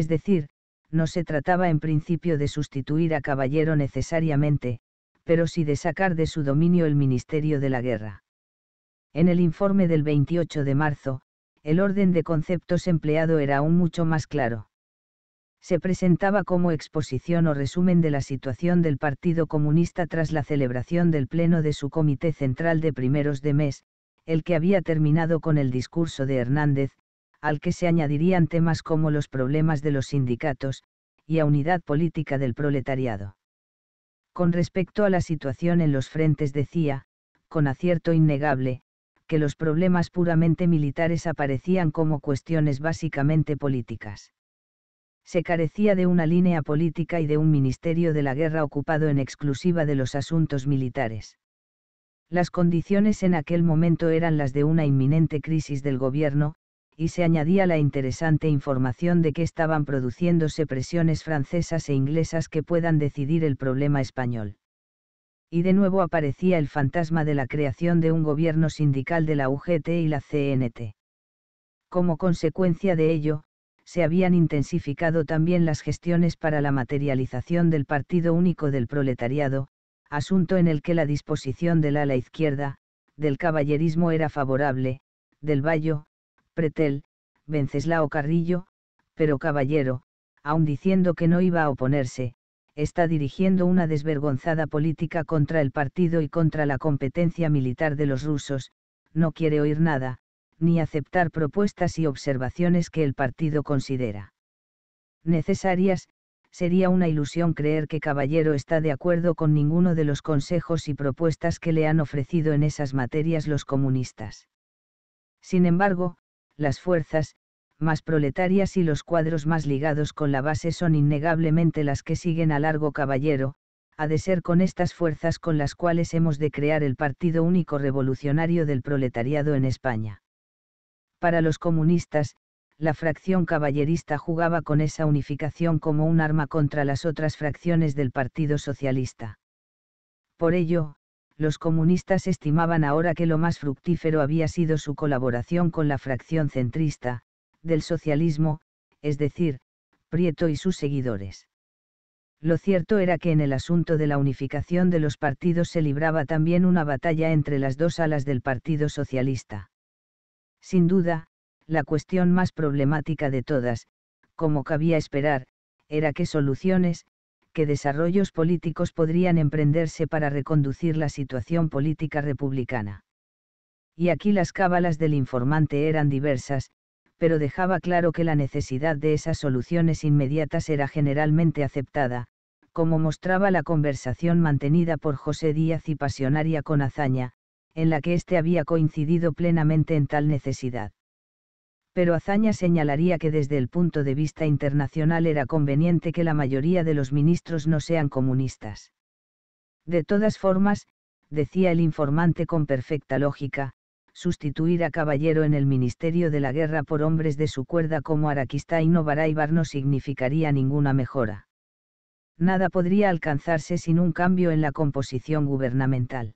es decir, no se trataba en principio de sustituir a Caballero necesariamente, pero sí de sacar de su dominio el Ministerio de la Guerra. En el informe del 28 de marzo, el orden de conceptos empleado era aún mucho más claro. Se presentaba como exposición o resumen de la situación del Partido Comunista tras la celebración del pleno de su Comité Central de Primeros de Mes, el que había terminado con el discurso de Hernández, al que se añadirían temas como los problemas de los sindicatos, y a unidad política del proletariado. Con respecto a la situación en los frentes decía, con acierto innegable, que los problemas puramente militares aparecían como cuestiones básicamente políticas. Se carecía de una línea política y de un Ministerio de la Guerra ocupado en exclusiva de los asuntos militares. Las condiciones en aquel momento eran las de una inminente crisis del gobierno, y se añadía la interesante información de que estaban produciéndose presiones francesas e inglesas que puedan decidir el problema español. Y de nuevo aparecía el fantasma de la creación de un gobierno sindical de la UGT y la CNT. Como consecuencia de ello, se habían intensificado también las gestiones para la materialización del Partido Único del Proletariado, asunto en el que la disposición del ala izquierda, del caballerismo era favorable, del Bayo, Pretel, Venceslao Carrillo, pero Caballero, aun diciendo que no iba a oponerse, está dirigiendo una desvergonzada política contra el partido y contra la competencia militar de los rusos, no quiere oír nada, ni aceptar propuestas y observaciones que el partido considera necesarias, sería una ilusión creer que Caballero está de acuerdo con ninguno de los consejos y propuestas que le han ofrecido en esas materias los comunistas. Sin embargo, las fuerzas, más proletarias y los cuadros más ligados con la base son innegablemente las que siguen a largo caballero, ha de ser con estas fuerzas con las cuales hemos de crear el Partido Único Revolucionario del Proletariado en España. Para los comunistas, la fracción caballerista jugaba con esa unificación como un arma contra las otras fracciones del Partido Socialista. Por ello, los comunistas estimaban ahora que lo más fructífero había sido su colaboración con la fracción centrista, del socialismo, es decir, Prieto y sus seguidores. Lo cierto era que en el asunto de la unificación de los partidos se libraba también una batalla entre las dos alas del Partido Socialista. Sin duda, la cuestión más problemática de todas, como cabía esperar, era qué soluciones, que desarrollos políticos podrían emprenderse para reconducir la situación política republicana. Y aquí las cábalas del informante eran diversas, pero dejaba claro que la necesidad de esas soluciones inmediatas era generalmente aceptada, como mostraba la conversación mantenida por José Díaz y pasionaria con hazaña, en la que éste había coincidido plenamente en tal necesidad pero Azaña señalaría que desde el punto de vista internacional era conveniente que la mayoría de los ministros no sean comunistas. De todas formas, decía el informante con perfecta lógica, sustituir a Caballero en el Ministerio de la Guerra por hombres de su cuerda como Araquistá y Novaraibar no significaría ninguna mejora. Nada podría alcanzarse sin un cambio en la composición gubernamental.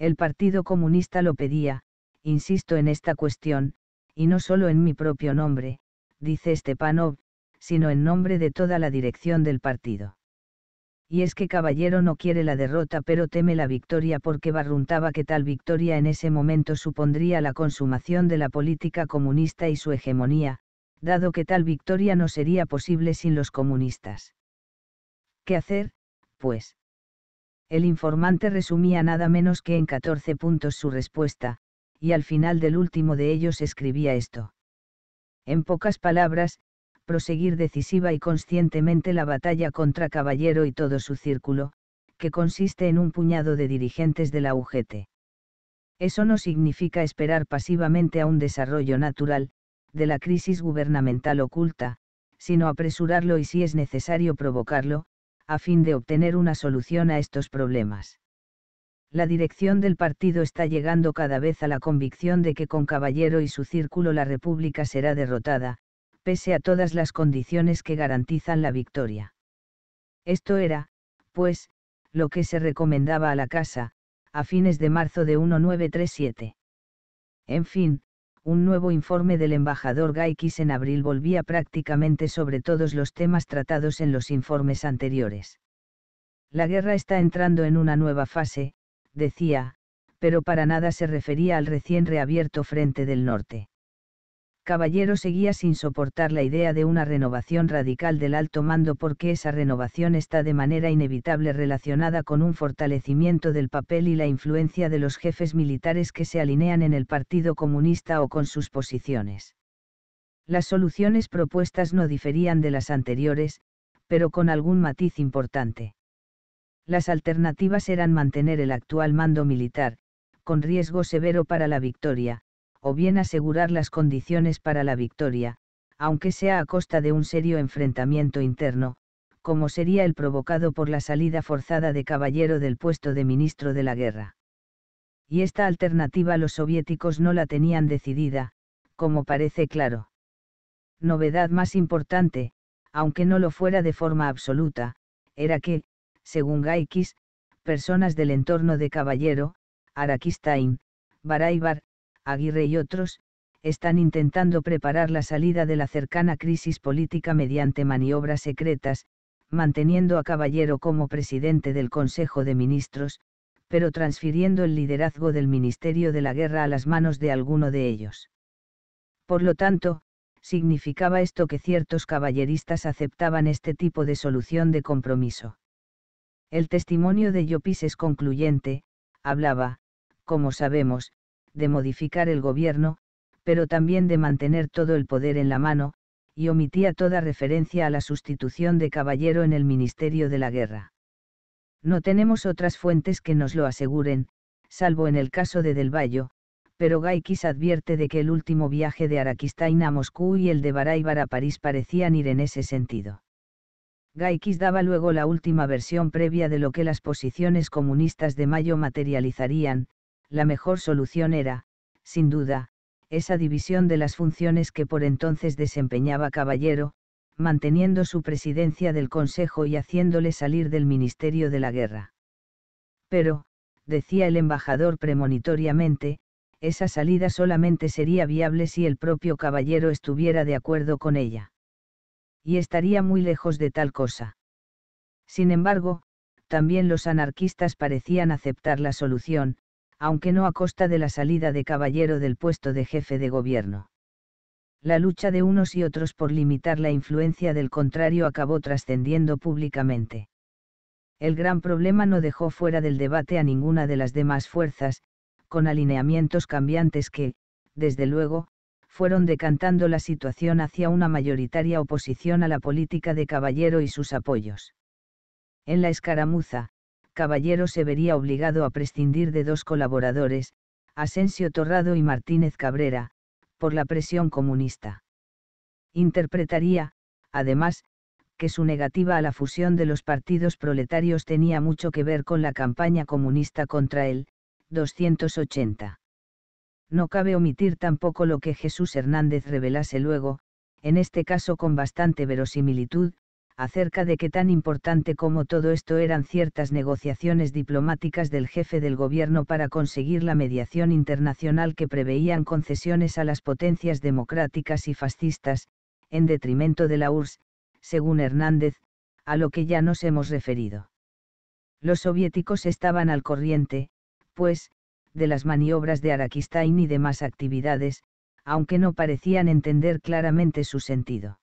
El Partido Comunista lo pedía, insisto en esta cuestión, y no solo en mi propio nombre, dice Stepanov, sino en nombre de toda la dirección del partido. Y es que Caballero no quiere la derrota pero teme la victoria porque barruntaba que tal victoria en ese momento supondría la consumación de la política comunista y su hegemonía, dado que tal victoria no sería posible sin los comunistas. ¿Qué hacer, pues? El informante resumía nada menos que en 14 puntos su respuesta, y al final del último de ellos escribía esto. En pocas palabras, proseguir decisiva y conscientemente la batalla contra Caballero y todo su círculo, que consiste en un puñado de dirigentes de la UGT. Eso no significa esperar pasivamente a un desarrollo natural, de la crisis gubernamental oculta, sino apresurarlo y si es necesario provocarlo, a fin de obtener una solución a estos problemas la dirección del partido está llegando cada vez a la convicción de que con Caballero y su círculo la República será derrotada, pese a todas las condiciones que garantizan la victoria. Esto era, pues, lo que se recomendaba a la Casa, a fines de marzo de 1937. En fin, un nuevo informe del embajador Gaikis en abril volvía prácticamente sobre todos los temas tratados en los informes anteriores. La guerra está entrando en una nueva fase, decía, pero para nada se refería al recién reabierto frente del norte. Caballero seguía sin soportar la idea de una renovación radical del alto mando porque esa renovación está de manera inevitable relacionada con un fortalecimiento del papel y la influencia de los jefes militares que se alinean en el Partido Comunista o con sus posiciones. Las soluciones propuestas no diferían de las anteriores, pero con algún matiz importante las alternativas eran mantener el actual mando militar, con riesgo severo para la victoria, o bien asegurar las condiciones para la victoria, aunque sea a costa de un serio enfrentamiento interno, como sería el provocado por la salida forzada de Caballero del puesto de ministro de la guerra. Y esta alternativa los soviéticos no la tenían decidida, como parece claro. Novedad más importante, aunque no lo fuera de forma absoluta, era que, según Gaikis, personas del entorno de Caballero, Araquistain, Baraibar, Aguirre y otros, están intentando preparar la salida de la cercana crisis política mediante maniobras secretas, manteniendo a Caballero como presidente del Consejo de Ministros, pero transfiriendo el liderazgo del Ministerio de la Guerra a las manos de alguno de ellos. Por lo tanto, significaba esto que ciertos caballeristas aceptaban este tipo de solución de compromiso. El testimonio de Yopis es concluyente, hablaba, como sabemos, de modificar el gobierno, pero también de mantener todo el poder en la mano, y omitía toda referencia a la sustitución de caballero en el Ministerio de la Guerra. No tenemos otras fuentes que nos lo aseguren, salvo en el caso de Del pero Gaikis advierte de que el último viaje de Araquistain a Moscú y el de Baráibar a París parecían ir en ese sentido. Gaikis daba luego la última versión previa de lo que las posiciones comunistas de mayo materializarían, la mejor solución era, sin duda, esa división de las funciones que por entonces desempeñaba Caballero, manteniendo su presidencia del Consejo y haciéndole salir del Ministerio de la Guerra. Pero, decía el embajador premonitoriamente, esa salida solamente sería viable si el propio Caballero estuviera de acuerdo con ella y estaría muy lejos de tal cosa. Sin embargo, también los anarquistas parecían aceptar la solución, aunque no a costa de la salida de caballero del puesto de jefe de gobierno. La lucha de unos y otros por limitar la influencia del contrario acabó trascendiendo públicamente. El gran problema no dejó fuera del debate a ninguna de las demás fuerzas, con alineamientos cambiantes que, desde luego, fueron decantando la situación hacia una mayoritaria oposición a la política de Caballero y sus apoyos. En la escaramuza, Caballero se vería obligado a prescindir de dos colaboradores, Asensio Torrado y Martínez Cabrera, por la presión comunista. Interpretaría, además, que su negativa a la fusión de los partidos proletarios tenía mucho que ver con la campaña comunista contra él, 280. No cabe omitir tampoco lo que Jesús Hernández revelase luego, en este caso con bastante verosimilitud, acerca de que tan importante como todo esto eran ciertas negociaciones diplomáticas del jefe del gobierno para conseguir la mediación internacional que preveían concesiones a las potencias democráticas y fascistas, en detrimento de la URSS, según Hernández, a lo que ya nos hemos referido. Los soviéticos estaban al corriente, pues, de las maniobras de Araquistain y demás actividades, aunque no parecían entender claramente su sentido.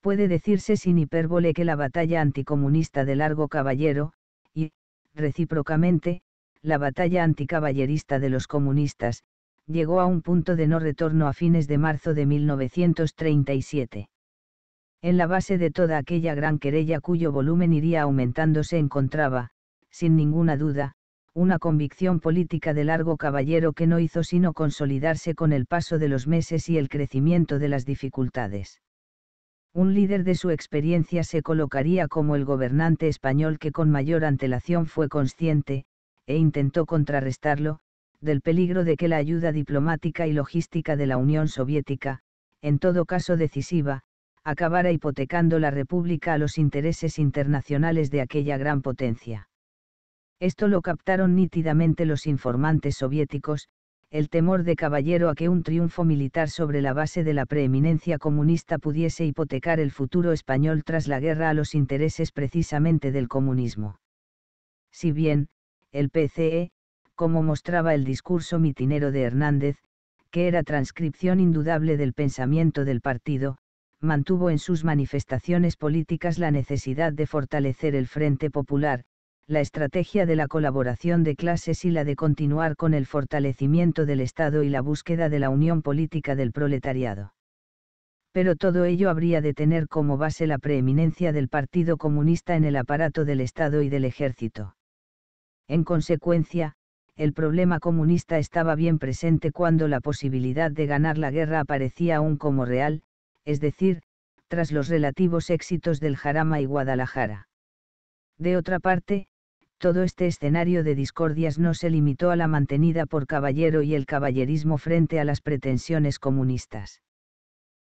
Puede decirse sin hipérbole que la batalla anticomunista de Largo Caballero, y, recíprocamente, la batalla anticaballerista de los comunistas, llegó a un punto de no retorno a fines de marzo de 1937. En la base de toda aquella gran querella cuyo volumen iría aumentando se encontraba, sin ninguna duda, una convicción política de largo caballero que no hizo sino consolidarse con el paso de los meses y el crecimiento de las dificultades. Un líder de su experiencia se colocaría como el gobernante español que con mayor antelación fue consciente, e intentó contrarrestarlo, del peligro de que la ayuda diplomática y logística de la Unión Soviética, en todo caso decisiva, acabara hipotecando la República a los intereses internacionales de aquella gran potencia. Esto lo captaron nítidamente los informantes soviéticos, el temor de Caballero a que un triunfo militar sobre la base de la preeminencia comunista pudiese hipotecar el futuro español tras la guerra a los intereses precisamente del comunismo. Si bien, el PCE, como mostraba el discurso mitinero de Hernández, que era transcripción indudable del pensamiento del partido, mantuvo en sus manifestaciones políticas la necesidad de fortalecer el Frente Popular, la estrategia de la colaboración de clases y la de continuar con el fortalecimiento del Estado y la búsqueda de la unión política del proletariado. Pero todo ello habría de tener como base la preeminencia del Partido Comunista en el aparato del Estado y del Ejército. En consecuencia, el problema comunista estaba bien presente cuando la posibilidad de ganar la guerra aparecía aún como real, es decir, tras los relativos éxitos del Jarama y Guadalajara. De otra parte, todo este escenario de discordias no se limitó a la mantenida por caballero y el caballerismo frente a las pretensiones comunistas.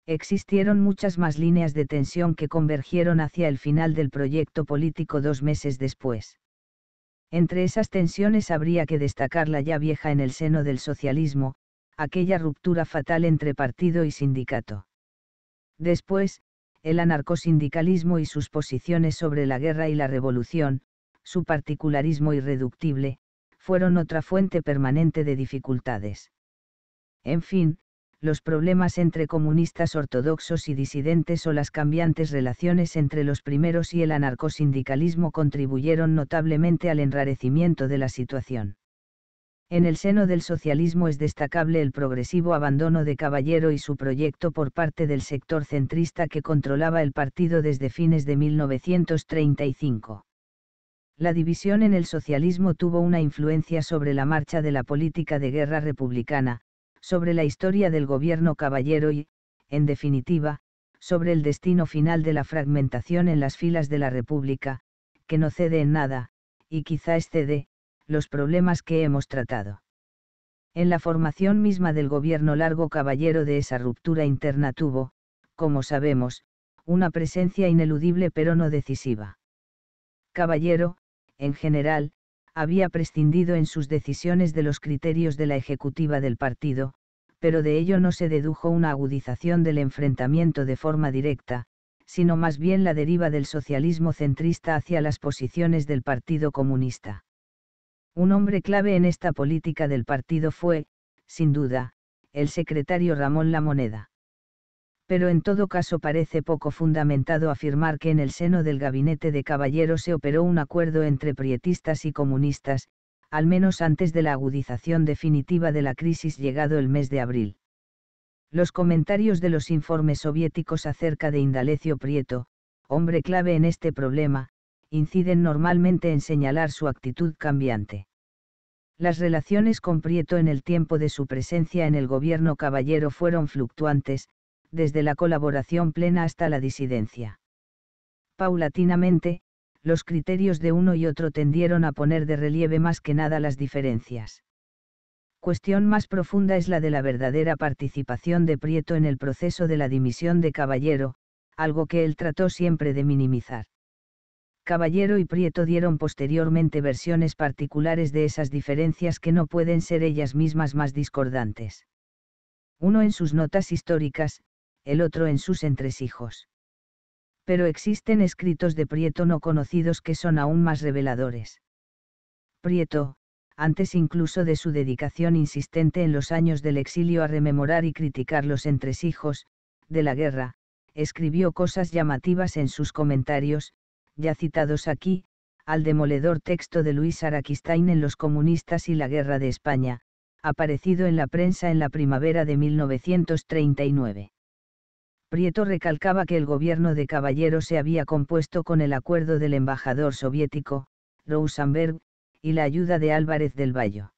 Existieron muchas más líneas de tensión que convergieron hacia el final del proyecto político dos meses después. Entre esas tensiones habría que destacar la ya vieja en el seno del socialismo, aquella ruptura fatal entre partido y sindicato. Después, el anarcosindicalismo y sus posiciones sobre la guerra y la revolución, su particularismo irreductible, fueron otra fuente permanente de dificultades. En fin, los problemas entre comunistas ortodoxos y disidentes o las cambiantes relaciones entre los primeros y el anarcosindicalismo contribuyeron notablemente al enrarecimiento de la situación. En el seno del socialismo es destacable el progresivo abandono de Caballero y su proyecto por parte del sector centrista que controlaba el partido desde fines de 1935 la división en el socialismo tuvo una influencia sobre la marcha de la política de guerra republicana, sobre la historia del gobierno caballero y, en definitiva, sobre el destino final de la fragmentación en las filas de la República, que no cede en nada, y quizá excede, los problemas que hemos tratado. En la formación misma del gobierno largo caballero de esa ruptura interna tuvo, como sabemos, una presencia ineludible pero no decisiva. Caballero, en general, había prescindido en sus decisiones de los criterios de la ejecutiva del partido, pero de ello no se dedujo una agudización del enfrentamiento de forma directa, sino más bien la deriva del socialismo centrista hacia las posiciones del Partido Comunista. Un hombre clave en esta política del partido fue, sin duda, el secretario Ramón Moneda pero en todo caso parece poco fundamentado afirmar que en el seno del gabinete de Caballero se operó un acuerdo entre prietistas y comunistas, al menos antes de la agudización definitiva de la crisis llegado el mes de abril. Los comentarios de los informes soviéticos acerca de Indalecio Prieto, hombre clave en este problema, inciden normalmente en señalar su actitud cambiante. Las relaciones con Prieto en el tiempo de su presencia en el gobierno caballero fueron fluctuantes, desde la colaboración plena hasta la disidencia. Paulatinamente, los criterios de uno y otro tendieron a poner de relieve más que nada las diferencias. Cuestión más profunda es la de la verdadera participación de Prieto en el proceso de la dimisión de Caballero, algo que él trató siempre de minimizar. Caballero y Prieto dieron posteriormente versiones particulares de esas diferencias que no pueden ser ellas mismas más discordantes. Uno en sus notas históricas, el otro en sus entresijos. Pero existen escritos de Prieto no conocidos que son aún más reveladores. Prieto, antes incluso de su dedicación insistente en los años del exilio a rememorar y criticar los entresijos, de la guerra, escribió cosas llamativas en sus comentarios, ya citados aquí, al demoledor texto de Luis Araquistain en Los comunistas y la guerra de España, aparecido en la prensa en la primavera de 1939. Prieto recalcaba que el gobierno de Caballero se había compuesto con el acuerdo del embajador soviético, Rosenberg, y la ayuda de Álvarez del Valle.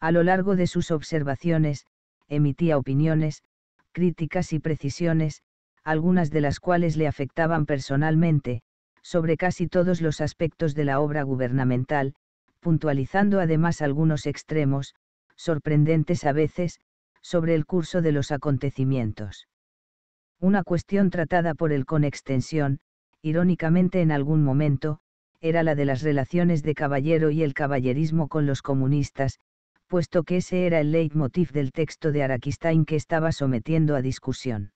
A lo largo de sus observaciones, emitía opiniones, críticas y precisiones, algunas de las cuales le afectaban personalmente, sobre casi todos los aspectos de la obra gubernamental, puntualizando además algunos extremos, sorprendentes a veces, sobre el curso de los acontecimientos. Una cuestión tratada por él con extensión, irónicamente en algún momento, era la de las relaciones de caballero y el caballerismo con los comunistas, puesto que ese era el leitmotiv del texto de Araquistain que estaba sometiendo a discusión.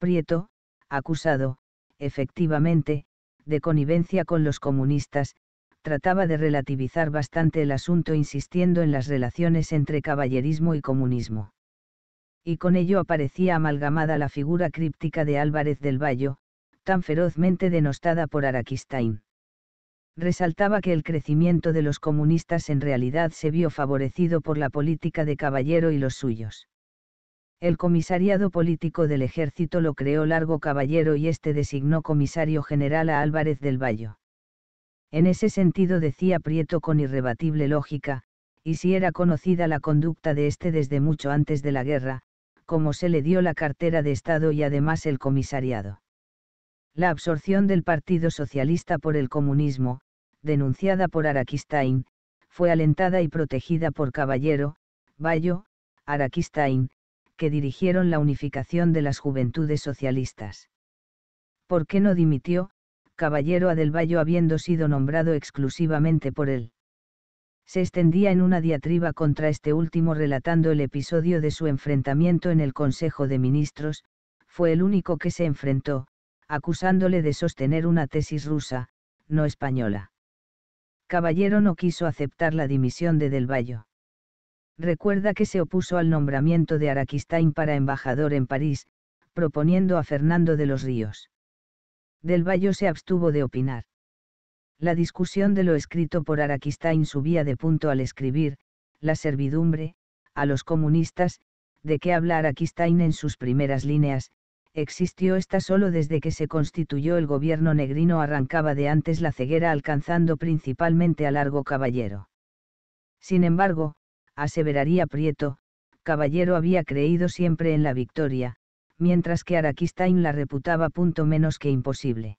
Prieto, acusado, efectivamente, de connivencia con los comunistas, trataba de relativizar bastante el asunto insistiendo en las relaciones entre caballerismo y comunismo y con ello aparecía amalgamada la figura críptica de Álvarez del Vallo, tan ferozmente denostada por Araquistain. Resaltaba que el crecimiento de los comunistas en realidad se vio favorecido por la política de Caballero y los suyos. El comisariado político del ejército lo creó Largo Caballero y este designó comisario general a Álvarez del Vallo. En ese sentido decía Prieto con irrebatible lógica, y si era conocida la conducta de este desde mucho antes de la guerra, como se le dio la cartera de Estado y además el comisariado. La absorción del Partido Socialista por el comunismo, denunciada por Araquistain, fue alentada y protegida por Caballero, Bayo, Araquistain, que dirigieron la unificación de las juventudes socialistas. ¿Por qué no dimitió, Caballero Adelbayo habiendo sido nombrado exclusivamente por él? se extendía en una diatriba contra este último relatando el episodio de su enfrentamiento en el Consejo de Ministros, fue el único que se enfrentó, acusándole de sostener una tesis rusa, no española. Caballero no quiso aceptar la dimisión de Del Recuerda que se opuso al nombramiento de Araquistain para embajador en París, proponiendo a Fernando de los Ríos. Del se abstuvo de opinar. La discusión de lo escrito por Araquistain subía de punto al escribir, la servidumbre, a los comunistas, de qué habla Araquistain en sus primeras líneas, existió esta solo desde que se constituyó el gobierno negrino arrancaba de antes la ceguera alcanzando principalmente a Largo Caballero. Sin embargo, aseveraría Prieto, Caballero había creído siempre en la victoria, mientras que Araquistain la reputaba punto menos que imposible.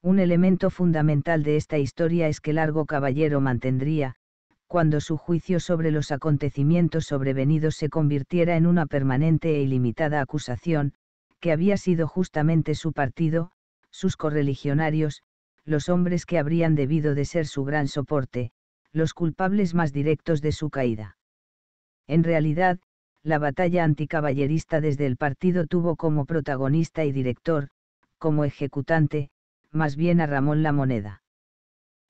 Un elemento fundamental de esta historia es que Largo Caballero mantendría, cuando su juicio sobre los acontecimientos sobrevenidos se convirtiera en una permanente e ilimitada acusación, que había sido justamente su partido, sus correligionarios, los hombres que habrían debido de ser su gran soporte, los culpables más directos de su caída. En realidad, la batalla anticaballerista desde el partido tuvo como protagonista y director, como ejecutante, más bien a Ramón La Moneda.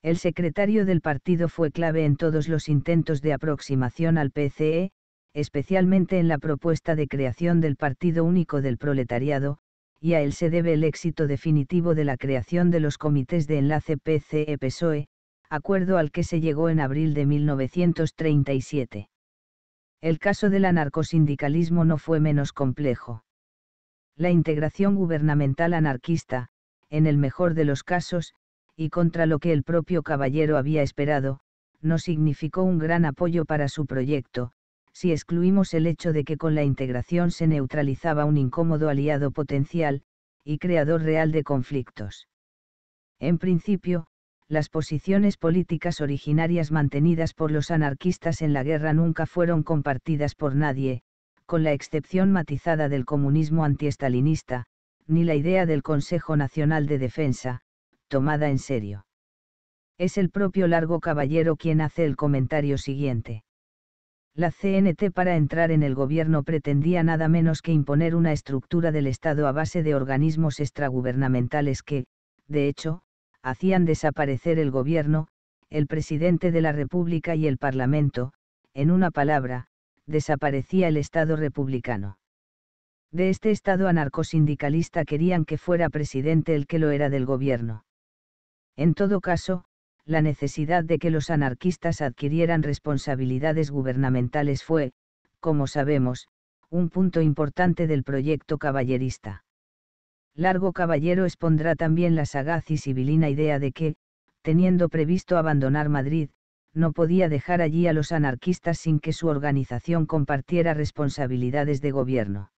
El secretario del partido fue clave en todos los intentos de aproximación al PCE, especialmente en la propuesta de creación del Partido Único del Proletariado, y a él se debe el éxito definitivo de la creación de los comités de enlace PCE-PSOE, acuerdo al que se llegó en abril de 1937. El caso del anarcosindicalismo no fue menos complejo. La integración gubernamental anarquista, en el mejor de los casos, y contra lo que el propio caballero había esperado, no significó un gran apoyo para su proyecto, si excluimos el hecho de que con la integración se neutralizaba un incómodo aliado potencial, y creador real de conflictos. En principio, las posiciones políticas originarias mantenidas por los anarquistas en la guerra nunca fueron compartidas por nadie, con la excepción matizada del comunismo antiestalinista, ni la idea del Consejo Nacional de Defensa, tomada en serio. Es el propio Largo Caballero quien hace el comentario siguiente. La CNT para entrar en el gobierno pretendía nada menos que imponer una estructura del Estado a base de organismos extragubernamentales que, de hecho, hacían desaparecer el gobierno, el presidente de la República y el Parlamento, en una palabra, desaparecía el Estado republicano. De este estado anarcosindicalista querían que fuera presidente el que lo era del gobierno. En todo caso, la necesidad de que los anarquistas adquirieran responsabilidades gubernamentales fue, como sabemos, un punto importante del proyecto caballerista. Largo Caballero expondrá también la sagaz y civilina idea de que, teniendo previsto abandonar Madrid, no podía dejar allí a los anarquistas sin que su organización compartiera responsabilidades de gobierno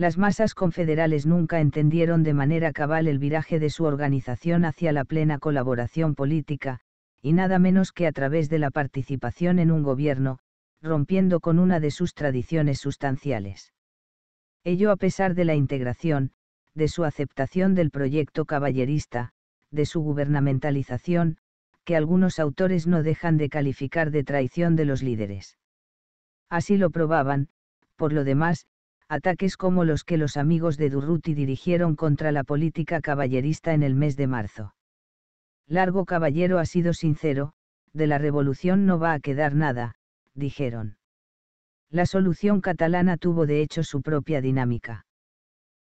las masas confederales nunca entendieron de manera cabal el viraje de su organización hacia la plena colaboración política, y nada menos que a través de la participación en un gobierno, rompiendo con una de sus tradiciones sustanciales. Ello a pesar de la integración, de su aceptación del proyecto caballerista, de su gubernamentalización, que algunos autores no dejan de calificar de traición de los líderes. Así lo probaban, por lo demás, ataques como los que los amigos de Durruti dirigieron contra la política caballerista en el mes de marzo. Largo Caballero ha sido sincero, de la revolución no va a quedar nada, dijeron. La solución catalana tuvo de hecho su propia dinámica.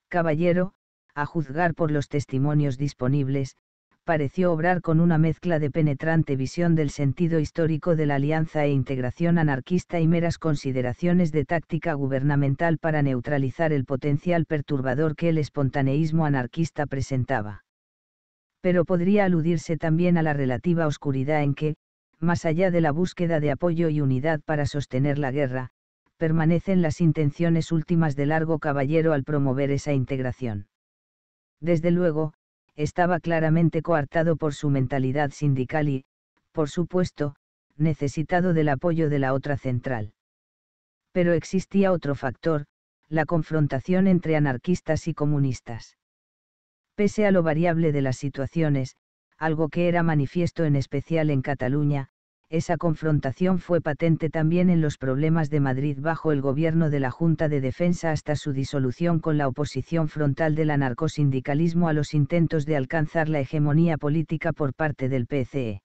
Caballero, a juzgar por los testimonios disponibles, pareció obrar con una mezcla de penetrante visión del sentido histórico de la alianza e integración anarquista y meras consideraciones de táctica gubernamental para neutralizar el potencial perturbador que el espontaneísmo anarquista presentaba. Pero podría aludirse también a la relativa oscuridad en que, más allá de la búsqueda de apoyo y unidad para sostener la guerra, permanecen las intenciones últimas de Largo Caballero al promover esa integración. Desde luego, estaba claramente coartado por su mentalidad sindical y, por supuesto, necesitado del apoyo de la otra central. Pero existía otro factor, la confrontación entre anarquistas y comunistas. Pese a lo variable de las situaciones, algo que era manifiesto en especial en Cataluña, esa confrontación fue patente también en los problemas de Madrid bajo el gobierno de la Junta de Defensa hasta su disolución con la oposición frontal del anarcosindicalismo a los intentos de alcanzar la hegemonía política por parte del PCE.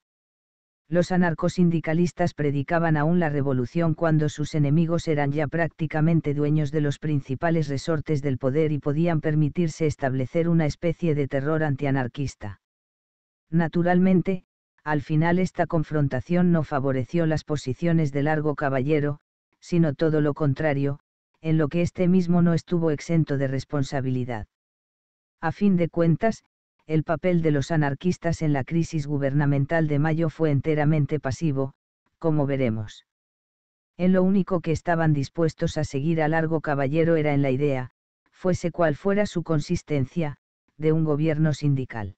Los anarcosindicalistas predicaban aún la revolución cuando sus enemigos eran ya prácticamente dueños de los principales resortes del poder y podían permitirse establecer una especie de terror antianarquista. Naturalmente, al final esta confrontación no favoreció las posiciones de Largo Caballero, sino todo lo contrario, en lo que este mismo no estuvo exento de responsabilidad. A fin de cuentas, el papel de los anarquistas en la crisis gubernamental de mayo fue enteramente pasivo, como veremos. En lo único que estaban dispuestos a seguir a largo caballero era en la idea, fuese cual fuera su consistencia, de un gobierno sindical.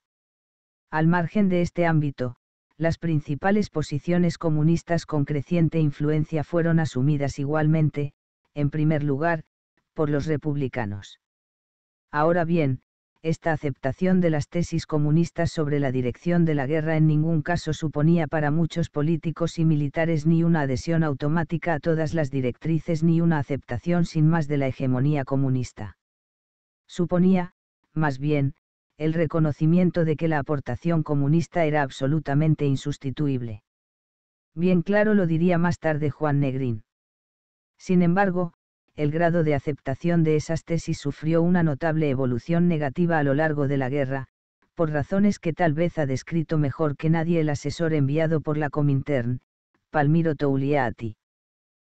Al margen de este ámbito, las principales posiciones comunistas con creciente influencia fueron asumidas igualmente, en primer lugar, por los republicanos. Ahora bien, esta aceptación de las tesis comunistas sobre la dirección de la guerra en ningún caso suponía para muchos políticos y militares ni una adhesión automática a todas las directrices ni una aceptación sin más de la hegemonía comunista. Suponía, más bien, el reconocimiento de que la aportación comunista era absolutamente insustituible. Bien claro lo diría más tarde Juan Negrín. Sin embargo, el grado de aceptación de esas tesis sufrió una notable evolución negativa a lo largo de la guerra, por razones que tal vez ha descrito mejor que nadie el asesor enviado por la Comintern, Palmiro Touliati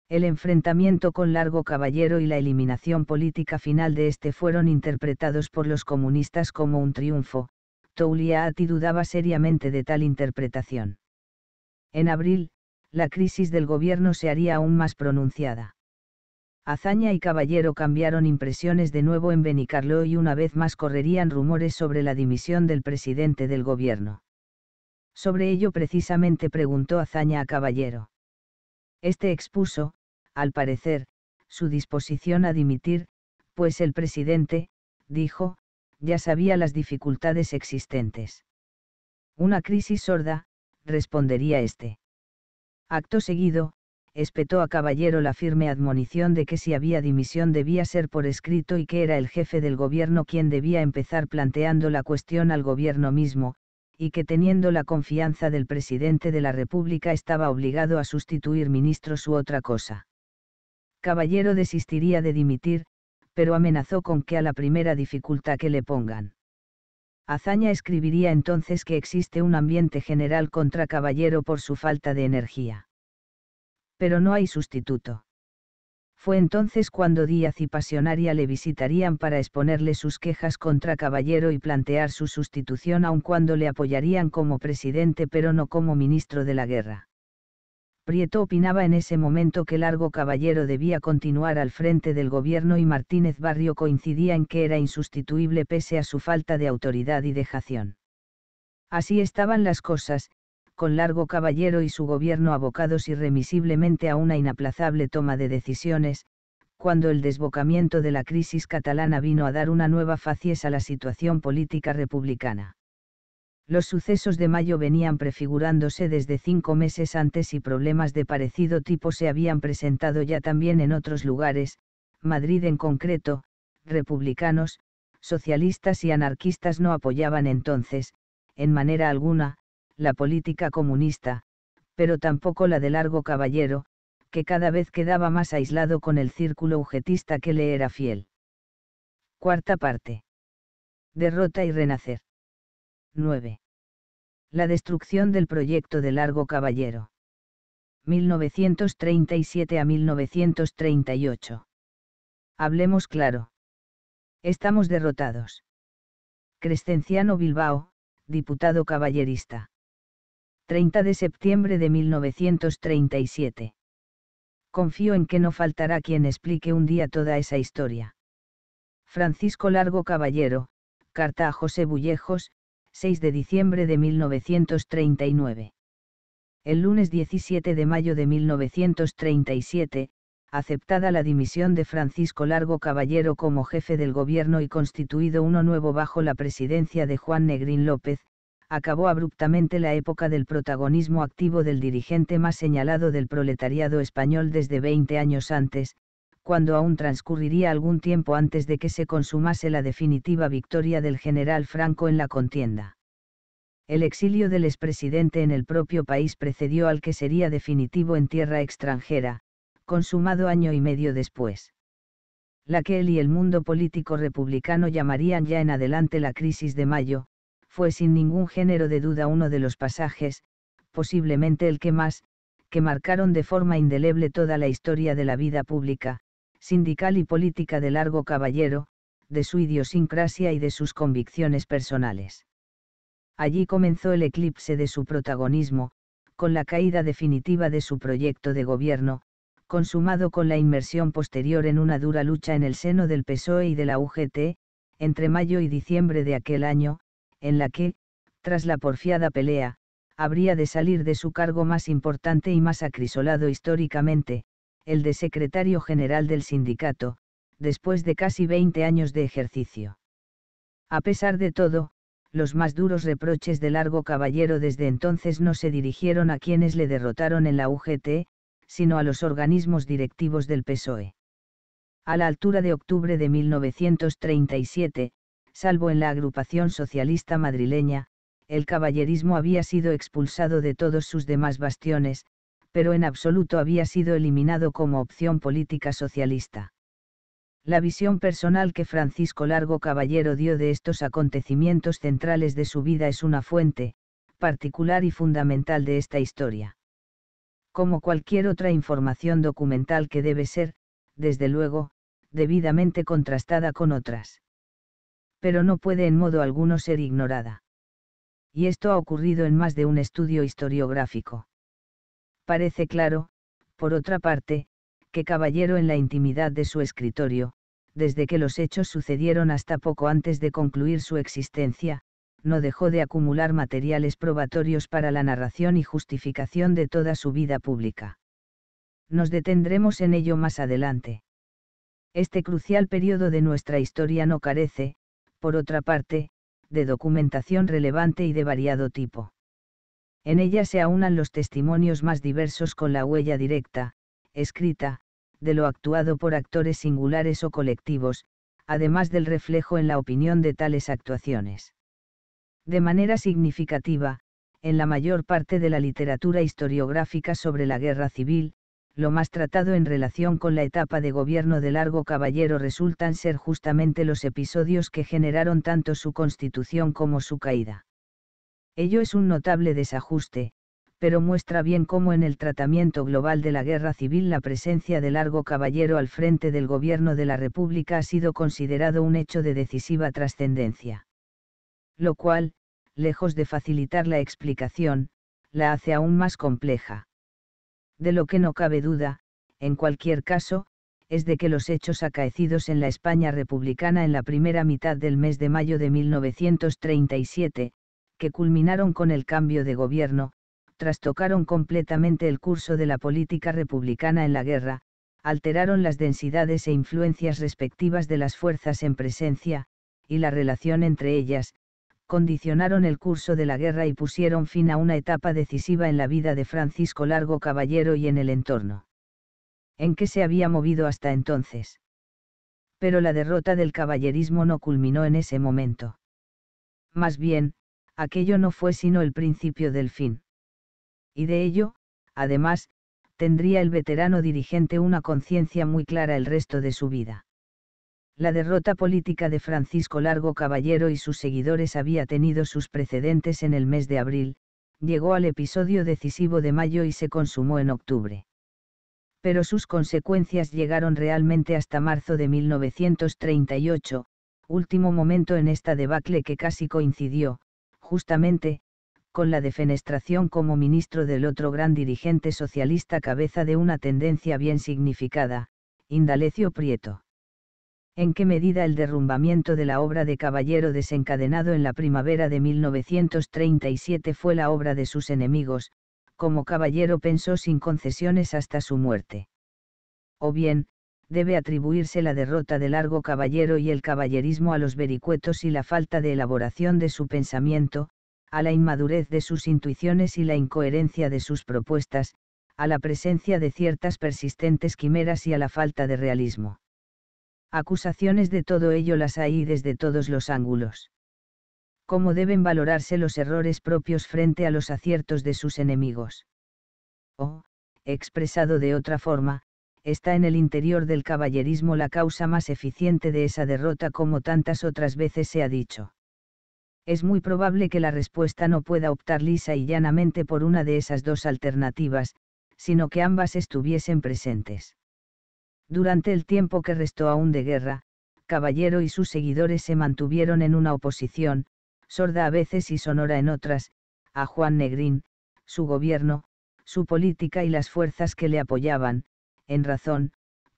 el enfrentamiento con Largo Caballero y la eliminación política final de este fueron interpretados por los comunistas como un triunfo, Touliaati dudaba seriamente de tal interpretación. En abril, la crisis del gobierno se haría aún más pronunciada. Azaña y Caballero cambiaron impresiones de nuevo en Benicarlo y una vez más correrían rumores sobre la dimisión del presidente del gobierno. Sobre ello precisamente preguntó Azaña a Caballero. Este expuso, al parecer, su disposición a dimitir, pues el presidente, dijo, ya sabía las dificultades existentes. Una crisis sorda, respondería este. Acto seguido, espetó a Caballero la firme admonición de que si había dimisión debía ser por escrito y que era el jefe del gobierno quien debía empezar planteando la cuestión al gobierno mismo, y que teniendo la confianza del presidente de la República estaba obligado a sustituir ministro u otra cosa. Caballero desistiría de dimitir, pero amenazó con que a la primera dificultad que le pongan. Azaña escribiría entonces que existe un ambiente general contra Caballero por su falta de energía. Pero no hay sustituto. Fue entonces cuando Díaz y Pasionaria le visitarían para exponerle sus quejas contra Caballero y plantear su sustitución aun cuando le apoyarían como presidente pero no como ministro de la guerra. Prieto opinaba en ese momento que Largo Caballero debía continuar al frente del gobierno y Martínez Barrio coincidía en que era insustituible pese a su falta de autoridad y dejación. Así estaban las cosas, con Largo Caballero y su gobierno abocados irremisiblemente a una inaplazable toma de decisiones, cuando el desbocamiento de la crisis catalana vino a dar una nueva facies a la situación política republicana. Los sucesos de mayo venían prefigurándose desde cinco meses antes y problemas de parecido tipo se habían presentado ya también en otros lugares, Madrid en concreto, republicanos, socialistas y anarquistas no apoyaban entonces, en manera alguna, la política comunista, pero tampoco la de Largo Caballero, que cada vez quedaba más aislado con el círculo ujetista que le era fiel. Cuarta parte. Derrota y renacer. 9. La destrucción del proyecto de Largo Caballero. 1937 a 1938. Hablemos claro. Estamos derrotados. Crescenciano Bilbao, diputado caballerista. 30 de septiembre de 1937. Confío en que no faltará quien explique un día toda esa historia. Francisco Largo Caballero, carta a José Bullejos, 6 de diciembre de 1939. El lunes 17 de mayo de 1937, aceptada la dimisión de Francisco Largo Caballero como jefe del gobierno y constituido uno nuevo bajo la presidencia de Juan Negrín López, acabó abruptamente la época del protagonismo activo del dirigente más señalado del proletariado español desde 20 años antes, cuando aún transcurriría algún tiempo antes de que se consumase la definitiva victoria del general Franco en la contienda. El exilio del expresidente en el propio país precedió al que sería definitivo en tierra extranjera, consumado año y medio después la que él y el mundo político republicano llamarían ya en adelante la crisis de mayo, fue sin ningún género de duda uno de los pasajes, posiblemente el que más, que marcaron de forma indeleble toda la historia de la vida pública, sindical y política de Largo Caballero, de su idiosincrasia y de sus convicciones personales. Allí comenzó el eclipse de su protagonismo, con la caída definitiva de su proyecto de gobierno, consumado con la inmersión posterior en una dura lucha en el seno del PSOE y de la UGT, entre mayo y diciembre de aquel año, en la que, tras la porfiada pelea, habría de salir de su cargo más importante y más acrisolado históricamente, el de secretario general del sindicato, después de casi 20 años de ejercicio. A pesar de todo, los más duros reproches de Largo Caballero desde entonces no se dirigieron a quienes le derrotaron en la UGT, sino a los organismos directivos del PSOE. A la altura de octubre de 1937, salvo en la agrupación socialista madrileña, el caballerismo había sido expulsado de todos sus demás bastiones, pero en absoluto había sido eliminado como opción política socialista. La visión personal que Francisco Largo Caballero dio de estos acontecimientos centrales de su vida es una fuente, particular y fundamental de esta historia. Como cualquier otra información documental que debe ser, desde luego, debidamente contrastada con otras. Pero no puede en modo alguno ser ignorada. Y esto ha ocurrido en más de un estudio historiográfico. Parece claro, por otra parte, que Caballero en la intimidad de su escritorio, desde que los hechos sucedieron hasta poco antes de concluir su existencia, no dejó de acumular materiales probatorios para la narración y justificación de toda su vida pública. Nos detendremos en ello más adelante. Este crucial periodo de nuestra historia no carece, por otra parte, de documentación relevante y de variado tipo. En ella se aunan los testimonios más diversos con la huella directa, escrita, de lo actuado por actores singulares o colectivos, además del reflejo en la opinión de tales actuaciones. De manera significativa, en la mayor parte de la literatura historiográfica sobre la guerra civil, lo más tratado en relación con la etapa de gobierno de Largo Caballero resultan ser justamente los episodios que generaron tanto su constitución como su caída. Ello es un notable desajuste, pero muestra bien cómo en el tratamiento global de la guerra civil la presencia de Largo Caballero al frente del gobierno de la República ha sido considerado un hecho de decisiva trascendencia. Lo cual, lejos de facilitar la explicación, la hace aún más compleja. De lo que no cabe duda, en cualquier caso, es de que los hechos acaecidos en la España republicana en la primera mitad del mes de mayo de 1937, que culminaron con el cambio de gobierno, trastocaron completamente el curso de la política republicana en la guerra, alteraron las densidades e influencias respectivas de las fuerzas en presencia, y la relación entre ellas, condicionaron el curso de la guerra y pusieron fin a una etapa decisiva en la vida de Francisco Largo Caballero y en el entorno. ¿En qué se había movido hasta entonces? Pero la derrota del caballerismo no culminó en ese momento. Más bien, aquello no fue sino el principio del fin. Y de ello, además, tendría el veterano dirigente una conciencia muy clara el resto de su vida. La derrota política de Francisco Largo Caballero y sus seguidores había tenido sus precedentes en el mes de abril, llegó al episodio decisivo de mayo y se consumó en octubre. Pero sus consecuencias llegaron realmente hasta marzo de 1938, último momento en esta debacle que casi coincidió, justamente, con la defenestración como ministro del otro gran dirigente socialista cabeza de una tendencia bien significada, Indalecio Prieto. En qué medida el derrumbamiento de la obra de Caballero desencadenado en la primavera de 1937 fue la obra de sus enemigos, como Caballero pensó sin concesiones hasta su muerte. O bien, debe atribuirse la derrota del largo caballero y el caballerismo a los vericuetos y la falta de elaboración de su pensamiento, a la inmadurez de sus intuiciones y la incoherencia de sus propuestas, a la presencia de ciertas persistentes quimeras y a la falta de realismo. Acusaciones de todo ello las hay desde todos los ángulos. ¿Cómo deben valorarse los errores propios frente a los aciertos de sus enemigos? O, oh, expresado de otra forma, está en el interior del caballerismo la causa más eficiente de esa derrota como tantas otras veces se ha dicho. Es muy probable que la respuesta no pueda optar lisa y llanamente por una de esas dos alternativas, sino que ambas estuviesen presentes. Durante el tiempo que restó aún de guerra, Caballero y sus seguidores se mantuvieron en una oposición, sorda a veces y sonora en otras, a Juan Negrín, su gobierno, su política y las fuerzas que le apoyaban, en razón,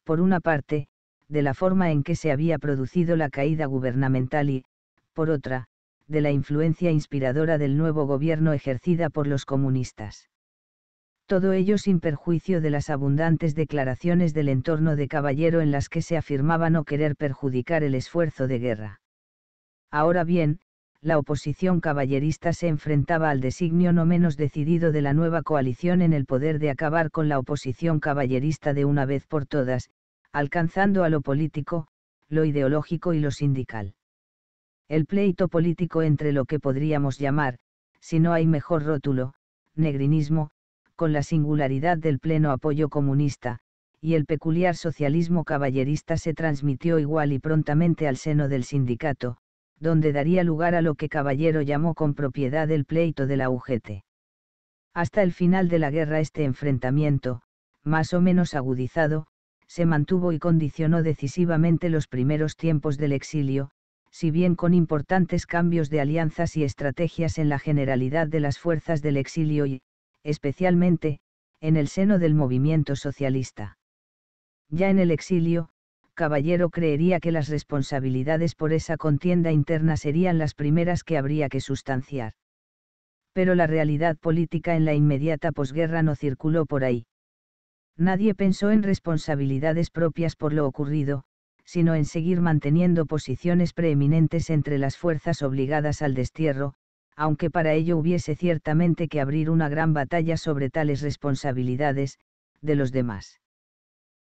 por una parte, de la forma en que se había producido la caída gubernamental y, por otra, de la influencia inspiradora del nuevo gobierno ejercida por los comunistas. Todo ello sin perjuicio de las abundantes declaraciones del entorno de Caballero en las que se afirmaba no querer perjudicar el esfuerzo de guerra. Ahora bien, la oposición caballerista se enfrentaba al designio no menos decidido de la nueva coalición en el poder de acabar con la oposición caballerista de una vez por todas, alcanzando a lo político, lo ideológico y lo sindical. El pleito político entre lo que podríamos llamar, si no hay mejor rótulo, negrinismo, con la singularidad del pleno apoyo comunista, y el peculiar socialismo caballerista se transmitió igual y prontamente al seno del sindicato, donde daría lugar a lo que Caballero llamó con propiedad el pleito de la UGT. Hasta el final de la guerra este enfrentamiento, más o menos agudizado, se mantuvo y condicionó decisivamente los primeros tiempos del exilio, si bien con importantes cambios de alianzas y estrategias en la generalidad de las fuerzas del exilio y, especialmente, en el seno del movimiento socialista. Ya en el exilio, caballero creería que las responsabilidades por esa contienda interna serían las primeras que habría que sustanciar. Pero la realidad política en la inmediata posguerra no circuló por ahí. Nadie pensó en responsabilidades propias por lo ocurrido, sino en seguir manteniendo posiciones preeminentes entre las fuerzas obligadas al destierro, aunque para ello hubiese ciertamente que abrir una gran batalla sobre tales responsabilidades, de los demás.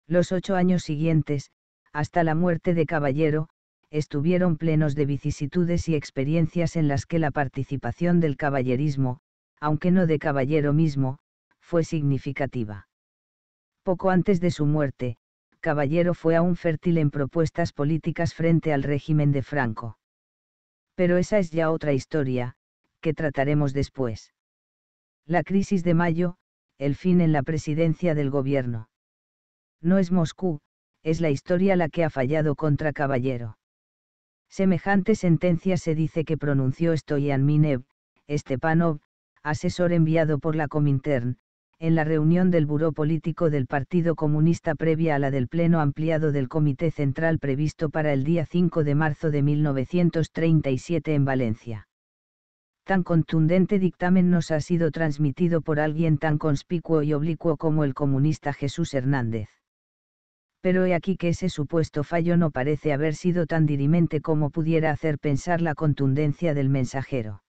Los ocho años siguientes, hasta la muerte de Caballero, estuvieron plenos de vicisitudes y experiencias en las que la participación del caballerismo, aunque no de Caballero mismo, fue significativa. Poco antes de su muerte, Caballero fue aún fértil en propuestas políticas frente al régimen de Franco. Pero esa es ya otra historia, que trataremos después. La crisis de mayo, el fin en la presidencia del gobierno. No es Moscú, es la historia la que ha fallado contra Caballero. Semejante sentencia se dice que pronunció Stoyan Minev, Stepanov, asesor enviado por la Comintern, en la reunión del Buró Político del Partido Comunista previa a la del Pleno Ampliado del Comité Central previsto para el día 5 de marzo de 1937 en Valencia. Tan contundente dictamen nos ha sido transmitido por alguien tan conspicuo y oblicuo como el comunista Jesús Hernández pero he aquí que ese supuesto fallo no parece haber sido tan dirimente como pudiera hacer pensar la contundencia del mensajero.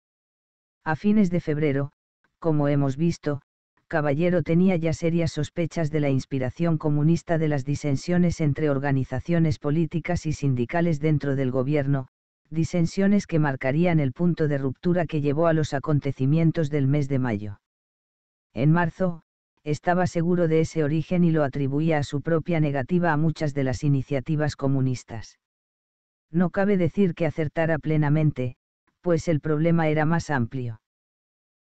A fines de febrero, como hemos visto, Caballero tenía ya serias sospechas de la inspiración comunista de las disensiones entre organizaciones políticas y sindicales dentro del gobierno, disensiones que marcarían el punto de ruptura que llevó a los acontecimientos del mes de mayo. En marzo, estaba seguro de ese origen y lo atribuía a su propia negativa a muchas de las iniciativas comunistas. No cabe decir que acertara plenamente, pues el problema era más amplio.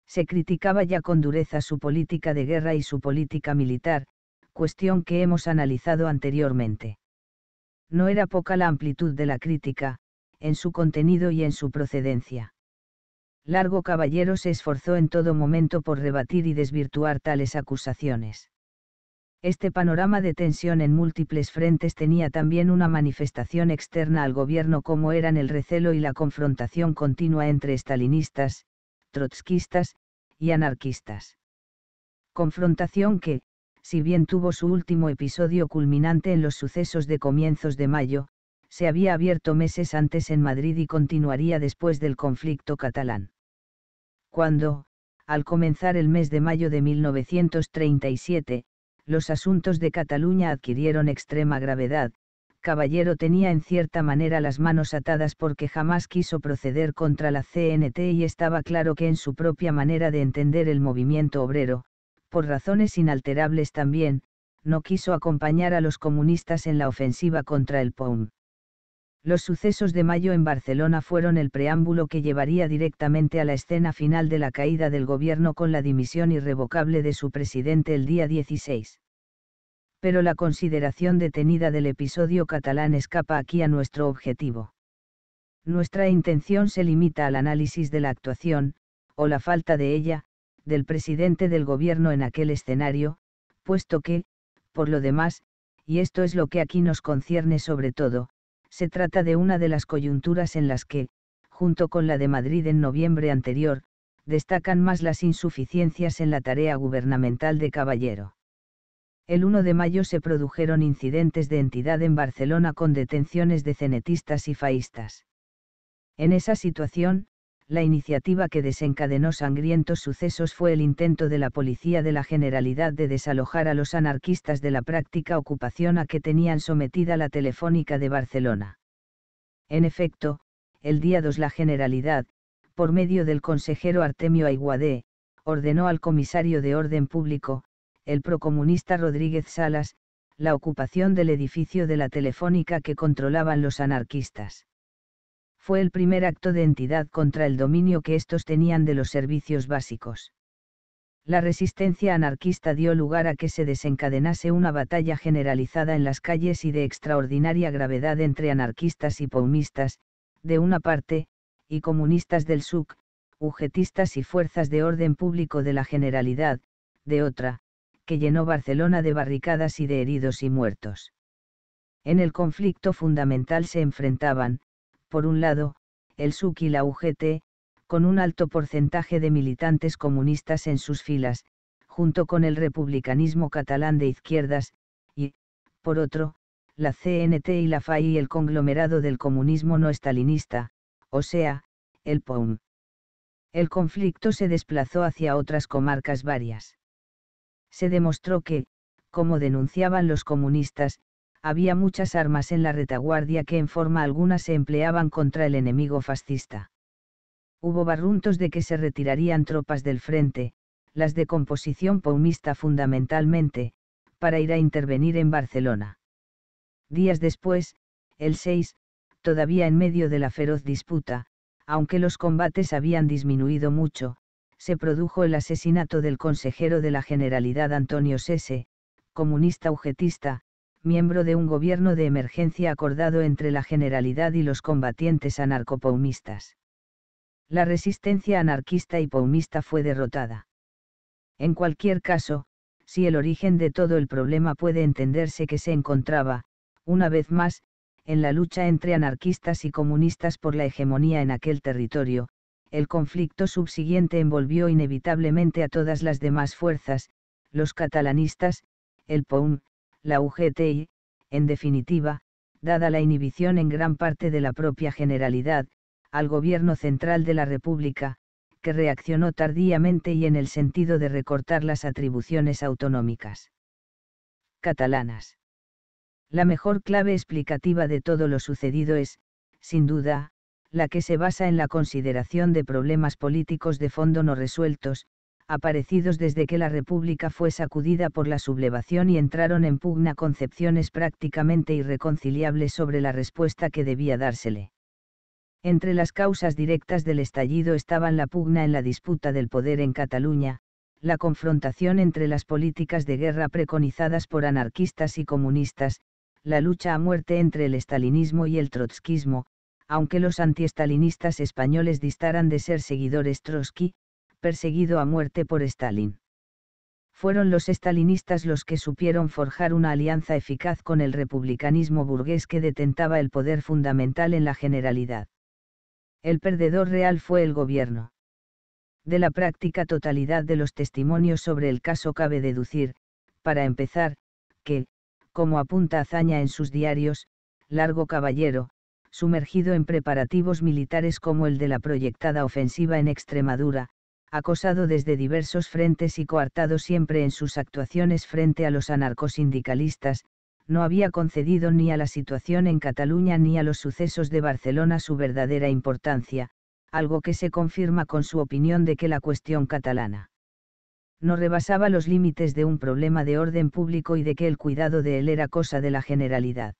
Se criticaba ya con dureza su política de guerra y su política militar, cuestión que hemos analizado anteriormente. No era poca la amplitud de la crítica, en su contenido y en su procedencia. Largo Caballero se esforzó en todo momento por rebatir y desvirtuar tales acusaciones. Este panorama de tensión en múltiples frentes tenía también una manifestación externa al gobierno como eran el recelo y la confrontación continua entre estalinistas, trotskistas, y anarquistas. Confrontación que, si bien tuvo su último episodio culminante en los sucesos de comienzos de mayo, se había abierto meses antes en Madrid y continuaría después del conflicto catalán cuando, al comenzar el mes de mayo de 1937, los asuntos de Cataluña adquirieron extrema gravedad, Caballero tenía en cierta manera las manos atadas porque jamás quiso proceder contra la CNT y estaba claro que en su propia manera de entender el movimiento obrero, por razones inalterables también, no quiso acompañar a los comunistas en la ofensiva contra el POUM. Los sucesos de mayo en Barcelona fueron el preámbulo que llevaría directamente a la escena final de la caída del gobierno con la dimisión irrevocable de su presidente el día 16. Pero la consideración detenida del episodio catalán escapa aquí a nuestro objetivo. Nuestra intención se limita al análisis de la actuación, o la falta de ella, del presidente del gobierno en aquel escenario, puesto que, por lo demás, y esto es lo que aquí nos concierne sobre todo, se trata de una de las coyunturas en las que, junto con la de Madrid en noviembre anterior, destacan más las insuficiencias en la tarea gubernamental de Caballero. El 1 de mayo se produjeron incidentes de entidad en Barcelona con detenciones de cenetistas y faístas. En esa situación, la iniciativa que desencadenó sangrientos sucesos fue el intento de la Policía de la Generalidad de desalojar a los anarquistas de la práctica ocupación a que tenían sometida la Telefónica de Barcelona. En efecto, el día 2 la Generalidad, por medio del consejero Artemio Aiguadé, ordenó al comisario de Orden Público, el procomunista Rodríguez Salas, la ocupación del edificio de la Telefónica que controlaban los anarquistas fue el primer acto de entidad contra el dominio que estos tenían de los servicios básicos. La resistencia anarquista dio lugar a que se desencadenase una batalla generalizada en las calles y de extraordinaria gravedad entre anarquistas y paumistas, de una parte, y comunistas del SUC, ujetistas y fuerzas de orden público de la Generalidad, de otra, que llenó Barcelona de barricadas y de heridos y muertos. En el conflicto fundamental se enfrentaban, por un lado, el SUC y la UGT, con un alto porcentaje de militantes comunistas en sus filas, junto con el republicanismo catalán de izquierdas, y, por otro, la CNT y la FAI y el conglomerado del comunismo no estalinista, o sea, el POUM. El conflicto se desplazó hacia otras comarcas varias. Se demostró que, como denunciaban los comunistas, había muchas armas en la retaguardia que en forma alguna se empleaban contra el enemigo fascista. Hubo barruntos de que se retirarían tropas del frente, las de composición paumista fundamentalmente, para ir a intervenir en Barcelona. Días después, el 6, todavía en medio de la feroz disputa, aunque los combates habían disminuido mucho, se produjo el asesinato del consejero de la Generalidad Antonio Sese, comunista ujetista, miembro de un gobierno de emergencia acordado entre la Generalidad y los combatientes anarcopaumistas. La resistencia anarquista y paumista fue derrotada. En cualquier caso, si el origen de todo el problema puede entenderse que se encontraba, una vez más, en la lucha entre anarquistas y comunistas por la hegemonía en aquel territorio, el conflicto subsiguiente envolvió inevitablemente a todas las demás fuerzas, los catalanistas, el POUM, la UGTI, en definitiva, dada la inhibición en gran parte de la propia Generalidad, al Gobierno Central de la República, que reaccionó tardíamente y en el sentido de recortar las atribuciones autonómicas catalanas. La mejor clave explicativa de todo lo sucedido es, sin duda, la que se basa en la consideración de problemas políticos de fondo no resueltos, aparecidos desde que la República fue sacudida por la sublevación y entraron en pugna concepciones prácticamente irreconciliables sobre la respuesta que debía dársele. Entre las causas directas del estallido estaban la pugna en la disputa del poder en Cataluña, la confrontación entre las políticas de guerra preconizadas por anarquistas y comunistas, la lucha a muerte entre el estalinismo y el trotskismo, aunque los antiestalinistas españoles distaran de ser seguidores Trotsky, perseguido a muerte por Stalin. Fueron los estalinistas los que supieron forjar una alianza eficaz con el republicanismo burgués que detentaba el poder fundamental en la generalidad. El perdedor real fue el gobierno. De la práctica totalidad de los testimonios sobre el caso cabe deducir, para empezar, que, como apunta Azaña en sus diarios, Largo Caballero, sumergido en preparativos militares como el de la proyectada ofensiva en Extremadura, acosado desde diversos frentes y coartado siempre en sus actuaciones frente a los anarcosindicalistas, no había concedido ni a la situación en Cataluña ni a los sucesos de Barcelona su verdadera importancia, algo que se confirma con su opinión de que la cuestión catalana no rebasaba los límites de un problema de orden público y de que el cuidado de él era cosa de la generalidad.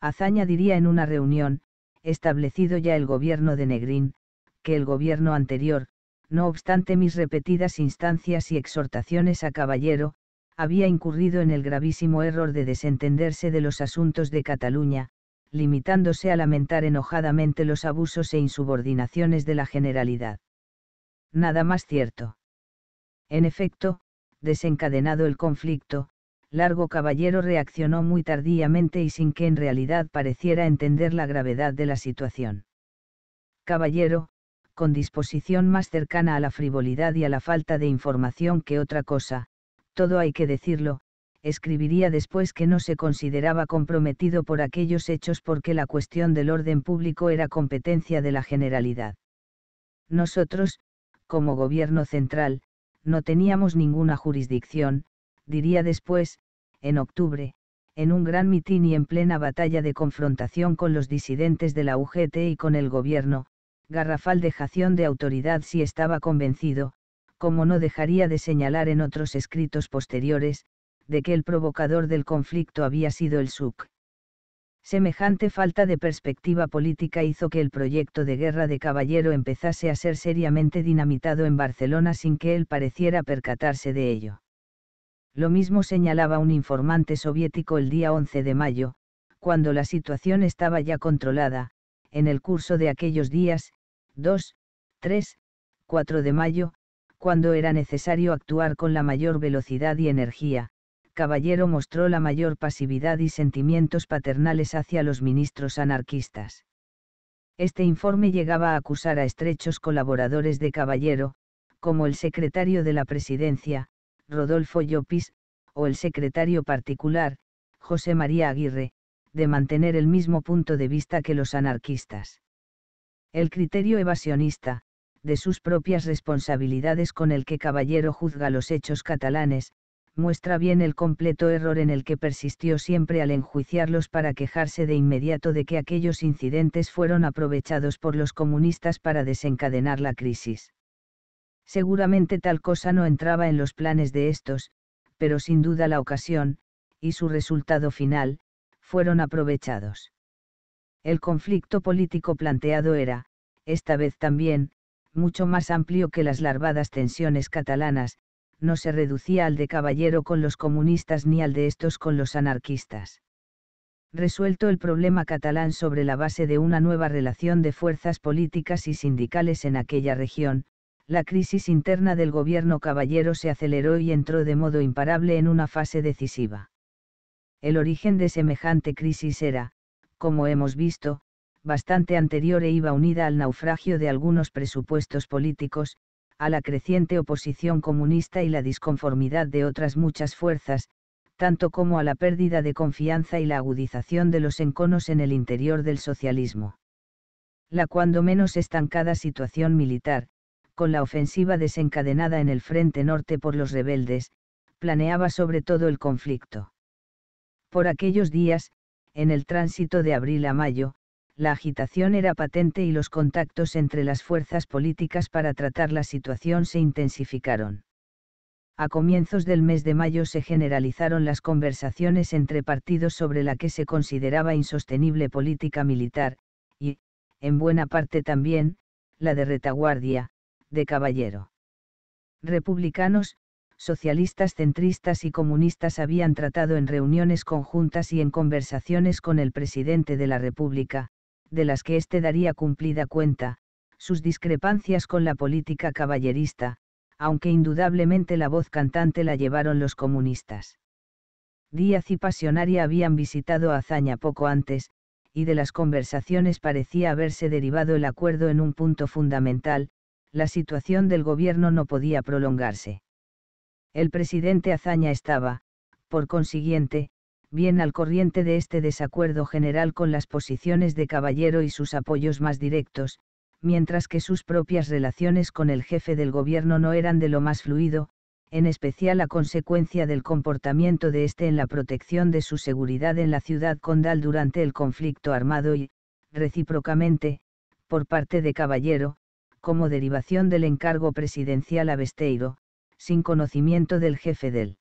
Azaña diría en una reunión, establecido ya el gobierno de Negrín, que el gobierno anterior, no obstante mis repetidas instancias y exhortaciones a Caballero, había incurrido en el gravísimo error de desentenderse de los asuntos de Cataluña, limitándose a lamentar enojadamente los abusos e insubordinaciones de la generalidad. Nada más cierto. En efecto, desencadenado el conflicto, Largo Caballero reaccionó muy tardíamente y sin que en realidad pareciera entender la gravedad de la situación. Caballero, con disposición más cercana a la frivolidad y a la falta de información que otra cosa, todo hay que decirlo, escribiría después que no se consideraba comprometido por aquellos hechos porque la cuestión del orden público era competencia de la Generalidad. Nosotros, como gobierno central, no teníamos ninguna jurisdicción, diría después, en octubre, en un gran mitin y en plena batalla de confrontación con los disidentes de la UGT y con el gobierno, garrafal dejación de autoridad si estaba convencido, como no dejaría de señalar en otros escritos posteriores, de que el provocador del conflicto había sido el SUC. Semejante falta de perspectiva política hizo que el proyecto de guerra de Caballero empezase a ser seriamente dinamitado en Barcelona sin que él pareciera percatarse de ello. Lo mismo señalaba un informante soviético el día 11 de mayo, cuando la situación estaba ya controlada, en el curso de aquellos días, 2, 3, 4 de mayo, cuando era necesario actuar con la mayor velocidad y energía, Caballero mostró la mayor pasividad y sentimientos paternales hacia los ministros anarquistas. Este informe llegaba a acusar a estrechos colaboradores de Caballero, como el secretario de la presidencia, Rodolfo Llopis, o el secretario particular, José María Aguirre, de mantener el mismo punto de vista que los anarquistas el criterio evasionista, de sus propias responsabilidades con el que Caballero juzga los hechos catalanes, muestra bien el completo error en el que persistió siempre al enjuiciarlos para quejarse de inmediato de que aquellos incidentes fueron aprovechados por los comunistas para desencadenar la crisis. Seguramente tal cosa no entraba en los planes de estos, pero sin duda la ocasión, y su resultado final, fueron aprovechados. El conflicto político planteado era, esta vez también, mucho más amplio que las larvadas tensiones catalanas, no se reducía al de Caballero con los comunistas ni al de estos con los anarquistas. Resuelto el problema catalán sobre la base de una nueva relación de fuerzas políticas y sindicales en aquella región, la crisis interna del gobierno Caballero se aceleró y entró de modo imparable en una fase decisiva. El origen de semejante crisis era, como hemos visto, bastante anterior e iba unida al naufragio de algunos presupuestos políticos, a la creciente oposición comunista y la disconformidad de otras muchas fuerzas, tanto como a la pérdida de confianza y la agudización de los enconos en el interior del socialismo. La cuando menos estancada situación militar, con la ofensiva desencadenada en el Frente Norte por los rebeldes, planeaba sobre todo el conflicto. Por aquellos días, en el tránsito de abril a mayo, la agitación era patente y los contactos entre las fuerzas políticas para tratar la situación se intensificaron. A comienzos del mes de mayo se generalizaron las conversaciones entre partidos sobre la que se consideraba insostenible política militar, y, en buena parte también, la de retaguardia, de caballero. Republicanos, socialistas centristas y comunistas habían tratado en reuniones conjuntas y en conversaciones con el presidente de la República, de las que éste daría cumplida cuenta, sus discrepancias con la política caballerista, aunque indudablemente la voz cantante la llevaron los comunistas. Díaz y Pasionaria habían visitado a Azaña poco antes, y de las conversaciones parecía haberse derivado el acuerdo en un punto fundamental, la situación del gobierno no podía prolongarse. El presidente Azaña estaba, por consiguiente, bien al corriente de este desacuerdo general con las posiciones de Caballero y sus apoyos más directos, mientras que sus propias relaciones con el jefe del gobierno no eran de lo más fluido, en especial a consecuencia del comportamiento de este en la protección de su seguridad en la ciudad condal durante el conflicto armado y, recíprocamente, por parte de Caballero, como derivación del encargo presidencial a Besteiro, sin conocimiento del jefe del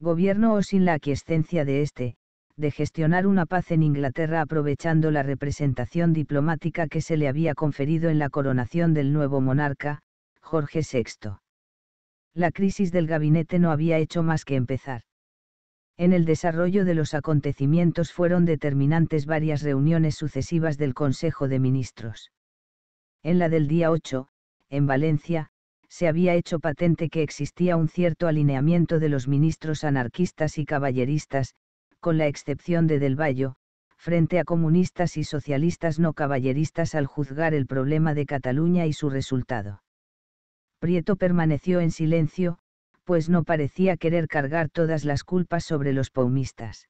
gobierno o sin la aquiescencia de éste, de gestionar una paz en Inglaterra aprovechando la representación diplomática que se le había conferido en la coronación del nuevo monarca, Jorge VI. La crisis del gabinete no había hecho más que empezar. En el desarrollo de los acontecimientos fueron determinantes varias reuniones sucesivas del Consejo de Ministros. En la del día 8, en Valencia, se había hecho patente que existía un cierto alineamiento de los ministros anarquistas y caballeristas, con la excepción de Del Valle, frente a comunistas y socialistas no caballeristas al juzgar el problema de Cataluña y su resultado. Prieto permaneció en silencio, pues no parecía querer cargar todas las culpas sobre los paumistas.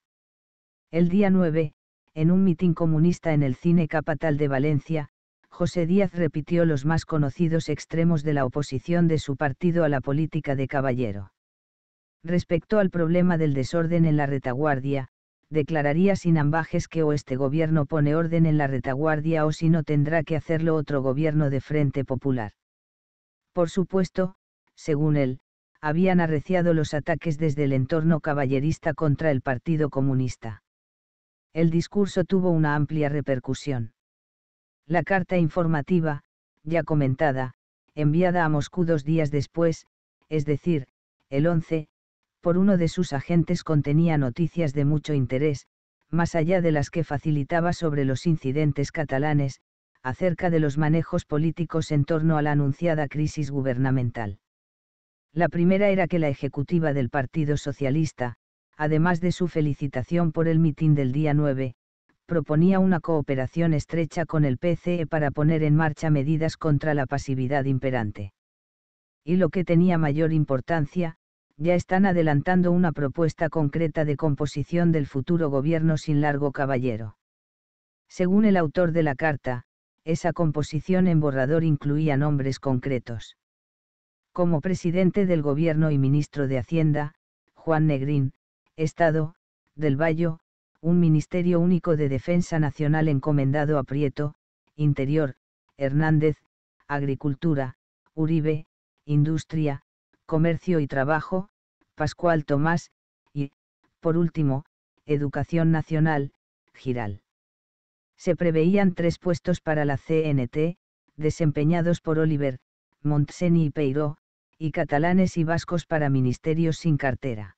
El día 9, en un mitin comunista en el Cine Capital de Valencia, José Díaz repitió los más conocidos extremos de la oposición de su partido a la política de Caballero. Respecto al problema del desorden en la retaguardia, declararía sin ambajes que o este gobierno pone orden en la retaguardia o si no tendrá que hacerlo otro gobierno de Frente Popular. Por supuesto, según él, habían arreciado los ataques desde el entorno caballerista contra el Partido Comunista. El discurso tuvo una amplia repercusión. La carta informativa, ya comentada, enviada a Moscú dos días después, es decir, el 11, por uno de sus agentes contenía noticias de mucho interés, más allá de las que facilitaba sobre los incidentes catalanes, acerca de los manejos políticos en torno a la anunciada crisis gubernamental. La primera era que la ejecutiva del Partido Socialista, además de su felicitación por el mitin del día 9, proponía una cooperación estrecha con el PCE para poner en marcha medidas contra la pasividad imperante. Y lo que tenía mayor importancia, ya están adelantando una propuesta concreta de composición del futuro gobierno sin largo caballero. Según el autor de la carta, esa composición en borrador incluía nombres concretos. Como presidente del gobierno y ministro de Hacienda, Juan Negrín, Estado, del Valle, un Ministerio Único de Defensa Nacional encomendado a Prieto, Interior, Hernández, Agricultura, Uribe, Industria, Comercio y Trabajo, Pascual Tomás, y, por último, Educación Nacional, Giral. Se preveían tres puestos para la CNT, desempeñados por Oliver, Montseny y Peiró, y catalanes y vascos para ministerios sin cartera.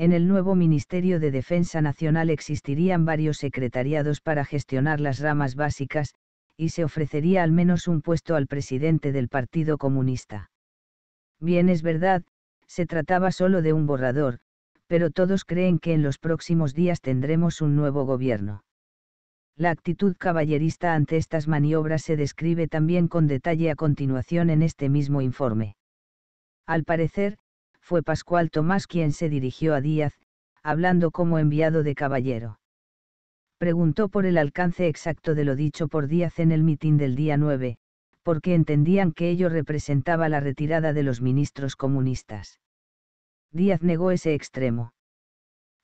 En el nuevo Ministerio de Defensa Nacional existirían varios secretariados para gestionar las ramas básicas, y se ofrecería al menos un puesto al presidente del Partido Comunista. Bien es verdad, se trataba solo de un borrador, pero todos creen que en los próximos días tendremos un nuevo gobierno. La actitud caballerista ante estas maniobras se describe también con detalle a continuación en este mismo informe. Al parecer, fue Pascual Tomás quien se dirigió a Díaz, hablando como enviado de caballero. Preguntó por el alcance exacto de lo dicho por Díaz en el mitin del día 9, porque entendían que ello representaba la retirada de los ministros comunistas. Díaz negó ese extremo.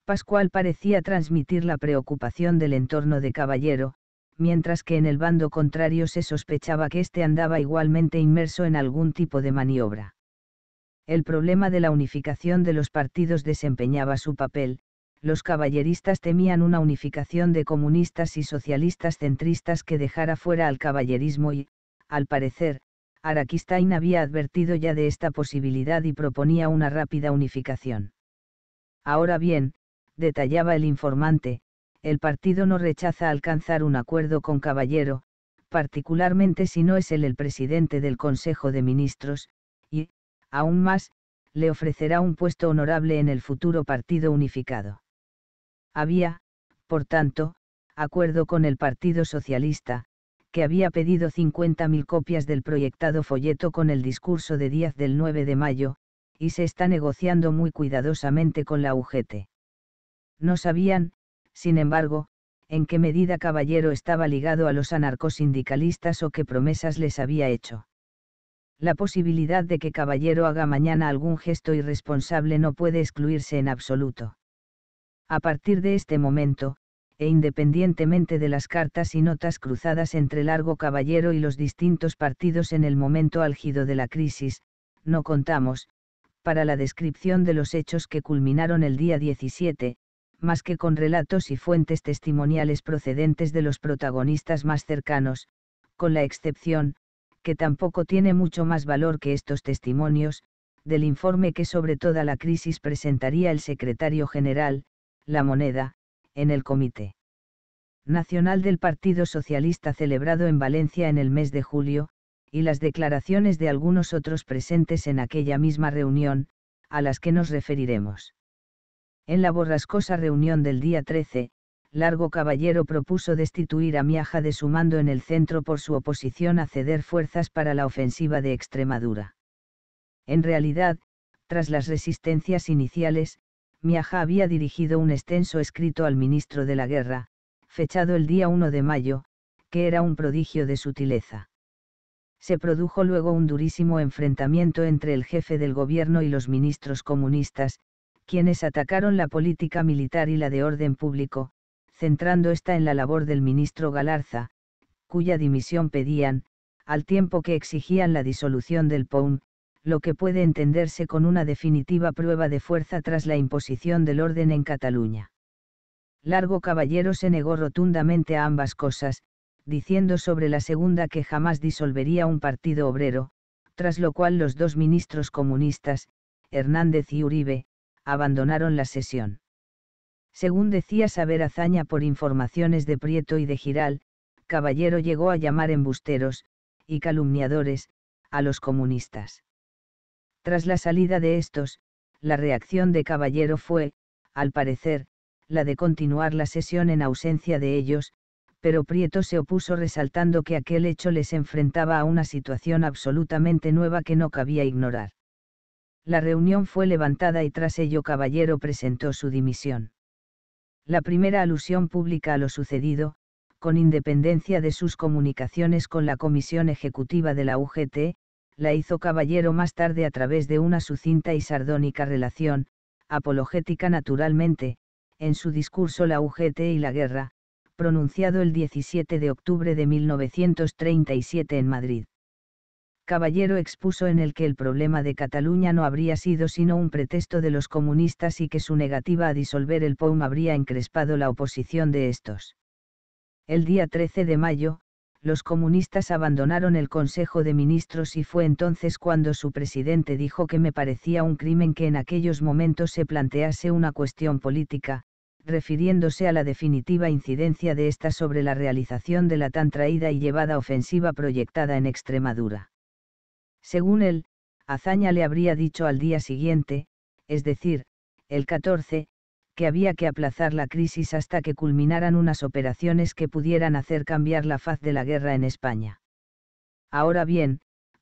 Pascual parecía transmitir la preocupación del entorno de Caballero, mientras que en el bando contrario se sospechaba que éste andaba igualmente inmerso en algún tipo de maniobra el problema de la unificación de los partidos desempeñaba su papel, los caballeristas temían una unificación de comunistas y socialistas centristas que dejara fuera al caballerismo y, al parecer, Araquistain había advertido ya de esta posibilidad y proponía una rápida unificación. Ahora bien, detallaba el informante, el partido no rechaza alcanzar un acuerdo con Caballero, particularmente si no es él el presidente del Consejo de Ministros, aún más, le ofrecerá un puesto honorable en el futuro Partido Unificado. Había, por tanto, acuerdo con el Partido Socialista, que había pedido 50.000 copias del proyectado folleto con el discurso de Díaz del 9 de mayo, y se está negociando muy cuidadosamente con la UGT. No sabían, sin embargo, en qué medida Caballero estaba ligado a los anarcosindicalistas o qué promesas les había hecho la posibilidad de que Caballero haga mañana algún gesto irresponsable no puede excluirse en absoluto. A partir de este momento, e independientemente de las cartas y notas cruzadas entre Largo Caballero y los distintos partidos en el momento álgido de la crisis, no contamos, para la descripción de los hechos que culminaron el día 17, más que con relatos y fuentes testimoniales procedentes de los protagonistas más cercanos, con la excepción, que tampoco tiene mucho más valor que estos testimonios, del informe que sobre toda la crisis presentaría el secretario general, La Moneda, en el Comité Nacional del Partido Socialista celebrado en Valencia en el mes de julio, y las declaraciones de algunos otros presentes en aquella misma reunión, a las que nos referiremos. En la borrascosa reunión del día 13, Largo Caballero propuso destituir a Miaja de su mando en el centro por su oposición a ceder fuerzas para la ofensiva de Extremadura. En realidad, tras las resistencias iniciales, Miaja había dirigido un extenso escrito al ministro de la Guerra, fechado el día 1 de mayo, que era un prodigio de sutileza. Se produjo luego un durísimo enfrentamiento entre el jefe del gobierno y los ministros comunistas, quienes atacaron la política militar y la de orden público, centrando esta en la labor del ministro Galarza, cuya dimisión pedían, al tiempo que exigían la disolución del POUM, lo que puede entenderse con una definitiva prueba de fuerza tras la imposición del orden en Cataluña. Largo Caballero se negó rotundamente a ambas cosas, diciendo sobre la segunda que jamás disolvería un partido obrero, tras lo cual los dos ministros comunistas, Hernández y Uribe, abandonaron la sesión. Según decía saber hazaña por informaciones de Prieto y de Giral, Caballero llegó a llamar embusteros, y calumniadores, a los comunistas. Tras la salida de estos, la reacción de Caballero fue, al parecer, la de continuar la sesión en ausencia de ellos, pero Prieto se opuso resaltando que aquel hecho les enfrentaba a una situación absolutamente nueva que no cabía ignorar. La reunión fue levantada y tras ello Caballero presentó su dimisión la primera alusión pública a lo sucedido, con independencia de sus comunicaciones con la Comisión Ejecutiva de la UGT, la hizo Caballero más tarde a través de una sucinta y sardónica relación, apologética naturalmente, en su discurso La UGT y la guerra, pronunciado el 17 de octubre de 1937 en Madrid. Caballero expuso en el que el problema de Cataluña no habría sido sino un pretexto de los comunistas y que su negativa a disolver el POUM habría encrespado la oposición de estos. El día 13 de mayo, los comunistas abandonaron el Consejo de Ministros y fue entonces cuando su presidente dijo que me parecía un crimen que en aquellos momentos se plantease una cuestión política, refiriéndose a la definitiva incidencia de esta sobre la realización de la tan traída y llevada ofensiva proyectada en Extremadura. Según él, Azaña le habría dicho al día siguiente, es decir, el 14, que había que aplazar la crisis hasta que culminaran unas operaciones que pudieran hacer cambiar la faz de la guerra en España. Ahora bien,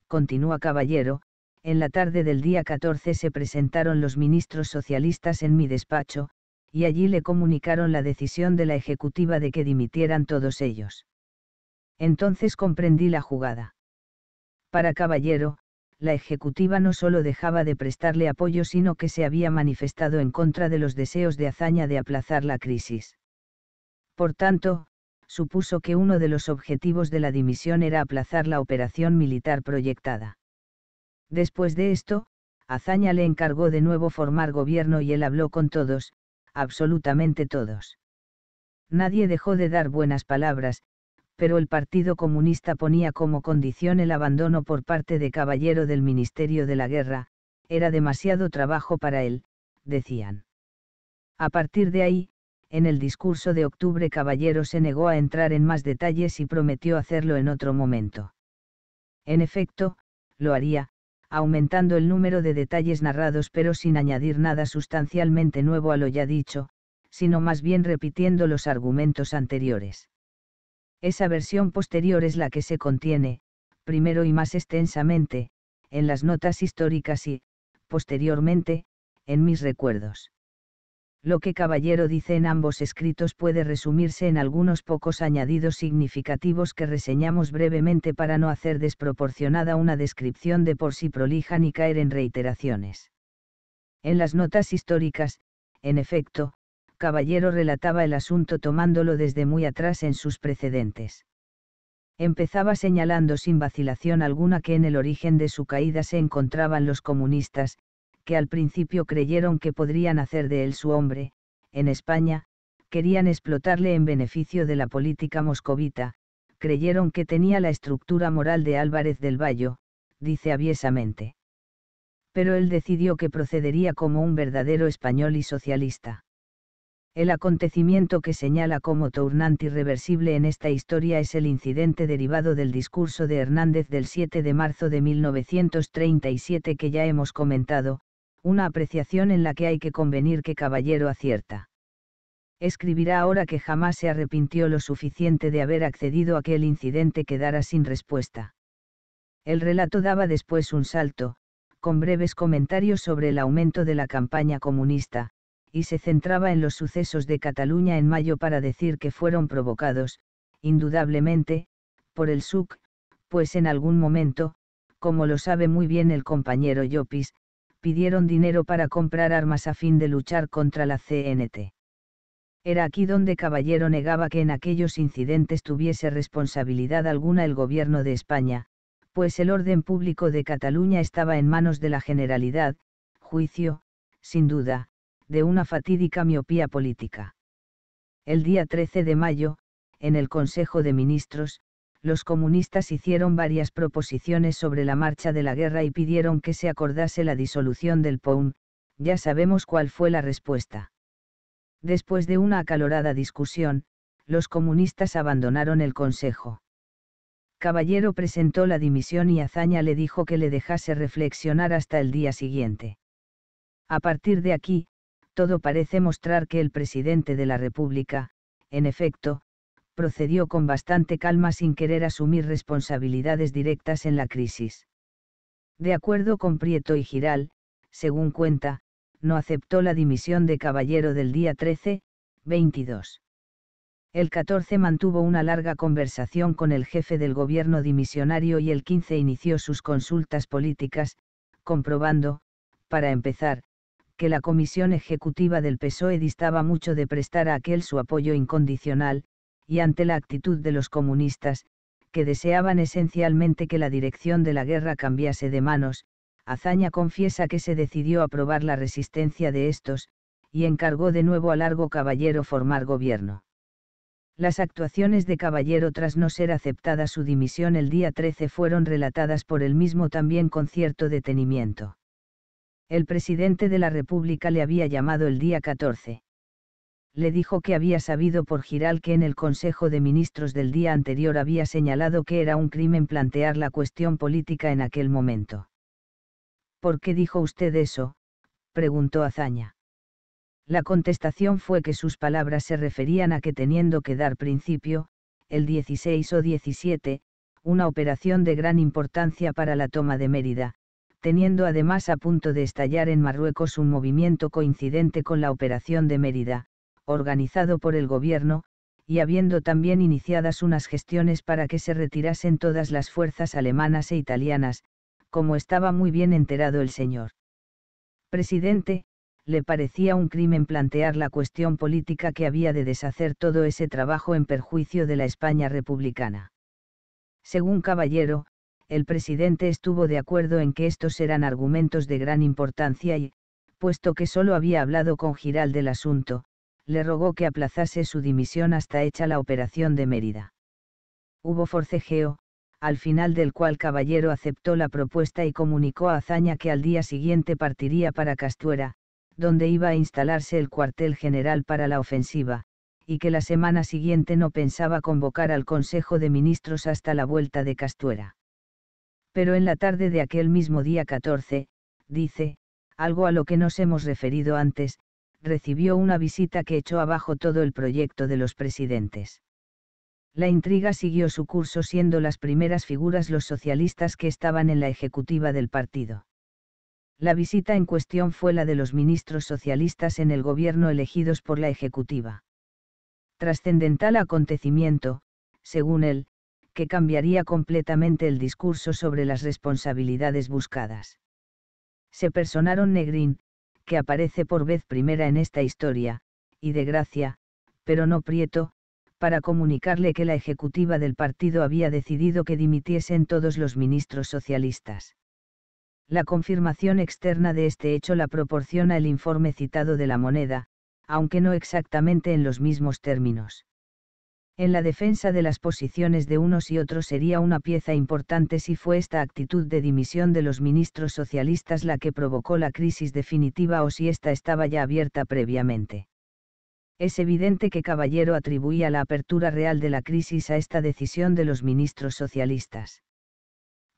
continúa Caballero, en la tarde del día 14 se presentaron los ministros socialistas en mi despacho, y allí le comunicaron la decisión de la Ejecutiva de que dimitieran todos ellos. Entonces comprendí la jugada. Para Caballero, la ejecutiva no solo dejaba de prestarle apoyo, sino que se había manifestado en contra de los deseos de hazaña de aplazar la crisis. Por tanto, supuso que uno de los objetivos de la dimisión era aplazar la operación militar proyectada. Después de esto, Azaña le encargó de nuevo formar gobierno y él habló con todos, absolutamente todos. Nadie dejó de dar buenas palabras, pero el Partido Comunista ponía como condición el abandono por parte de Caballero del Ministerio de la Guerra, era demasiado trabajo para él, decían. A partir de ahí, en el discurso de octubre Caballero se negó a entrar en más detalles y prometió hacerlo en otro momento. En efecto, lo haría, aumentando el número de detalles narrados pero sin añadir nada sustancialmente nuevo a lo ya dicho, sino más bien repitiendo los argumentos anteriores. Esa versión posterior es la que se contiene, primero y más extensamente, en las notas históricas y, posteriormente, en mis recuerdos. Lo que Caballero dice en ambos escritos puede resumirse en algunos pocos añadidos significativos que reseñamos brevemente para no hacer desproporcionada una descripción de por sí prolija ni caer en reiteraciones. En las notas históricas, en efecto, Caballero relataba el asunto tomándolo desde muy atrás en sus precedentes. Empezaba señalando sin vacilación alguna que en el origen de su caída se encontraban los comunistas, que al principio creyeron que podrían hacer de él su hombre, en España, querían explotarle en beneficio de la política moscovita, creyeron que tenía la estructura moral de Álvarez del Valle, dice aviesamente. Pero él decidió que procedería como un verdadero español y socialista. El acontecimiento que señala como tornante irreversible en esta historia es el incidente derivado del discurso de Hernández del 7 de marzo de 1937 que ya hemos comentado, una apreciación en la que hay que convenir que Caballero acierta. Escribirá ahora que jamás se arrepintió lo suficiente de haber accedido a que el incidente quedara sin respuesta. El relato daba después un salto, con breves comentarios sobre el aumento de la campaña comunista, y se centraba en los sucesos de Cataluña en mayo para decir que fueron provocados, indudablemente, por el SUC, pues en algún momento, como lo sabe muy bien el compañero Llopis, pidieron dinero para comprar armas a fin de luchar contra la CNT. Era aquí donde Caballero negaba que en aquellos incidentes tuviese responsabilidad alguna el gobierno de España, pues el orden público de Cataluña estaba en manos de la Generalidad, juicio, sin duda, de una fatídica miopía política. El día 13 de mayo, en el Consejo de Ministros, los comunistas hicieron varias proposiciones sobre la marcha de la guerra y pidieron que se acordase la disolución del POUM, ya sabemos cuál fue la respuesta. Después de una acalorada discusión, los comunistas abandonaron el Consejo. Caballero presentó la dimisión y Azaña le dijo que le dejase reflexionar hasta el día siguiente. A partir de aquí, todo parece mostrar que el presidente de la República, en efecto, procedió con bastante calma sin querer asumir responsabilidades directas en la crisis. De acuerdo con Prieto y Giral, según cuenta, no aceptó la dimisión de Caballero del día 13, 22. El 14 mantuvo una larga conversación con el jefe del gobierno dimisionario y el 15 inició sus consultas políticas, comprobando, para empezar, que la comisión ejecutiva del PSOE distaba mucho de prestar a aquel su apoyo incondicional, y ante la actitud de los comunistas, que deseaban esencialmente que la dirección de la guerra cambiase de manos, Azaña confiesa que se decidió aprobar la resistencia de estos, y encargó de nuevo a Largo Caballero formar gobierno. Las actuaciones de Caballero tras no ser aceptada su dimisión el día 13 fueron relatadas por él mismo también con cierto detenimiento. El presidente de la República le había llamado el día 14. Le dijo que había sabido por Giral que en el Consejo de Ministros del día anterior había señalado que era un crimen plantear la cuestión política en aquel momento. ¿Por qué dijo usted eso? preguntó Azaña. La contestación fue que sus palabras se referían a que teniendo que dar principio, el 16 o 17, una operación de gran importancia para la toma de Mérida, teniendo además a punto de estallar en Marruecos un movimiento coincidente con la Operación de Mérida, organizado por el gobierno, y habiendo también iniciadas unas gestiones para que se retirasen todas las fuerzas alemanas e italianas, como estaba muy bien enterado el señor presidente, le parecía un crimen plantear la cuestión política que había de deshacer todo ese trabajo en perjuicio de la España republicana. Según Caballero, el presidente estuvo de acuerdo en que estos eran argumentos de gran importancia y, puesto que solo había hablado con Giral del asunto, le rogó que aplazase su dimisión hasta hecha la operación de Mérida. Hubo forcejeo, al final del cual Caballero aceptó la propuesta y comunicó a Azaña que al día siguiente partiría para Castuera, donde iba a instalarse el cuartel general para la ofensiva, y que la semana siguiente no pensaba convocar al Consejo de Ministros hasta la vuelta de Castuera pero en la tarde de aquel mismo día 14, dice, algo a lo que nos hemos referido antes, recibió una visita que echó abajo todo el proyecto de los presidentes. La intriga siguió su curso siendo las primeras figuras los socialistas que estaban en la ejecutiva del partido. La visita en cuestión fue la de los ministros socialistas en el gobierno elegidos por la ejecutiva. Trascendental acontecimiento, según él, que cambiaría completamente el discurso sobre las responsabilidades buscadas. Se personaron Negrín, que aparece por vez primera en esta historia, y de Gracia, pero no Prieto, para comunicarle que la ejecutiva del partido había decidido que dimitiesen todos los ministros socialistas. La confirmación externa de este hecho la proporciona el informe citado de la moneda, aunque no exactamente en los mismos términos en la defensa de las posiciones de unos y otros sería una pieza importante si fue esta actitud de dimisión de los ministros socialistas la que provocó la crisis definitiva o si esta estaba ya abierta previamente. Es evidente que Caballero atribuía la apertura real de la crisis a esta decisión de los ministros socialistas.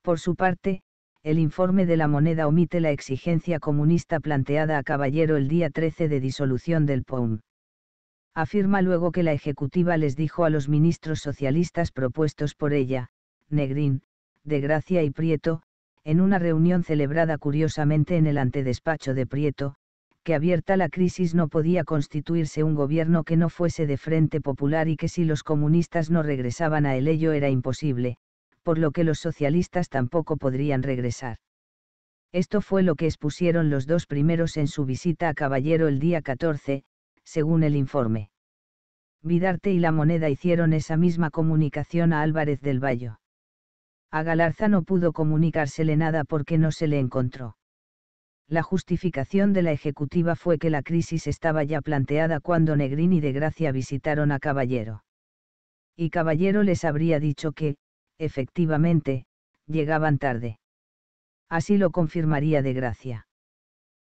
Por su parte, el informe de la moneda omite la exigencia comunista planteada a Caballero el día 13 de disolución del POUM afirma luego que la ejecutiva les dijo a los ministros socialistas propuestos por ella, Negrín, de Gracia y Prieto, en una reunión celebrada curiosamente en el antedespacho de Prieto, que abierta la crisis no podía constituirse un gobierno que no fuese de Frente Popular y que si los comunistas no regresaban a él ello era imposible, por lo que los socialistas tampoco podrían regresar. Esto fue lo que expusieron los dos primeros en su visita a Caballero el día 14, según el informe. Vidarte y La Moneda hicieron esa misma comunicación a Álvarez del Valle. A Galarza no pudo comunicársele nada porque no se le encontró. La justificación de la ejecutiva fue que la crisis estaba ya planteada cuando Negrín y de Gracia visitaron a Caballero. Y Caballero les habría dicho que, efectivamente, llegaban tarde. Así lo confirmaría de Gracia.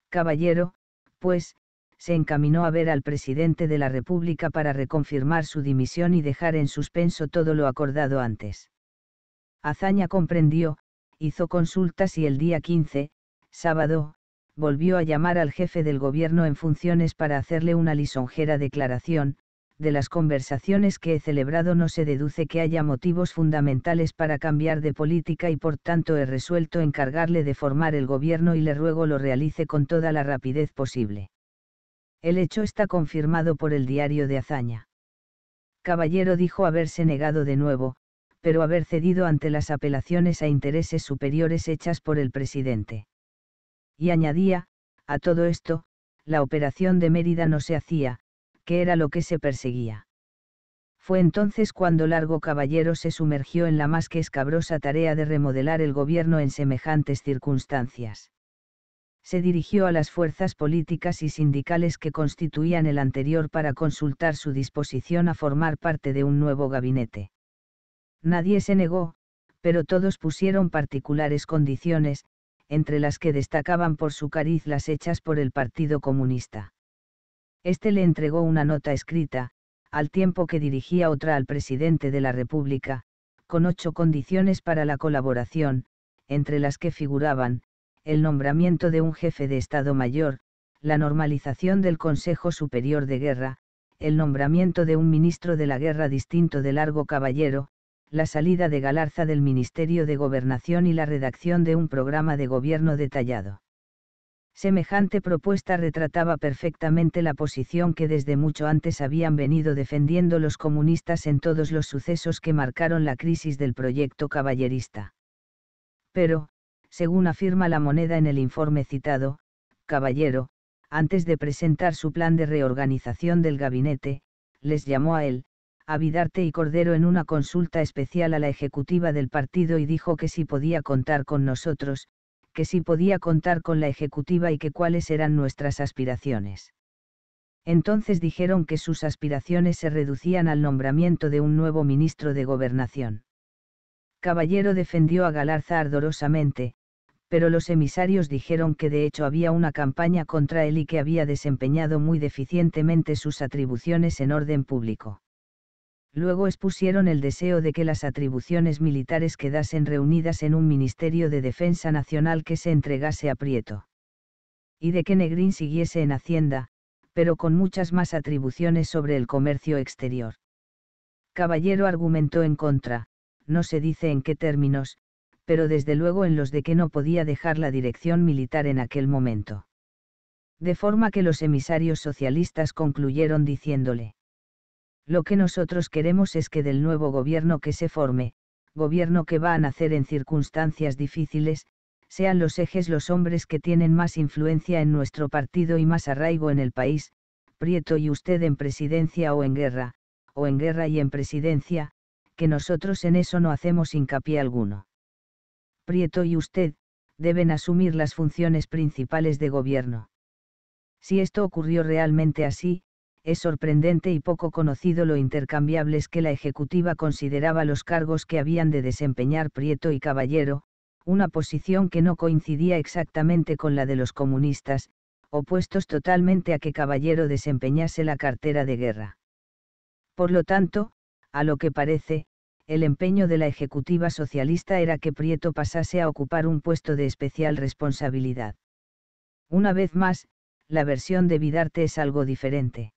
Caballero, pues, se encaminó a ver al presidente de la República para reconfirmar su dimisión y dejar en suspenso todo lo acordado antes. Azaña comprendió, hizo consultas y el día 15, sábado, volvió a llamar al jefe del gobierno en funciones para hacerle una lisonjera declaración, de las conversaciones que he celebrado no se deduce que haya motivos fundamentales para cambiar de política y por tanto he resuelto encargarle de formar el gobierno y le ruego lo realice con toda la rapidez posible. El hecho está confirmado por el diario de hazaña. Caballero dijo haberse negado de nuevo, pero haber cedido ante las apelaciones a intereses superiores hechas por el presidente. Y añadía, a todo esto, la operación de Mérida no se hacía, que era lo que se perseguía. Fue entonces cuando Largo Caballero se sumergió en la más que escabrosa tarea de remodelar el gobierno en semejantes circunstancias se dirigió a las fuerzas políticas y sindicales que constituían el anterior para consultar su disposición a formar parte de un nuevo gabinete. Nadie se negó, pero todos pusieron particulares condiciones, entre las que destacaban por su cariz las hechas por el Partido Comunista. Este le entregó una nota escrita, al tiempo que dirigía otra al presidente de la República, con ocho condiciones para la colaboración, entre las que figuraban, el nombramiento de un jefe de Estado Mayor, la normalización del Consejo Superior de Guerra, el nombramiento de un ministro de la Guerra distinto de Largo Caballero, la salida de Galarza del Ministerio de Gobernación y la redacción de un programa de gobierno detallado. Semejante propuesta retrataba perfectamente la posición que desde mucho antes habían venido defendiendo los comunistas en todos los sucesos que marcaron la crisis del proyecto caballerista. Pero, según afirma la moneda en el informe citado, Caballero, antes de presentar su plan de reorganización del gabinete, les llamó a él, a Vidarte y Cordero en una consulta especial a la ejecutiva del partido y dijo que si podía contar con nosotros, que si podía contar con la ejecutiva y que cuáles eran nuestras aspiraciones. Entonces dijeron que sus aspiraciones se reducían al nombramiento de un nuevo ministro de Gobernación. Caballero defendió a Galarza ardorosamente, pero los emisarios dijeron que de hecho había una campaña contra él y que había desempeñado muy deficientemente sus atribuciones en orden público. Luego expusieron el deseo de que las atribuciones militares quedasen reunidas en un Ministerio de Defensa Nacional que se entregase a Prieto. Y de que Negrín siguiese en Hacienda, pero con muchas más atribuciones sobre el comercio exterior. Caballero argumentó en contra, no se dice en qué términos, pero desde luego en los de que no podía dejar la dirección militar en aquel momento. De forma que los emisarios socialistas concluyeron diciéndole, lo que nosotros queremos es que del nuevo gobierno que se forme, gobierno que va a nacer en circunstancias difíciles, sean los ejes los hombres que tienen más influencia en nuestro partido y más arraigo en el país, Prieto y usted en presidencia o en guerra, o en guerra y en presidencia, que nosotros en eso no hacemos hincapié alguno. Prieto y usted, deben asumir las funciones principales de gobierno. Si esto ocurrió realmente así, es sorprendente y poco conocido lo intercambiables que la Ejecutiva consideraba los cargos que habían de desempeñar Prieto y Caballero, una posición que no coincidía exactamente con la de los comunistas, opuestos totalmente a que Caballero desempeñase la cartera de guerra. Por lo tanto, a lo que parece, el empeño de la Ejecutiva Socialista era que Prieto pasase a ocupar un puesto de especial responsabilidad. Una vez más, la versión de Vidarte es algo diferente.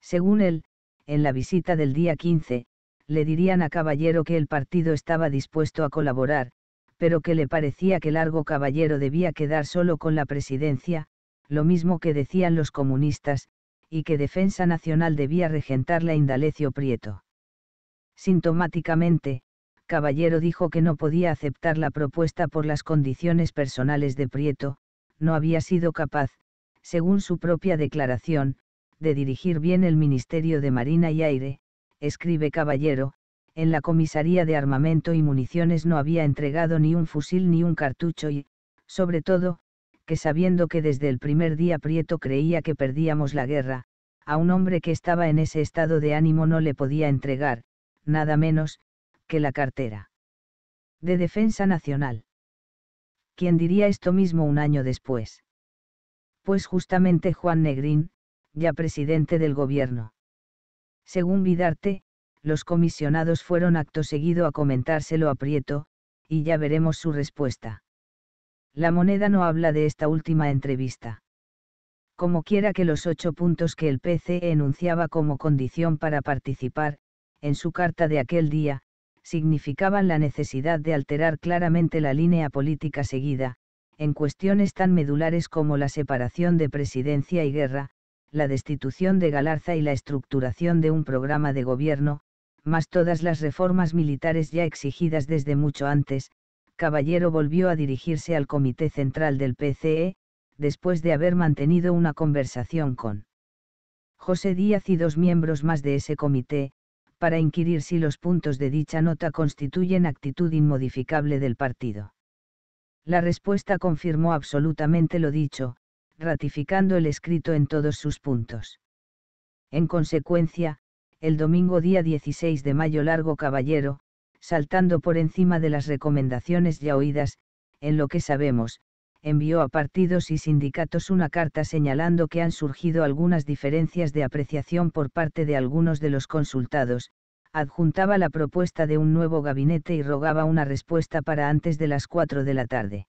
Según él, en la visita del día 15, le dirían a Caballero que el partido estaba dispuesto a colaborar, pero que le parecía que Largo Caballero debía quedar solo con la presidencia, lo mismo que decían los comunistas, y que Defensa Nacional debía regentar la Indalecio Prieto. Sintomáticamente, Caballero dijo que no podía aceptar la propuesta por las condiciones personales de Prieto, no había sido capaz, según su propia declaración, de dirigir bien el Ministerio de Marina y Aire, escribe Caballero, en la comisaría de armamento y municiones no había entregado ni un fusil ni un cartucho y, sobre todo, que sabiendo que desde el primer día Prieto creía que perdíamos la guerra, a un hombre que estaba en ese estado de ánimo no le podía entregar, nada menos, que la cartera de Defensa Nacional. ¿Quién diría esto mismo un año después? Pues justamente Juan Negrín, ya presidente del gobierno. Según Vidarte, los comisionados fueron acto seguido a comentárselo a Prieto, y ya veremos su respuesta. La moneda no habla de esta última entrevista. Como quiera que los ocho puntos que el PCE enunciaba como condición para participar, en su carta de aquel día, significaban la necesidad de alterar claramente la línea política seguida, en cuestiones tan medulares como la separación de presidencia y guerra, la destitución de Galarza y la estructuración de un programa de gobierno, más todas las reformas militares ya exigidas desde mucho antes, Caballero volvió a dirigirse al Comité Central del PCE, después de haber mantenido una conversación con José Díaz y dos miembros más de ese comité, para inquirir si los puntos de dicha nota constituyen actitud inmodificable del partido. La respuesta confirmó absolutamente lo dicho, ratificando el escrito en todos sus puntos. En consecuencia, el domingo día 16 de mayo Largo Caballero, saltando por encima de las recomendaciones ya oídas, en lo que sabemos, envió a partidos y sindicatos una carta señalando que han surgido algunas diferencias de apreciación por parte de algunos de los consultados, adjuntaba la propuesta de un nuevo gabinete y rogaba una respuesta para antes de las 4 de la tarde.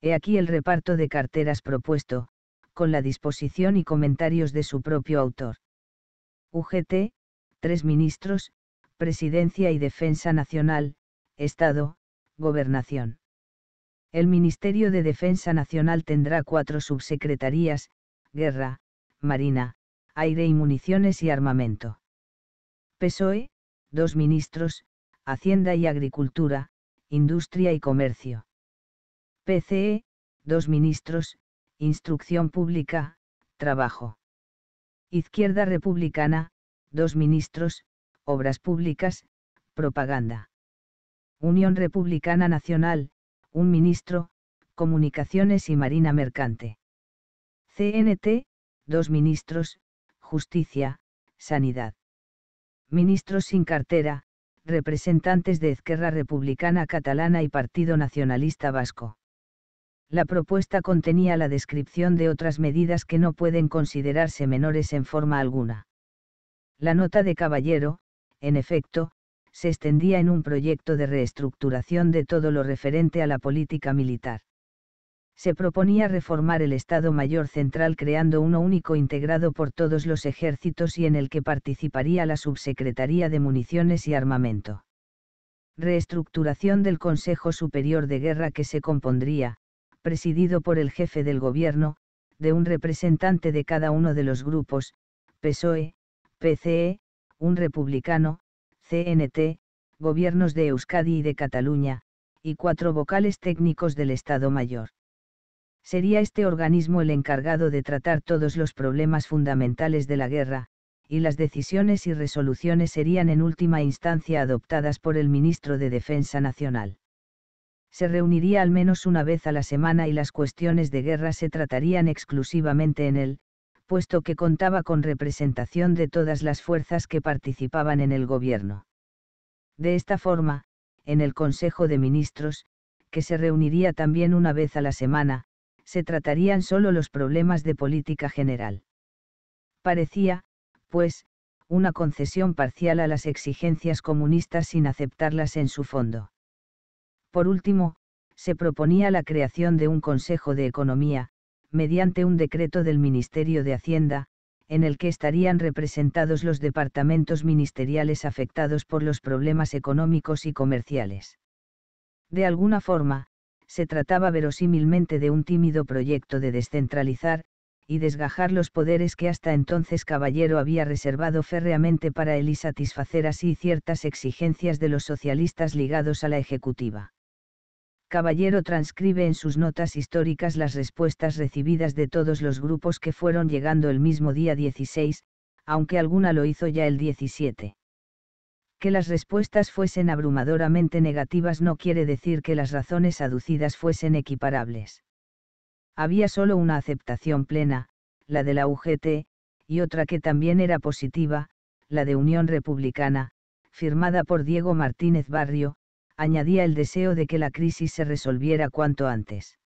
He aquí el reparto de carteras propuesto, con la disposición y comentarios de su propio autor. UGT, tres ministros, Presidencia y Defensa Nacional, Estado, Gobernación. El Ministerio de Defensa Nacional tendrá cuatro subsecretarías, Guerra, Marina, Aire y Municiones y Armamento. PSOE, dos ministros, Hacienda y Agricultura, Industria y Comercio. PCE, dos ministros, Instrucción Pública, Trabajo. Izquierda Republicana, dos ministros, Obras Públicas, Propaganda. Unión Republicana Nacional, un ministro, Comunicaciones y Marina Mercante. CNT, dos ministros, Justicia, Sanidad. Ministros sin cartera, representantes de Ezquerra Republicana Catalana y Partido Nacionalista Vasco. La propuesta contenía la descripción de otras medidas que no pueden considerarse menores en forma alguna. La nota de caballero, en efecto, se extendía en un proyecto de reestructuración de todo lo referente a la política militar. Se proponía reformar el Estado Mayor Central creando uno único integrado por todos los ejércitos y en el que participaría la Subsecretaría de Municiones y Armamento. Reestructuración del Consejo Superior de Guerra que se compondría, presidido por el jefe del gobierno, de un representante de cada uno de los grupos, PSOE, PCE, un republicano, CNT, gobiernos de Euskadi y de Cataluña, y cuatro vocales técnicos del Estado Mayor. Sería este organismo el encargado de tratar todos los problemas fundamentales de la guerra, y las decisiones y resoluciones serían en última instancia adoptadas por el ministro de Defensa Nacional. Se reuniría al menos una vez a la semana y las cuestiones de guerra se tratarían exclusivamente en él, puesto que contaba con representación de todas las fuerzas que participaban en el gobierno. De esta forma, en el Consejo de Ministros, que se reuniría también una vez a la semana, se tratarían solo los problemas de política general. Parecía, pues, una concesión parcial a las exigencias comunistas sin aceptarlas en su fondo. Por último, se proponía la creación de un Consejo de Economía, mediante un decreto del Ministerio de Hacienda, en el que estarían representados los departamentos ministeriales afectados por los problemas económicos y comerciales. De alguna forma, se trataba verosímilmente de un tímido proyecto de descentralizar, y desgajar los poderes que hasta entonces Caballero había reservado férreamente para él y satisfacer así ciertas exigencias de los socialistas ligados a la ejecutiva. Caballero transcribe en sus notas históricas las respuestas recibidas de todos los grupos que fueron llegando el mismo día 16, aunque alguna lo hizo ya el 17. Que las respuestas fuesen abrumadoramente negativas no quiere decir que las razones aducidas fuesen equiparables. Había solo una aceptación plena, la de la UGT, y otra que también era positiva, la de Unión Republicana, firmada por Diego Martínez Barrio, añadía el deseo de que la crisis se resolviera cuanto antes.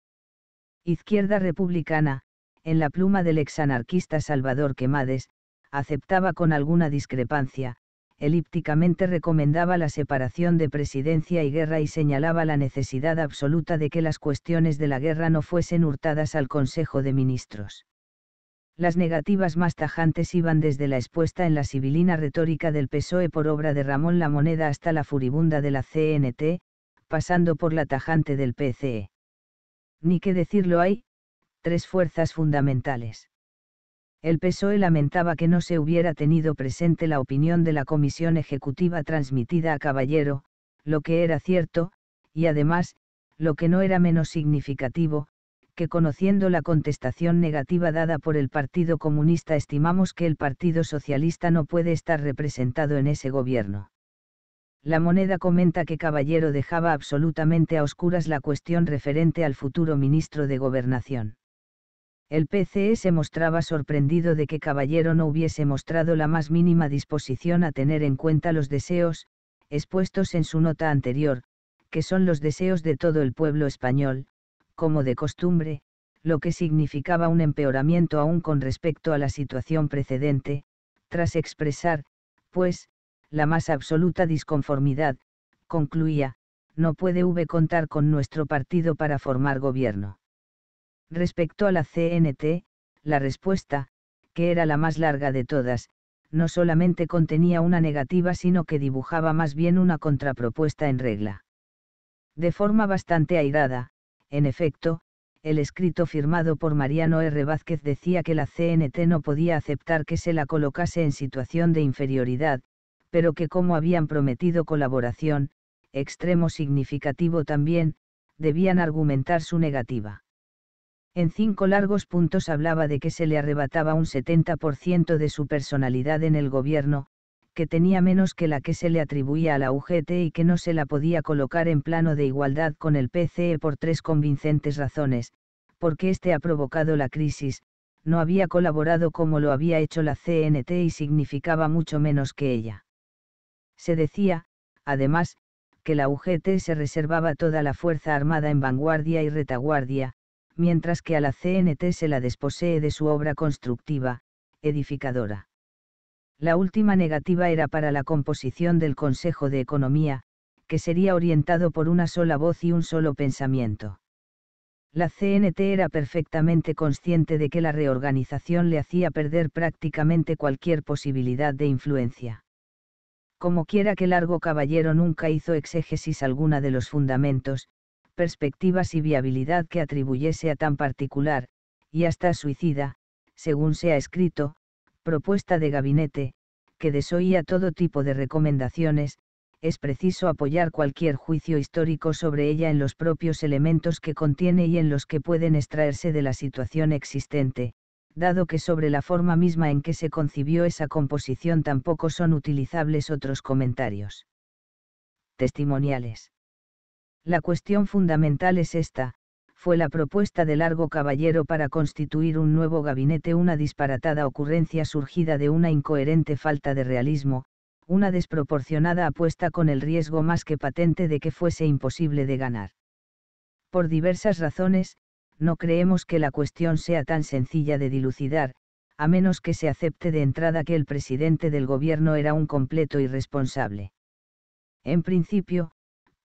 Izquierda Republicana, en la pluma del exanarquista Salvador Quemades, aceptaba con alguna discrepancia, elípticamente recomendaba la separación de presidencia y guerra y señalaba la necesidad absoluta de que las cuestiones de la guerra no fuesen hurtadas al Consejo de Ministros. Las negativas más tajantes iban desde la expuesta en la sibilina retórica del PSOE por obra de Ramón La Moneda hasta la furibunda de la CNT, pasando por la tajante del PCE. Ni qué decirlo hay, tres fuerzas fundamentales. El PSOE lamentaba que no se hubiera tenido presente la opinión de la comisión ejecutiva transmitida a Caballero, lo que era cierto, y además, lo que no era menos significativo, que conociendo la contestación negativa dada por el Partido Comunista estimamos que el Partido Socialista no puede estar representado en ese gobierno. La moneda comenta que Caballero dejaba absolutamente a oscuras la cuestión referente al futuro ministro de Gobernación. El PCE se mostraba sorprendido de que Caballero no hubiese mostrado la más mínima disposición a tener en cuenta los deseos, expuestos en su nota anterior, que son los deseos de todo el pueblo español, como de costumbre, lo que significaba un empeoramiento aún con respecto a la situación precedente, tras expresar, pues, la más absoluta disconformidad, concluía, no puede V contar con nuestro partido para formar gobierno. Respecto a la CNT, la respuesta, que era la más larga de todas, no solamente contenía una negativa sino que dibujaba más bien una contrapropuesta en regla. De forma bastante airada, en efecto, el escrito firmado por Mariano R. Vázquez decía que la CNT no podía aceptar que se la colocase en situación de inferioridad, pero que como habían prometido colaboración, extremo significativo también, debían argumentar su negativa. En cinco largos puntos hablaba de que se le arrebataba un 70% de su personalidad en el gobierno, que tenía menos que la que se le atribuía a la UGT y que no se la podía colocar en plano de igualdad con el PCE por tres convincentes razones, porque éste ha provocado la crisis, no había colaborado como lo había hecho la CNT y significaba mucho menos que ella. Se decía, además, que la UGT se reservaba toda la fuerza armada en vanguardia y retaguardia, mientras que a la CNT se la desposee de su obra constructiva, edificadora. La última negativa era para la composición del Consejo de Economía, que sería orientado por una sola voz y un solo pensamiento. La CNT era perfectamente consciente de que la reorganización le hacía perder prácticamente cualquier posibilidad de influencia. Como quiera que Largo Caballero nunca hizo exégesis alguna de los fundamentos, perspectivas y viabilidad que atribuyese a tan particular, y hasta suicida, según se ha escrito, propuesta de gabinete, que desoía todo tipo de recomendaciones, es preciso apoyar cualquier juicio histórico sobre ella en los propios elementos que contiene y en los que pueden extraerse de la situación existente, dado que sobre la forma misma en que se concibió esa composición tampoco son utilizables otros comentarios testimoniales. La cuestión fundamental es esta, fue la propuesta de Largo Caballero para constituir un nuevo gabinete una disparatada ocurrencia surgida de una incoherente falta de realismo, una desproporcionada apuesta con el riesgo más que patente de que fuese imposible de ganar. Por diversas razones, no creemos que la cuestión sea tan sencilla de dilucidar, a menos que se acepte de entrada que el presidente del gobierno era un completo irresponsable. En principio,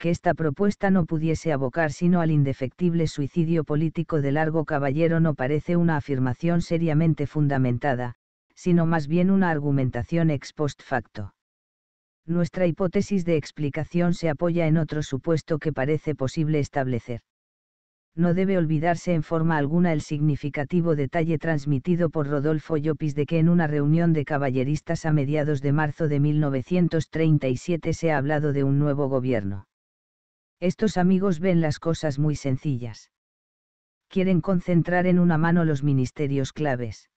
que esta propuesta no pudiese abocar sino al indefectible suicidio político de Largo Caballero no parece una afirmación seriamente fundamentada, sino más bien una argumentación ex post facto. Nuestra hipótesis de explicación se apoya en otro supuesto que parece posible establecer. No debe olvidarse en forma alguna el significativo detalle transmitido por Rodolfo Llopis de que en una reunión de caballeristas a mediados de marzo de 1937 se ha hablado de un nuevo gobierno estos amigos ven las cosas muy sencillas. Quieren concentrar en una mano los ministerios claves.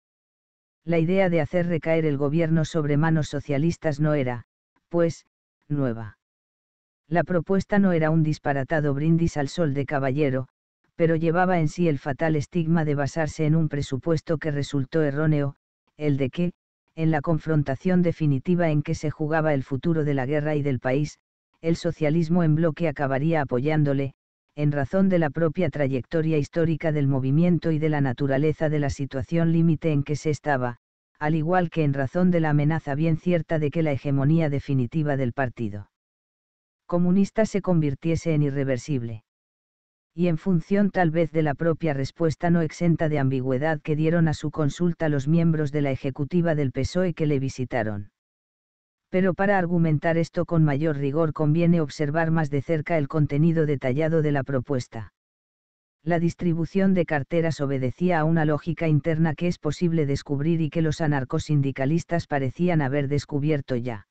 La idea de hacer recaer el gobierno sobre manos socialistas no era, pues, nueva. La propuesta no era un disparatado brindis al sol de caballero, pero llevaba en sí el fatal estigma de basarse en un presupuesto que resultó erróneo, el de que, en la confrontación definitiva en que se jugaba el futuro de la guerra y del país, el socialismo en bloque acabaría apoyándole, en razón de la propia trayectoria histórica del movimiento y de la naturaleza de la situación límite en que se estaba, al igual que en razón de la amenaza bien cierta de que la hegemonía definitiva del Partido Comunista se convirtiese en irreversible. Y en función tal vez de la propia respuesta no exenta de ambigüedad que dieron a su consulta los miembros de la ejecutiva del PSOE que le visitaron pero para argumentar esto con mayor rigor conviene observar más de cerca el contenido detallado de la propuesta. La distribución de carteras obedecía a una lógica interna que es posible descubrir y que los anarcosindicalistas parecían haber descubierto ya.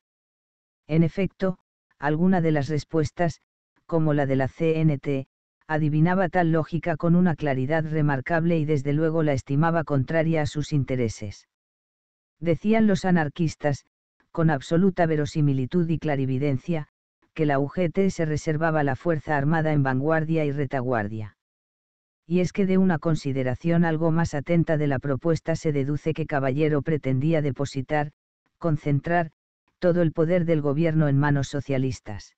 En efecto, alguna de las respuestas, como la de la CNT, adivinaba tal lógica con una claridad remarcable y desde luego la estimaba contraria a sus intereses. Decían los anarquistas, con absoluta verosimilitud y clarividencia, que la UGT se reservaba la Fuerza Armada en vanguardia y retaguardia. Y es que de una consideración algo más atenta de la propuesta se deduce que Caballero pretendía depositar, concentrar, todo el poder del gobierno en manos socialistas.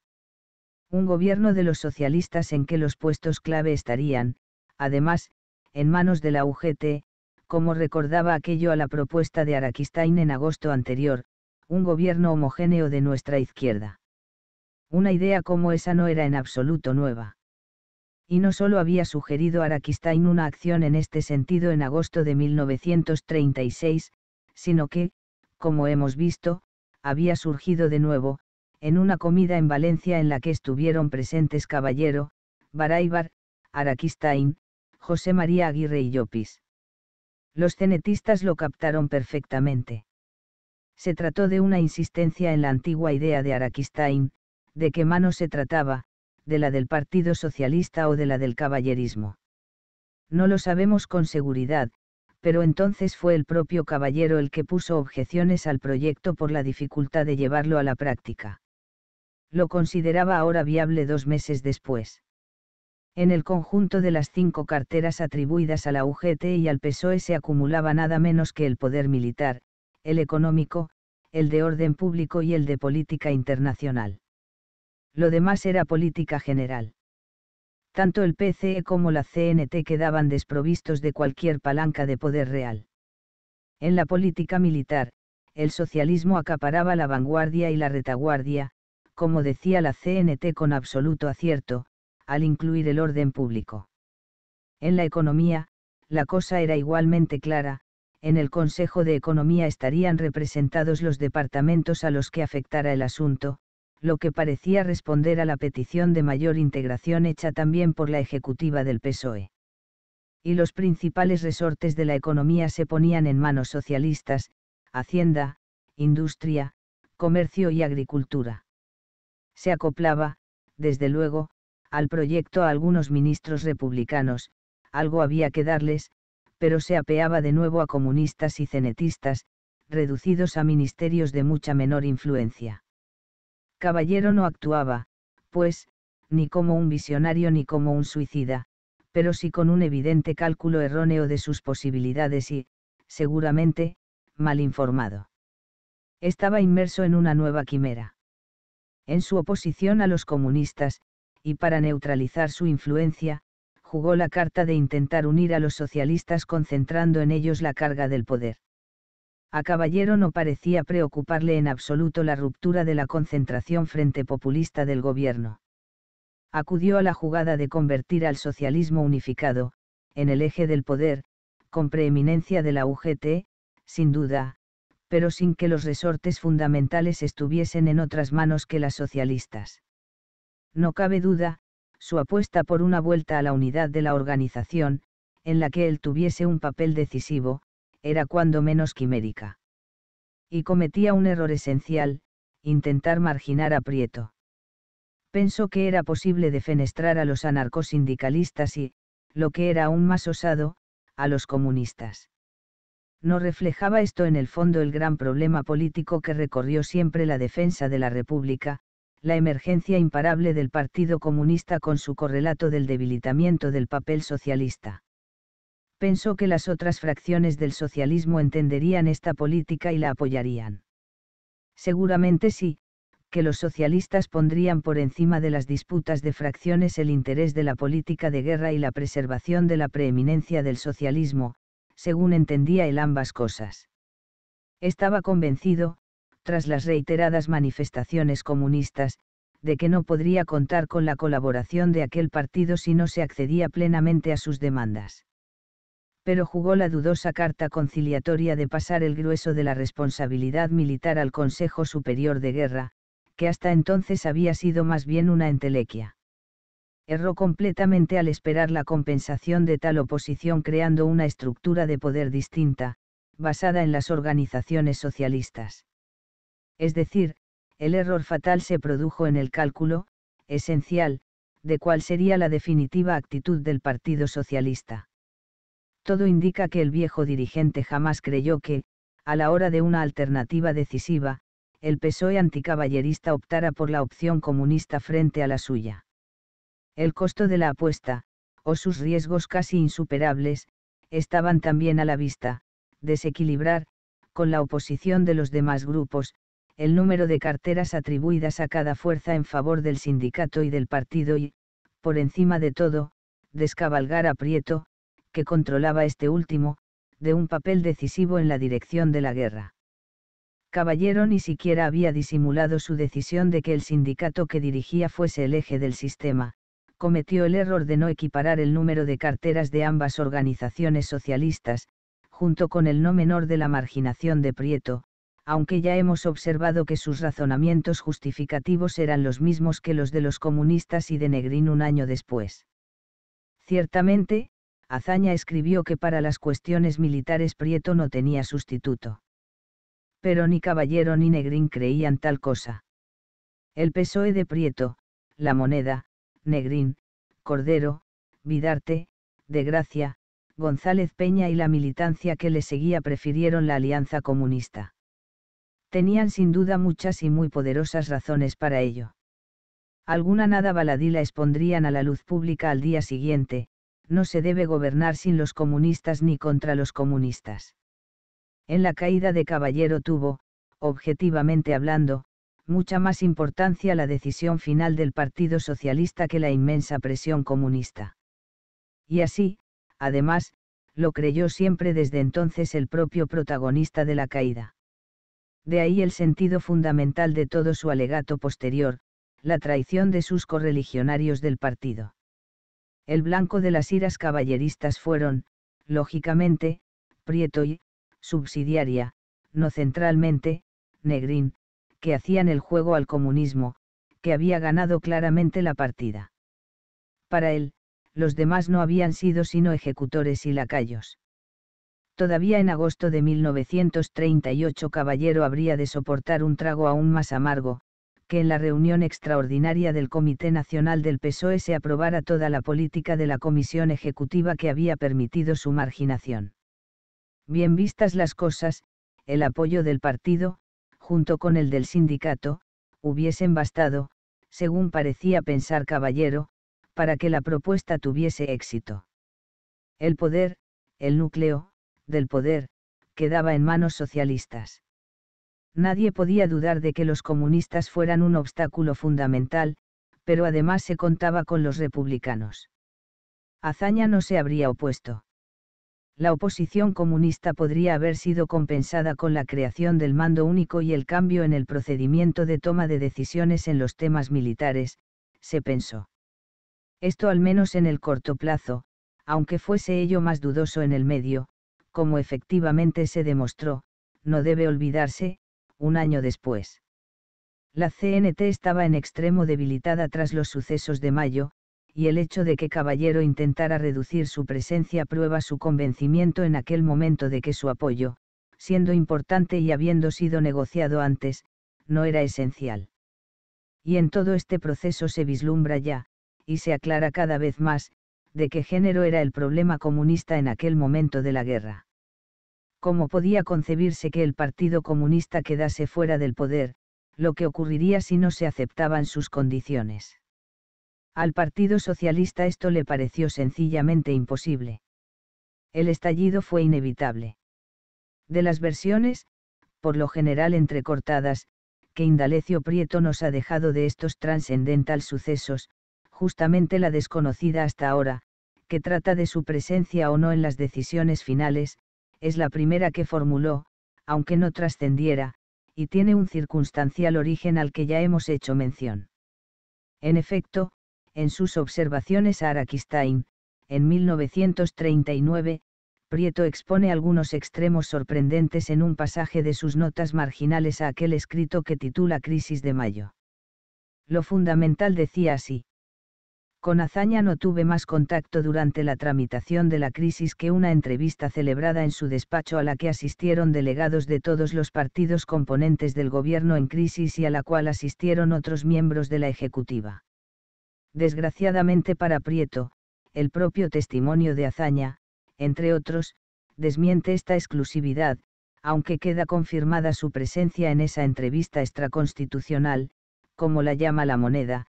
Un gobierno de los socialistas en que los puestos clave estarían, además, en manos de la UGT, como recordaba aquello a la propuesta de Araquistain en agosto anterior, un gobierno homogéneo de nuestra izquierda. Una idea como esa no era en absoluto nueva. Y no solo había sugerido Araquistain una acción en este sentido en agosto de 1936, sino que, como hemos visto, había surgido de nuevo, en una comida en Valencia en la que estuvieron presentes Caballero, Baraibar, Araquistain, José María Aguirre y Llopis. Los cenetistas lo captaron perfectamente se trató de una insistencia en la antigua idea de Araquistain, de qué mano se trataba, de la del Partido Socialista o de la del caballerismo. No lo sabemos con seguridad, pero entonces fue el propio caballero el que puso objeciones al proyecto por la dificultad de llevarlo a la práctica. Lo consideraba ahora viable dos meses después. En el conjunto de las cinco carteras atribuidas a la UGT y al PSOE se acumulaba nada menos que el poder militar, el económico, el de orden público y el de política internacional. Lo demás era política general. Tanto el PCE como la CNT quedaban desprovistos de cualquier palanca de poder real. En la política militar, el socialismo acaparaba la vanguardia y la retaguardia, como decía la CNT con absoluto acierto, al incluir el orden público. En la economía, la cosa era igualmente clara, en el Consejo de Economía estarían representados los departamentos a los que afectara el asunto, lo que parecía responder a la petición de mayor integración hecha también por la ejecutiva del PSOE. Y los principales resortes de la economía se ponían en manos socialistas, Hacienda, Industria, Comercio y Agricultura. Se acoplaba, desde luego, al proyecto a algunos ministros republicanos, algo había que darles, pero se apeaba de nuevo a comunistas y cenetistas, reducidos a ministerios de mucha menor influencia. Caballero no actuaba, pues, ni como un visionario ni como un suicida, pero sí con un evidente cálculo erróneo de sus posibilidades y, seguramente, mal informado. Estaba inmerso en una nueva quimera. En su oposición a los comunistas, y para neutralizar su influencia, jugó la carta de intentar unir a los socialistas concentrando en ellos la carga del poder. A Caballero no parecía preocuparle en absoluto la ruptura de la concentración frente populista del gobierno. Acudió a la jugada de convertir al socialismo unificado, en el eje del poder, con preeminencia de la UGT, sin duda, pero sin que los resortes fundamentales estuviesen en otras manos que las socialistas. No cabe duda, su apuesta por una vuelta a la unidad de la organización, en la que él tuviese un papel decisivo, era cuando menos quimérica. Y cometía un error esencial, intentar marginar a Prieto. Pensó que era posible defenestrar a los anarcosindicalistas y, lo que era aún más osado, a los comunistas. No reflejaba esto en el fondo el gran problema político que recorrió siempre la defensa de la República, la emergencia imparable del Partido Comunista con su correlato del debilitamiento del papel socialista. Pensó que las otras fracciones del socialismo entenderían esta política y la apoyarían. Seguramente sí, que los socialistas pondrían por encima de las disputas de fracciones el interés de la política de guerra y la preservación de la preeminencia del socialismo, según entendía él ambas cosas. Estaba convencido, tras las reiteradas manifestaciones comunistas, de que no podría contar con la colaboración de aquel partido si no se accedía plenamente a sus demandas. Pero jugó la dudosa carta conciliatoria de pasar el grueso de la responsabilidad militar al Consejo Superior de Guerra, que hasta entonces había sido más bien una entelequia. Erró completamente al esperar la compensación de tal oposición creando una estructura de poder distinta, basada en las organizaciones socialistas es decir, el error fatal se produjo en el cálculo, esencial, de cuál sería la definitiva actitud del Partido Socialista. Todo indica que el viejo dirigente jamás creyó que, a la hora de una alternativa decisiva, el PSOE anticaballerista optara por la opción comunista frente a la suya. El costo de la apuesta, o sus riesgos casi insuperables, estaban también a la vista, desequilibrar, con la oposición de los demás grupos, el número de carteras atribuidas a cada fuerza en favor del sindicato y del partido y, por encima de todo, descabalgar a Prieto, que controlaba este último, de un papel decisivo en la dirección de la guerra. Caballero ni siquiera había disimulado su decisión de que el sindicato que dirigía fuese el eje del sistema, cometió el error de no equiparar el número de carteras de ambas organizaciones socialistas, junto con el no menor de la marginación de Prieto, aunque ya hemos observado que sus razonamientos justificativos eran los mismos que los de los comunistas y de Negrín un año después. Ciertamente, Azaña escribió que para las cuestiones militares Prieto no tenía sustituto. Pero ni Caballero ni Negrín creían tal cosa. El PSOE de Prieto, La Moneda, Negrín, Cordero, Vidarte, De Gracia, González Peña y la militancia que le seguía prefirieron la alianza comunista tenían sin duda muchas y muy poderosas razones para ello. Alguna nada baladí la expondrían a la luz pública al día siguiente, no se debe gobernar sin los comunistas ni contra los comunistas. En la caída de Caballero tuvo, objetivamente hablando, mucha más importancia la decisión final del Partido Socialista que la inmensa presión comunista. Y así, además, lo creyó siempre desde entonces el propio protagonista de la caída de ahí el sentido fundamental de todo su alegato posterior, la traición de sus correligionarios del partido. El blanco de las iras caballeristas fueron, lógicamente, Prieto y, subsidiaria, no centralmente, Negrín, que hacían el juego al comunismo, que había ganado claramente la partida. Para él, los demás no habían sido sino ejecutores y lacayos todavía en agosto de 1938 Caballero habría de soportar un trago aún más amargo, que en la reunión extraordinaria del Comité Nacional del PSOE se aprobara toda la política de la Comisión Ejecutiva que había permitido su marginación. Bien vistas las cosas, el apoyo del partido, junto con el del sindicato, hubiesen bastado, según parecía pensar Caballero, para que la propuesta tuviese éxito. El poder, el núcleo, del poder, quedaba en manos socialistas. Nadie podía dudar de que los comunistas fueran un obstáculo fundamental, pero además se contaba con los republicanos. Azaña no se habría opuesto. La oposición comunista podría haber sido compensada con la creación del mando único y el cambio en el procedimiento de toma de decisiones en los temas militares, se pensó. Esto al menos en el corto plazo, aunque fuese ello más dudoso en el medio, como efectivamente se demostró, no debe olvidarse, un año después. La CNT estaba en extremo debilitada tras los sucesos de mayo, y el hecho de que Caballero intentara reducir su presencia prueba su convencimiento en aquel momento de que su apoyo, siendo importante y habiendo sido negociado antes, no era esencial. Y en todo este proceso se vislumbra ya, y se aclara cada vez más, de qué género era el problema comunista en aquel momento de la guerra cómo podía concebirse que el Partido Comunista quedase fuera del poder, lo que ocurriría si no se aceptaban sus condiciones. Al Partido Socialista esto le pareció sencillamente imposible. El estallido fue inevitable. De las versiones, por lo general entrecortadas, que Indalecio Prieto nos ha dejado de estos trascendental sucesos, justamente la desconocida hasta ahora, que trata de su presencia o no en las decisiones finales, es la primera que formuló, aunque no trascendiera, y tiene un circunstancial origen al que ya hemos hecho mención. En efecto, en sus observaciones a Araquistain, en 1939, Prieto expone algunos extremos sorprendentes en un pasaje de sus notas marginales a aquel escrito que titula Crisis de Mayo. Lo fundamental decía así. Con hazaña no tuve más contacto durante la tramitación de la crisis que una entrevista celebrada en su despacho a la que asistieron delegados de todos los partidos componentes del gobierno en crisis y a la cual asistieron otros miembros de la Ejecutiva. Desgraciadamente para Prieto, el propio testimonio de hazaña, entre otros, desmiente esta exclusividad, aunque queda confirmada su presencia en esa entrevista extraconstitucional, como la llama la moneda,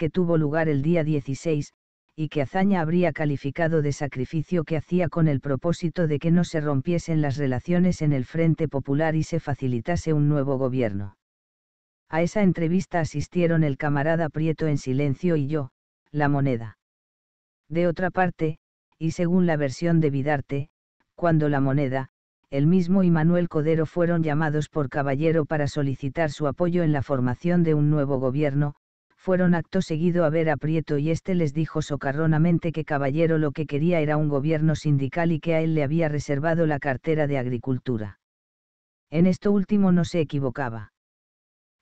que tuvo lugar el día 16, y que Azaña habría calificado de sacrificio que hacía con el propósito de que no se rompiesen las relaciones en el Frente Popular y se facilitase un nuevo gobierno. A esa entrevista asistieron el camarada Prieto en silencio y yo, la moneda. De otra parte, y según la versión de Vidarte, cuando la moneda, el mismo y Manuel Codero fueron llamados por Caballero para solicitar su apoyo en la formación de un nuevo gobierno, fueron acto seguido a ver a Prieto y este les dijo socarronamente que Caballero lo que quería era un gobierno sindical y que a él le había reservado la cartera de Agricultura. En esto último no se equivocaba.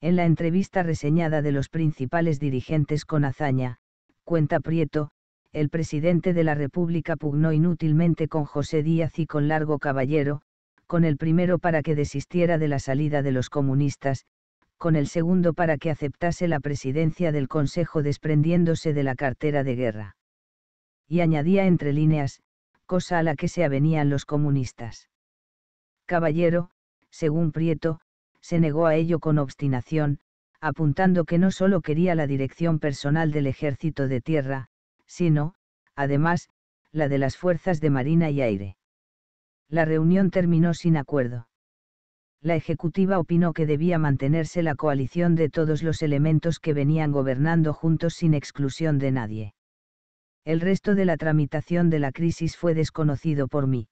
En la entrevista reseñada de los principales dirigentes con hazaña, cuenta Prieto, el presidente de la República pugnó inútilmente con José Díaz y con Largo Caballero, con el primero para que desistiera de la salida de los comunistas, con el segundo para que aceptase la presidencia del Consejo desprendiéndose de la cartera de guerra. Y añadía entre líneas, cosa a la que se avenían los comunistas. Caballero, según Prieto, se negó a ello con obstinación, apuntando que no solo quería la dirección personal del ejército de tierra, sino, además, la de las fuerzas de marina y aire. La reunión terminó sin acuerdo la Ejecutiva opinó que debía mantenerse la coalición de todos los elementos que venían gobernando juntos sin exclusión de nadie. El resto de la tramitación de la crisis fue desconocido por mí.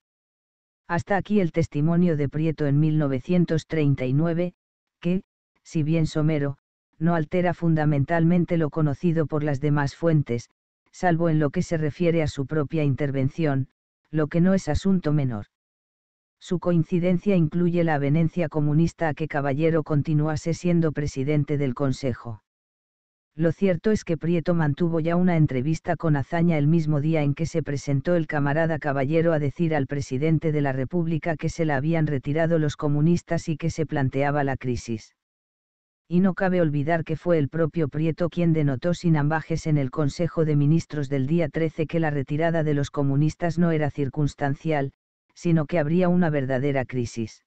Hasta aquí el testimonio de Prieto en 1939, que, si bien somero, no altera fundamentalmente lo conocido por las demás fuentes, salvo en lo que se refiere a su propia intervención, lo que no es asunto menor. Su coincidencia incluye la avenencia comunista a que Caballero continuase siendo presidente del Consejo. Lo cierto es que Prieto mantuvo ya una entrevista con Azaña el mismo día en que se presentó el camarada Caballero a decir al presidente de la República que se la habían retirado los comunistas y que se planteaba la crisis. Y no cabe olvidar que fue el propio Prieto quien denotó sin ambajes en el Consejo de Ministros del día 13 que la retirada de los comunistas no era circunstancial, sino que habría una verdadera crisis.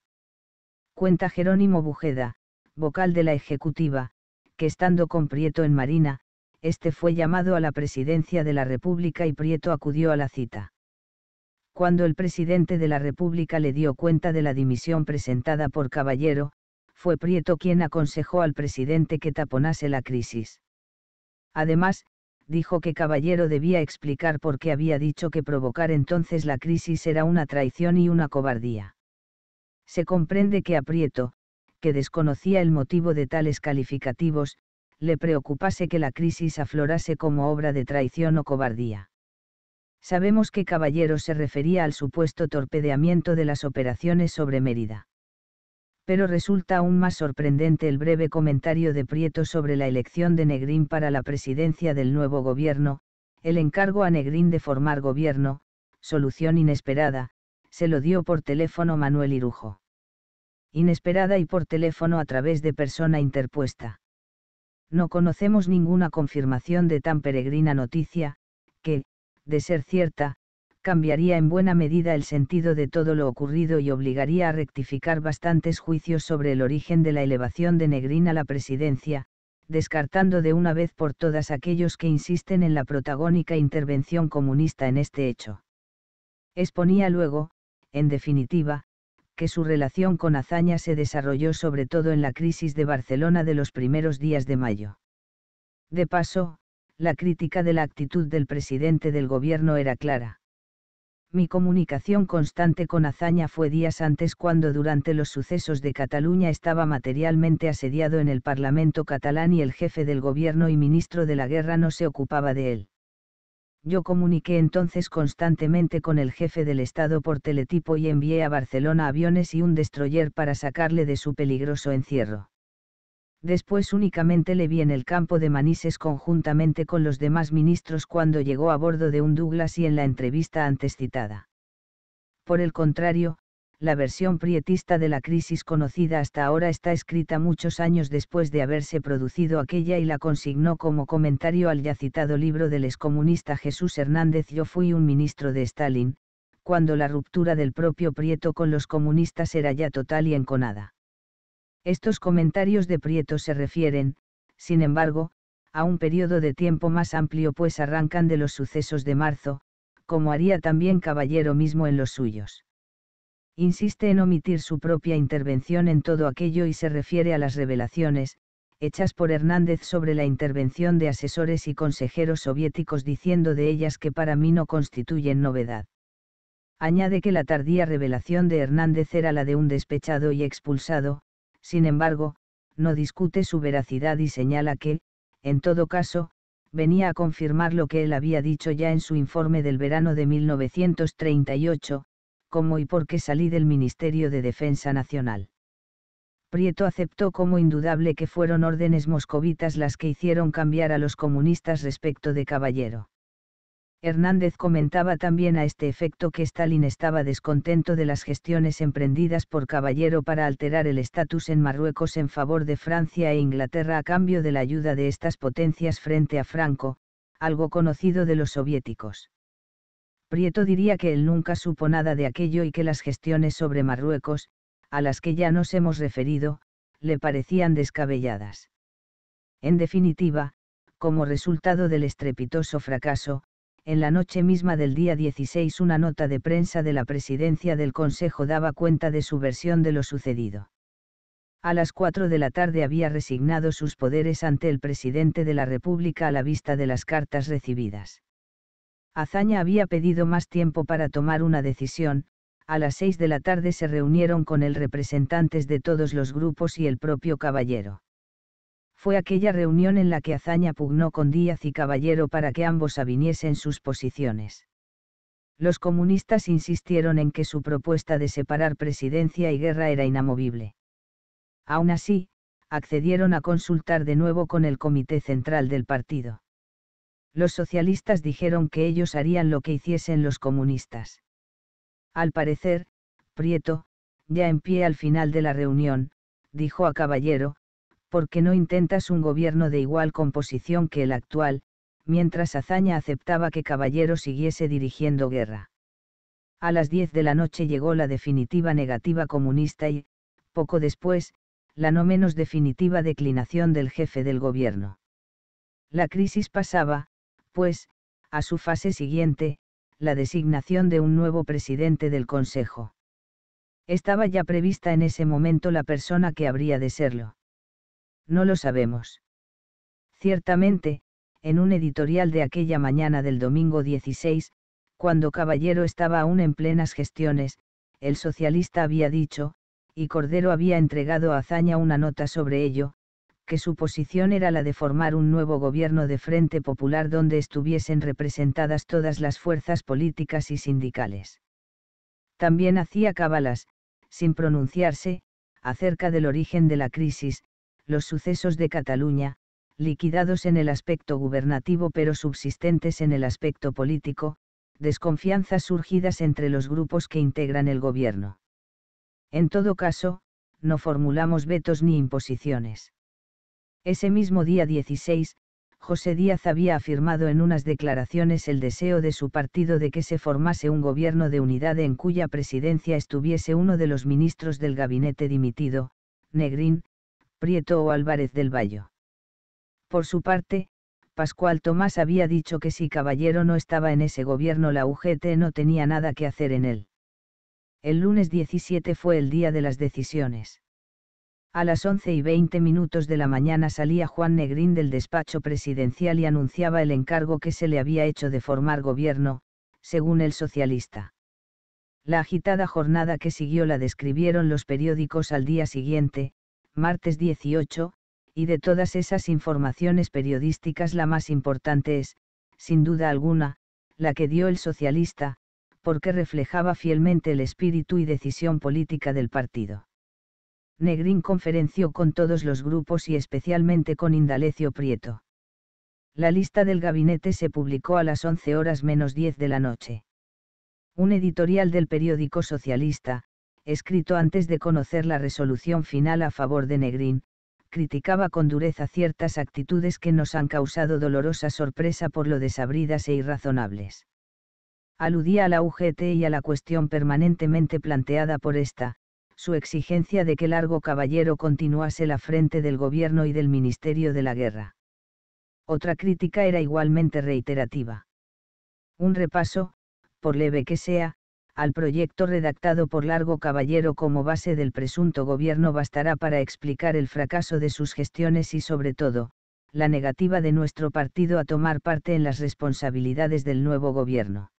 Cuenta Jerónimo Bujeda, vocal de la Ejecutiva, que estando con Prieto en Marina, este fue llamado a la presidencia de la República y Prieto acudió a la cita. Cuando el presidente de la República le dio cuenta de la dimisión presentada por Caballero, fue Prieto quien aconsejó al presidente que taponase la crisis. Además, dijo que Caballero debía explicar por qué había dicho que provocar entonces la crisis era una traición y una cobardía. Se comprende que aprieto, que desconocía el motivo de tales calificativos, le preocupase que la crisis aflorase como obra de traición o cobardía. Sabemos que Caballero se refería al supuesto torpedeamiento de las operaciones sobre Mérida pero resulta aún más sorprendente el breve comentario de Prieto sobre la elección de Negrín para la presidencia del nuevo gobierno, el encargo a Negrín de formar gobierno, solución inesperada, se lo dio por teléfono Manuel Irujo. Inesperada y por teléfono a través de persona interpuesta. No conocemos ninguna confirmación de tan peregrina noticia, que, de ser cierta, cambiaría en buena medida el sentido de todo lo ocurrido y obligaría a rectificar bastantes juicios sobre el origen de la elevación de Negrín a la presidencia, descartando de una vez por todas aquellos que insisten en la protagónica intervención comunista en este hecho. Exponía luego, en definitiva, que su relación con Azaña se desarrolló sobre todo en la crisis de Barcelona de los primeros días de mayo. De paso, la crítica de la actitud del presidente del gobierno era clara mi comunicación constante con Azaña fue días antes cuando durante los sucesos de Cataluña estaba materialmente asediado en el Parlamento catalán y el jefe del gobierno y ministro de la guerra no se ocupaba de él. Yo comuniqué entonces constantemente con el jefe del Estado por teletipo y envié a Barcelona aviones y un destroyer para sacarle de su peligroso encierro después únicamente le vi en el campo de Manises conjuntamente con los demás ministros cuando llegó a bordo de un Douglas y en la entrevista antes citada. Por el contrario, la versión prietista de la crisis conocida hasta ahora está escrita muchos años después de haberse producido aquella y la consignó como comentario al ya citado libro del excomunista Jesús Hernández Yo fui un ministro de Stalin, cuando la ruptura del propio Prieto con los comunistas era ya total y enconada. Estos comentarios de Prieto se refieren, sin embargo, a un periodo de tiempo más amplio pues arrancan de los sucesos de marzo, como haría también Caballero mismo en los suyos. Insiste en omitir su propia intervención en todo aquello y se refiere a las revelaciones, hechas por Hernández sobre la intervención de asesores y consejeros soviéticos diciendo de ellas que para mí no constituyen novedad. Añade que la tardía revelación de Hernández era la de un despechado y expulsado, sin embargo, no discute su veracidad y señala que, en todo caso, venía a confirmar lo que él había dicho ya en su informe del verano de 1938, como y por qué salí del Ministerio de Defensa Nacional. Prieto aceptó como indudable que fueron órdenes moscovitas las que hicieron cambiar a los comunistas respecto de Caballero. Hernández comentaba también a este efecto que Stalin estaba descontento de las gestiones emprendidas por Caballero para alterar el estatus en Marruecos en favor de Francia e Inglaterra a cambio de la ayuda de estas potencias frente a Franco, algo conocido de los soviéticos. Prieto diría que él nunca supo nada de aquello y que las gestiones sobre Marruecos, a las que ya nos hemos referido, le parecían descabelladas. En definitiva, como resultado del estrepitoso fracaso, en la noche misma del día 16 una nota de prensa de la presidencia del Consejo daba cuenta de su versión de lo sucedido. A las 4 de la tarde había resignado sus poderes ante el presidente de la República a la vista de las cartas recibidas. Azaña había pedido más tiempo para tomar una decisión, a las 6 de la tarde se reunieron con el representantes de todos los grupos y el propio caballero fue aquella reunión en la que Azaña pugnó con Díaz y Caballero para que ambos aviniesen sus posiciones. Los comunistas insistieron en que su propuesta de separar presidencia y guerra era inamovible. Aún así, accedieron a consultar de nuevo con el Comité Central del Partido. Los socialistas dijeron que ellos harían lo que hiciesen los comunistas. Al parecer, Prieto, ya en pie al final de la reunión, dijo a Caballero, porque no intentas un gobierno de igual composición que el actual, mientras Azaña aceptaba que Caballero siguiese dirigiendo guerra. A las 10 de la noche llegó la definitiva negativa comunista y, poco después, la no menos definitiva declinación del jefe del gobierno. La crisis pasaba, pues, a su fase siguiente, la designación de un nuevo presidente del Consejo. Estaba ya prevista en ese momento la persona que habría de serlo. No lo sabemos. Ciertamente, en un editorial de aquella mañana del domingo 16, cuando Caballero estaba aún en plenas gestiones, el socialista había dicho, y Cordero había entregado a Azaña una nota sobre ello, que su posición era la de formar un nuevo gobierno de Frente Popular donde estuviesen representadas todas las fuerzas políticas y sindicales. También hacía cábalas, sin pronunciarse, acerca del origen de la crisis, los sucesos de Cataluña, liquidados en el aspecto gubernativo pero subsistentes en el aspecto político, desconfianzas surgidas entre los grupos que integran el gobierno. En todo caso, no formulamos vetos ni imposiciones. Ese mismo día 16, José Díaz había afirmado en unas declaraciones el deseo de su partido de que se formase un gobierno de unidad en cuya presidencia estuviese uno de los ministros del gabinete dimitido, Negrín, Prieto o Álvarez del Valle. Por su parte, Pascual Tomás había dicho que si Caballero no estaba en ese gobierno la UGT no tenía nada que hacer en él. El lunes 17 fue el día de las decisiones. A las 11 y 20 minutos de la mañana salía Juan Negrín del despacho presidencial y anunciaba el encargo que se le había hecho de formar gobierno, según el socialista. La agitada jornada que siguió la describieron los periódicos al día siguiente, martes 18, y de todas esas informaciones periodísticas la más importante es, sin duda alguna, la que dio el socialista, porque reflejaba fielmente el espíritu y decisión política del partido. Negrín conferenció con todos los grupos y especialmente con Indalecio Prieto. La lista del gabinete se publicó a las 11 horas menos 10 de la noche. Un editorial del periódico socialista, escrito antes de conocer la resolución final a favor de Negrín, criticaba con dureza ciertas actitudes que nos han causado dolorosa sorpresa por lo desabridas e irrazonables. Aludía a la UGT y a la cuestión permanentemente planteada por esta, su exigencia de que Largo Caballero continuase la frente del gobierno y del Ministerio de la Guerra. Otra crítica era igualmente reiterativa. Un repaso, por leve que sea, al proyecto redactado por Largo Caballero como base del presunto gobierno bastará para explicar el fracaso de sus gestiones y sobre todo, la negativa de nuestro partido a tomar parte en las responsabilidades del nuevo gobierno.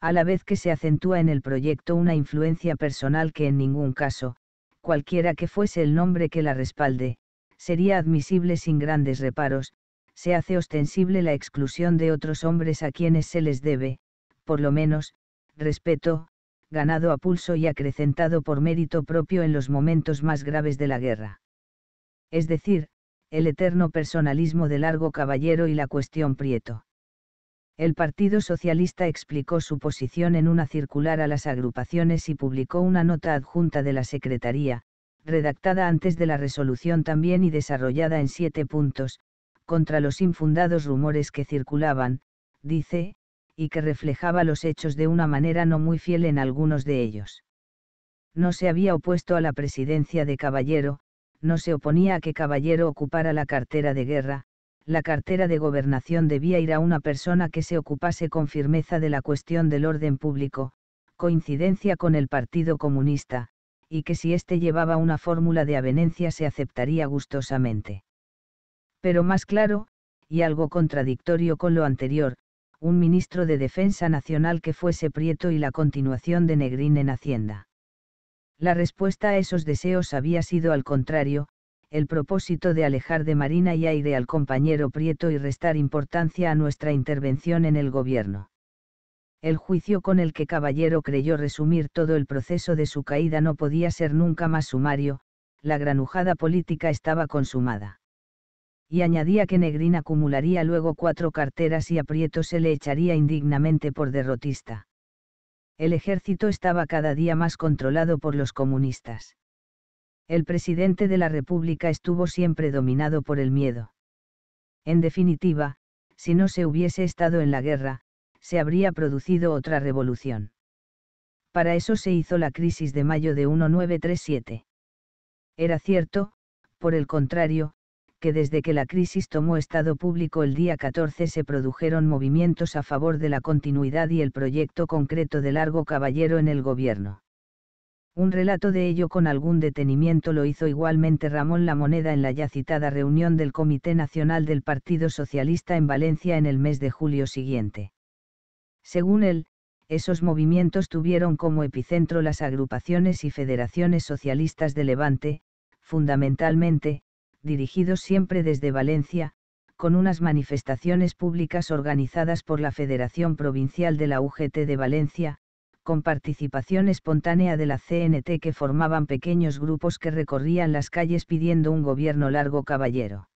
A la vez que se acentúa en el proyecto una influencia personal que en ningún caso, cualquiera que fuese el nombre que la respalde, sería admisible sin grandes reparos, se hace ostensible la exclusión de otros hombres a quienes se les debe, por lo menos, respeto, ganado a pulso y acrecentado por mérito propio en los momentos más graves de la guerra. Es decir, el eterno personalismo de Largo Caballero y la cuestión Prieto. El Partido Socialista explicó su posición en una circular a las agrupaciones y publicó una nota adjunta de la Secretaría, redactada antes de la resolución también y desarrollada en siete puntos, contra los infundados rumores que circulaban, dice, y que reflejaba los hechos de una manera no muy fiel en algunos de ellos. No se había opuesto a la presidencia de Caballero, no se oponía a que Caballero ocupara la cartera de guerra, la cartera de gobernación debía ir a una persona que se ocupase con firmeza de la cuestión del orden público, coincidencia con el Partido Comunista, y que si éste llevaba una fórmula de avenencia se aceptaría gustosamente. Pero más claro, y algo contradictorio con lo anterior, un ministro de Defensa Nacional que fuese Prieto y la continuación de Negrín en Hacienda. La respuesta a esos deseos había sido al contrario, el propósito de alejar de Marina y aire al compañero Prieto y restar importancia a nuestra intervención en el gobierno. El juicio con el que Caballero creyó resumir todo el proceso de su caída no podía ser nunca más sumario, la granujada política estaba consumada y añadía que Negrín acumularía luego cuatro carteras y aprieto se le echaría indignamente por derrotista. El ejército estaba cada día más controlado por los comunistas. El presidente de la República estuvo siempre dominado por el miedo. En definitiva, si no se hubiese estado en la guerra, se habría producido otra revolución. Para eso se hizo la crisis de mayo de 1937. Era cierto, por el contrario, que desde que la crisis tomó estado público el día 14 se produjeron movimientos a favor de la continuidad y el proyecto concreto de Largo Caballero en el gobierno. Un relato de ello con algún detenimiento lo hizo igualmente Ramón La Moneda en la ya citada reunión del Comité Nacional del Partido Socialista en Valencia en el mes de julio siguiente. Según él, esos movimientos tuvieron como epicentro las agrupaciones y federaciones socialistas de Levante, fundamentalmente, dirigidos siempre desde Valencia, con unas manifestaciones públicas organizadas por la Federación Provincial de la UGT de Valencia, con participación espontánea de la CNT que formaban pequeños grupos que recorrían las calles pidiendo un gobierno largo caballero.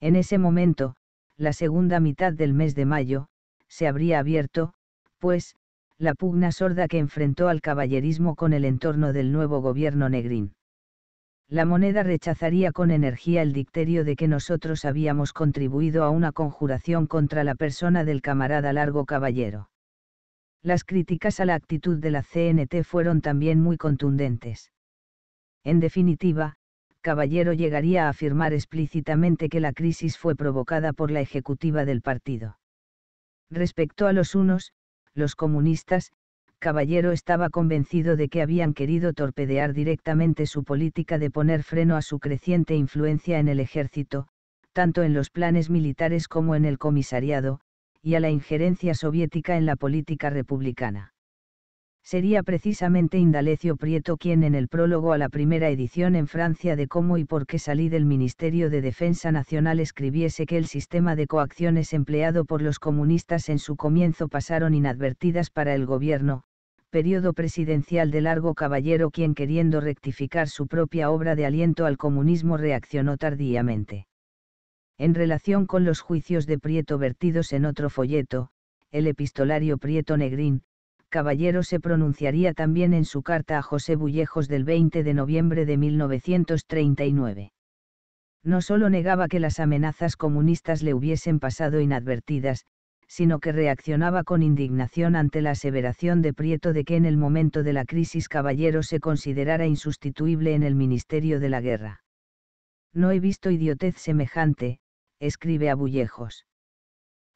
En ese momento, la segunda mitad del mes de mayo, se habría abierto, pues, la pugna sorda que enfrentó al caballerismo con el entorno del nuevo gobierno negrín la moneda rechazaría con energía el dicterio de que nosotros habíamos contribuido a una conjuración contra la persona del camarada Largo Caballero. Las críticas a la actitud de la CNT fueron también muy contundentes. En definitiva, Caballero llegaría a afirmar explícitamente que la crisis fue provocada por la ejecutiva del partido. Respecto a los unos, los comunistas, Caballero estaba convencido de que habían querido torpedear directamente su política de poner freno a su creciente influencia en el ejército, tanto en los planes militares como en el comisariado, y a la injerencia soviética en la política republicana. Sería precisamente Indalecio Prieto quien en el prólogo a la primera edición en Francia de cómo y por qué salí del Ministerio de Defensa Nacional escribiese que el sistema de coacciones empleado por los comunistas en su comienzo pasaron inadvertidas para el gobierno, periodo presidencial de Largo Caballero quien queriendo rectificar su propia obra de aliento al comunismo reaccionó tardíamente. En relación con los juicios de Prieto vertidos en otro folleto, el epistolario Prieto Negrín, Caballero se pronunciaría también en su carta a José Bullejos del 20 de noviembre de 1939. No solo negaba que las amenazas comunistas le hubiesen pasado inadvertidas, sino que reaccionaba con indignación ante la aseveración de Prieto de que en el momento de la crisis Caballero se considerara insustituible en el Ministerio de la Guerra. No he visto idiotez semejante, escribe a Bullejos.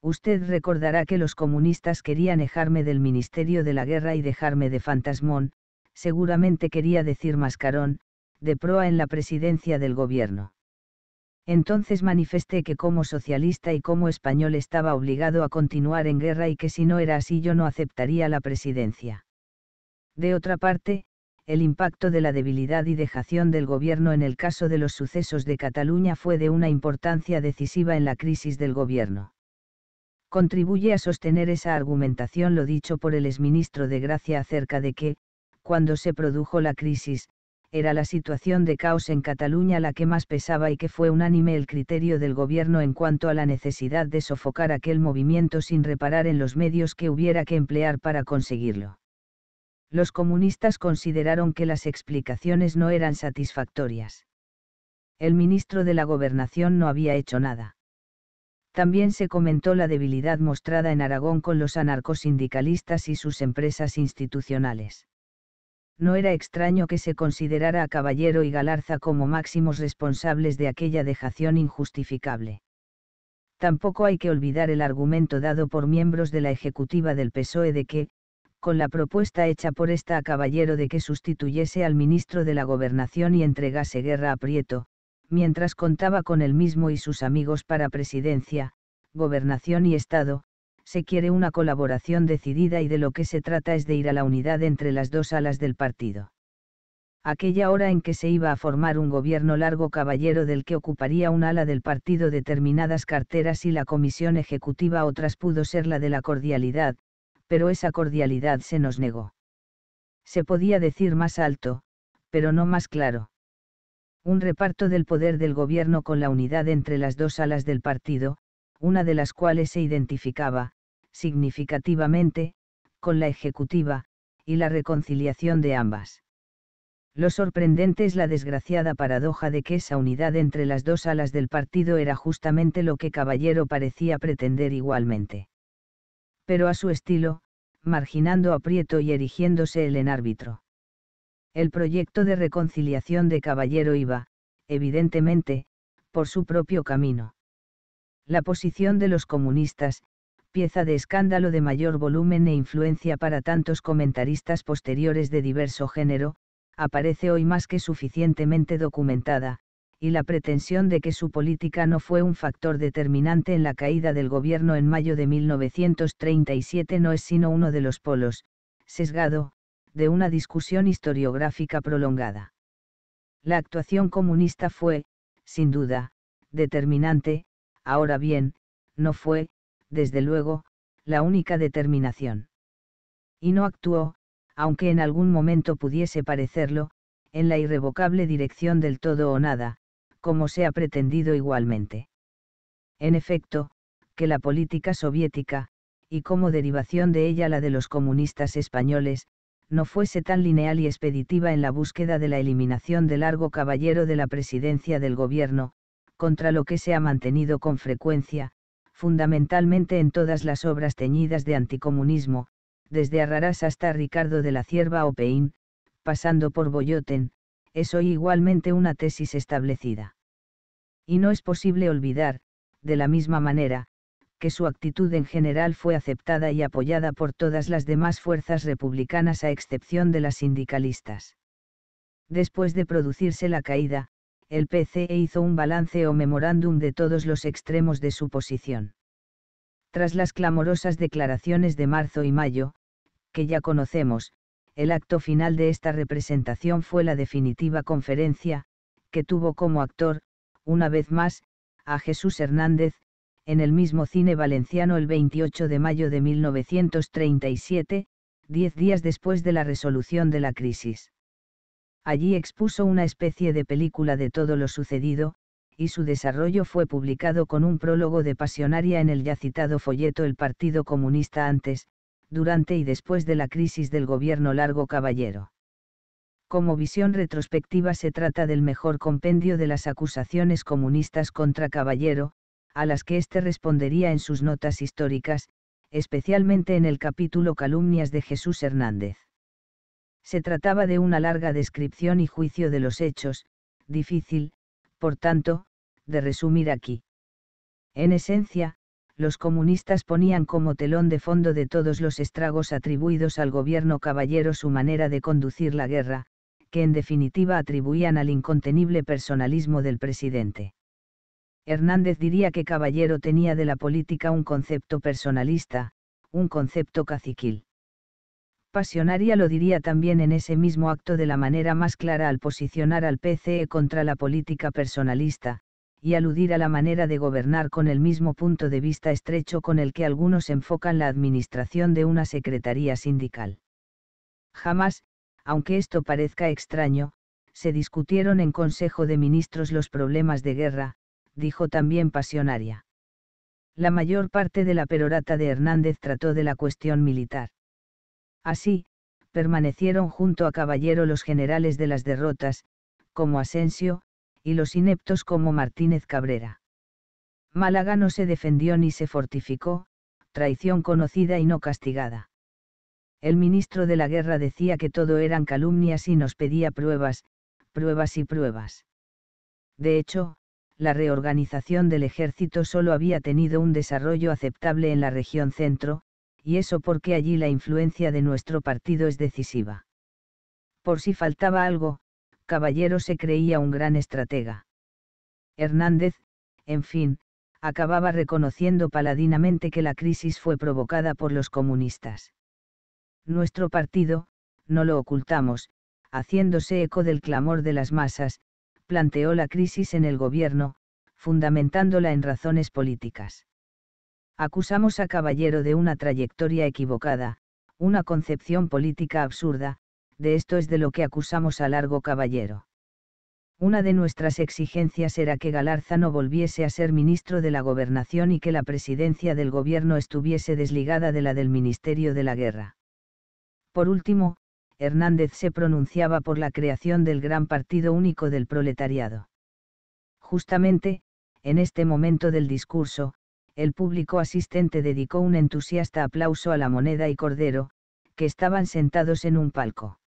Usted recordará que los comunistas querían dejarme del Ministerio de la Guerra y dejarme de fantasmón, seguramente quería decir mascarón, de proa en la presidencia del gobierno. Entonces manifesté que como socialista y como español estaba obligado a continuar en guerra y que si no era así yo no aceptaría la presidencia. De otra parte, el impacto de la debilidad y dejación del gobierno en el caso de los sucesos de Cataluña fue de una importancia decisiva en la crisis del gobierno. Contribuye a sostener esa argumentación lo dicho por el exministro de Gracia acerca de que, cuando se produjo la crisis, era la situación de caos en Cataluña la que más pesaba y que fue unánime el criterio del gobierno en cuanto a la necesidad de sofocar aquel movimiento sin reparar en los medios que hubiera que emplear para conseguirlo. Los comunistas consideraron que las explicaciones no eran satisfactorias. El ministro de la Gobernación no había hecho nada. También se comentó la debilidad mostrada en Aragón con los anarcosindicalistas y sus empresas institucionales no era extraño que se considerara a Caballero y Galarza como máximos responsables de aquella dejación injustificable. Tampoco hay que olvidar el argumento dado por miembros de la ejecutiva del PSOE de que, con la propuesta hecha por esta a Caballero de que sustituyese al ministro de la Gobernación y entregase guerra a Prieto, mientras contaba con él mismo y sus amigos para presidencia, gobernación y Estado, se quiere una colaboración decidida y de lo que se trata es de ir a la unidad entre las dos alas del partido. Aquella hora en que se iba a formar un gobierno largo caballero del que ocuparía un ala del partido determinadas carteras y la comisión ejecutiva otras pudo ser la de la cordialidad, pero esa cordialidad se nos negó. Se podía decir más alto, pero no más claro. Un reparto del poder del gobierno con la unidad entre las dos alas del partido, una de las cuales se identificaba, significativamente, con la ejecutiva, y la reconciliación de ambas. Lo sorprendente es la desgraciada paradoja de que esa unidad entre las dos alas del partido era justamente lo que Caballero parecía pretender igualmente. Pero a su estilo, marginando aprieto y erigiéndose él en árbitro. El proyecto de reconciliación de Caballero iba, evidentemente, por su propio camino la posición de los comunistas, pieza de escándalo de mayor volumen e influencia para tantos comentaristas posteriores de diverso género, aparece hoy más que suficientemente documentada, y la pretensión de que su política no fue un factor determinante en la caída del gobierno en mayo de 1937 no es sino uno de los polos, sesgado, de una discusión historiográfica prolongada. La actuación comunista fue, sin duda, determinante, Ahora bien, no fue, desde luego, la única determinación. Y no actuó, aunque en algún momento pudiese parecerlo, en la irrevocable dirección del todo o nada, como se ha pretendido igualmente. En efecto, que la política soviética, y como derivación de ella la de los comunistas españoles, no fuese tan lineal y expeditiva en la búsqueda de la eliminación del largo caballero de la presidencia del gobierno, contra lo que se ha mantenido con frecuencia, fundamentalmente en todas las obras teñidas de anticomunismo, desde Arrarás hasta Ricardo de la Cierva o Peín, pasando por Boyoten, es hoy igualmente una tesis establecida. Y no es posible olvidar, de la misma manera, que su actitud en general fue aceptada y apoyada por todas las demás fuerzas republicanas a excepción de las sindicalistas. Después de producirse la caída, el PCE hizo un balance o memorándum de todos los extremos de su posición. Tras las clamorosas declaraciones de marzo y mayo, que ya conocemos, el acto final de esta representación fue la definitiva conferencia, que tuvo como actor, una vez más, a Jesús Hernández, en el mismo cine valenciano el 28 de mayo de 1937, diez días después de la resolución de la crisis. Allí expuso una especie de película de todo lo sucedido, y su desarrollo fue publicado con un prólogo de Pasionaria en el ya citado folleto El Partido Comunista antes, durante y después de la crisis del gobierno Largo Caballero. Como visión retrospectiva se trata del mejor compendio de las acusaciones comunistas contra Caballero, a las que éste respondería en sus notas históricas, especialmente en el capítulo Calumnias de Jesús Hernández. Se trataba de una larga descripción y juicio de los hechos, difícil, por tanto, de resumir aquí. En esencia, los comunistas ponían como telón de fondo de todos los estragos atribuidos al gobierno caballero su manera de conducir la guerra, que en definitiva atribuían al incontenible personalismo del presidente. Hernández diría que Caballero tenía de la política un concepto personalista, un concepto caciquil. Pasionaria lo diría también en ese mismo acto de la manera más clara al posicionar al PCE contra la política personalista, y aludir a la manera de gobernar con el mismo punto de vista estrecho con el que algunos enfocan la administración de una secretaría sindical. Jamás, aunque esto parezca extraño, se discutieron en Consejo de Ministros los problemas de guerra, dijo también Pasionaria. La mayor parte de la perorata de Hernández trató de la cuestión militar Así, permanecieron junto a Caballero los generales de las derrotas, como Asensio, y los ineptos como Martínez Cabrera. Málaga no se defendió ni se fortificó, traición conocida y no castigada. El ministro de la guerra decía que todo eran calumnias y nos pedía pruebas, pruebas y pruebas. De hecho, la reorganización del ejército solo había tenido un desarrollo aceptable en la región centro, y eso porque allí la influencia de nuestro partido es decisiva. Por si faltaba algo, Caballero se creía un gran estratega. Hernández, en fin, acababa reconociendo paladinamente que la crisis fue provocada por los comunistas. Nuestro partido, no lo ocultamos, haciéndose eco del clamor de las masas, planteó la crisis en el gobierno, fundamentándola en razones políticas acusamos a Caballero de una trayectoria equivocada, una concepción política absurda, de esto es de lo que acusamos a Largo Caballero. Una de nuestras exigencias era que Galarza no volviese a ser ministro de la Gobernación y que la presidencia del gobierno estuviese desligada de la del Ministerio de la Guerra. Por último, Hernández se pronunciaba por la creación del gran partido único del proletariado. Justamente, en este momento del discurso, el público asistente dedicó un entusiasta aplauso a la moneda y Cordero, que estaban sentados en un palco.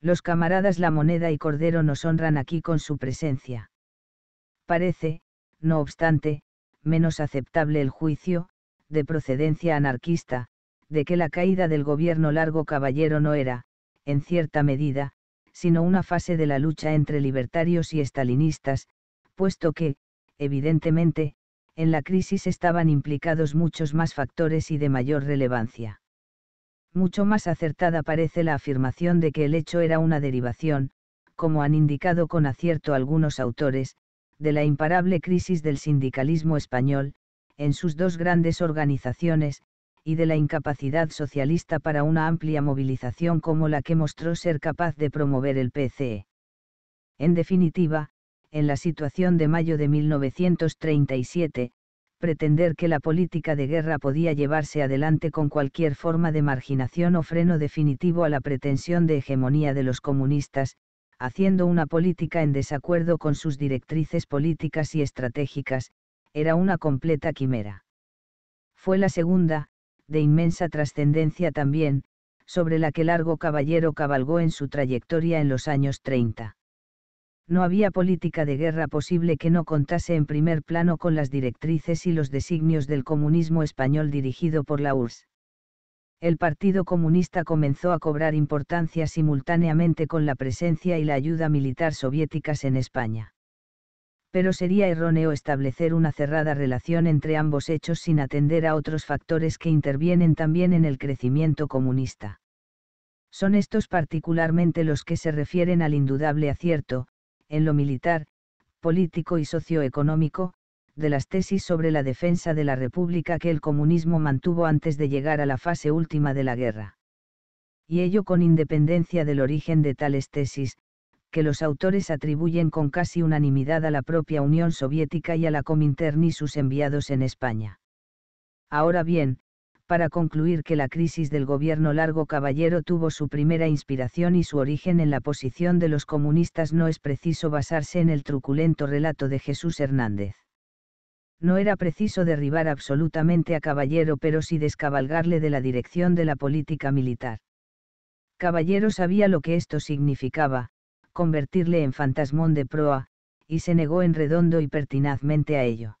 Los camaradas La Moneda y Cordero nos honran aquí con su presencia. Parece, no obstante, menos aceptable el juicio, de procedencia anarquista, de que la caída del gobierno largo caballero no era, en cierta medida, sino una fase de la lucha entre libertarios y estalinistas, puesto que, evidentemente, en la crisis estaban implicados muchos más factores y de mayor relevancia. Mucho más acertada parece la afirmación de que el hecho era una derivación, como han indicado con acierto algunos autores, de la imparable crisis del sindicalismo español, en sus dos grandes organizaciones, y de la incapacidad socialista para una amplia movilización como la que mostró ser capaz de promover el PCE. En definitiva, en la situación de mayo de 1937, pretender que la política de guerra podía llevarse adelante con cualquier forma de marginación o freno definitivo a la pretensión de hegemonía de los comunistas, haciendo una política en desacuerdo con sus directrices políticas y estratégicas, era una completa quimera. Fue la segunda, de inmensa trascendencia también, sobre la que Largo Caballero cabalgó en su trayectoria en los años 30. No había política de guerra posible que no contase en primer plano con las directrices y los designios del comunismo español dirigido por la URSS. El Partido Comunista comenzó a cobrar importancia simultáneamente con la presencia y la ayuda militar soviéticas en España pero sería erróneo establecer una cerrada relación entre ambos hechos sin atender a otros factores que intervienen también en el crecimiento comunista. Son estos particularmente los que se refieren al indudable acierto, en lo militar, político y socioeconómico, de las tesis sobre la defensa de la República que el comunismo mantuvo antes de llegar a la fase última de la guerra. Y ello con independencia del origen de tales tesis, que los autores atribuyen con casi unanimidad a la propia Unión Soviética y a la Comintern y sus enviados en España. Ahora bien, para concluir que la crisis del gobierno Largo Caballero tuvo su primera inspiración y su origen en la posición de los comunistas no es preciso basarse en el truculento relato de Jesús Hernández. No era preciso derribar absolutamente a Caballero pero sí descabalgarle de la dirección de la política militar. Caballero sabía lo que esto significaba, convertirle en fantasmón de proa, y se negó en redondo y pertinazmente a ello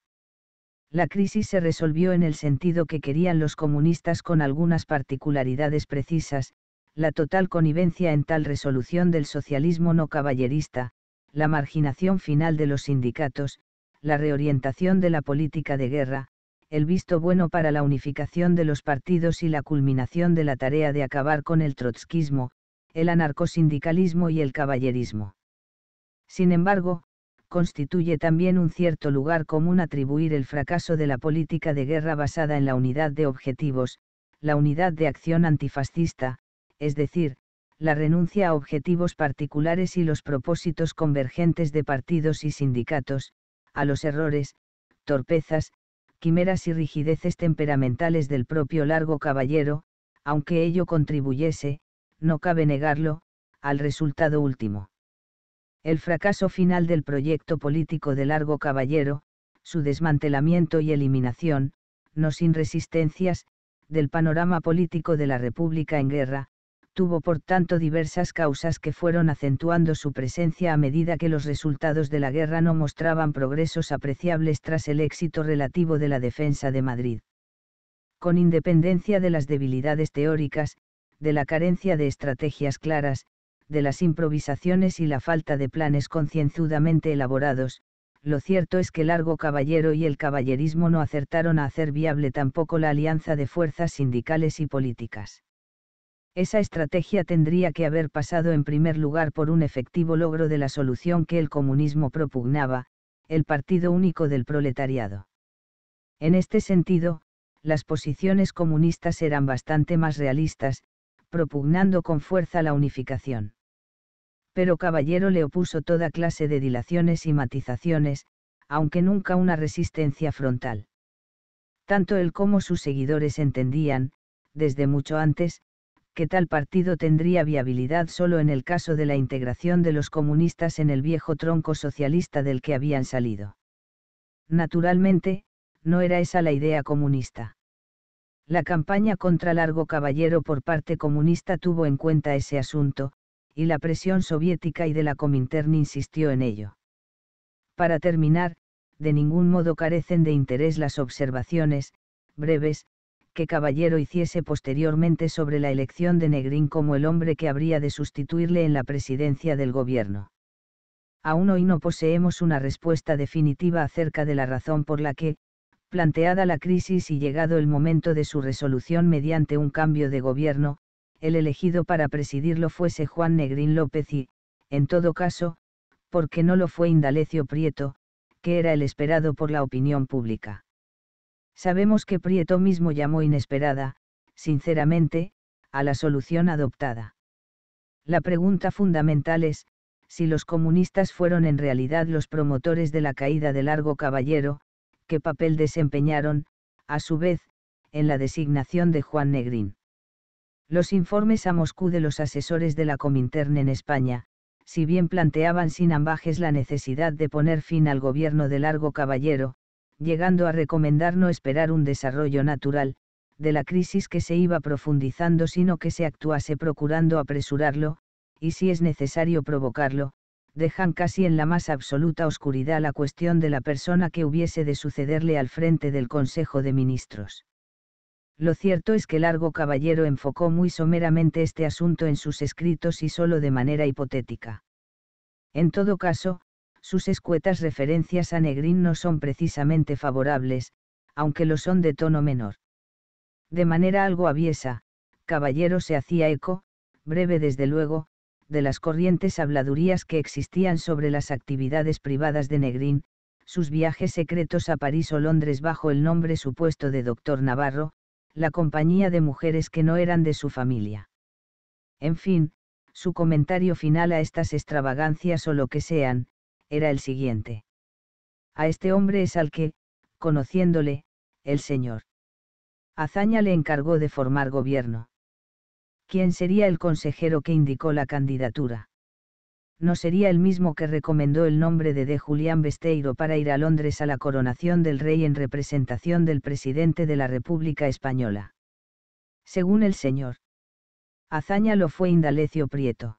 la crisis se resolvió en el sentido que querían los comunistas con algunas particularidades precisas, la total connivencia en tal resolución del socialismo no caballerista, la marginación final de los sindicatos, la reorientación de la política de guerra, el visto bueno para la unificación de los partidos y la culminación de la tarea de acabar con el trotskismo, el anarcosindicalismo y el caballerismo. Sin embargo, constituye también un cierto lugar común atribuir el fracaso de la política de guerra basada en la unidad de objetivos, la unidad de acción antifascista, es decir, la renuncia a objetivos particulares y los propósitos convergentes de partidos y sindicatos, a los errores, torpezas, quimeras y rigideces temperamentales del propio largo caballero, aunque ello contribuyese, no cabe negarlo, al resultado último el fracaso final del proyecto político de Largo Caballero, su desmantelamiento y eliminación, no sin resistencias, del panorama político de la República en guerra, tuvo por tanto diversas causas que fueron acentuando su presencia a medida que los resultados de la guerra no mostraban progresos apreciables tras el éxito relativo de la defensa de Madrid. Con independencia de las debilidades teóricas, de la carencia de estrategias claras, de las improvisaciones y la falta de planes concienzudamente elaborados, lo cierto es que Largo Caballero y el caballerismo no acertaron a hacer viable tampoco la alianza de fuerzas sindicales y políticas. Esa estrategia tendría que haber pasado en primer lugar por un efectivo logro de la solución que el comunismo propugnaba, el Partido Único del Proletariado. En este sentido, las posiciones comunistas eran bastante más realistas, propugnando con fuerza la unificación. Pero Caballero le opuso toda clase de dilaciones y matizaciones, aunque nunca una resistencia frontal. Tanto él como sus seguidores entendían, desde mucho antes, que tal partido tendría viabilidad solo en el caso de la integración de los comunistas en el viejo tronco socialista del que habían salido. Naturalmente, no era esa la idea comunista. La campaña contra Largo Caballero por parte comunista tuvo en cuenta ese asunto, y la presión soviética y de la Comintern insistió en ello. Para terminar, de ningún modo carecen de interés las observaciones, breves, que Caballero hiciese posteriormente sobre la elección de Negrín como el hombre que habría de sustituirle en la presidencia del gobierno. Aún hoy no poseemos una respuesta definitiva acerca de la razón por la que, planteada la crisis y llegado el momento de su resolución mediante un cambio de gobierno, el elegido para presidirlo fuese Juan Negrín López y, en todo caso, porque no lo fue Indalecio Prieto, que era el esperado por la opinión pública. Sabemos que Prieto mismo llamó inesperada, sinceramente, a la solución adoptada. La pregunta fundamental es, si los comunistas fueron en realidad los promotores de la caída de Largo Caballero, papel desempeñaron, a su vez, en la designación de Juan Negrín. Los informes a Moscú de los asesores de la Comintern en España, si bien planteaban sin ambajes la necesidad de poner fin al gobierno de Largo Caballero, llegando a recomendar no esperar un desarrollo natural, de la crisis que se iba profundizando sino que se actuase procurando apresurarlo, y si es necesario provocarlo, dejan casi en la más absoluta oscuridad la cuestión de la persona que hubiese de sucederle al frente del Consejo de Ministros. Lo cierto es que Largo Caballero enfocó muy someramente este asunto en sus escritos y solo de manera hipotética. En todo caso, sus escuetas referencias a Negrín no son precisamente favorables, aunque lo son de tono menor. De manera algo aviesa, Caballero se hacía eco, breve desde luego, de las corrientes habladurías que existían sobre las actividades privadas de Negrín, sus viajes secretos a París o Londres bajo el nombre supuesto de Doctor Navarro, la compañía de mujeres que no eran de su familia. En fin, su comentario final a estas extravagancias o lo que sean, era el siguiente. A este hombre es al que, conociéndole, el señor. Azaña le encargó de formar gobierno. ¿quién sería el consejero que indicó la candidatura? No sería el mismo que recomendó el nombre de D. Julián Besteiro para ir a Londres a la coronación del rey en representación del presidente de la República Española. Según el señor. Hazaña lo fue Indalecio Prieto.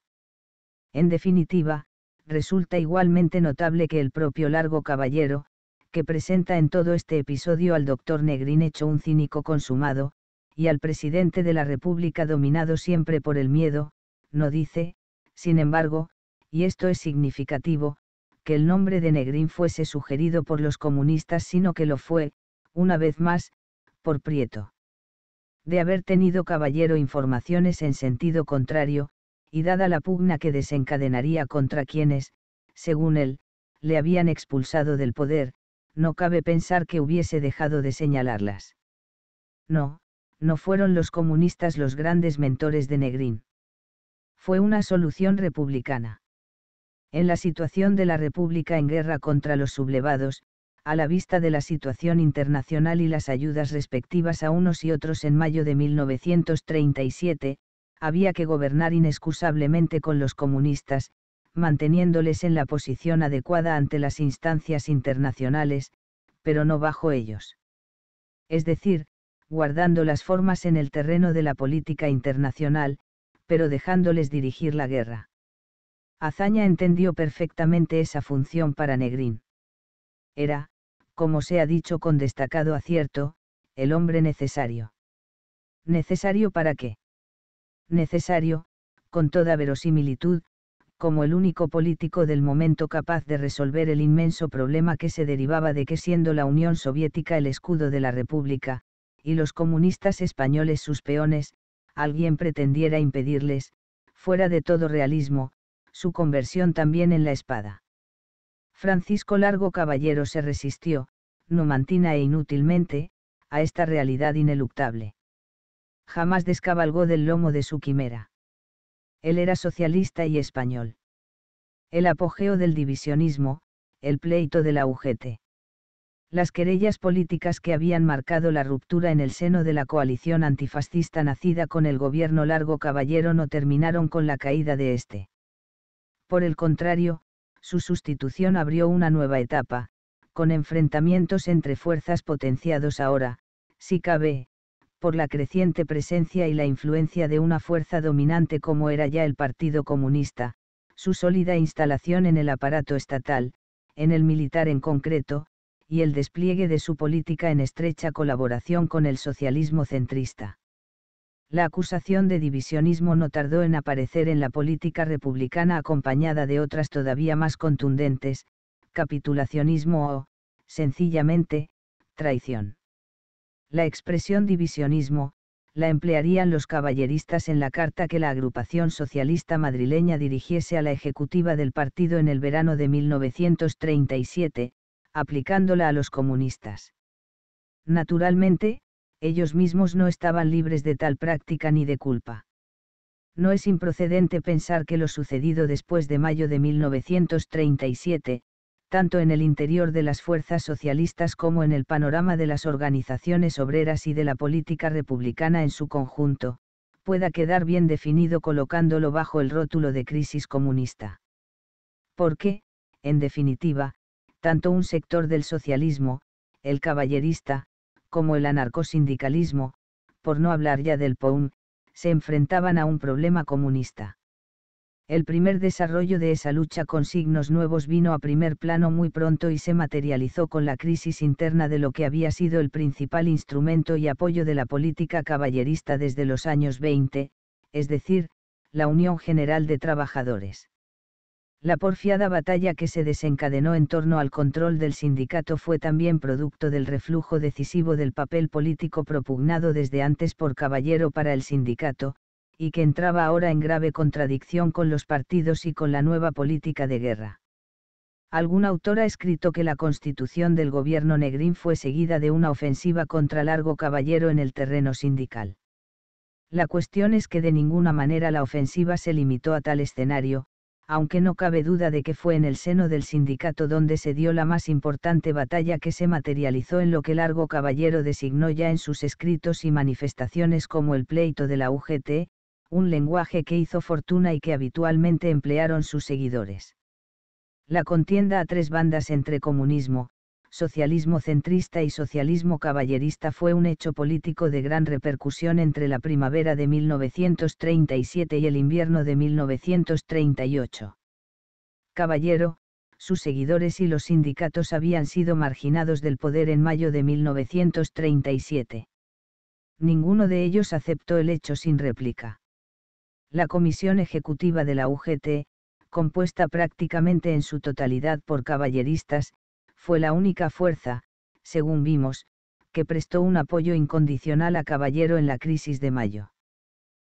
En definitiva, resulta igualmente notable que el propio Largo Caballero, que presenta en todo este episodio al doctor Negrin hecho un cínico consumado, y al presidente de la República dominado siempre por el miedo, no dice, sin embargo, y esto es significativo, que el nombre de Negrín fuese sugerido por los comunistas, sino que lo fue, una vez más, por Prieto. De haber tenido Caballero informaciones en sentido contrario, y dada la pugna que desencadenaría contra quienes, según él, le habían expulsado del poder, no cabe pensar que hubiese dejado de señalarlas. No, no fueron los comunistas los grandes mentores de Negrín. Fue una solución republicana. En la situación de la República en guerra contra los sublevados, a la vista de la situación internacional y las ayudas respectivas a unos y otros en mayo de 1937, había que gobernar inexcusablemente con los comunistas, manteniéndoles en la posición adecuada ante las instancias internacionales, pero no bajo ellos. Es decir, guardando las formas en el terreno de la política internacional, pero dejándoles dirigir la guerra. Azaña entendió perfectamente esa función para Negrín. Era, como se ha dicho con destacado acierto, el hombre necesario. ¿Necesario para qué? Necesario, con toda verosimilitud, como el único político del momento capaz de resolver el inmenso problema que se derivaba de que siendo la Unión Soviética el escudo de la República, y los comunistas españoles sus peones, alguien pretendiera impedirles, fuera de todo realismo, su conversión también en la espada. Francisco Largo Caballero se resistió, numantina e inútilmente, a esta realidad ineluctable. Jamás descabalgó del lomo de su quimera. Él era socialista y español. El apogeo del divisionismo, el pleito de la UGT las querellas políticas que habían marcado la ruptura en el seno de la coalición antifascista nacida con el gobierno Largo Caballero no terminaron con la caída de este. Por el contrario, su sustitución abrió una nueva etapa, con enfrentamientos entre fuerzas potenciados ahora, si cabe, por la creciente presencia y la influencia de una fuerza dominante como era ya el Partido Comunista, su sólida instalación en el aparato estatal, en el militar en concreto, y el despliegue de su política en estrecha colaboración con el socialismo centrista. La acusación de divisionismo no tardó en aparecer en la política republicana acompañada de otras todavía más contundentes, capitulacionismo o, sencillamente, traición. La expresión divisionismo, la emplearían los caballeristas en la carta que la agrupación socialista madrileña dirigiese a la ejecutiva del partido en el verano de 1937, aplicándola a los comunistas. Naturalmente, ellos mismos no estaban libres de tal práctica ni de culpa. No es improcedente pensar que lo sucedido después de mayo de 1937, tanto en el interior de las fuerzas socialistas como en el panorama de las organizaciones obreras y de la política republicana en su conjunto, pueda quedar bien definido colocándolo bajo el rótulo de crisis comunista. Porque, en definitiva, tanto un sector del socialismo, el caballerista, como el anarcosindicalismo, por no hablar ya del POUM, se enfrentaban a un problema comunista. El primer desarrollo de esa lucha con signos nuevos vino a primer plano muy pronto y se materializó con la crisis interna de lo que había sido el principal instrumento y apoyo de la política caballerista desde los años 20, es decir, la Unión General de Trabajadores. La porfiada batalla que se desencadenó en torno al control del sindicato fue también producto del reflujo decisivo del papel político propugnado desde antes por Caballero para el sindicato, y que entraba ahora en grave contradicción con los partidos y con la nueva política de guerra. Algún autor ha escrito que la constitución del gobierno negrín fue seguida de una ofensiva contra Largo Caballero en el terreno sindical. La cuestión es que de ninguna manera la ofensiva se limitó a tal escenario, aunque no cabe duda de que fue en el seno del sindicato donde se dio la más importante batalla que se materializó en lo que Largo Caballero designó ya en sus escritos y manifestaciones como el pleito de la UGT, un lenguaje que hizo fortuna y que habitualmente emplearon sus seguidores. La contienda a tres bandas entre comunismo, socialismo centrista y socialismo caballerista fue un hecho político de gran repercusión entre la primavera de 1937 y el invierno de 1938. Caballero, sus seguidores y los sindicatos habían sido marginados del poder en mayo de 1937. Ninguno de ellos aceptó el hecho sin réplica. La comisión ejecutiva de la UGT, compuesta prácticamente en su totalidad por caballeristas, fue la única fuerza, según vimos, que prestó un apoyo incondicional a Caballero en la crisis de mayo.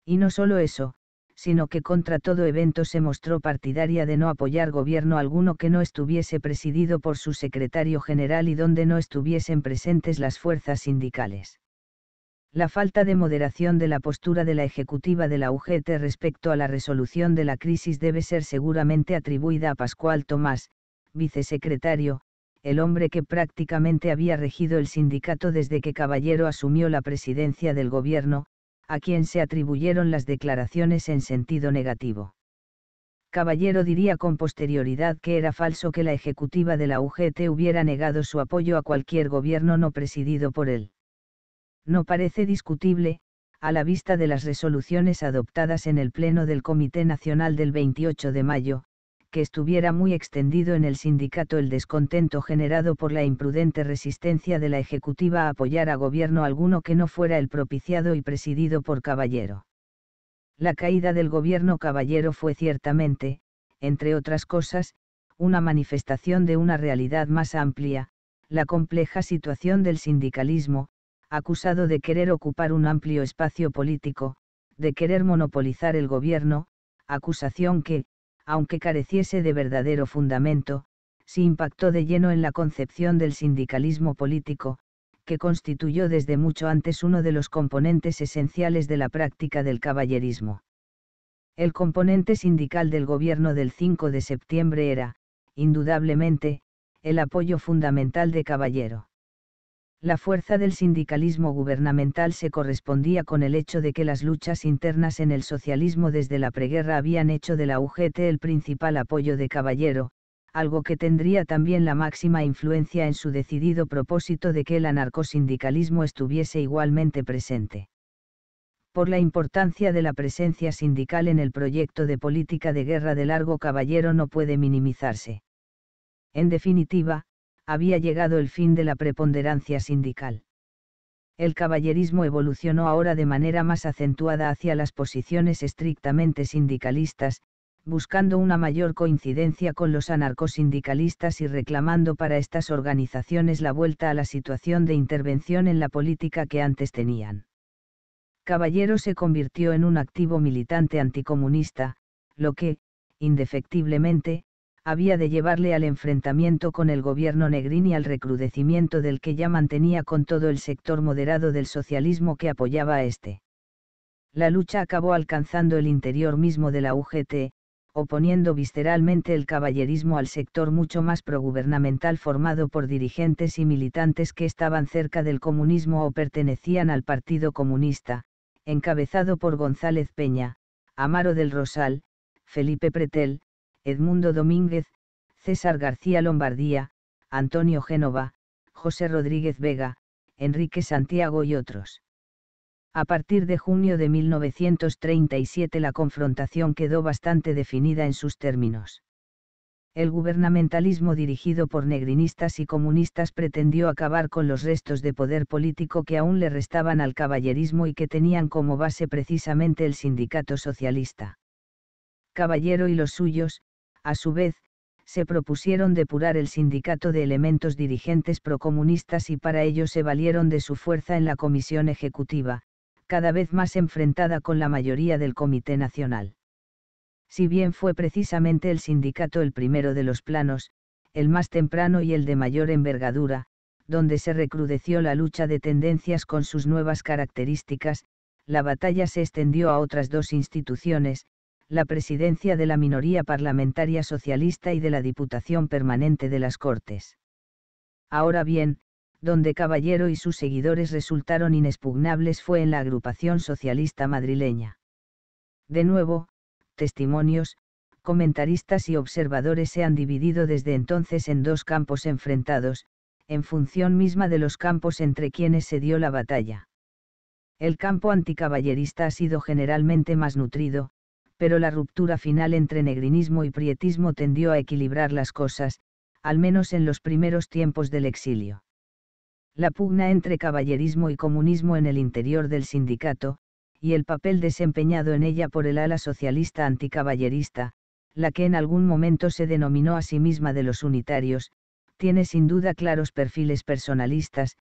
Y no solo eso, sino que contra todo evento se mostró partidaria de no apoyar gobierno alguno que no estuviese presidido por su secretario general y donde no estuviesen presentes las fuerzas sindicales. La falta de moderación de la postura de la ejecutiva de la UGT respecto a la resolución de la crisis debe ser seguramente atribuida a Pascual Tomás, vicesecretario, el hombre que prácticamente había regido el sindicato desde que Caballero asumió la presidencia del gobierno, a quien se atribuyeron las declaraciones en sentido negativo. Caballero diría con posterioridad que era falso que la ejecutiva de la UGT hubiera negado su apoyo a cualquier gobierno no presidido por él. No parece discutible, a la vista de las resoluciones adoptadas en el Pleno del Comité Nacional del 28 de mayo, que estuviera muy extendido en el sindicato el descontento generado por la imprudente resistencia de la Ejecutiva a apoyar a gobierno alguno que no fuera el propiciado y presidido por Caballero. La caída del gobierno Caballero fue ciertamente, entre otras cosas, una manifestación de una realidad más amplia, la compleja situación del sindicalismo, acusado de querer ocupar un amplio espacio político, de querer monopolizar el gobierno, acusación que, aunque careciese de verdadero fundamento, se impactó de lleno en la concepción del sindicalismo político, que constituyó desde mucho antes uno de los componentes esenciales de la práctica del caballerismo. El componente sindical del gobierno del 5 de septiembre era, indudablemente, el apoyo fundamental de Caballero la fuerza del sindicalismo gubernamental se correspondía con el hecho de que las luchas internas en el socialismo desde la preguerra habían hecho de la UGT el principal apoyo de Caballero, algo que tendría también la máxima influencia en su decidido propósito de que el anarcosindicalismo estuviese igualmente presente. Por la importancia de la presencia sindical en el proyecto de política de guerra de largo Caballero no puede minimizarse. En definitiva, había llegado el fin de la preponderancia sindical. El caballerismo evolucionó ahora de manera más acentuada hacia las posiciones estrictamente sindicalistas, buscando una mayor coincidencia con los anarcosindicalistas y reclamando para estas organizaciones la vuelta a la situación de intervención en la política que antes tenían. Caballero se convirtió en un activo militante anticomunista, lo que, indefectiblemente, había de llevarle al enfrentamiento con el gobierno negrín y al recrudecimiento del que ya mantenía con todo el sector moderado del socialismo que apoyaba a este. La lucha acabó alcanzando el interior mismo de la UGT, oponiendo visceralmente el caballerismo al sector mucho más progubernamental formado por dirigentes y militantes que estaban cerca del comunismo o pertenecían al Partido Comunista, encabezado por González Peña, Amaro del Rosal, Felipe Pretel, Edmundo Domínguez, César García Lombardía, Antonio Génova, José Rodríguez Vega, Enrique Santiago y otros. A partir de junio de 1937 la confrontación quedó bastante definida en sus términos. El gubernamentalismo dirigido por negrinistas y comunistas pretendió acabar con los restos de poder político que aún le restaban al caballerismo y que tenían como base precisamente el sindicato socialista. Caballero y los suyos, a su vez, se propusieron depurar el sindicato de elementos dirigentes procomunistas y para ello se valieron de su fuerza en la comisión ejecutiva, cada vez más enfrentada con la mayoría del Comité Nacional. Si bien fue precisamente el sindicato el primero de los planos, el más temprano y el de mayor envergadura, donde se recrudeció la lucha de tendencias con sus nuevas características, la batalla se extendió a otras dos instituciones, la presidencia de la minoría parlamentaria socialista y de la Diputación Permanente de las Cortes. Ahora bien, donde Caballero y sus seguidores resultaron inexpugnables fue en la agrupación socialista madrileña. De nuevo, testimonios, comentaristas y observadores se han dividido desde entonces en dos campos enfrentados, en función misma de los campos entre quienes se dio la batalla. El campo anticaballerista ha sido generalmente más nutrido, pero la ruptura final entre negrinismo y prietismo tendió a equilibrar las cosas, al menos en los primeros tiempos del exilio. La pugna entre caballerismo y comunismo en el interior del sindicato, y el papel desempeñado en ella por el ala socialista anticaballerista, la que en algún momento se denominó a sí misma de los unitarios, tiene sin duda claros perfiles personalistas,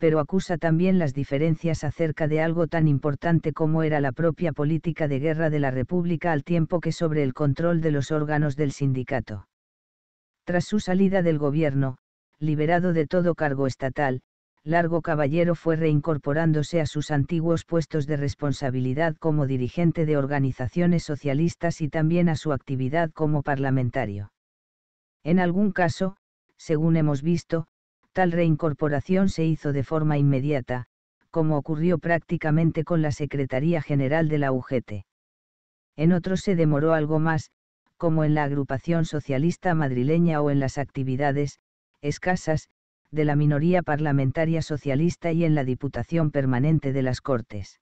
pero acusa también las diferencias acerca de algo tan importante como era la propia política de guerra de la República al tiempo que sobre el control de los órganos del sindicato. Tras su salida del gobierno, liberado de todo cargo estatal, Largo Caballero fue reincorporándose a sus antiguos puestos de responsabilidad como dirigente de organizaciones socialistas y también a su actividad como parlamentario. En algún caso, según hemos visto, tal reincorporación se hizo de forma inmediata, como ocurrió prácticamente con la Secretaría General de la UGT. En otros se demoró algo más, como en la agrupación socialista madrileña o en las actividades, escasas, de la minoría parlamentaria socialista y en la Diputación Permanente de las Cortes.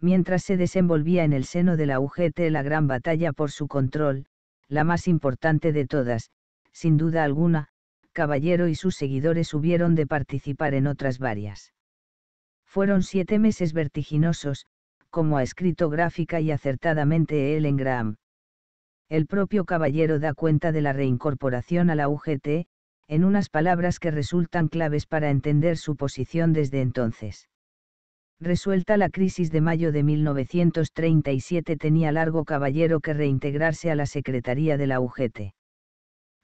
Mientras se desenvolvía en el seno de la UGT la gran batalla por su control, la más importante de todas, sin duda alguna, Caballero y sus seguidores hubieron de participar en otras varias. Fueron siete meses vertiginosos, como ha escrito gráfica y acertadamente Ellen Graham. El propio Caballero da cuenta de la reincorporación a la UGT, en unas palabras que resultan claves para entender su posición desde entonces. Resuelta la crisis de mayo de 1937 tenía largo caballero que reintegrarse a la Secretaría de la UGT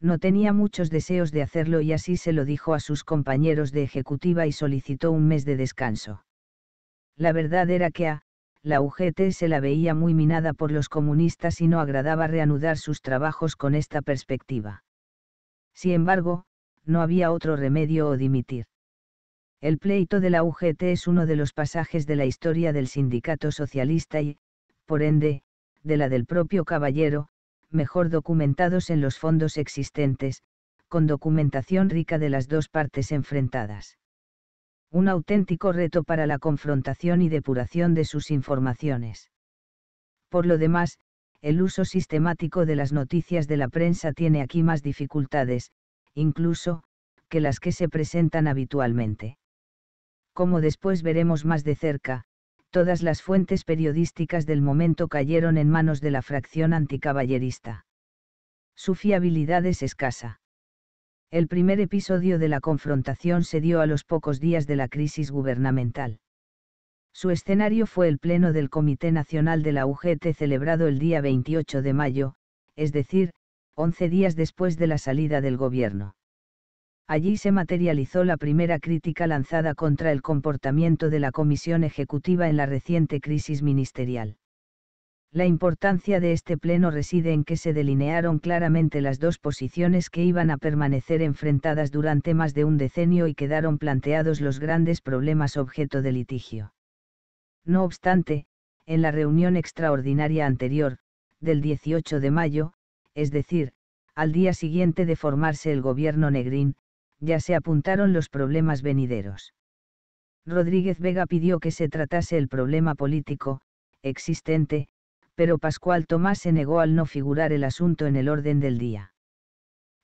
no tenía muchos deseos de hacerlo y así se lo dijo a sus compañeros de ejecutiva y solicitó un mes de descanso. La verdad era que a la UGT se la veía muy minada por los comunistas y no agradaba reanudar sus trabajos con esta perspectiva. Sin embargo, no había otro remedio o dimitir. El pleito de la UGT es uno de los pasajes de la historia del sindicato socialista y, por ende, de la del propio caballero, mejor documentados en los fondos existentes, con documentación rica de las dos partes enfrentadas. Un auténtico reto para la confrontación y depuración de sus informaciones. Por lo demás, el uso sistemático de las noticias de la prensa tiene aquí más dificultades, incluso, que las que se presentan habitualmente. Como después veremos más de cerca, todas las fuentes periodísticas del momento cayeron en manos de la fracción anticaballerista. Su fiabilidad es escasa. El primer episodio de la confrontación se dio a los pocos días de la crisis gubernamental. Su escenario fue el pleno del Comité Nacional de la UGT celebrado el día 28 de mayo, es decir, 11 días después de la salida del gobierno. Allí se materializó la primera crítica lanzada contra el comportamiento de la Comisión Ejecutiva en la reciente crisis ministerial. La importancia de este pleno reside en que se delinearon claramente las dos posiciones que iban a permanecer enfrentadas durante más de un decenio y quedaron planteados los grandes problemas objeto de litigio. No obstante, en la reunión extraordinaria anterior, del 18 de mayo, es decir, al día siguiente de formarse el gobierno negrín, ya se apuntaron los problemas venideros. Rodríguez Vega pidió que se tratase el problema político, existente, pero Pascual Tomás se negó al no figurar el asunto en el orden del día.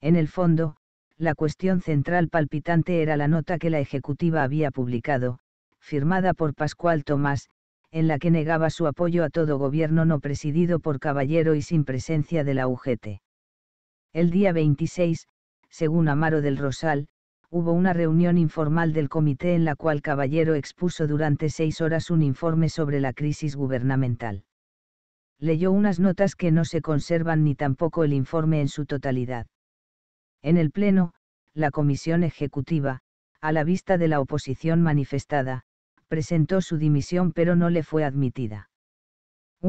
En el fondo, la cuestión central palpitante era la nota que la Ejecutiva había publicado, firmada por Pascual Tomás, en la que negaba su apoyo a todo gobierno no presidido por caballero y sin presencia de la UGT. El día 26, según Amaro del Rosal, hubo una reunión informal del comité en la cual Caballero expuso durante seis horas un informe sobre la crisis gubernamental. Leyó unas notas que no se conservan ni tampoco el informe en su totalidad. En el Pleno, la Comisión Ejecutiva, a la vista de la oposición manifestada, presentó su dimisión pero no le fue admitida.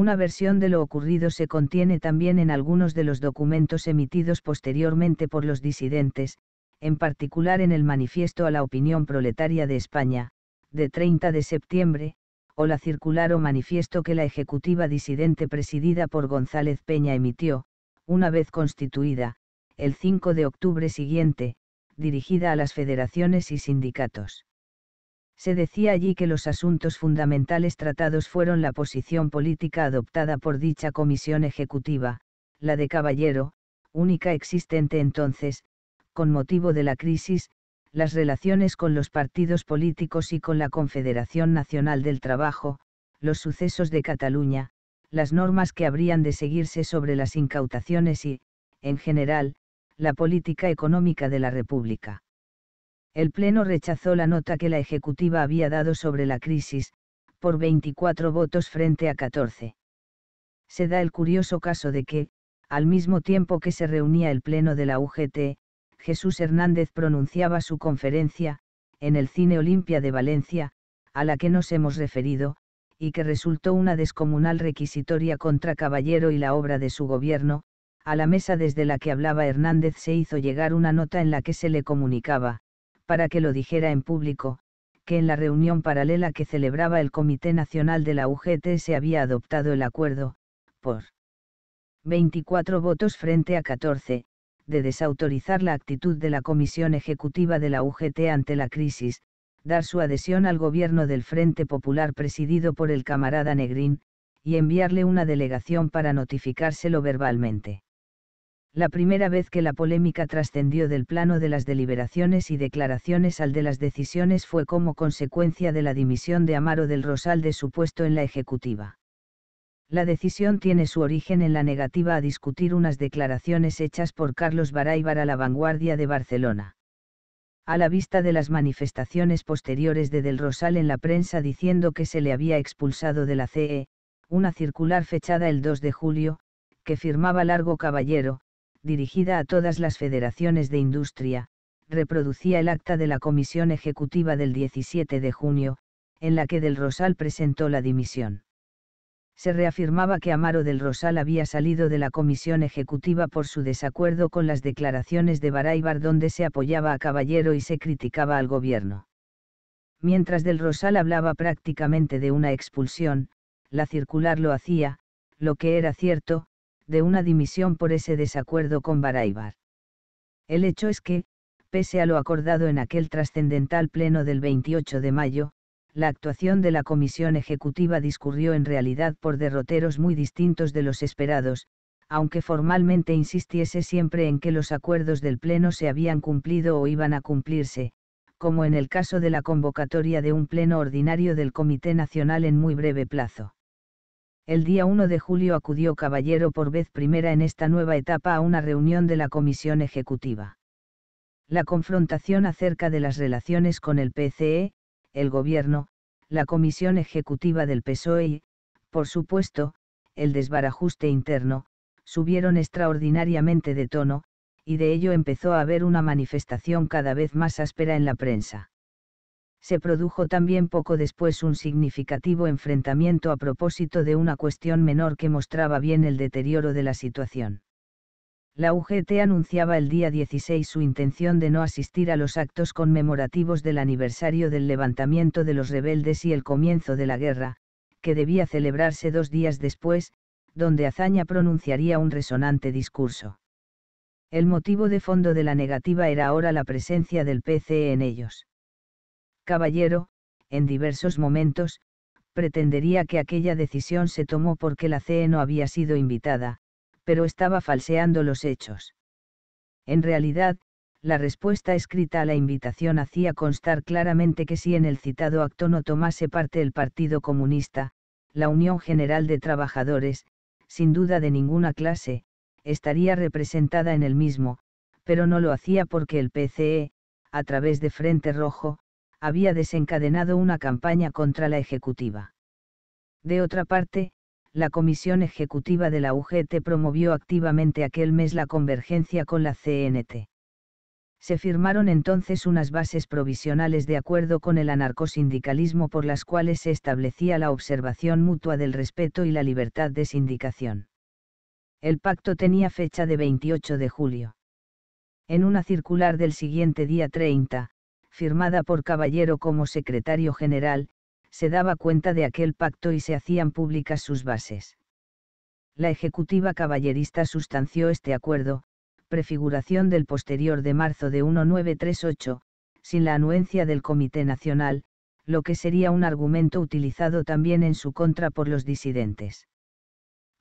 Una versión de lo ocurrido se contiene también en algunos de los documentos emitidos posteriormente por los disidentes, en particular en el Manifiesto a la Opinión Proletaria de España, de 30 de septiembre, o la circular o manifiesto que la ejecutiva disidente presidida por González Peña emitió, una vez constituida, el 5 de octubre siguiente, dirigida a las federaciones y sindicatos. Se decía allí que los asuntos fundamentales tratados fueron la posición política adoptada por dicha comisión ejecutiva, la de Caballero, única existente entonces, con motivo de la crisis, las relaciones con los partidos políticos y con la Confederación Nacional del Trabajo, los sucesos de Cataluña, las normas que habrían de seguirse sobre las incautaciones y, en general, la política económica de la República. El Pleno rechazó la nota que la Ejecutiva había dado sobre la crisis, por 24 votos frente a 14. Se da el curioso caso de que, al mismo tiempo que se reunía el Pleno de la UGT, Jesús Hernández pronunciaba su conferencia, en el Cine Olimpia de Valencia, a la que nos hemos referido, y que resultó una descomunal requisitoria contra Caballero y la obra de su gobierno, a la mesa desde la que hablaba Hernández se hizo llegar una nota en la que se le comunicaba, para que lo dijera en público, que en la reunión paralela que celebraba el Comité Nacional de la UGT se había adoptado el acuerdo, por 24 votos frente a 14, de desautorizar la actitud de la Comisión Ejecutiva de la UGT ante la crisis, dar su adhesión al gobierno del Frente Popular presidido por el camarada Negrín, y enviarle una delegación para notificárselo verbalmente la primera vez que la polémica trascendió del plano de las deliberaciones y declaraciones al de las decisiones fue como consecuencia de la dimisión de Amaro del Rosal de su puesto en la Ejecutiva. La decisión tiene su origen en la negativa a discutir unas declaraciones hechas por Carlos Baráibar a la vanguardia de Barcelona. A la vista de las manifestaciones posteriores de Del Rosal en la prensa diciendo que se le había expulsado de la CE, una circular fechada el 2 de julio, que firmaba Largo Caballero, dirigida a todas las federaciones de industria, reproducía el acta de la Comisión Ejecutiva del 17 de junio, en la que del Rosal presentó la dimisión. Se reafirmaba que Amaro del Rosal había salido de la Comisión Ejecutiva por su desacuerdo con las declaraciones de Baraybar donde se apoyaba a Caballero y se criticaba al gobierno. Mientras del Rosal hablaba prácticamente de una expulsión, la circular lo hacía, lo que era cierto, de una dimisión por ese desacuerdo con Baraibar. El hecho es que, pese a lo acordado en aquel trascendental pleno del 28 de mayo, la actuación de la Comisión Ejecutiva discurrió en realidad por derroteros muy distintos de los esperados, aunque formalmente insistiese siempre en que los acuerdos del Pleno se habían cumplido o iban a cumplirse, como en el caso de la convocatoria de un Pleno ordinario del Comité Nacional en muy breve plazo el día 1 de julio acudió Caballero por vez primera en esta nueva etapa a una reunión de la Comisión Ejecutiva. La confrontación acerca de las relaciones con el PCE, el Gobierno, la Comisión Ejecutiva del PSOE y, por supuesto, el desbarajuste interno, subieron extraordinariamente de tono, y de ello empezó a haber una manifestación cada vez más áspera en la prensa se produjo también poco después un significativo enfrentamiento a propósito de una cuestión menor que mostraba bien el deterioro de la situación. La UGT anunciaba el día 16 su intención de no asistir a los actos conmemorativos del aniversario del levantamiento de los rebeldes y el comienzo de la guerra, que debía celebrarse dos días después, donde Azaña pronunciaría un resonante discurso. El motivo de fondo de la negativa era ahora la presencia del PCE en ellos caballero, en diversos momentos, pretendería que aquella decisión se tomó porque la CE no había sido invitada, pero estaba falseando los hechos. En realidad, la respuesta escrita a la invitación hacía constar claramente que si en el citado acto no tomase parte el Partido Comunista, la Unión General de Trabajadores, sin duda de ninguna clase, estaría representada en el mismo, pero no lo hacía porque el PCE, a través de Frente Rojo, había desencadenado una campaña contra la Ejecutiva. De otra parte, la Comisión Ejecutiva de la UGT promovió activamente aquel mes la convergencia con la CNT. Se firmaron entonces unas bases provisionales de acuerdo con el anarcosindicalismo por las cuales se establecía la observación mutua del respeto y la libertad de sindicación. El pacto tenía fecha de 28 de julio. En una circular del siguiente día 30, firmada por Caballero como secretario general, se daba cuenta de aquel pacto y se hacían públicas sus bases. La ejecutiva caballerista sustanció este acuerdo, prefiguración del posterior de marzo de 1938, sin la anuencia del Comité Nacional, lo que sería un argumento utilizado también en su contra por los disidentes.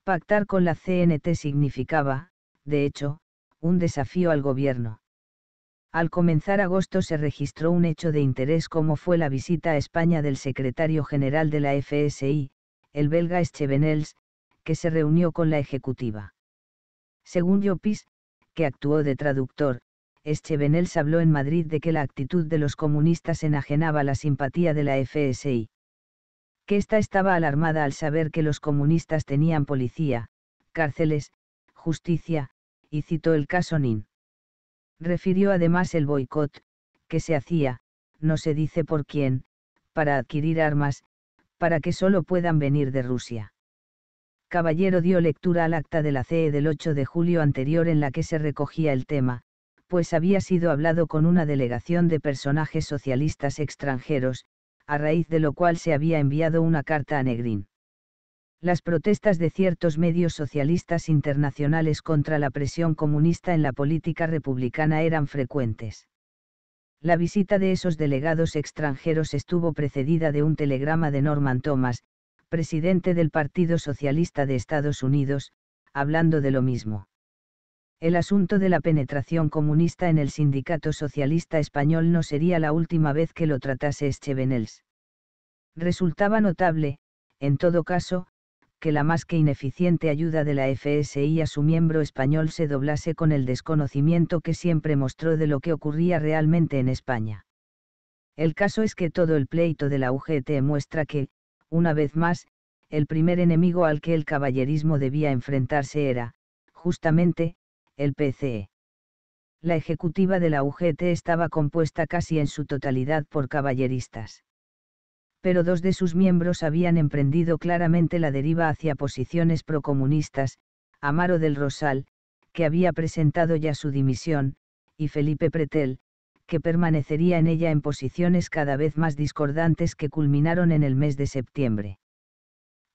Pactar con la CNT significaba, de hecho, un desafío al gobierno. Al comenzar agosto se registró un hecho de interés como fue la visita a España del secretario general de la FSI, el belga Schevenels, que se reunió con la ejecutiva. Según Llopis, que actuó de traductor, Schevenels habló en Madrid de que la actitud de los comunistas enajenaba la simpatía de la FSI. Que ésta estaba alarmada al saber que los comunistas tenían policía, cárceles, justicia, y citó el caso Nin. Refirió además el boicot, que se hacía, no se dice por quién, para adquirir armas, para que solo puedan venir de Rusia. Caballero dio lectura al acta de la CE del 8 de julio anterior en la que se recogía el tema, pues había sido hablado con una delegación de personajes socialistas extranjeros, a raíz de lo cual se había enviado una carta a Negrín las protestas de ciertos medios socialistas internacionales contra la presión comunista en la política republicana eran frecuentes. La visita de esos delegados extranjeros estuvo precedida de un telegrama de Norman Thomas, presidente del Partido Socialista de Estados Unidos, hablando de lo mismo. El asunto de la penetración comunista en el sindicato socialista español no sería la última vez que lo tratase Echevenels. Resultaba notable, en todo caso, que la más que ineficiente ayuda de la FSI a su miembro español se doblase con el desconocimiento que siempre mostró de lo que ocurría realmente en España. El caso es que todo el pleito de la UGT muestra que, una vez más, el primer enemigo al que el caballerismo debía enfrentarse era, justamente, el PCE. La ejecutiva de la UGT estaba compuesta casi en su totalidad por caballeristas pero dos de sus miembros habían emprendido claramente la deriva hacia posiciones procomunistas, Amaro del Rosal, que había presentado ya su dimisión, y Felipe Pretel, que permanecería en ella en posiciones cada vez más discordantes que culminaron en el mes de septiembre.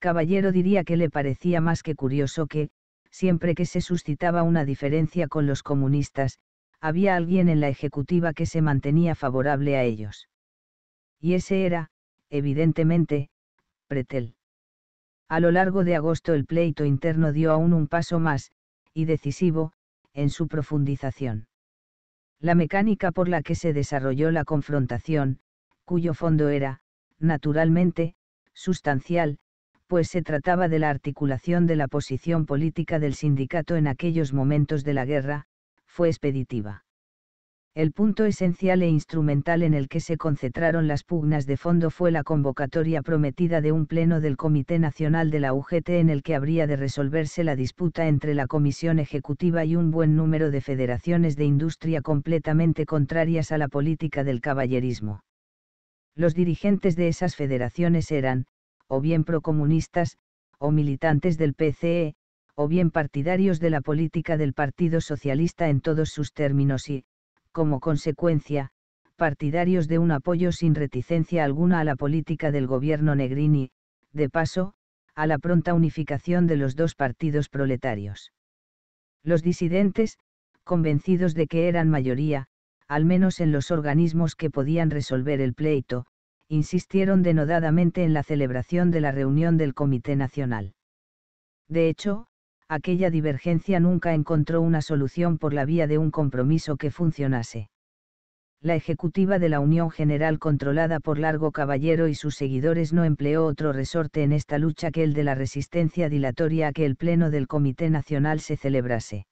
Caballero diría que le parecía más que curioso que, siempre que se suscitaba una diferencia con los comunistas, había alguien en la ejecutiva que se mantenía favorable a ellos. Y ese era, evidentemente, Pretel. A lo largo de agosto el pleito interno dio aún un paso más, y decisivo, en su profundización. La mecánica por la que se desarrolló la confrontación, cuyo fondo era, naturalmente, sustancial, pues se trataba de la articulación de la posición política del sindicato en aquellos momentos de la guerra, fue expeditiva. El punto esencial e instrumental en el que se concentraron las pugnas de fondo fue la convocatoria prometida de un pleno del Comité Nacional de la UGT en el que habría de resolverse la disputa entre la Comisión Ejecutiva y un buen número de federaciones de industria completamente contrarias a la política del caballerismo. Los dirigentes de esas federaciones eran, o bien procomunistas, o militantes del PCE, o bien partidarios de la política del Partido Socialista en todos sus términos y, como consecuencia, partidarios de un apoyo sin reticencia alguna a la política del gobierno Negrini, de paso, a la pronta unificación de los dos partidos proletarios. Los disidentes, convencidos de que eran mayoría, al menos en los organismos que podían resolver el pleito, insistieron denodadamente en la celebración de la reunión del Comité Nacional. De hecho, aquella divergencia nunca encontró una solución por la vía de un compromiso que funcionase. La ejecutiva de la Unión General controlada por Largo Caballero y sus seguidores no empleó otro resorte en esta lucha que el de la resistencia dilatoria a que el Pleno del Comité Nacional se celebrase.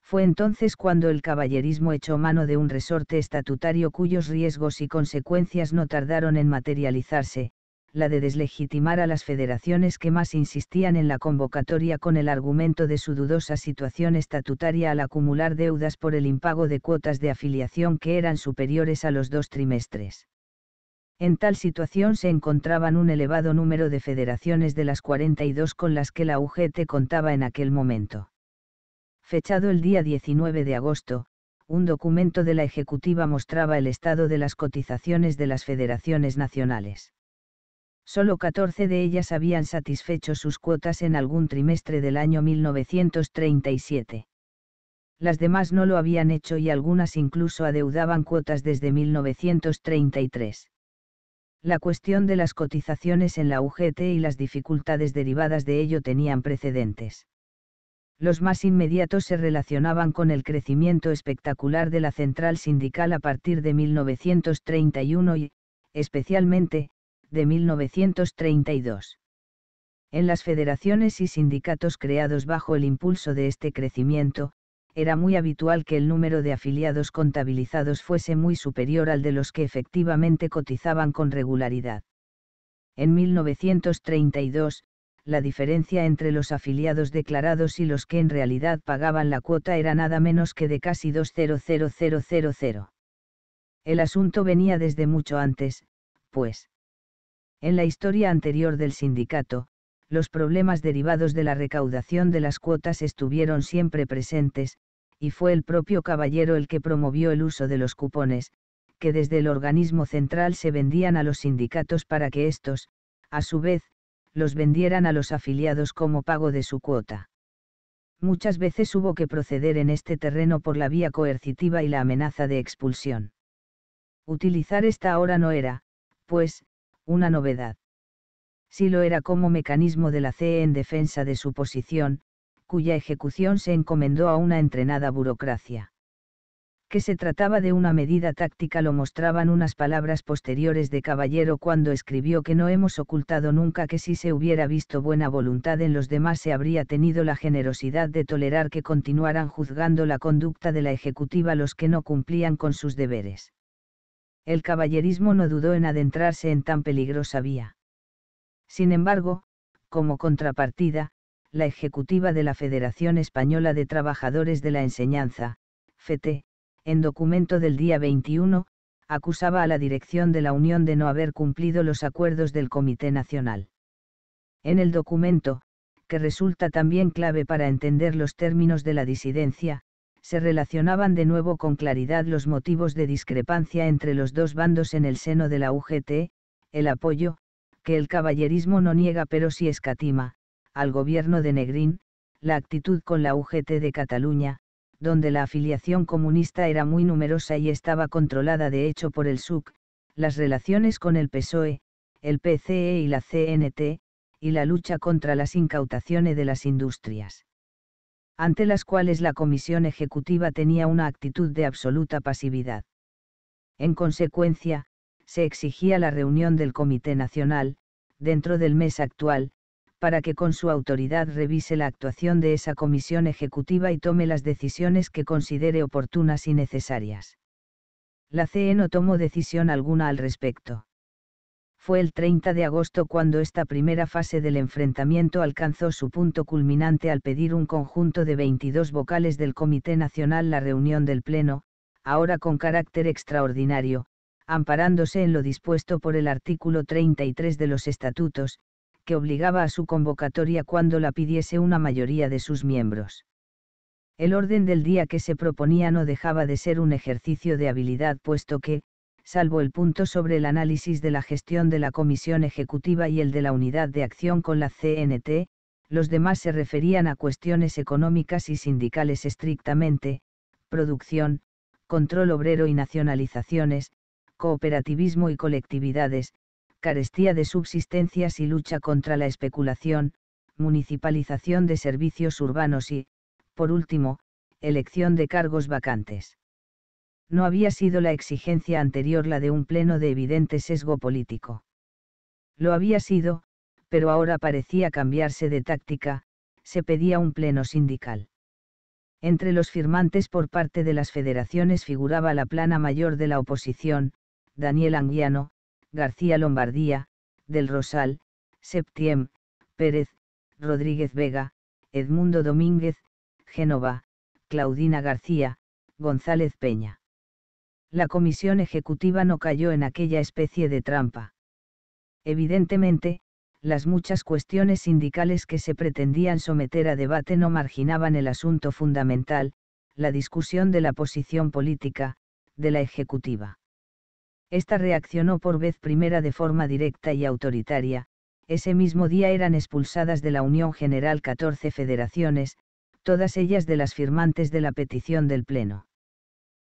Fue entonces cuando el caballerismo echó mano de un resorte estatutario cuyos riesgos y consecuencias no tardaron en materializarse, la de deslegitimar a las federaciones que más insistían en la convocatoria con el argumento de su dudosa situación estatutaria al acumular deudas por el impago de cuotas de afiliación que eran superiores a los dos trimestres. En tal situación se encontraban un elevado número de federaciones de las 42 con las que la UGT contaba en aquel momento. Fechado el día 19 de agosto, un documento de la Ejecutiva mostraba el estado de las cotizaciones de las federaciones nacionales Solo 14 de ellas habían satisfecho sus cuotas en algún trimestre del año 1937. Las demás no lo habían hecho y algunas incluso adeudaban cuotas desde 1933 la cuestión de las cotizaciones en la UGT y las dificultades derivadas de ello tenían precedentes. Los más inmediatos se relacionaban con el crecimiento espectacular de la central sindical a partir de 1931 y, especialmente, de 1932. En las federaciones y sindicatos creados bajo el impulso de este crecimiento, era muy habitual que el número de afiliados contabilizados fuese muy superior al de los que efectivamente cotizaban con regularidad. En 1932, la diferencia entre los afiliados declarados y los que en realidad pagaban la cuota era nada menos que de casi 2,00000. El asunto venía desde mucho antes, pues. En la historia anterior del sindicato, los problemas derivados de la recaudación de las cuotas estuvieron siempre presentes, y fue el propio caballero el que promovió el uso de los cupones, que desde el organismo central se vendían a los sindicatos para que estos, a su vez, los vendieran a los afiliados como pago de su cuota. Muchas veces hubo que proceder en este terreno por la vía coercitiva y la amenaza de expulsión. Utilizar esta ahora no era, pues, una novedad. Si lo era como mecanismo de la CE en defensa de su posición, cuya ejecución se encomendó a una entrenada burocracia. Que se trataba de una medida táctica lo mostraban unas palabras posteriores de Caballero cuando escribió que no hemos ocultado nunca que si se hubiera visto buena voluntad en los demás se habría tenido la generosidad de tolerar que continuaran juzgando la conducta de la ejecutiva los que no cumplían con sus deberes el caballerismo no dudó en adentrarse en tan peligrosa vía. Sin embargo, como contrapartida, la ejecutiva de la Federación Española de Trabajadores de la Enseñanza, FETE, en documento del día 21, acusaba a la dirección de la Unión de no haber cumplido los acuerdos del Comité Nacional. En el documento, que resulta también clave para entender los términos de la disidencia, se relacionaban de nuevo con claridad los motivos de discrepancia entre los dos bandos en el seno de la UGT, el apoyo, que el caballerismo no niega pero sí escatima, al gobierno de Negrín, la actitud con la UGT de Cataluña, donde la afiliación comunista era muy numerosa y estaba controlada de hecho por el SUC, las relaciones con el PSOE, el PCE y la CNT, y la lucha contra las incautaciones de las industrias ante las cuales la Comisión Ejecutiva tenía una actitud de absoluta pasividad. En consecuencia, se exigía la reunión del Comité Nacional, dentro del mes actual, para que con su autoridad revise la actuación de esa comisión ejecutiva y tome las decisiones que considere oportunas y necesarias. La CE no tomó decisión alguna al respecto. Fue el 30 de agosto cuando esta primera fase del enfrentamiento alcanzó su punto culminante al pedir un conjunto de 22 vocales del Comité Nacional la reunión del Pleno, ahora con carácter extraordinario, amparándose en lo dispuesto por el artículo 33 de los estatutos, que obligaba a su convocatoria cuando la pidiese una mayoría de sus miembros. El orden del día que se proponía no dejaba de ser un ejercicio de habilidad puesto que, salvo el punto sobre el análisis de la gestión de la Comisión Ejecutiva y el de la Unidad de Acción con la CNT, los demás se referían a cuestiones económicas y sindicales estrictamente, producción, control obrero y nacionalizaciones, cooperativismo y colectividades, carestía de subsistencias y lucha contra la especulación, municipalización de servicios urbanos y, por último, elección de cargos vacantes no había sido la exigencia anterior la de un pleno de evidente sesgo político. Lo había sido, pero ahora parecía cambiarse de táctica, se pedía un pleno sindical. Entre los firmantes por parte de las federaciones figuraba la plana mayor de la oposición, Daniel Anguiano, García Lombardía, Del Rosal, Septiem, Pérez, Rodríguez Vega, Edmundo Domínguez, Génova, Claudina García, González Peña la comisión ejecutiva no cayó en aquella especie de trampa. Evidentemente, las muchas cuestiones sindicales que se pretendían someter a debate no marginaban el asunto fundamental, la discusión de la posición política, de la ejecutiva. Esta reaccionó por vez primera de forma directa y autoritaria, ese mismo día eran expulsadas de la Unión General 14 federaciones, todas ellas de las firmantes de la petición del Pleno.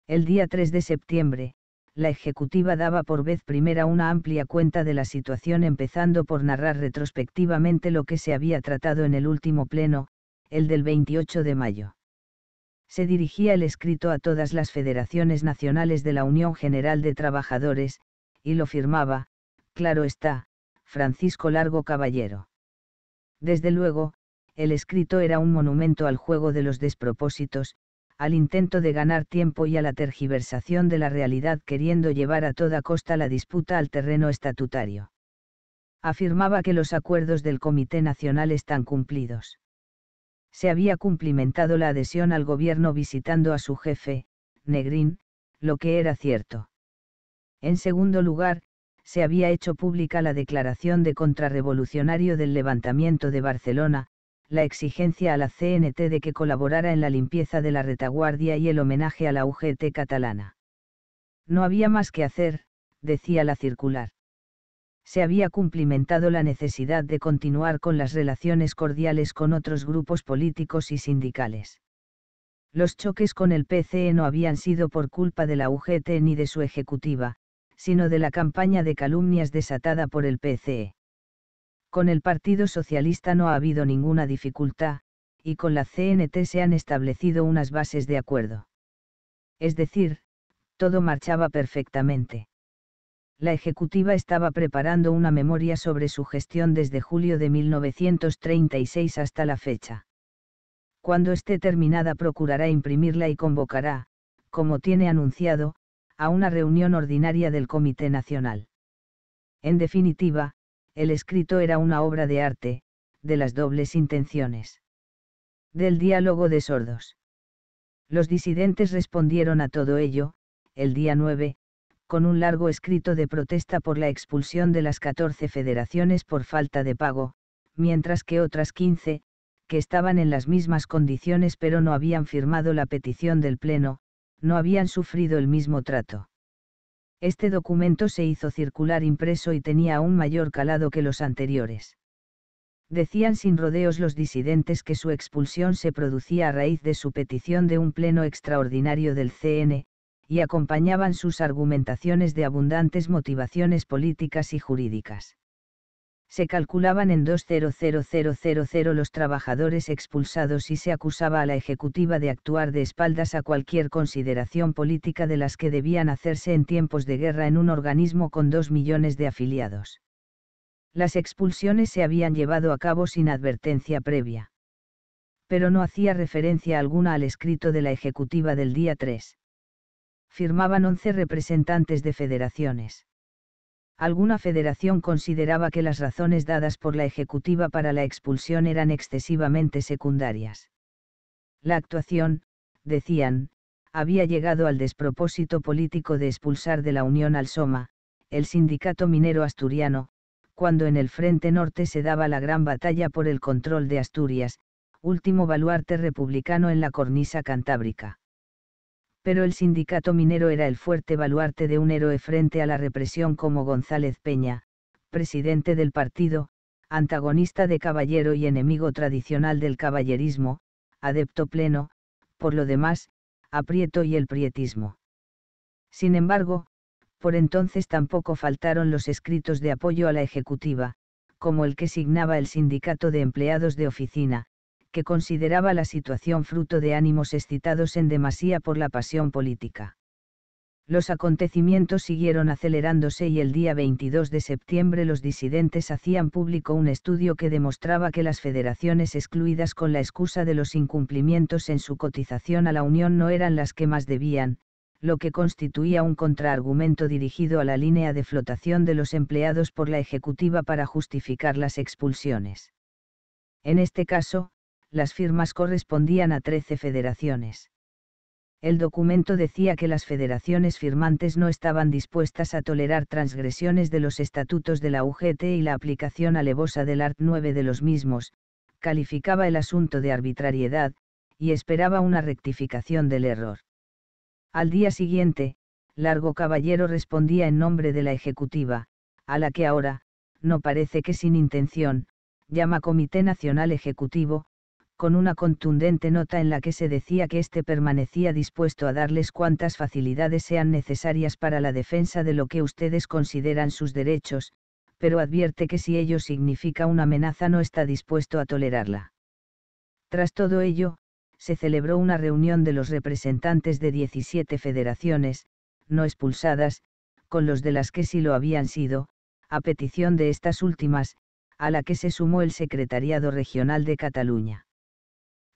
El día 3 de septiembre, la ejecutiva daba por vez primera una amplia cuenta de la situación empezando por narrar retrospectivamente lo que se había tratado en el último pleno, el del 28 de mayo. Se dirigía el escrito a todas las federaciones nacionales de la Unión General de Trabajadores, y lo firmaba, claro está, Francisco Largo Caballero. Desde luego, el escrito era un monumento al juego de los despropósitos, al intento de ganar tiempo y a la tergiversación de la realidad queriendo llevar a toda costa la disputa al terreno estatutario. Afirmaba que los acuerdos del Comité Nacional están cumplidos. Se había cumplimentado la adhesión al gobierno visitando a su jefe, Negrín, lo que era cierto. En segundo lugar, se había hecho pública la declaración de contrarrevolucionario del levantamiento de Barcelona, la exigencia a la CNT de que colaborara en la limpieza de la retaguardia y el homenaje a la UGT catalana. No había más que hacer, decía la circular. Se había cumplimentado la necesidad de continuar con las relaciones cordiales con otros grupos políticos y sindicales. Los choques con el PCE no habían sido por culpa de la UGT ni de su ejecutiva, sino de la campaña de calumnias desatada por el PCE. Con el Partido Socialista no ha habido ninguna dificultad, y con la CNT se han establecido unas bases de acuerdo. Es decir, todo marchaba perfectamente. La Ejecutiva estaba preparando una memoria sobre su gestión desde julio de 1936 hasta la fecha. Cuando esté terminada procurará imprimirla y convocará, como tiene anunciado, a una reunión ordinaria del Comité Nacional. En definitiva, el escrito era una obra de arte, de las dobles intenciones. Del diálogo de sordos. Los disidentes respondieron a todo ello, el día 9, con un largo escrito de protesta por la expulsión de las 14 federaciones por falta de pago, mientras que otras 15, que estaban en las mismas condiciones pero no habían firmado la petición del Pleno, no habían sufrido el mismo trato este documento se hizo circular impreso y tenía aún mayor calado que los anteriores. Decían sin rodeos los disidentes que su expulsión se producía a raíz de su petición de un pleno extraordinario del CN, y acompañaban sus argumentaciones de abundantes motivaciones políticas y jurídicas se calculaban en 2.00000 los trabajadores expulsados y se acusaba a la ejecutiva de actuar de espaldas a cualquier consideración política de las que debían hacerse en tiempos de guerra en un organismo con dos millones de afiliados. Las expulsiones se habían llevado a cabo sin advertencia previa. Pero no hacía referencia alguna al escrito de la ejecutiva del día 3. Firmaban 11 representantes de federaciones alguna federación consideraba que las razones dadas por la Ejecutiva para la expulsión eran excesivamente secundarias. La actuación, decían, había llegado al despropósito político de expulsar de la Unión al Soma, el sindicato minero asturiano, cuando en el Frente Norte se daba la gran batalla por el control de Asturias, último baluarte republicano en la cornisa cantábrica pero el sindicato minero era el fuerte baluarte de un héroe frente a la represión como González Peña, presidente del partido, antagonista de caballero y enemigo tradicional del caballerismo, adepto pleno, por lo demás, aprieto y el prietismo. Sin embargo, por entonces tampoco faltaron los escritos de apoyo a la ejecutiva, como el que signaba el sindicato de empleados de oficina, que consideraba la situación fruto de ánimos excitados en demasía por la pasión política. Los acontecimientos siguieron acelerándose y el día 22 de septiembre los disidentes hacían público un estudio que demostraba que las federaciones excluidas con la excusa de los incumplimientos en su cotización a la Unión no eran las que más debían, lo que constituía un contraargumento dirigido a la línea de flotación de los empleados por la Ejecutiva para justificar las expulsiones. En este caso, las firmas correspondían a 13 federaciones. El documento decía que las federaciones firmantes no estaban dispuestas a tolerar transgresiones de los estatutos de la UGT y la aplicación alevosa del Art 9 de los mismos, calificaba el asunto de arbitrariedad, y esperaba una rectificación del error. Al día siguiente, Largo Caballero respondía en nombre de la Ejecutiva, a la que ahora, no parece que sin intención, llama Comité Nacional Ejecutivo, con una contundente nota en la que se decía que éste permanecía dispuesto a darles cuantas facilidades sean necesarias para la defensa de lo que ustedes consideran sus derechos, pero advierte que si ello significa una amenaza no está dispuesto a tolerarla. Tras todo ello, se celebró una reunión de los representantes de 17 federaciones, no expulsadas, con los de las que sí lo habían sido, a petición de estas últimas, a la que se sumó el Secretariado Regional de Cataluña.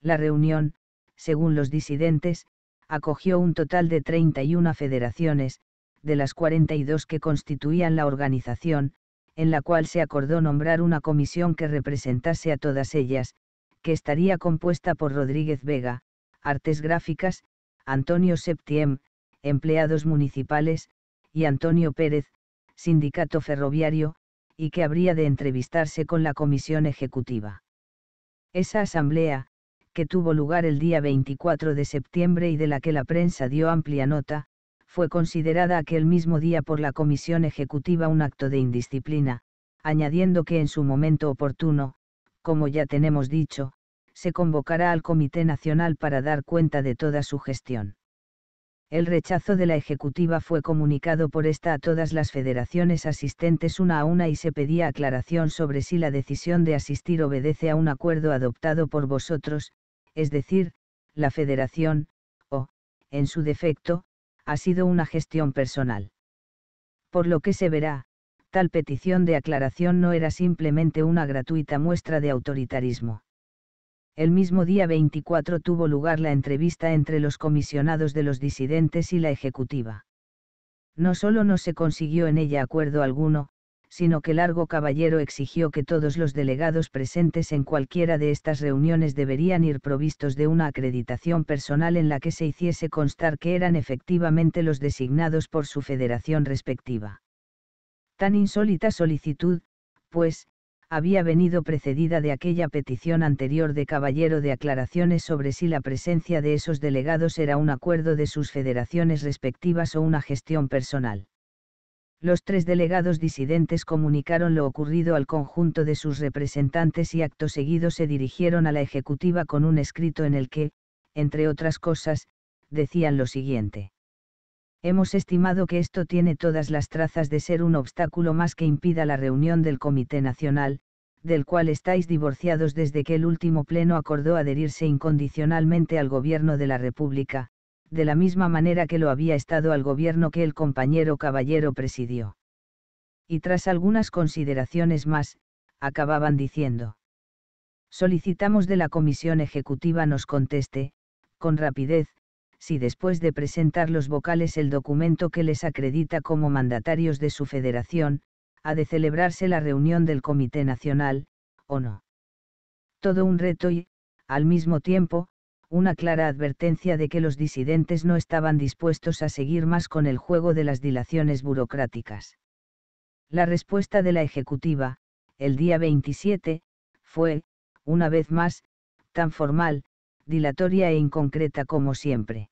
La reunión, según los disidentes, acogió un total de 31 federaciones, de las 42 que constituían la organización, en la cual se acordó nombrar una comisión que representase a todas ellas, que estaría compuesta por Rodríguez Vega, Artes Gráficas, Antonio Septiem, empleados municipales, y Antonio Pérez, sindicato ferroviario, y que habría de entrevistarse con la comisión ejecutiva. Esa asamblea, que tuvo lugar el día 24 de septiembre y de la que la prensa dio amplia nota, fue considerada aquel mismo día por la Comisión Ejecutiva un acto de indisciplina, añadiendo que en su momento oportuno, como ya tenemos dicho, se convocará al Comité Nacional para dar cuenta de toda su gestión. El rechazo de la Ejecutiva fue comunicado por esta a todas las federaciones asistentes una a una y se pedía aclaración sobre si la decisión de asistir obedece a un acuerdo adoptado por vosotros, es decir, la federación, o, en su defecto, ha sido una gestión personal. Por lo que se verá, tal petición de aclaración no era simplemente una gratuita muestra de autoritarismo. El mismo día 24 tuvo lugar la entrevista entre los comisionados de los disidentes y la ejecutiva. No solo no se consiguió en ella acuerdo alguno, sino que Largo Caballero exigió que todos los delegados presentes en cualquiera de estas reuniones deberían ir provistos de una acreditación personal en la que se hiciese constar que eran efectivamente los designados por su federación respectiva. Tan insólita solicitud, pues, había venido precedida de aquella petición anterior de Caballero de aclaraciones sobre si la presencia de esos delegados era un acuerdo de sus federaciones respectivas o una gestión personal los tres delegados disidentes comunicaron lo ocurrido al conjunto de sus representantes y acto seguido se dirigieron a la Ejecutiva con un escrito en el que, entre otras cosas, decían lo siguiente. Hemos estimado que esto tiene todas las trazas de ser un obstáculo más que impida la reunión del Comité Nacional, del cual estáis divorciados desde que el último Pleno acordó adherirse incondicionalmente al Gobierno de la República, de la misma manera que lo había estado al gobierno que el compañero caballero presidió. Y tras algunas consideraciones más, acababan diciendo. Solicitamos de la Comisión Ejecutiva nos conteste, con rapidez, si después de presentar los vocales el documento que les acredita como mandatarios de su federación, ha de celebrarse la reunión del Comité Nacional, o no. Todo un reto y, al mismo tiempo, una clara advertencia de que los disidentes no estaban dispuestos a seguir más con el juego de las dilaciones burocráticas. La respuesta de la Ejecutiva, el día 27, fue, una vez más, tan formal, dilatoria e inconcreta como siempre.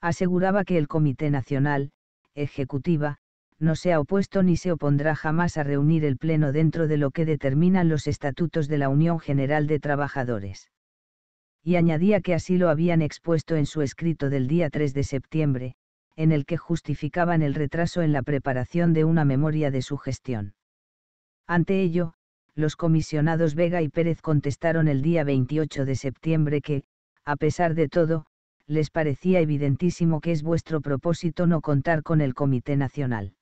Aseguraba que el Comité Nacional, Ejecutiva, no se ha opuesto ni se opondrá jamás a reunir el Pleno dentro de lo que determinan los estatutos de la Unión General de Trabajadores y añadía que así lo habían expuesto en su escrito del día 3 de septiembre, en el que justificaban el retraso en la preparación de una memoria de su gestión. Ante ello, los comisionados Vega y Pérez contestaron el día 28 de septiembre que, a pesar de todo, les parecía evidentísimo que es vuestro propósito no contar con el Comité Nacional.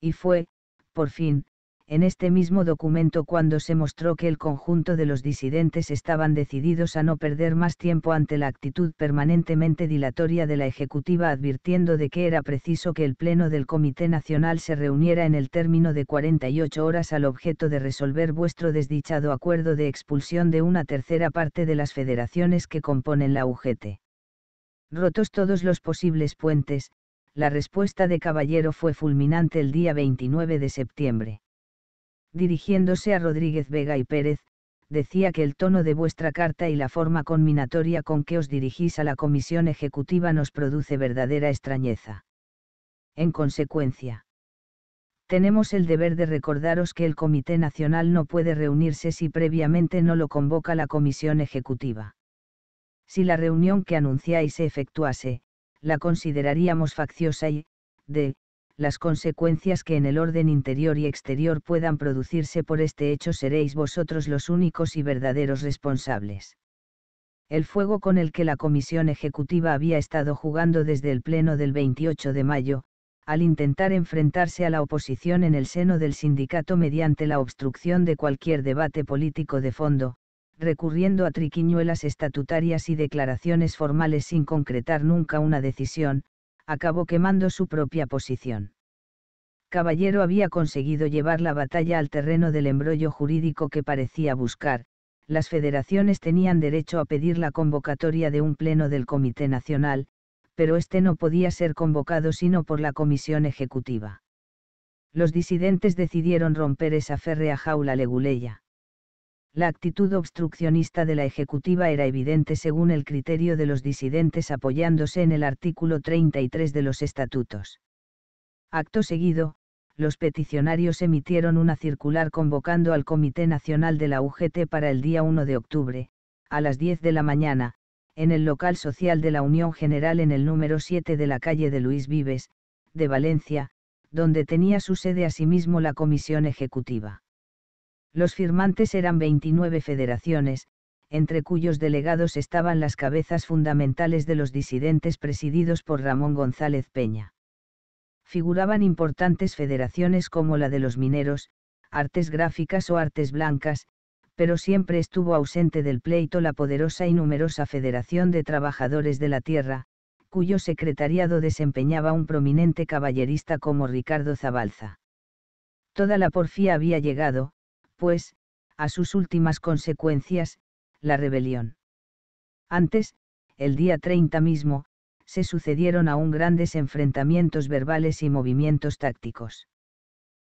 Y fue, por fin, en este mismo documento cuando se mostró que el conjunto de los disidentes estaban decididos a no perder más tiempo ante la actitud permanentemente dilatoria de la Ejecutiva advirtiendo de que era preciso que el Pleno del Comité Nacional se reuniera en el término de 48 horas al objeto de resolver vuestro desdichado acuerdo de expulsión de una tercera parte de las federaciones que componen la UGT. Rotos todos los posibles puentes, la respuesta de Caballero fue fulminante el día 29 de septiembre dirigiéndose a Rodríguez Vega y Pérez, decía que el tono de vuestra carta y la forma conminatoria con que os dirigís a la comisión ejecutiva nos produce verdadera extrañeza. En consecuencia, tenemos el deber de recordaros que el Comité Nacional no puede reunirse si previamente no lo convoca la comisión ejecutiva. Si la reunión que anunciáis se efectuase, la consideraríamos facciosa y, de las consecuencias que en el orden interior y exterior puedan producirse por este hecho seréis vosotros los únicos y verdaderos responsables. El fuego con el que la Comisión Ejecutiva había estado jugando desde el Pleno del 28 de mayo, al intentar enfrentarse a la oposición en el seno del sindicato mediante la obstrucción de cualquier debate político de fondo, recurriendo a triquiñuelas estatutarias y declaraciones formales sin concretar nunca una decisión, acabó quemando su propia posición. Caballero había conseguido llevar la batalla al terreno del embrollo jurídico que parecía buscar, las federaciones tenían derecho a pedir la convocatoria de un pleno del Comité Nacional, pero este no podía ser convocado sino por la Comisión Ejecutiva. Los disidentes decidieron romper esa férrea jaula leguleya. La actitud obstruccionista de la Ejecutiva era evidente según el criterio de los disidentes apoyándose en el artículo 33 de los estatutos. Acto seguido, los peticionarios emitieron una circular convocando al Comité Nacional de la UGT para el día 1 de octubre, a las 10 de la mañana, en el local social de la Unión General en el número 7 de la calle de Luis Vives, de Valencia, donde tenía su sede asimismo la Comisión Ejecutiva. Los firmantes eran 29 federaciones, entre cuyos delegados estaban las cabezas fundamentales de los disidentes presididos por Ramón González Peña. Figuraban importantes federaciones como la de los mineros, artes gráficas o artes blancas, pero siempre estuvo ausente del pleito la poderosa y numerosa Federación de Trabajadores de la Tierra, cuyo secretariado desempeñaba un prominente caballerista como Ricardo Zabalza. Toda la porfía había llegado, pues, a sus últimas consecuencias, la rebelión. Antes, el día 30 mismo, se sucedieron aún grandes enfrentamientos verbales y movimientos tácticos.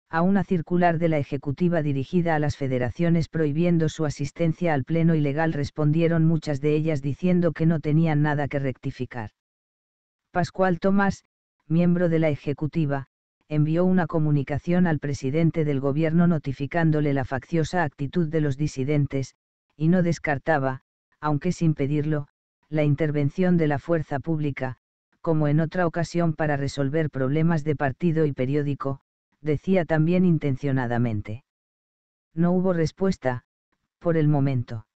A una circular de la Ejecutiva dirigida a las federaciones prohibiendo su asistencia al Pleno ilegal respondieron muchas de ellas diciendo que no tenían nada que rectificar. Pascual Tomás, miembro de la Ejecutiva, envió una comunicación al presidente del gobierno notificándole la facciosa actitud de los disidentes, y no descartaba, aunque sin pedirlo, la intervención de la fuerza pública, como en otra ocasión para resolver problemas de partido y periódico, decía también intencionadamente. No hubo respuesta, por el momento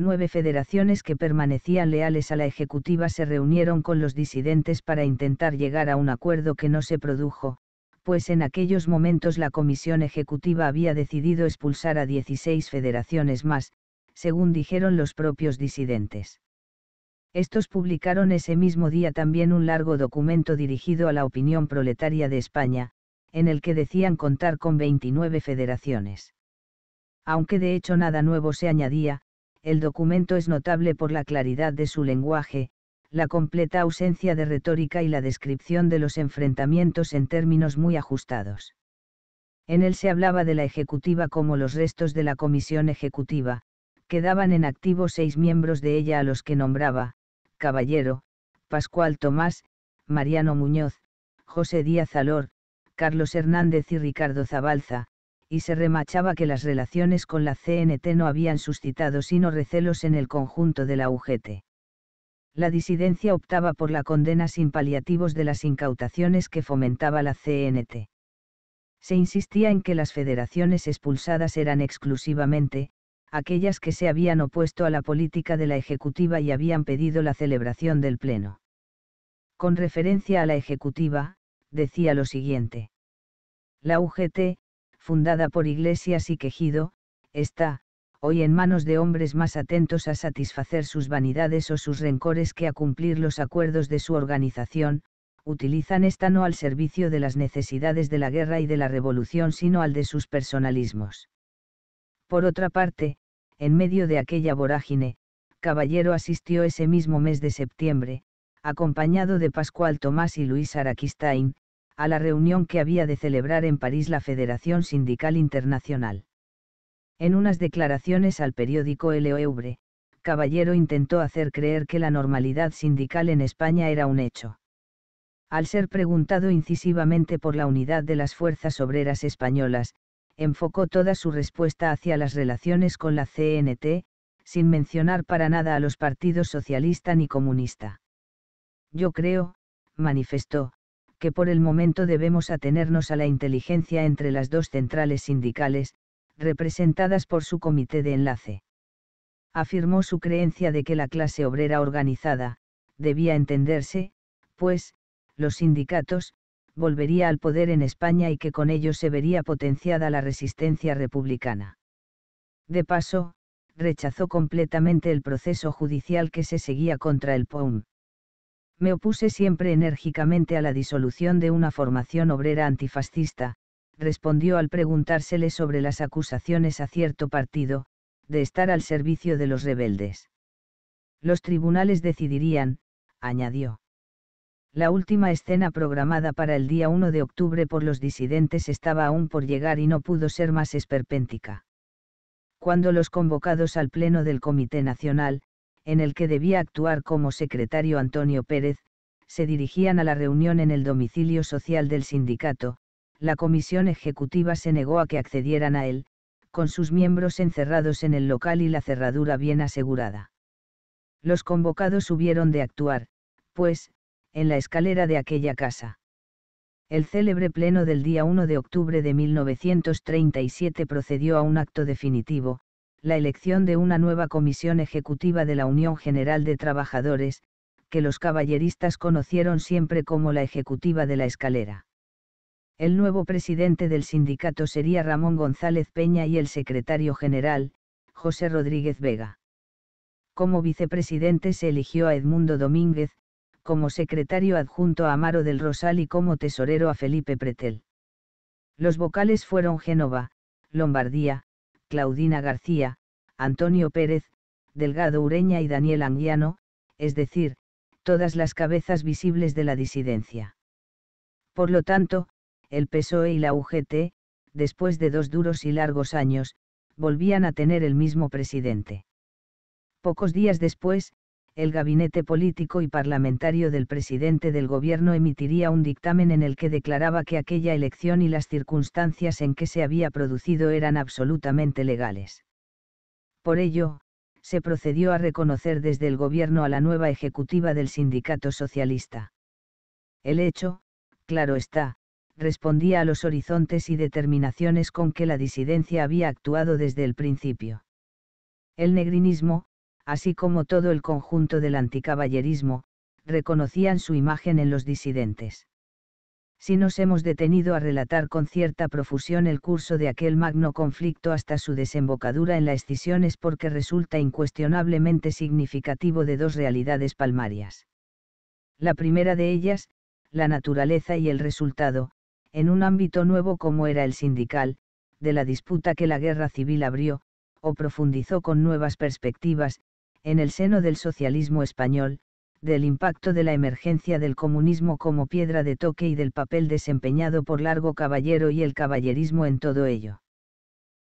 nueve federaciones que permanecían leales a la ejecutiva se reunieron con los disidentes para intentar llegar a un acuerdo que no se produjo, pues en aquellos momentos la comisión ejecutiva había decidido expulsar a 16 federaciones más, según dijeron los propios disidentes. Estos publicaron ese mismo día también un largo documento dirigido a la opinión proletaria de España, en el que decían contar con 29 federaciones. Aunque de hecho nada nuevo se añadía, el documento es notable por la claridad de su lenguaje, la completa ausencia de retórica y la descripción de los enfrentamientos en términos muy ajustados. En él se hablaba de la ejecutiva como los restos de la comisión ejecutiva, quedaban en activo seis miembros de ella a los que nombraba, Caballero, Pascual Tomás, Mariano Muñoz, José Díaz Alor, Carlos Hernández y Ricardo Zabalza, y se remachaba que las relaciones con la CNT no habían suscitado sino recelos en el conjunto de la UGT. La disidencia optaba por la condena sin paliativos de las incautaciones que fomentaba la CNT. Se insistía en que las federaciones expulsadas eran exclusivamente, aquellas que se habían opuesto a la política de la Ejecutiva y habían pedido la celebración del Pleno. Con referencia a la Ejecutiva, decía lo siguiente. La UGT, fundada por Iglesias y Quejido, está, hoy en manos de hombres más atentos a satisfacer sus vanidades o sus rencores que a cumplir los acuerdos de su organización, utilizan esta no al servicio de las necesidades de la guerra y de la revolución sino al de sus personalismos. Por otra parte, en medio de aquella vorágine, Caballero asistió ese mismo mes de septiembre, acompañado de Pascual Tomás y Luis Araquistain, a la reunión que había de celebrar en París la Federación Sindical Internacional. En unas declaraciones al periódico El Eubre, Caballero intentó hacer creer que la normalidad sindical en España era un hecho. Al ser preguntado incisivamente por la unidad de las fuerzas obreras españolas, enfocó toda su respuesta hacia las relaciones con la CNT, sin mencionar para nada a los partidos socialista ni comunista. Yo creo, manifestó, que por el momento debemos atenernos a la inteligencia entre las dos centrales sindicales, representadas por su comité de enlace. Afirmó su creencia de que la clase obrera organizada, debía entenderse, pues, los sindicatos, volvería al poder en España y que con ello se vería potenciada la resistencia republicana. De paso, rechazó completamente el proceso judicial que se seguía contra el POUM me opuse siempre enérgicamente a la disolución de una formación obrera antifascista, respondió al preguntársele sobre las acusaciones a cierto partido, de estar al servicio de los rebeldes. Los tribunales decidirían, añadió. La última escena programada para el día 1 de octubre por los disidentes estaba aún por llegar y no pudo ser más esperpéntica. Cuando los convocados al Pleno del Comité Nacional, en el que debía actuar como secretario Antonio Pérez, se dirigían a la reunión en el domicilio social del sindicato, la comisión ejecutiva se negó a que accedieran a él, con sus miembros encerrados en el local y la cerradura bien asegurada. Los convocados hubieron de actuar, pues, en la escalera de aquella casa. El célebre pleno del día 1 de octubre de 1937 procedió a un acto definitivo, la elección de una nueva comisión ejecutiva de la Unión General de Trabajadores, que los caballeristas conocieron siempre como la Ejecutiva de la Escalera. El nuevo presidente del sindicato sería Ramón González Peña y el secretario general, José Rodríguez Vega. Como vicepresidente se eligió a Edmundo Domínguez, como secretario adjunto a Amaro del Rosal y como tesorero a Felipe Pretel. Los vocales fueron Génova, Lombardía, Claudina García, Antonio Pérez, Delgado Ureña y Daniel Anguiano, es decir, todas las cabezas visibles de la disidencia. Por lo tanto, el PSOE y la UGT, después de dos duros y largos años, volvían a tener el mismo presidente. Pocos días después, el gabinete político y parlamentario del presidente del gobierno emitiría un dictamen en el que declaraba que aquella elección y las circunstancias en que se había producido eran absolutamente legales. Por ello, se procedió a reconocer desde el gobierno a la nueva ejecutiva del sindicato socialista. El hecho, claro está, respondía a los horizontes y determinaciones con que la disidencia había actuado desde el principio. El negrinismo, así como todo el conjunto del anticaballerismo, reconocían su imagen en los disidentes. Si nos hemos detenido a relatar con cierta profusión el curso de aquel magno conflicto hasta su desembocadura en la escisión es porque resulta incuestionablemente significativo de dos realidades palmarias. La primera de ellas, la naturaleza y el resultado, en un ámbito nuevo como era el sindical, de la disputa que la guerra civil abrió, o profundizó con nuevas perspectivas, en el seno del socialismo español, del impacto de la emergencia del comunismo como piedra de toque y del papel desempeñado por Largo Caballero y el caballerismo en todo ello.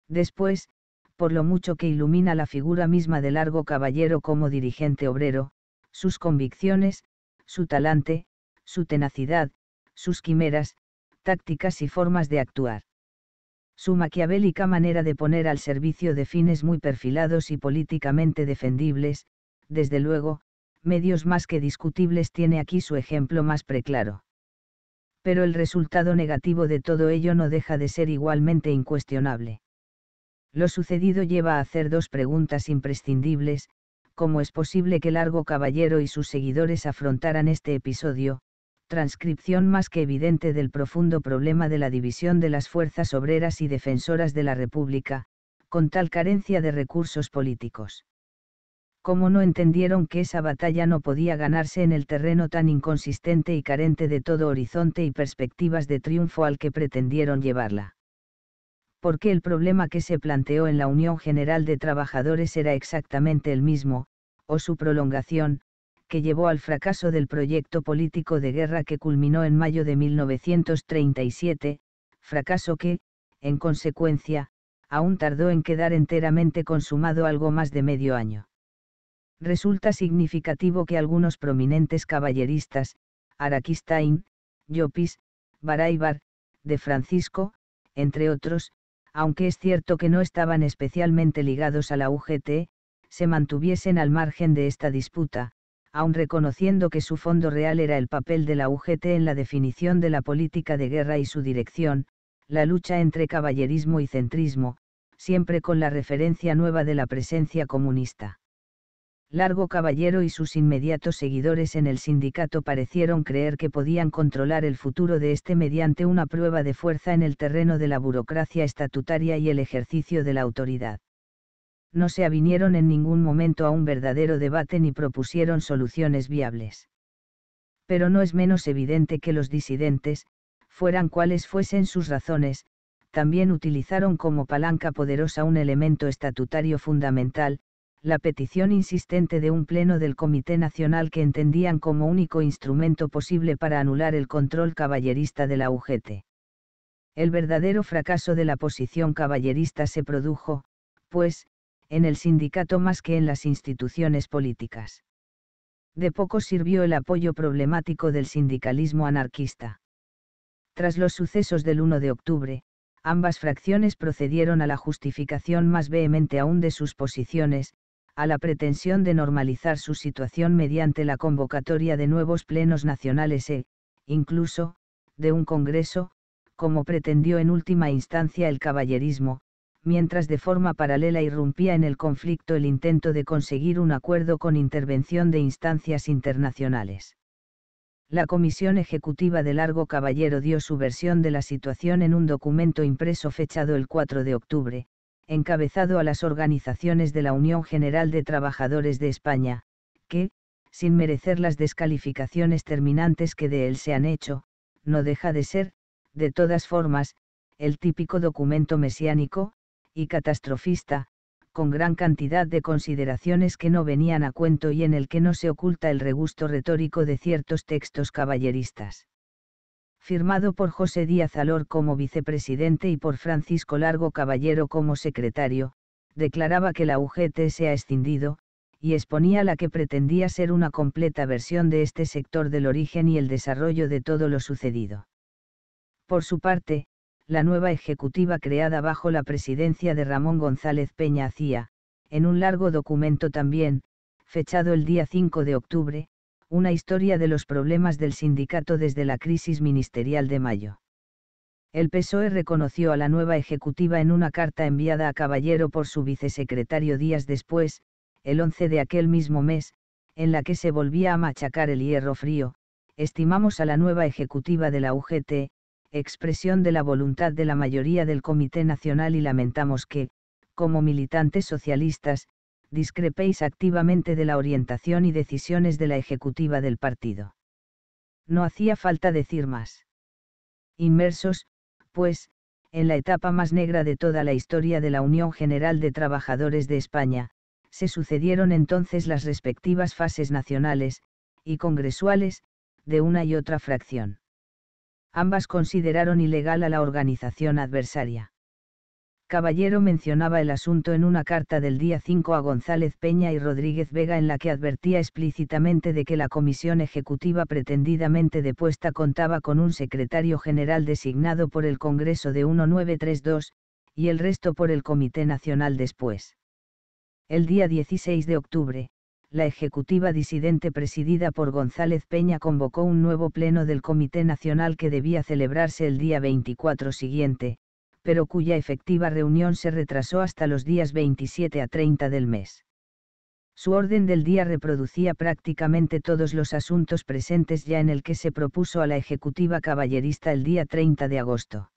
Después, por lo mucho que ilumina la figura misma de Largo Caballero como dirigente obrero, sus convicciones, su talante, su tenacidad, sus quimeras, tácticas y formas de actuar. Su maquiavélica manera de poner al servicio de fines muy perfilados y políticamente defendibles, desde luego, medios más que discutibles tiene aquí su ejemplo más preclaro. Pero el resultado negativo de todo ello no deja de ser igualmente incuestionable. Lo sucedido lleva a hacer dos preguntas imprescindibles, ¿cómo es posible que Largo Caballero y sus seguidores afrontaran este episodio, transcripción más que evidente del profundo problema de la división de las fuerzas obreras y defensoras de la República, con tal carencia de recursos políticos. Como no entendieron que esa batalla no podía ganarse en el terreno tan inconsistente y carente de todo horizonte y perspectivas de triunfo al que pretendieron llevarla? Porque el problema que se planteó en la Unión General de Trabajadores era exactamente el mismo, o su prolongación, que llevó al fracaso del proyecto político de guerra que culminó en mayo de 1937, fracaso que, en consecuencia, aún tardó en quedar enteramente consumado algo más de medio año. Resulta significativo que algunos prominentes caballeristas, Araquistain, Llopis, Baraybar, de Francisco, entre otros, aunque es cierto que no estaban especialmente ligados a la UGT, se mantuviesen al margen de esta disputa, aun reconociendo que su fondo real era el papel de la UGT en la definición de la política de guerra y su dirección, la lucha entre caballerismo y centrismo, siempre con la referencia nueva de la presencia comunista. Largo Caballero y sus inmediatos seguidores en el sindicato parecieron creer que podían controlar el futuro de este mediante una prueba de fuerza en el terreno de la burocracia estatutaria y el ejercicio de la autoridad no se avinieron en ningún momento a un verdadero debate ni propusieron soluciones viables. Pero no es menos evidente que los disidentes, fueran cuales fuesen sus razones, también utilizaron como palanca poderosa un elemento estatutario fundamental, la petición insistente de un pleno del Comité Nacional que entendían como único instrumento posible para anular el control caballerista de la UGT. El verdadero fracaso de la posición caballerista se produjo, pues, en el sindicato más que en las instituciones políticas. De poco sirvió el apoyo problemático del sindicalismo anarquista. Tras los sucesos del 1 de octubre, ambas fracciones procedieron a la justificación más vehemente aún de sus posiciones, a la pretensión de normalizar su situación mediante la convocatoria de nuevos plenos nacionales e, incluso, de un Congreso, como pretendió en última instancia el caballerismo, mientras de forma paralela irrumpía en el conflicto el intento de conseguir un acuerdo con intervención de instancias internacionales. La Comisión Ejecutiva de Largo Caballero dio su versión de la situación en un documento impreso fechado el 4 de octubre, encabezado a las organizaciones de la Unión General de Trabajadores de España, que, sin merecer las descalificaciones terminantes que de él se han hecho, no deja de ser, de todas formas, el típico documento mesiánico, y catastrofista, con gran cantidad de consideraciones que no venían a cuento y en el que no se oculta el regusto retórico de ciertos textos caballeristas. Firmado por José Díaz Alor como vicepresidente y por Francisco Largo Caballero como secretario, declaraba que la UGT se ha escindido, y exponía la que pretendía ser una completa versión de este sector del origen y el desarrollo de todo lo sucedido. Por su parte, la nueva ejecutiva creada bajo la presidencia de Ramón González Peña hacía, en un largo documento también, fechado el día 5 de octubre, una historia de los problemas del sindicato desde la crisis ministerial de mayo. El PSOE reconoció a la nueva ejecutiva en una carta enviada a Caballero por su vicesecretario días después, el 11 de aquel mismo mes, en la que se volvía a machacar el hierro frío, estimamos a la nueva ejecutiva de la UGT, expresión de la voluntad de la mayoría del Comité Nacional y lamentamos que, como militantes socialistas, discrepéis activamente de la orientación y decisiones de la ejecutiva del partido. No hacía falta decir más. Inmersos, pues, en la etapa más negra de toda la historia de la Unión General de Trabajadores de España, se sucedieron entonces las respectivas fases nacionales, y congresuales, de una y otra fracción ambas consideraron ilegal a la organización adversaria. Caballero mencionaba el asunto en una carta del día 5 a González Peña y Rodríguez Vega en la que advertía explícitamente de que la comisión ejecutiva pretendidamente depuesta contaba con un secretario general designado por el Congreso de 1932, y el resto por el Comité Nacional después. El día 16 de octubre, la ejecutiva disidente presidida por González Peña convocó un nuevo pleno del Comité Nacional que debía celebrarse el día 24 siguiente, pero cuya efectiva reunión se retrasó hasta los días 27 a 30 del mes. Su orden del día reproducía prácticamente todos los asuntos presentes ya en el que se propuso a la ejecutiva caballerista el día 30 de agosto.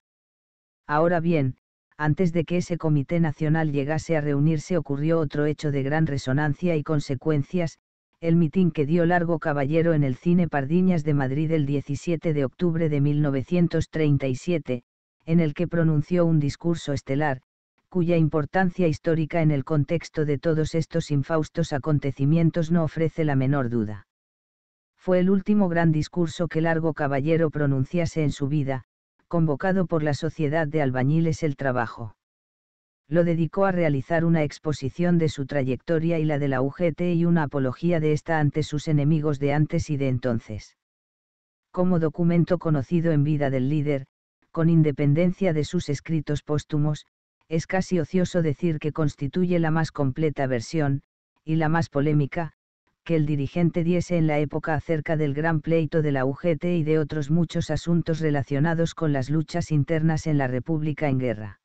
Ahora bien, antes de que ese Comité Nacional llegase a reunirse ocurrió otro hecho de gran resonancia y consecuencias, el mitin que dio Largo Caballero en el Cine Pardiñas de Madrid el 17 de octubre de 1937, en el que pronunció un discurso estelar, cuya importancia histórica en el contexto de todos estos infaustos acontecimientos no ofrece la menor duda. Fue el último gran discurso que Largo Caballero pronunciase en su vida, convocado por la Sociedad de Albañiles El Trabajo. Lo dedicó a realizar una exposición de su trayectoria y la de la UGT y una apología de esta ante sus enemigos de antes y de entonces. Como documento conocido en vida del líder, con independencia de sus escritos póstumos, es casi ocioso decir que constituye la más completa versión, y la más polémica, que el dirigente diese en la época acerca del gran pleito de la UGT y de otros muchos asuntos relacionados con las luchas internas en la República en guerra.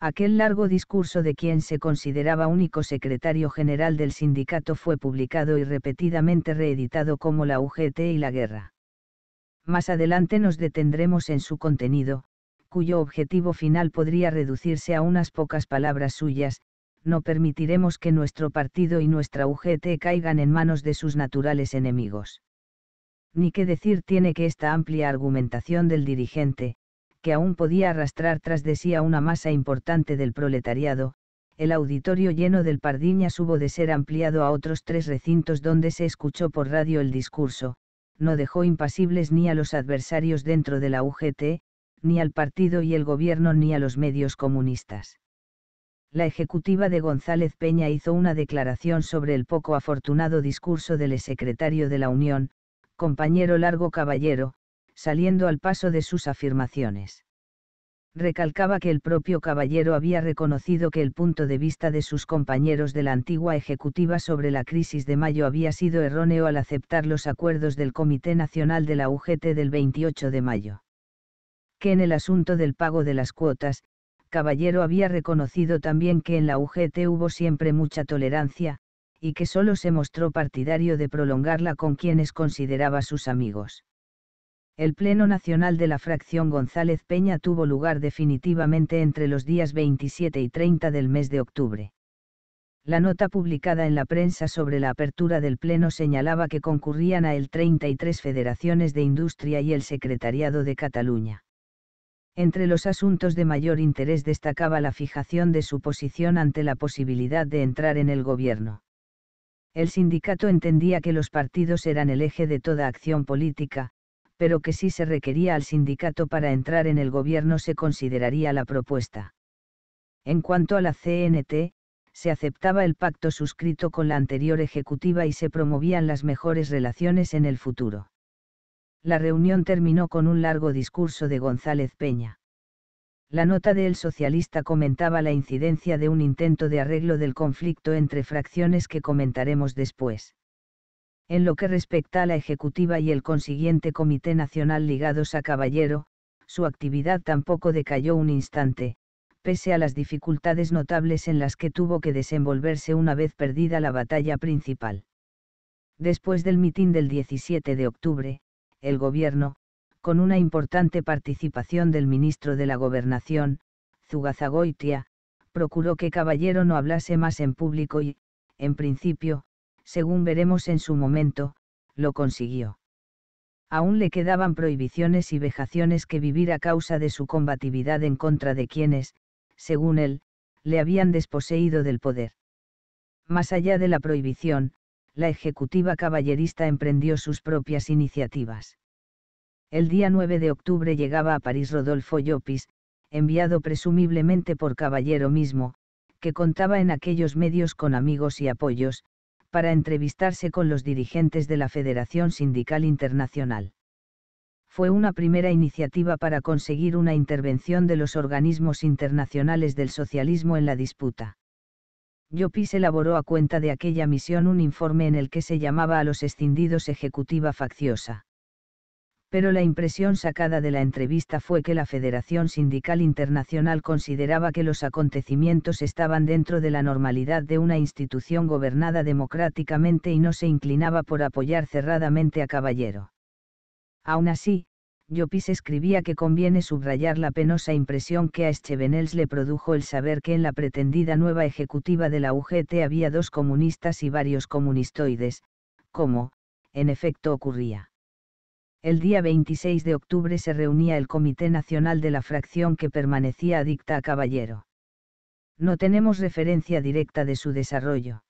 Aquel largo discurso de quien se consideraba único secretario general del sindicato fue publicado y repetidamente reeditado como la UGT y la guerra. Más adelante nos detendremos en su contenido, cuyo objetivo final podría reducirse a unas pocas palabras suyas, no permitiremos que nuestro partido y nuestra UGT caigan en manos de sus naturales enemigos. Ni qué decir tiene que esta amplia argumentación del dirigente, que aún podía arrastrar tras de sí a una masa importante del proletariado, el auditorio lleno del Pardiñas hubo de ser ampliado a otros tres recintos donde se escuchó por radio el discurso, no dejó impasibles ni a los adversarios dentro de la UGT, ni al partido y el gobierno ni a los medios comunistas la ejecutiva de González Peña hizo una declaración sobre el poco afortunado discurso del secretario de la Unión, compañero Largo Caballero, saliendo al paso de sus afirmaciones. Recalcaba que el propio Caballero había reconocido que el punto de vista de sus compañeros de la antigua Ejecutiva sobre la crisis de mayo había sido erróneo al aceptar los acuerdos del Comité Nacional de la UGT del 28 de mayo. Que en el asunto del pago de las cuotas, Caballero había reconocido también que en la UGT hubo siempre mucha tolerancia, y que solo se mostró partidario de prolongarla con quienes consideraba sus amigos. El Pleno Nacional de la Fracción González Peña tuvo lugar definitivamente entre los días 27 y 30 del mes de octubre. La nota publicada en la prensa sobre la apertura del Pleno señalaba que concurrían a él 33 federaciones de industria y el Secretariado de Cataluña. Entre los asuntos de mayor interés destacaba la fijación de su posición ante la posibilidad de entrar en el gobierno. El sindicato entendía que los partidos eran el eje de toda acción política, pero que si se requería al sindicato para entrar en el gobierno se consideraría la propuesta. En cuanto a la CNT, se aceptaba el pacto suscrito con la anterior ejecutiva y se promovían las mejores relaciones en el futuro la reunión terminó con un largo discurso de González Peña. La nota del socialista comentaba la incidencia de un intento de arreglo del conflicto entre fracciones que comentaremos después. En lo que respecta a la Ejecutiva y el consiguiente Comité Nacional ligados a Caballero, su actividad tampoco decayó un instante, pese a las dificultades notables en las que tuvo que desenvolverse una vez perdida la batalla principal. Después del mitin del 17 de octubre, el gobierno, con una importante participación del ministro de la Gobernación, Zugazagoitia, procuró que Caballero no hablase más en público y, en principio, según veremos en su momento, lo consiguió. Aún le quedaban prohibiciones y vejaciones que vivir a causa de su combatividad en contra de quienes, según él, le habían desposeído del poder. Más allá de la prohibición, la ejecutiva caballerista emprendió sus propias iniciativas. El día 9 de octubre llegaba a París Rodolfo Llopis, enviado presumiblemente por Caballero mismo, que contaba en aquellos medios con amigos y apoyos, para entrevistarse con los dirigentes de la Federación Sindical Internacional. Fue una primera iniciativa para conseguir una intervención de los organismos internacionales del socialismo en la disputa. Yopis elaboró a cuenta de aquella misión un informe en el que se llamaba a los escindidos ejecutiva facciosa. Pero la impresión sacada de la entrevista fue que la Federación Sindical Internacional consideraba que los acontecimientos estaban dentro de la normalidad de una institución gobernada democráticamente y no se inclinaba por apoyar cerradamente a Caballero. Aún así, Llopis escribía que conviene subrayar la penosa impresión que a Estevenels le produjo el saber que en la pretendida nueva ejecutiva de la UGT había dos comunistas y varios comunistoides, como, en efecto ocurría. El día 26 de octubre se reunía el Comité Nacional de la Fracción que permanecía adicta a Caballero. No tenemos referencia directa de su desarrollo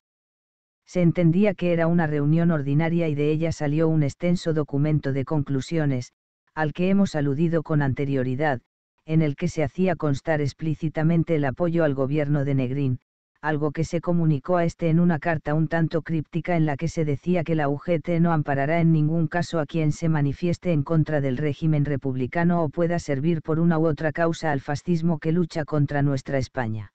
se entendía que era una reunión ordinaria y de ella salió un extenso documento de conclusiones, al que hemos aludido con anterioridad, en el que se hacía constar explícitamente el apoyo al gobierno de Negrín, algo que se comunicó a este en una carta un tanto críptica en la que se decía que la UGT no amparará en ningún caso a quien se manifieste en contra del régimen republicano o pueda servir por una u otra causa al fascismo que lucha contra nuestra España.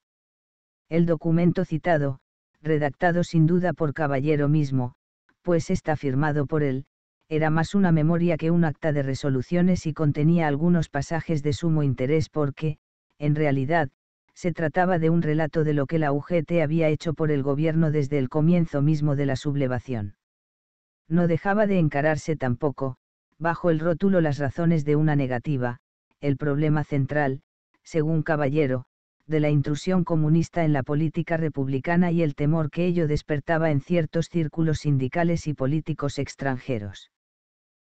El documento citado, redactado sin duda por Caballero mismo, pues está firmado por él, era más una memoria que un acta de resoluciones y contenía algunos pasajes de sumo interés porque, en realidad, se trataba de un relato de lo que la UGT había hecho por el gobierno desde el comienzo mismo de la sublevación. No dejaba de encararse tampoco, bajo el rótulo las razones de una negativa, el problema central, según Caballero, de la intrusión comunista en la política republicana y el temor que ello despertaba en ciertos círculos sindicales y políticos extranjeros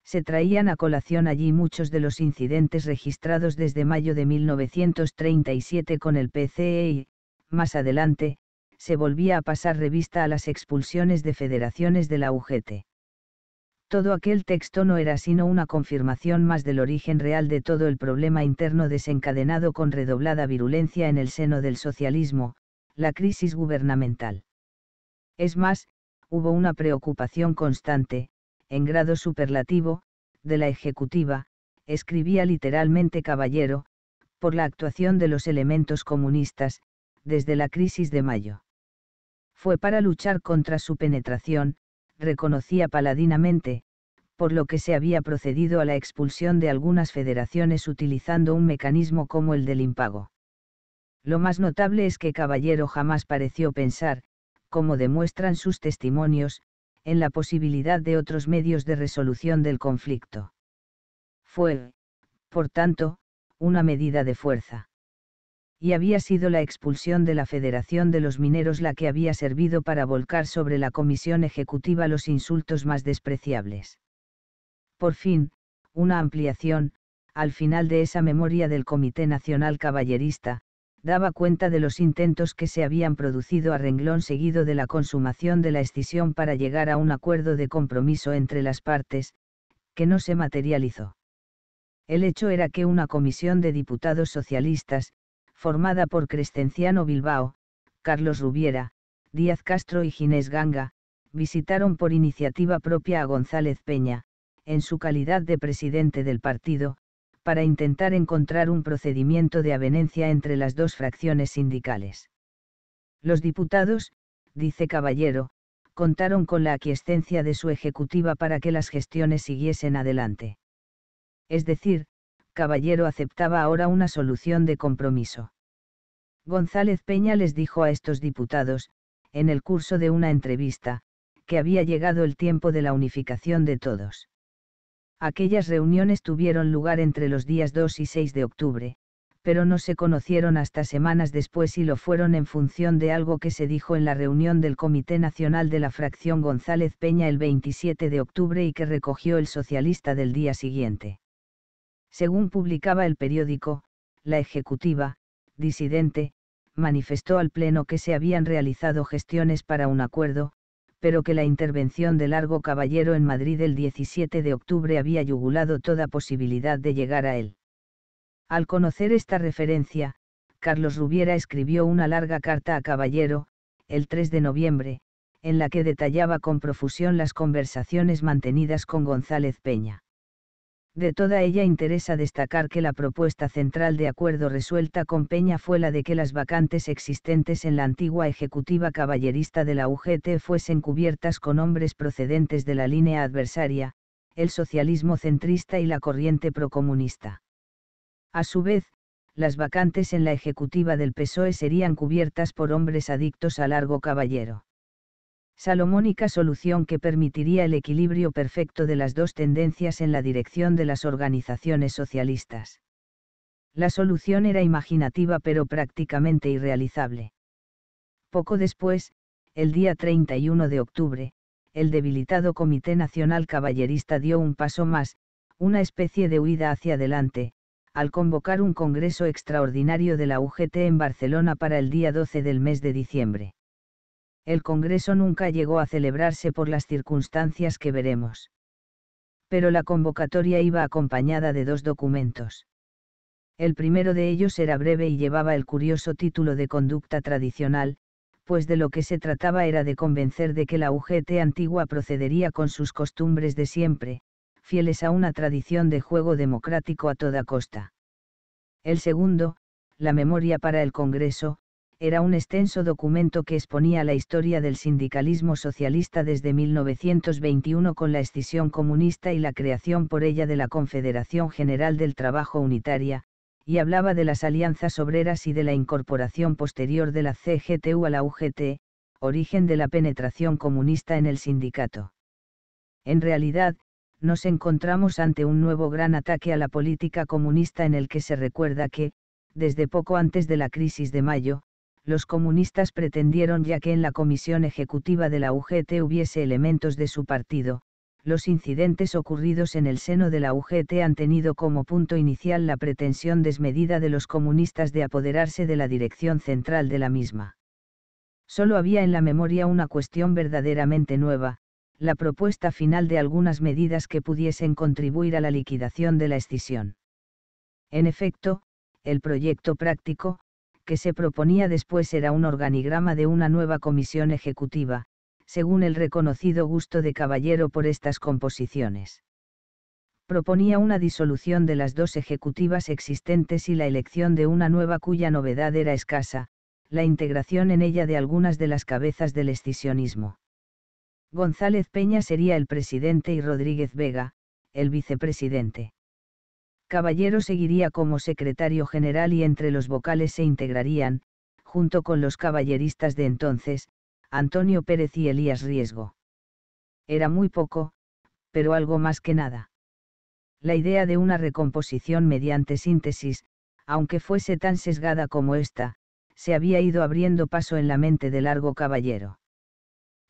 se traían a colación allí muchos de los incidentes registrados desde mayo de 1937 con el PCE y, más adelante, se volvía a pasar revista a las expulsiones de federaciones de la UGT. Todo aquel texto no era sino una confirmación más del origen real de todo el problema interno desencadenado con redoblada virulencia en el seno del socialismo, la crisis gubernamental. Es más, hubo una preocupación constante, en grado superlativo, de la ejecutiva, escribía literalmente caballero, por la actuación de los elementos comunistas, desde la crisis de mayo. Fue para luchar contra su penetración, reconocía paladinamente, por lo que se había procedido a la expulsión de algunas federaciones utilizando un mecanismo como el del impago. Lo más notable es que Caballero jamás pareció pensar, como demuestran sus testimonios, en la posibilidad de otros medios de resolución del conflicto. Fue, por tanto, una medida de fuerza. Y había sido la expulsión de la Federación de los Mineros la que había servido para volcar sobre la Comisión Ejecutiva los insultos más despreciables. Por fin, una ampliación, al final de esa memoria del Comité Nacional Caballerista, daba cuenta de los intentos que se habían producido a renglón seguido de la consumación de la escisión para llegar a un acuerdo de compromiso entre las partes, que no se materializó. El hecho era que una comisión de diputados socialistas, formada por Crescenciano Bilbao, Carlos Rubiera, Díaz Castro y Ginés Ganga, visitaron por iniciativa propia a González Peña, en su calidad de presidente del partido, para intentar encontrar un procedimiento de avenencia entre las dos fracciones sindicales. Los diputados, dice Caballero, contaron con la aquiescencia de su ejecutiva para que las gestiones siguiesen adelante. Es decir, Caballero aceptaba ahora una solución de compromiso. González Peña les dijo a estos diputados, en el curso de una entrevista, que había llegado el tiempo de la unificación de todos. Aquellas reuniones tuvieron lugar entre los días 2 y 6 de octubre, pero no se conocieron hasta semanas después y lo fueron en función de algo que se dijo en la reunión del Comité Nacional de la Fracción González Peña el 27 de octubre y que recogió el socialista del día siguiente. Según publicaba el periódico, la ejecutiva, disidente, manifestó al Pleno que se habían realizado gestiones para un acuerdo, pero que la intervención de Largo Caballero en Madrid el 17 de octubre había yugulado toda posibilidad de llegar a él. Al conocer esta referencia, Carlos Rubiera escribió una larga carta a Caballero, el 3 de noviembre, en la que detallaba con profusión las conversaciones mantenidas con González Peña. De toda ella interesa destacar que la propuesta central de acuerdo resuelta con Peña fue la de que las vacantes existentes en la antigua ejecutiva caballerista de la UGT fuesen cubiertas con hombres procedentes de la línea adversaria, el socialismo centrista y la corriente procomunista. A su vez, las vacantes en la ejecutiva del PSOE serían cubiertas por hombres adictos a largo caballero salomónica solución que permitiría el equilibrio perfecto de las dos tendencias en la dirección de las organizaciones socialistas. La solución era imaginativa pero prácticamente irrealizable. Poco después, el día 31 de octubre, el debilitado Comité Nacional Caballerista dio un paso más, una especie de huida hacia adelante, al convocar un congreso extraordinario de la UGT en Barcelona para el día 12 del mes de diciembre el Congreso nunca llegó a celebrarse por las circunstancias que veremos. Pero la convocatoria iba acompañada de dos documentos. El primero de ellos era breve y llevaba el curioso título de conducta tradicional, pues de lo que se trataba era de convencer de que la UGT antigua procedería con sus costumbres de siempre, fieles a una tradición de juego democrático a toda costa. El segundo, la memoria para el Congreso, era un extenso documento que exponía la historia del sindicalismo socialista desde 1921 con la escisión comunista y la creación por ella de la Confederación General del Trabajo Unitaria, y hablaba de las alianzas obreras y de la incorporación posterior de la CGTU a la UGT, origen de la penetración comunista en el sindicato. En realidad, nos encontramos ante un nuevo gran ataque a la política comunista en el que se recuerda que, desde poco antes de la crisis de mayo, los comunistas pretendieron ya que en la comisión ejecutiva de la UGT hubiese elementos de su partido, los incidentes ocurridos en el seno de la UGT han tenido como punto inicial la pretensión desmedida de los comunistas de apoderarse de la dirección central de la misma. Solo había en la memoria una cuestión verdaderamente nueva, la propuesta final de algunas medidas que pudiesen contribuir a la liquidación de la escisión. En efecto, el proyecto práctico, que se proponía después era un organigrama de una nueva comisión ejecutiva, según el reconocido gusto de Caballero por estas composiciones. Proponía una disolución de las dos ejecutivas existentes y la elección de una nueva cuya novedad era escasa, la integración en ella de algunas de las cabezas del escisionismo. González Peña sería el presidente y Rodríguez Vega, el vicepresidente. Caballero seguiría como secretario general y entre los vocales se integrarían, junto con los caballeristas de entonces, Antonio Pérez y Elías Riesgo. Era muy poco, pero algo más que nada. La idea de una recomposición mediante síntesis, aunque fuese tan sesgada como esta, se había ido abriendo paso en la mente de largo caballero.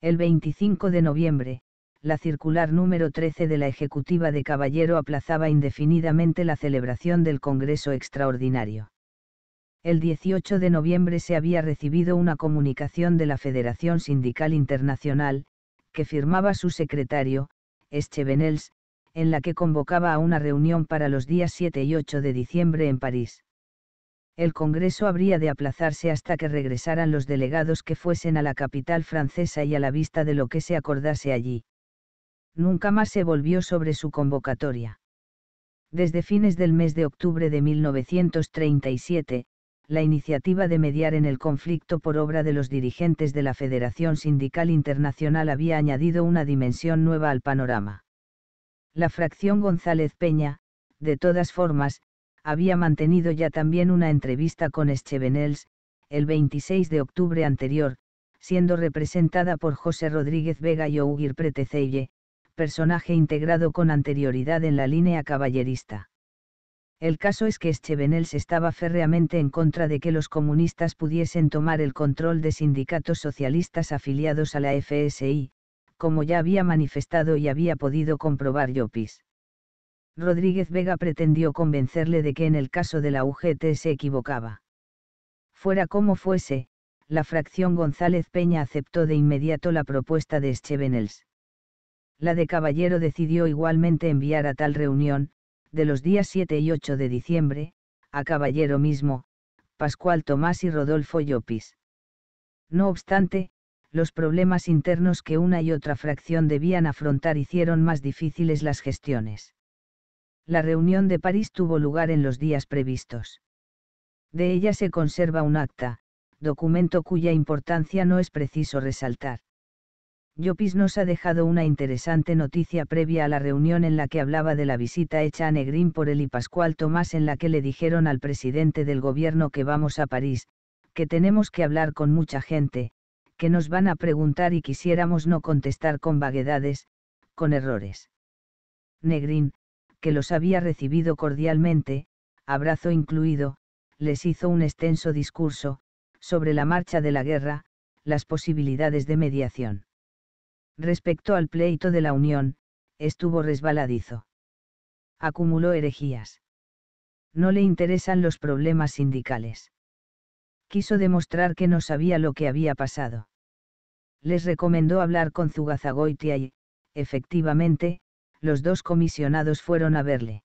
El 25 de noviembre, la circular número 13 de la Ejecutiva de Caballero aplazaba indefinidamente la celebración del Congreso Extraordinario. El 18 de noviembre se había recibido una comunicación de la Federación Sindical Internacional, que firmaba su secretario, Eschevenels, en la que convocaba a una reunión para los días 7 y 8 de diciembre en París. El Congreso habría de aplazarse hasta que regresaran los delegados que fuesen a la capital francesa y a la vista de lo que se acordase allí nunca más se volvió sobre su convocatoria. Desde fines del mes de octubre de 1937, la iniciativa de mediar en el conflicto por obra de los dirigentes de la Federación Sindical Internacional había añadido una dimensión nueva al panorama. La fracción González Peña, de todas formas, había mantenido ya también una entrevista con Schevenels el 26 de octubre anterior, siendo representada por José Rodríguez Vega y Ougir Pretecelle, personaje integrado con anterioridad en la línea caballerista. El caso es que Echevenels estaba férreamente en contra de que los comunistas pudiesen tomar el control de sindicatos socialistas afiliados a la FSI, como ya había manifestado y había podido comprobar Llopis. Rodríguez Vega pretendió convencerle de que en el caso de la UGT se equivocaba. Fuera como fuese, la fracción González Peña aceptó de inmediato la propuesta de Echevenels la de Caballero decidió igualmente enviar a tal reunión, de los días 7 y 8 de diciembre, a Caballero mismo, Pascual Tomás y Rodolfo Llopis. No obstante, los problemas internos que una y otra fracción debían afrontar hicieron más difíciles las gestiones. La reunión de París tuvo lugar en los días previstos. De ella se conserva un acta, documento cuya importancia no es preciso resaltar. Yopis nos ha dejado una interesante noticia previa a la reunión en la que hablaba de la visita hecha a Negrín por él y Pascual Tomás en la que le dijeron al presidente del gobierno que vamos a París, que tenemos que hablar con mucha gente, que nos van a preguntar y quisiéramos no contestar con vaguedades, con errores. Negrín, que los había recibido cordialmente, abrazo incluido, les hizo un extenso discurso, sobre la marcha de la guerra, las posibilidades de mediación. Respecto al pleito de la Unión, estuvo resbaladizo. Acumuló herejías. No le interesan los problemas sindicales. Quiso demostrar que no sabía lo que había pasado. Les recomendó hablar con Zugazagoitia y, efectivamente, los dos comisionados fueron a verle.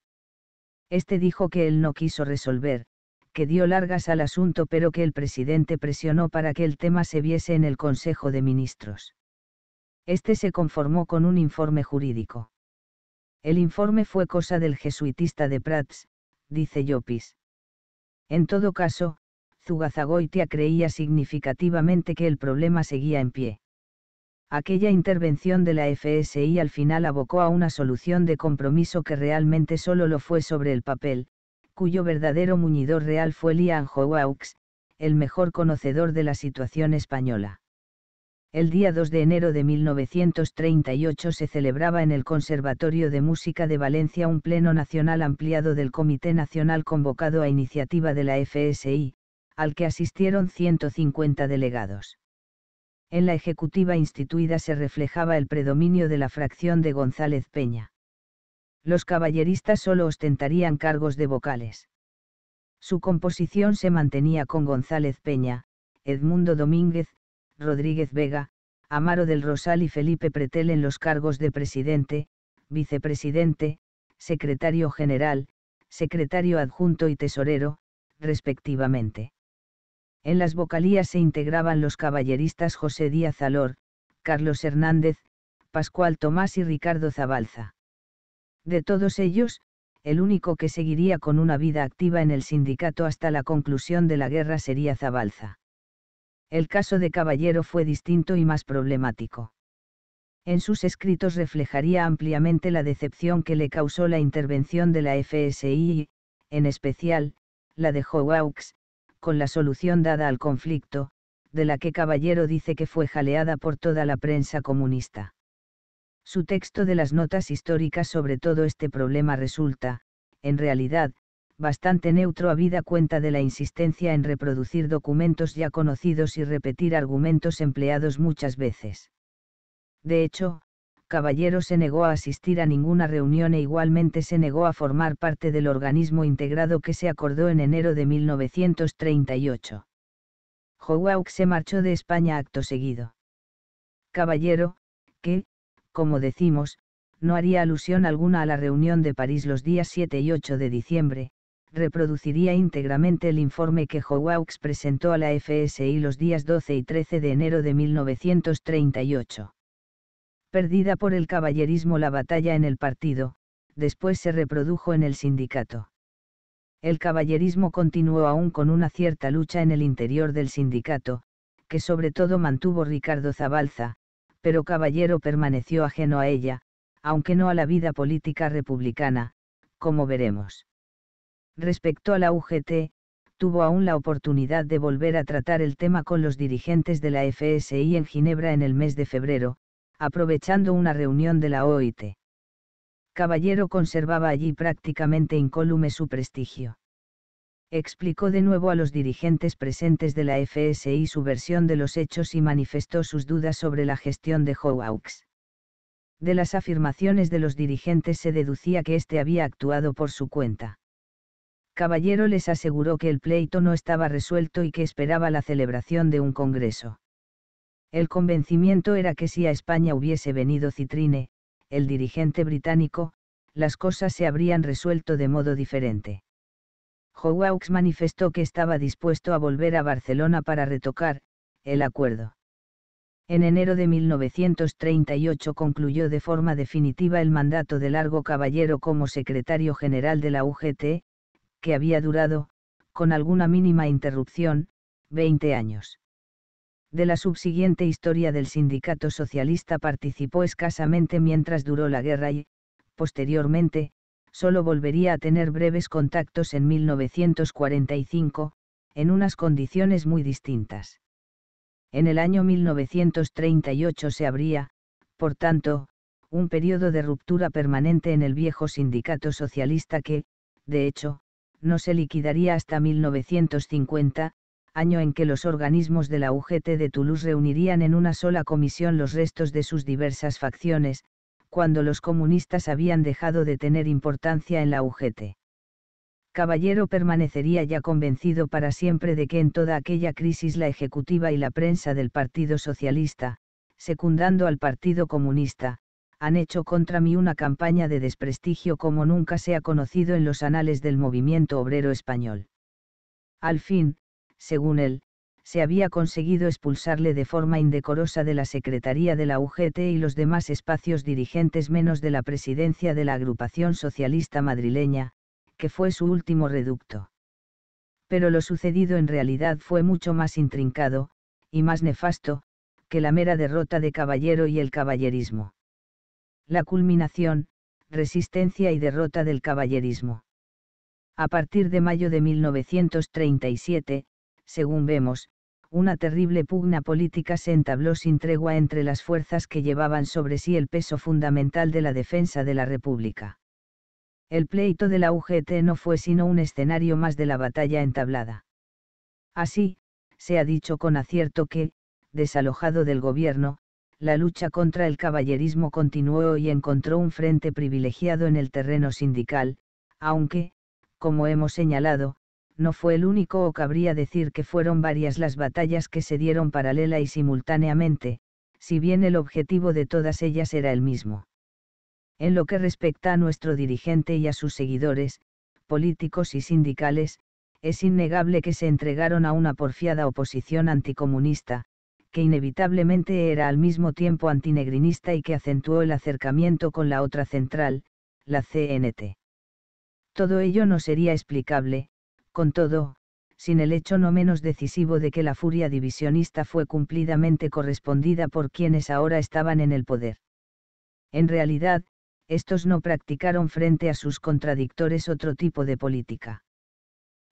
Este dijo que él no quiso resolver, que dio largas al asunto pero que el presidente presionó para que el tema se viese en el Consejo de Ministros. Este se conformó con un informe jurídico. El informe fue cosa del jesuitista de Prats, dice Llopis. En todo caso, Zugazagoitia creía significativamente que el problema seguía en pie. Aquella intervención de la FSI al final abocó a una solución de compromiso que realmente solo lo fue sobre el papel, cuyo verdadero muñidor real fue Lian Jowaux, el mejor conocedor de la situación española el día 2 de enero de 1938 se celebraba en el Conservatorio de Música de Valencia un pleno nacional ampliado del Comité Nacional convocado a iniciativa de la FSI, al que asistieron 150 delegados. En la ejecutiva instituida se reflejaba el predominio de la fracción de González Peña. Los caballeristas solo ostentarían cargos de vocales. Su composición se mantenía con González Peña, Edmundo Domínguez, Rodríguez Vega, Amaro del Rosal y Felipe Pretel en los cargos de presidente, vicepresidente, secretario general, secretario adjunto y tesorero, respectivamente. En las vocalías se integraban los caballeristas José Díaz Alor, Carlos Hernández, Pascual Tomás y Ricardo Zabalza. De todos ellos, el único que seguiría con una vida activa en el sindicato hasta la conclusión de la guerra sería Zabalza. El caso de Caballero fue distinto y más problemático. En sus escritos reflejaría ampliamente la decepción que le causó la intervención de la FSI en especial, la de Hawks, con la solución dada al conflicto, de la que Caballero dice que fue jaleada por toda la prensa comunista. Su texto de las notas históricas sobre todo este problema resulta, en realidad, bastante neutro vida cuenta de la insistencia en reproducir documentos ya conocidos y repetir argumentos empleados muchas veces. De hecho, Caballero se negó a asistir a ninguna reunión e igualmente se negó a formar parte del organismo integrado que se acordó en enero de 1938. Howalk se marchó de España acto seguido. Caballero, que, como decimos, no haría alusión alguna a la reunión de París los días 7 y 8 de diciembre, reproduciría íntegramente el informe que jouhaux presentó a la FSI los días 12 y 13 de enero de 1938. Perdida por el caballerismo la batalla en el partido, después se reprodujo en el sindicato. El caballerismo continuó aún con una cierta lucha en el interior del sindicato, que sobre todo mantuvo Ricardo Zabalza, pero Caballero permaneció ajeno a ella, aunque no a la vida política republicana, como veremos. Respecto a la UGT, tuvo aún la oportunidad de volver a tratar el tema con los dirigentes de la FSI en Ginebra en el mes de febrero, aprovechando una reunión de la OIT. Caballero conservaba allí prácticamente incólume su prestigio. Explicó de nuevo a los dirigentes presentes de la FSI su versión de los hechos y manifestó sus dudas sobre la gestión de Hawks. De las afirmaciones de los dirigentes se deducía que éste había actuado por su cuenta. Caballero les aseguró que el pleito no estaba resuelto y que esperaba la celebración de un congreso. El convencimiento era que si a España hubiese venido Citrine, el dirigente británico, las cosas se habrían resuelto de modo diferente. Howaux manifestó que estaba dispuesto a volver a Barcelona para retocar, el acuerdo. En enero de 1938 concluyó de forma definitiva el mandato de Largo Caballero como secretario general de la UGT, que había durado, con alguna mínima interrupción, 20 años. De la subsiguiente historia del sindicato socialista participó escasamente mientras duró la guerra y, posteriormente, solo volvería a tener breves contactos en 1945, en unas condiciones muy distintas. En el año 1938 se abría, por tanto, un periodo de ruptura permanente en el viejo sindicato socialista que, de hecho, no se liquidaría hasta 1950, año en que los organismos de la UGT de Toulouse reunirían en una sola comisión los restos de sus diversas facciones, cuando los comunistas habían dejado de tener importancia en la UGT. Caballero permanecería ya convencido para siempre de que en toda aquella crisis la ejecutiva y la prensa del Partido Socialista, secundando al Partido Comunista, han hecho contra mí una campaña de desprestigio como nunca se ha conocido en los anales del movimiento obrero español. Al fin, según él, se había conseguido expulsarle de forma indecorosa de la Secretaría de la UGT y los demás espacios dirigentes menos de la presidencia de la agrupación socialista madrileña, que fue su último reducto. Pero lo sucedido en realidad fue mucho más intrincado, y más nefasto, que la mera derrota de caballero y el caballerismo la culminación, resistencia y derrota del caballerismo. A partir de mayo de 1937, según vemos, una terrible pugna política se entabló sin tregua entre las fuerzas que llevaban sobre sí el peso fundamental de la defensa de la República. El pleito de la UGT no fue sino un escenario más de la batalla entablada. Así, se ha dicho con acierto que, desalojado del gobierno, la lucha contra el caballerismo continuó y encontró un frente privilegiado en el terreno sindical, aunque, como hemos señalado, no fue el único o cabría decir que fueron varias las batallas que se dieron paralela y simultáneamente, si bien el objetivo de todas ellas era el mismo. En lo que respecta a nuestro dirigente y a sus seguidores, políticos y sindicales, es innegable que se entregaron a una porfiada oposición anticomunista, que inevitablemente era al mismo tiempo antinegrinista y que acentuó el acercamiento con la otra central, la CNT. Todo ello no sería explicable, con todo, sin el hecho no menos decisivo de que la furia divisionista fue cumplidamente correspondida por quienes ahora estaban en el poder. En realidad, estos no practicaron frente a sus contradictores otro tipo de política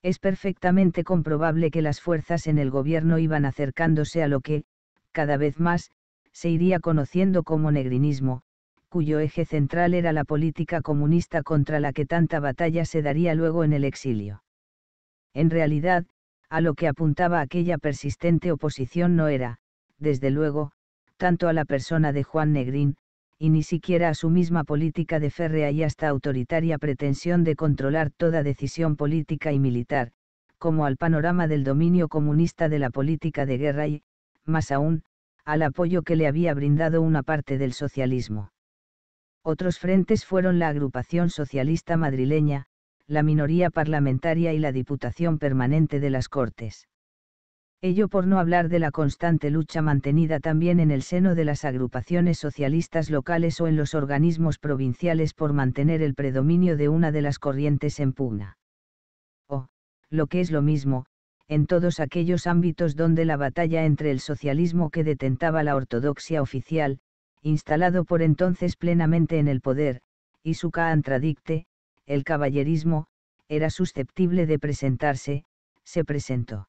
es perfectamente comprobable que las fuerzas en el gobierno iban acercándose a lo que, cada vez más, se iría conociendo como negrinismo, cuyo eje central era la política comunista contra la que tanta batalla se daría luego en el exilio. En realidad, a lo que apuntaba aquella persistente oposición no era, desde luego, tanto a la persona de Juan Negrín, y ni siquiera a su misma política de férrea y hasta autoritaria pretensión de controlar toda decisión política y militar, como al panorama del dominio comunista de la política de guerra y, más aún, al apoyo que le había brindado una parte del socialismo. Otros frentes fueron la agrupación socialista madrileña, la minoría parlamentaria y la Diputación Permanente de las Cortes ello por no hablar de la constante lucha mantenida también en el seno de las agrupaciones socialistas locales o en los organismos provinciales por mantener el predominio de una de las corrientes en pugna. O, lo que es lo mismo, en todos aquellos ámbitos donde la batalla entre el socialismo que detentaba la ortodoxia oficial, instalado por entonces plenamente en el poder, y su caantradicte, el caballerismo, era susceptible de presentarse, se presentó.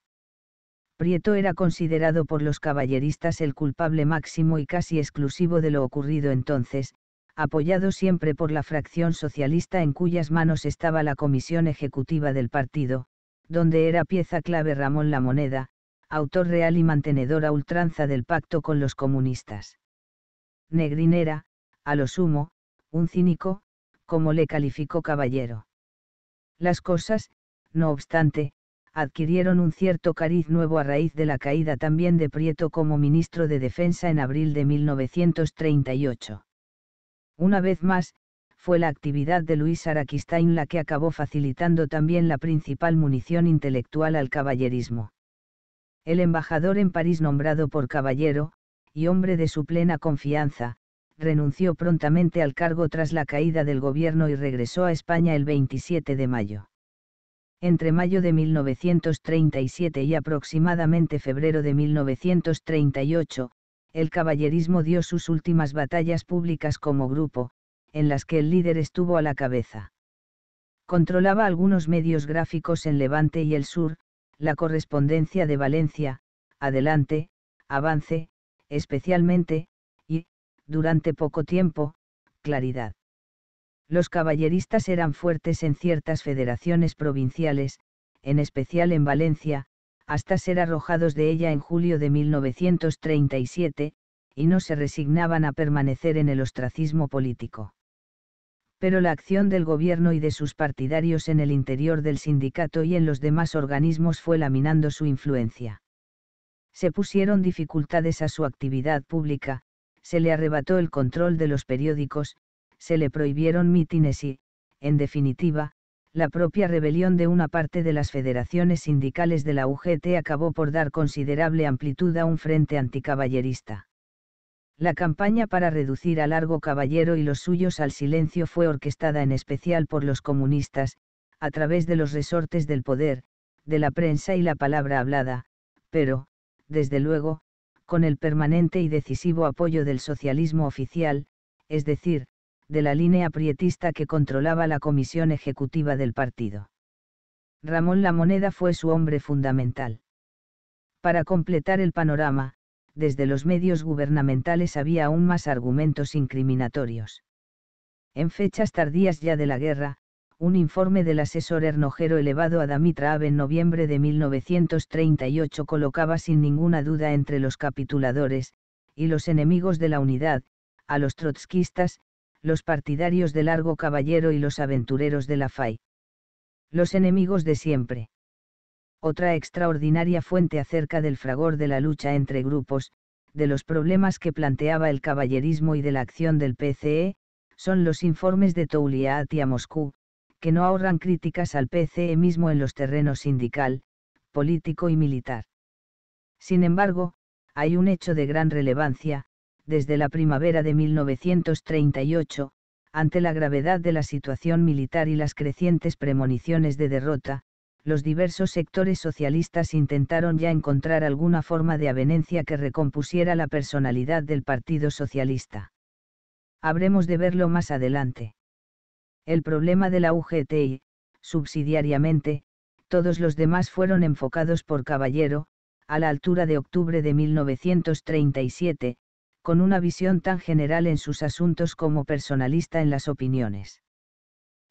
Prieto era considerado por los caballeristas el culpable máximo y casi exclusivo de lo ocurrido entonces, apoyado siempre por la fracción socialista en cuyas manos estaba la comisión ejecutiva del partido, donde era pieza clave Ramón La Moneda, autor real y mantenedor a ultranza del pacto con los comunistas. era, a lo sumo, un cínico, como le calificó Caballero. Las cosas, no obstante, adquirieron un cierto cariz nuevo a raíz de la caída también de Prieto como ministro de Defensa en abril de 1938. Una vez más, fue la actividad de Luis Araquistain la que acabó facilitando también la principal munición intelectual al caballerismo. El embajador en París nombrado por caballero, y hombre de su plena confianza, renunció prontamente al cargo tras la caída del gobierno y regresó a España el 27 de mayo entre mayo de 1937 y aproximadamente febrero de 1938, el caballerismo dio sus últimas batallas públicas como grupo, en las que el líder estuvo a la cabeza. Controlaba algunos medios gráficos en Levante y el Sur, la correspondencia de Valencia, Adelante, Avance, especialmente, y, durante poco tiempo, Claridad. Los caballeristas eran fuertes en ciertas federaciones provinciales, en especial en Valencia, hasta ser arrojados de ella en julio de 1937, y no se resignaban a permanecer en el ostracismo político. Pero la acción del gobierno y de sus partidarios en el interior del sindicato y en los demás organismos fue laminando su influencia. Se pusieron dificultades a su actividad pública, se le arrebató el control de los periódicos, se le prohibieron mítines y, en definitiva, la propia rebelión de una parte de las federaciones sindicales de la UGT acabó por dar considerable amplitud a un frente anticaballerista. La campaña para reducir a Largo Caballero y los suyos al silencio fue orquestada en especial por los comunistas, a través de los resortes del poder, de la prensa y la palabra hablada, pero, desde luego, con el permanente y decisivo apoyo del socialismo oficial, es decir, de la línea prietista que controlaba la comisión ejecutiva del partido. Ramón La Moneda fue su hombre fundamental. Para completar el panorama, desde los medios gubernamentales había aún más argumentos incriminatorios. En fechas tardías ya de la guerra, un informe del asesor hernojero elevado a Damitra Ave en noviembre de 1938 colocaba sin ninguna duda entre los capituladores, y los enemigos de la unidad, a los trotskistas, los partidarios de Largo Caballero y los aventureros de la FAI. Los enemigos de siempre. Otra extraordinaria fuente acerca del fragor de la lucha entre grupos, de los problemas que planteaba el caballerismo y de la acción del PCE, son los informes de Touliat y a Moscú, que no ahorran críticas al PCE mismo en los terrenos sindical, político y militar. Sin embargo, hay un hecho de gran relevancia, desde la primavera de 1938, ante la gravedad de la situación militar y las crecientes premoniciones de derrota, los diversos sectores socialistas intentaron ya encontrar alguna forma de avenencia que recompusiera la personalidad del Partido Socialista. Habremos de verlo más adelante. El problema de la UGT subsidiariamente, todos los demás fueron enfocados por Caballero, a la altura de octubre de 1937, con una visión tan general en sus asuntos como personalista en las opiniones.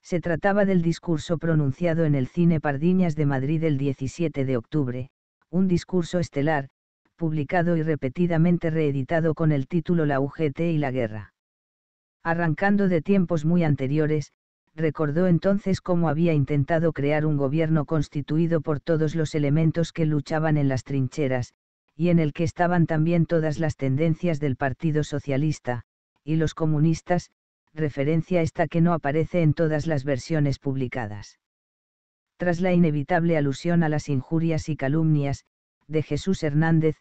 Se trataba del discurso pronunciado en el Cine Pardiñas de Madrid el 17 de octubre, un discurso estelar, publicado y repetidamente reeditado con el título La UGT y la guerra. Arrancando de tiempos muy anteriores, recordó entonces cómo había intentado crear un gobierno constituido por todos los elementos que luchaban en las trincheras, y en el que estaban también todas las tendencias del Partido Socialista, y los comunistas, referencia esta que no aparece en todas las versiones publicadas. Tras la inevitable alusión a las injurias y calumnias, de Jesús Hernández,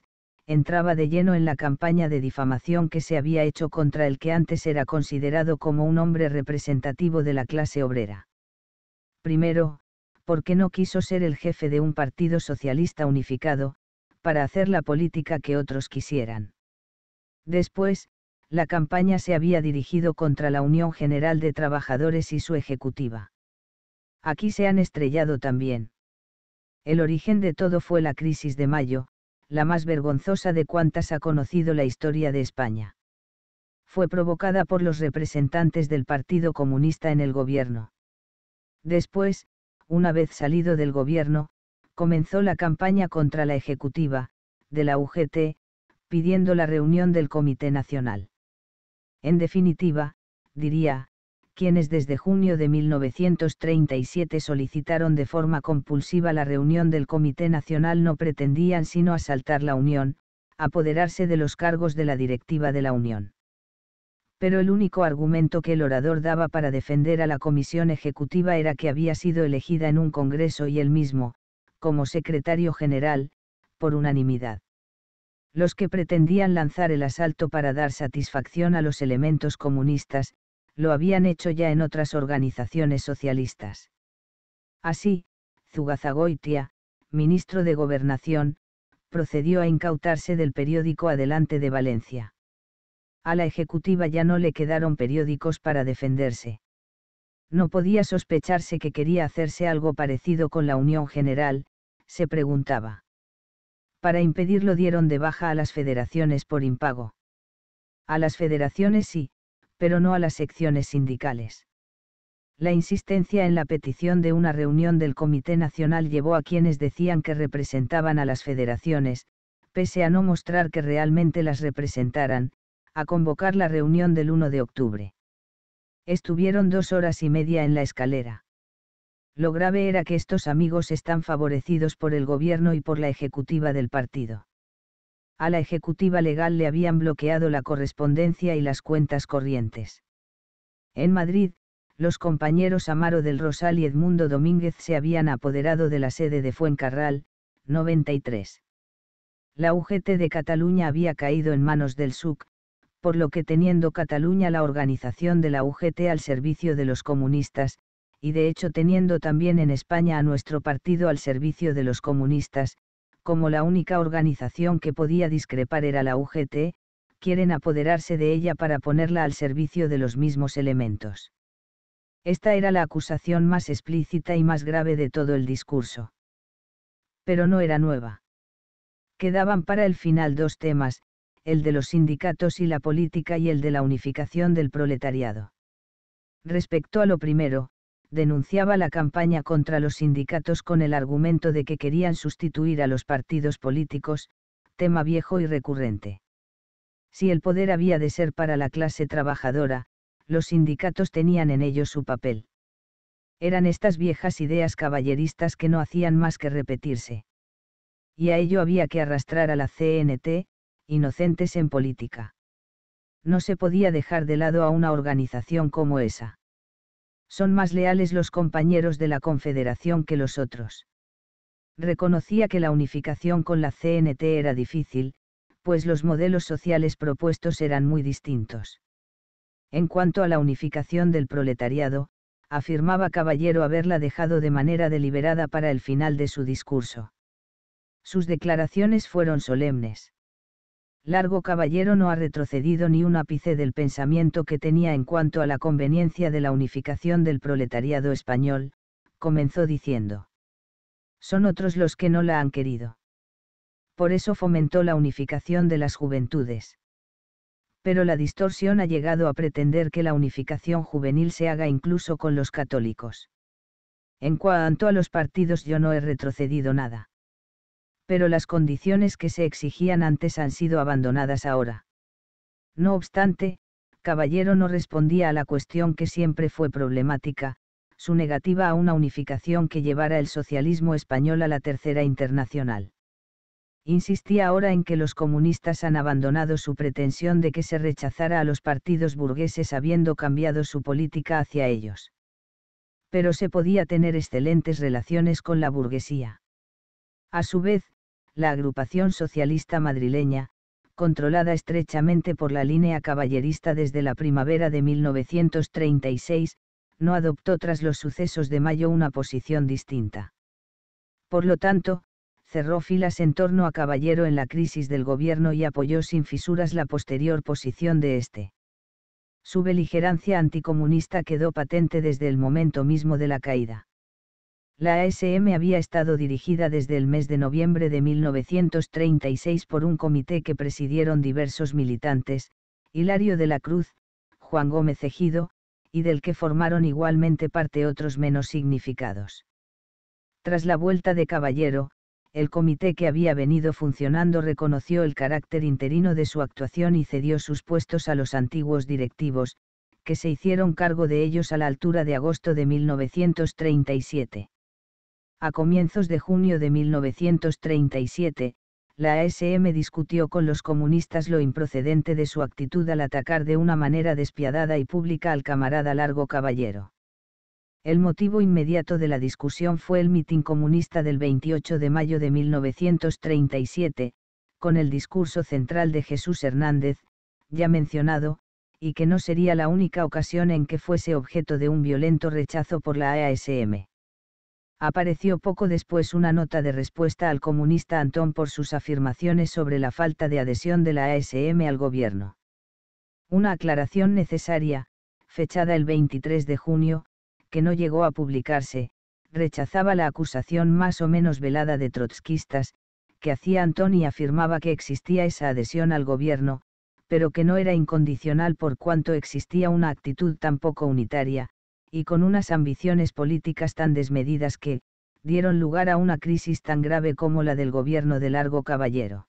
entraba de lleno en la campaña de difamación que se había hecho contra el que antes era considerado como un hombre representativo de la clase obrera. Primero, porque no quiso ser el jefe de un partido socialista unificado, para hacer la política que otros quisieran. Después, la campaña se había dirigido contra la Unión General de Trabajadores y su ejecutiva. Aquí se han estrellado también. El origen de todo fue la crisis de mayo, la más vergonzosa de cuantas ha conocido la historia de España. Fue provocada por los representantes del Partido Comunista en el gobierno. Después, una vez salido del gobierno, comenzó la campaña contra la Ejecutiva, de la UGT, pidiendo la reunión del Comité Nacional. En definitiva, diría, quienes desde junio de 1937 solicitaron de forma compulsiva la reunión del Comité Nacional no pretendían sino asaltar la Unión, apoderarse de los cargos de la directiva de la Unión. Pero el único argumento que el orador daba para defender a la Comisión Ejecutiva era que había sido elegida en un Congreso y él mismo, como secretario general, por unanimidad. Los que pretendían lanzar el asalto para dar satisfacción a los elementos comunistas, lo habían hecho ya en otras organizaciones socialistas. Así, Zugazagoitia, ministro de Gobernación, procedió a incautarse del periódico Adelante de Valencia. A la ejecutiva ya no le quedaron periódicos para defenderse no podía sospecharse que quería hacerse algo parecido con la Unión General, se preguntaba. Para impedirlo dieron de baja a las federaciones por impago. A las federaciones sí, pero no a las secciones sindicales. La insistencia en la petición de una reunión del Comité Nacional llevó a quienes decían que representaban a las federaciones, pese a no mostrar que realmente las representaran, a convocar la reunión del 1 de octubre. Estuvieron dos horas y media en la escalera. Lo grave era que estos amigos están favorecidos por el gobierno y por la ejecutiva del partido. A la ejecutiva legal le habían bloqueado la correspondencia y las cuentas corrientes. En Madrid, los compañeros Amaro del Rosal y Edmundo Domínguez se habían apoderado de la sede de Fuencarral, 93. La UGT de Cataluña había caído en manos del SUC, por lo que teniendo Cataluña la organización de la UGT al servicio de los comunistas, y de hecho teniendo también en España a nuestro partido al servicio de los comunistas, como la única organización que podía discrepar era la UGT, quieren apoderarse de ella para ponerla al servicio de los mismos elementos. Esta era la acusación más explícita y más grave de todo el discurso. Pero no era nueva. Quedaban para el final dos temas, el de los sindicatos y la política y el de la unificación del proletariado. Respecto a lo primero, denunciaba la campaña contra los sindicatos con el argumento de que querían sustituir a los partidos políticos, tema viejo y recurrente. Si el poder había de ser para la clase trabajadora, los sindicatos tenían en ello su papel. Eran estas viejas ideas caballeristas que no hacían más que repetirse. Y a ello había que arrastrar a la CNT, inocentes en política. No se podía dejar de lado a una organización como esa. Son más leales los compañeros de la Confederación que los otros. Reconocía que la unificación con la CNT era difícil, pues los modelos sociales propuestos eran muy distintos. En cuanto a la unificación del proletariado, afirmaba Caballero haberla dejado de manera deliberada para el final de su discurso. Sus declaraciones fueron solemnes. Largo Caballero no ha retrocedido ni un ápice del pensamiento que tenía en cuanto a la conveniencia de la unificación del proletariado español, comenzó diciendo. Son otros los que no la han querido. Por eso fomentó la unificación de las juventudes. Pero la distorsión ha llegado a pretender que la unificación juvenil se haga incluso con los católicos. En cuanto a los partidos yo no he retrocedido nada pero las condiciones que se exigían antes han sido abandonadas ahora. No obstante, Caballero no respondía a la cuestión que siempre fue problemática, su negativa a una unificación que llevara el socialismo español a la tercera internacional. Insistía ahora en que los comunistas han abandonado su pretensión de que se rechazara a los partidos burgueses habiendo cambiado su política hacia ellos. Pero se podía tener excelentes relaciones con la burguesía. A su vez, la agrupación socialista madrileña, controlada estrechamente por la línea caballerista desde la primavera de 1936, no adoptó tras los sucesos de mayo una posición distinta. Por lo tanto, cerró filas en torno a Caballero en la crisis del gobierno y apoyó sin fisuras la posterior posición de este. Su beligerancia anticomunista quedó patente desde el momento mismo de la caída. La ASM había estado dirigida desde el mes de noviembre de 1936 por un comité que presidieron diversos militantes, Hilario de la Cruz, Juan Gómez Ejido, y del que formaron igualmente parte otros menos significados. Tras la vuelta de Caballero, el comité que había venido funcionando reconoció el carácter interino de su actuación y cedió sus puestos a los antiguos directivos, que se hicieron cargo de ellos a la altura de agosto de 1937. A comienzos de junio de 1937, la ASM discutió con los comunistas lo improcedente de su actitud al atacar de una manera despiadada y pública al camarada Largo Caballero. El motivo inmediato de la discusión fue el mitin comunista del 28 de mayo de 1937, con el discurso central de Jesús Hernández, ya mencionado, y que no sería la única ocasión en que fuese objeto de un violento rechazo por la ASM apareció poco después una nota de respuesta al comunista Antón por sus afirmaciones sobre la falta de adhesión de la ASM al gobierno. Una aclaración necesaria, fechada el 23 de junio, que no llegó a publicarse, rechazaba la acusación más o menos velada de trotskistas, que hacía Antón y afirmaba que existía esa adhesión al gobierno, pero que no era incondicional por cuanto existía una actitud tan poco unitaria, y con unas ambiciones políticas tan desmedidas que, dieron lugar a una crisis tan grave como la del gobierno de Largo Caballero.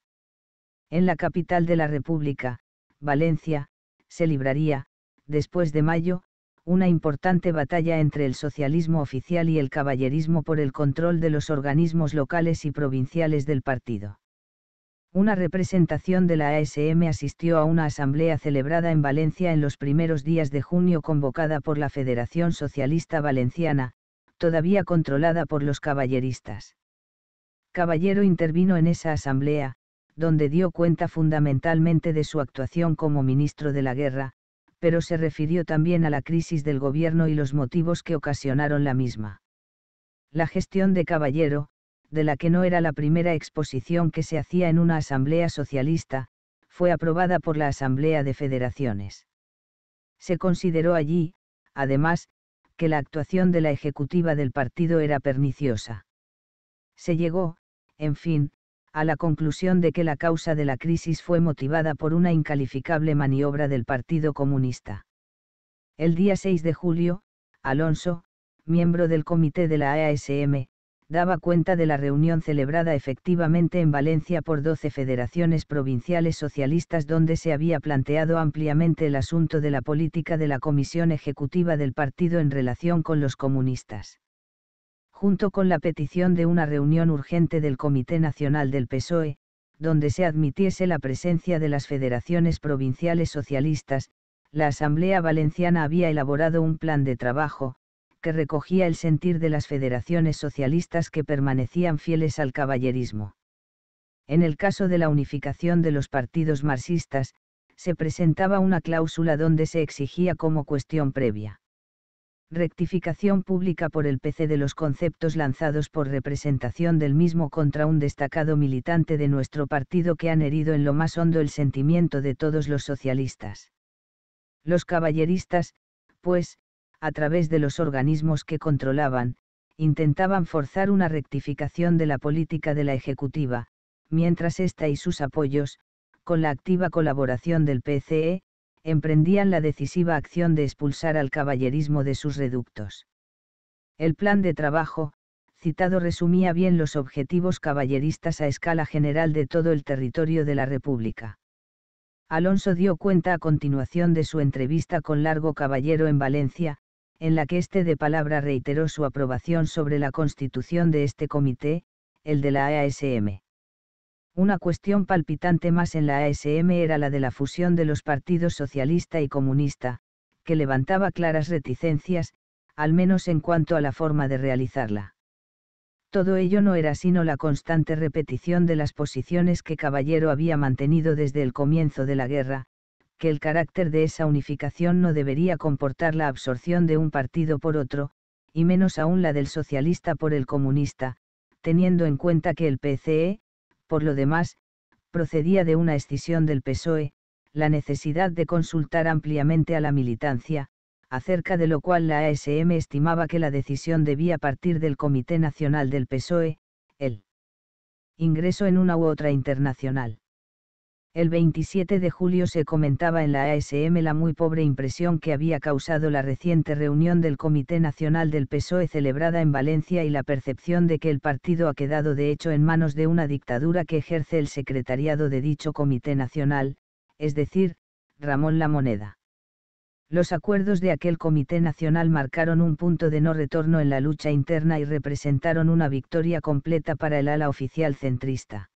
En la capital de la República, Valencia, se libraría, después de mayo, una importante batalla entre el socialismo oficial y el caballerismo por el control de los organismos locales y provinciales del partido. Una representación de la ASM asistió a una asamblea celebrada en Valencia en los primeros días de junio convocada por la Federación Socialista Valenciana, todavía controlada por los caballeristas. Caballero intervino en esa asamblea, donde dio cuenta fundamentalmente de su actuación como ministro de la guerra, pero se refirió también a la crisis del gobierno y los motivos que ocasionaron la misma. La gestión de Caballero, de la que no era la primera exposición que se hacía en una asamblea socialista, fue aprobada por la Asamblea de Federaciones. Se consideró allí, además, que la actuación de la ejecutiva del partido era perniciosa. Se llegó, en fin, a la conclusión de que la causa de la crisis fue motivada por una incalificable maniobra del Partido Comunista. El día 6 de julio, Alonso, miembro del comité de la AASM, daba cuenta de la reunión celebrada efectivamente en Valencia por 12 federaciones provinciales socialistas donde se había planteado ampliamente el asunto de la política de la Comisión Ejecutiva del partido en relación con los comunistas. Junto con la petición de una reunión urgente del Comité Nacional del PSOE, donde se admitiese la presencia de las federaciones provinciales socialistas, la Asamblea Valenciana había elaborado un plan de trabajo, recogía el sentir de las federaciones socialistas que permanecían fieles al caballerismo. En el caso de la unificación de los partidos marxistas, se presentaba una cláusula donde se exigía como cuestión previa. Rectificación pública por el PC de los conceptos lanzados por representación del mismo contra un destacado militante de nuestro partido que han herido en lo más hondo el sentimiento de todos los socialistas. Los caballeristas, pues, a través de los organismos que controlaban, intentaban forzar una rectificación de la política de la Ejecutiva, mientras ésta y sus apoyos, con la activa colaboración del PCE, emprendían la decisiva acción de expulsar al caballerismo de sus reductos. El plan de trabajo, citado resumía bien los objetivos caballeristas a escala general de todo el territorio de la República. Alonso dio cuenta a continuación de su entrevista con Largo Caballero en Valencia, en la que este de palabra reiteró su aprobación sobre la constitución de este comité, el de la ASM. Una cuestión palpitante más en la ASM era la de la fusión de los partidos socialista y comunista, que levantaba claras reticencias, al menos en cuanto a la forma de realizarla. Todo ello no era sino la constante repetición de las posiciones que Caballero había mantenido desde el comienzo de la guerra, que el carácter de esa unificación no debería comportar la absorción de un partido por otro, y menos aún la del socialista por el comunista, teniendo en cuenta que el PCE, por lo demás, procedía de una escisión del PSOE, la necesidad de consultar ampliamente a la militancia, acerca de lo cual la ASM estimaba que la decisión debía partir del Comité Nacional del PSOE, el ingreso en una u otra internacional. El 27 de julio se comentaba en la ASM la muy pobre impresión que había causado la reciente reunión del Comité Nacional del PSOE celebrada en Valencia y la percepción de que el partido ha quedado de hecho en manos de una dictadura que ejerce el secretariado de dicho Comité Nacional, es decir, Ramón La Moneda. Los acuerdos de aquel Comité Nacional marcaron un punto de no retorno en la lucha interna y representaron una victoria completa para el ala oficial centrista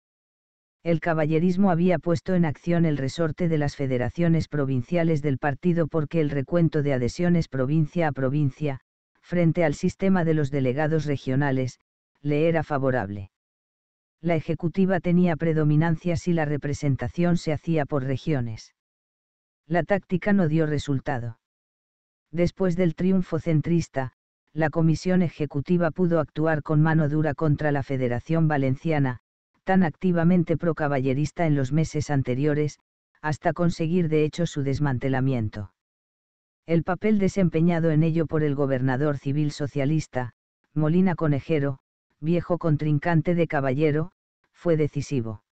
el caballerismo había puesto en acción el resorte de las federaciones provinciales del partido porque el recuento de adhesiones provincia a provincia, frente al sistema de los delegados regionales, le era favorable. La ejecutiva tenía predominancia si la representación se hacía por regiones. La táctica no dio resultado. Después del triunfo centrista, la comisión ejecutiva pudo actuar con mano dura contra la Federación Valenciana, tan activamente procaballerista en los meses anteriores, hasta conseguir de hecho su desmantelamiento. El papel desempeñado en ello por el gobernador civil socialista, Molina Conejero, viejo contrincante de Caballero, fue decisivo.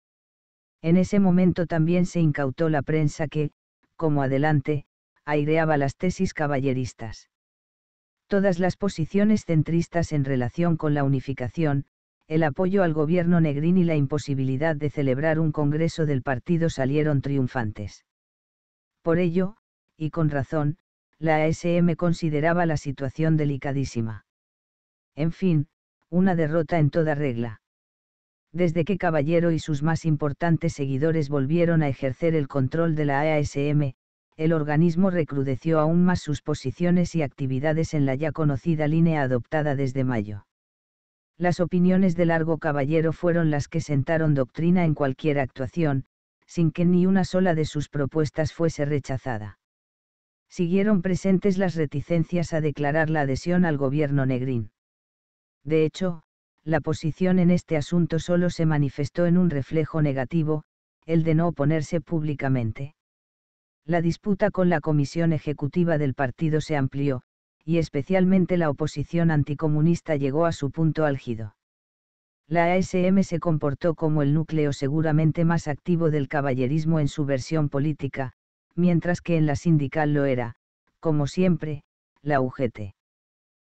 En ese momento también se incautó la prensa que, como adelante, aireaba las tesis caballeristas. Todas las posiciones centristas en relación con la unificación, el apoyo al gobierno negrín y la imposibilidad de celebrar un congreso del partido salieron triunfantes. Por ello, y con razón, la ASM consideraba la situación delicadísima. En fin, una derrota en toda regla. Desde que Caballero y sus más importantes seguidores volvieron a ejercer el control de la ASM, el organismo recrudeció aún más sus posiciones y actividades en la ya conocida línea adoptada desde mayo. Las opiniones de Largo Caballero fueron las que sentaron doctrina en cualquier actuación, sin que ni una sola de sus propuestas fuese rechazada. Siguieron presentes las reticencias a declarar la adhesión al gobierno negrín. De hecho, la posición en este asunto solo se manifestó en un reflejo negativo, el de no oponerse públicamente. La disputa con la comisión ejecutiva del partido se amplió, y especialmente la oposición anticomunista llegó a su punto álgido. La ASM se comportó como el núcleo seguramente más activo del caballerismo en su versión política, mientras que en la sindical lo era, como siempre, la UGT.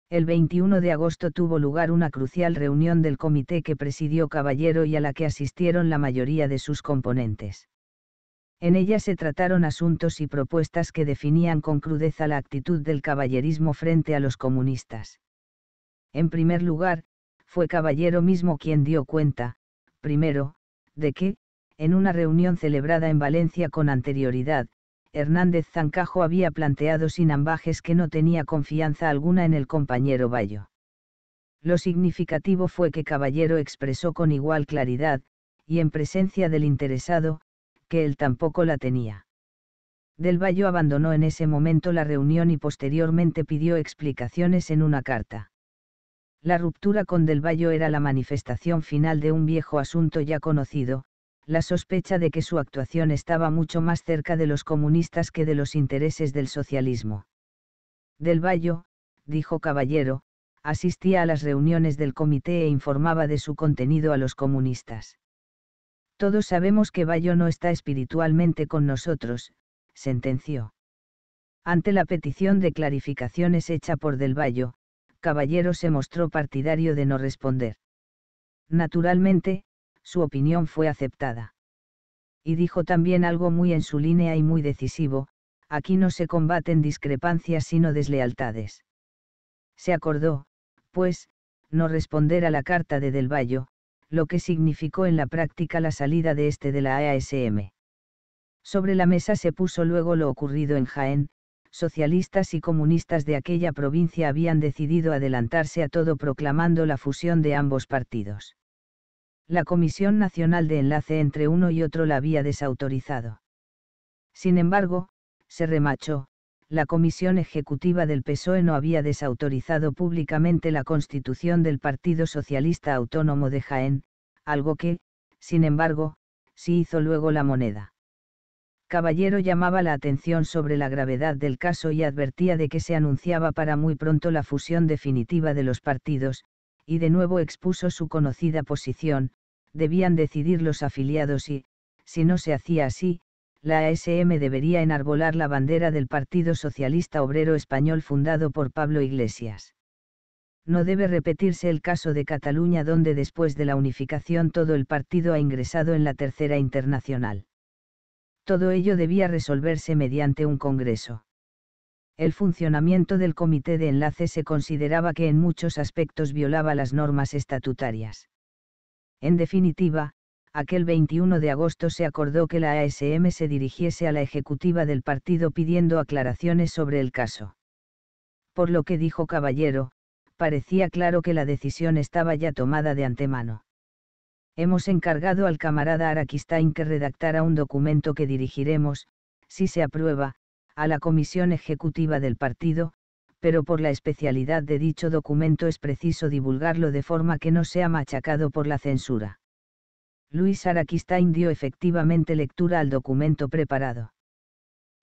El 21 de agosto tuvo lugar una crucial reunión del comité que presidió Caballero y a la que asistieron la mayoría de sus componentes. En ella se trataron asuntos y propuestas que definían con crudeza la actitud del caballerismo frente a los comunistas. En primer lugar, fue Caballero mismo quien dio cuenta, primero, de que, en una reunión celebrada en Valencia con anterioridad, Hernández Zancajo había planteado sin ambajes que no tenía confianza alguna en el compañero Bayo. Lo significativo fue que Caballero expresó con igual claridad, y en presencia del interesado, que él tampoco la tenía. Del Valle abandonó en ese momento la reunión y posteriormente pidió explicaciones en una carta. La ruptura con Del Valle era la manifestación final de un viejo asunto ya conocido, la sospecha de que su actuación estaba mucho más cerca de los comunistas que de los intereses del socialismo. Del Valle, dijo Caballero, asistía a las reuniones del comité e informaba de su contenido a los comunistas. Todos sabemos que Bayo no está espiritualmente con nosotros, sentenció. Ante la petición de clarificaciones hecha por Del Bayo, Caballero se mostró partidario de no responder. Naturalmente, su opinión fue aceptada. Y dijo también algo muy en su línea y muy decisivo, aquí no se combaten discrepancias sino deslealtades. Se acordó, pues, no responder a la carta de Del Bayo, lo que significó en la práctica la salida de este de la AASM. Sobre la mesa se puso luego lo ocurrido en Jaén, socialistas y comunistas de aquella provincia habían decidido adelantarse a todo proclamando la fusión de ambos partidos. La Comisión Nacional de Enlace entre uno y otro la había desautorizado. Sin embargo, se remachó, la Comisión Ejecutiva del PSOE no había desautorizado públicamente la constitución del Partido Socialista Autónomo de Jaén, algo que, sin embargo, se hizo luego la moneda. Caballero llamaba la atención sobre la gravedad del caso y advertía de que se anunciaba para muy pronto la fusión definitiva de los partidos, y de nuevo expuso su conocida posición, debían decidir los afiliados y, si no se hacía así, la ASM debería enarbolar la bandera del Partido Socialista Obrero Español fundado por Pablo Iglesias. No debe repetirse el caso de Cataluña donde después de la unificación todo el partido ha ingresado en la Tercera Internacional. Todo ello debía resolverse mediante un Congreso. El funcionamiento del Comité de Enlace se consideraba que en muchos aspectos violaba las normas estatutarias. En definitiva, aquel 21 de agosto se acordó que la ASM se dirigiese a la ejecutiva del partido pidiendo aclaraciones sobre el caso. Por lo que dijo Caballero, parecía claro que la decisión estaba ya tomada de antemano. Hemos encargado al camarada Araquistain que redactara un documento que dirigiremos, si se aprueba, a la comisión ejecutiva del partido, pero por la especialidad de dicho documento es preciso divulgarlo de forma que no sea machacado por la censura. Luis Araquistain dio efectivamente lectura al documento preparado.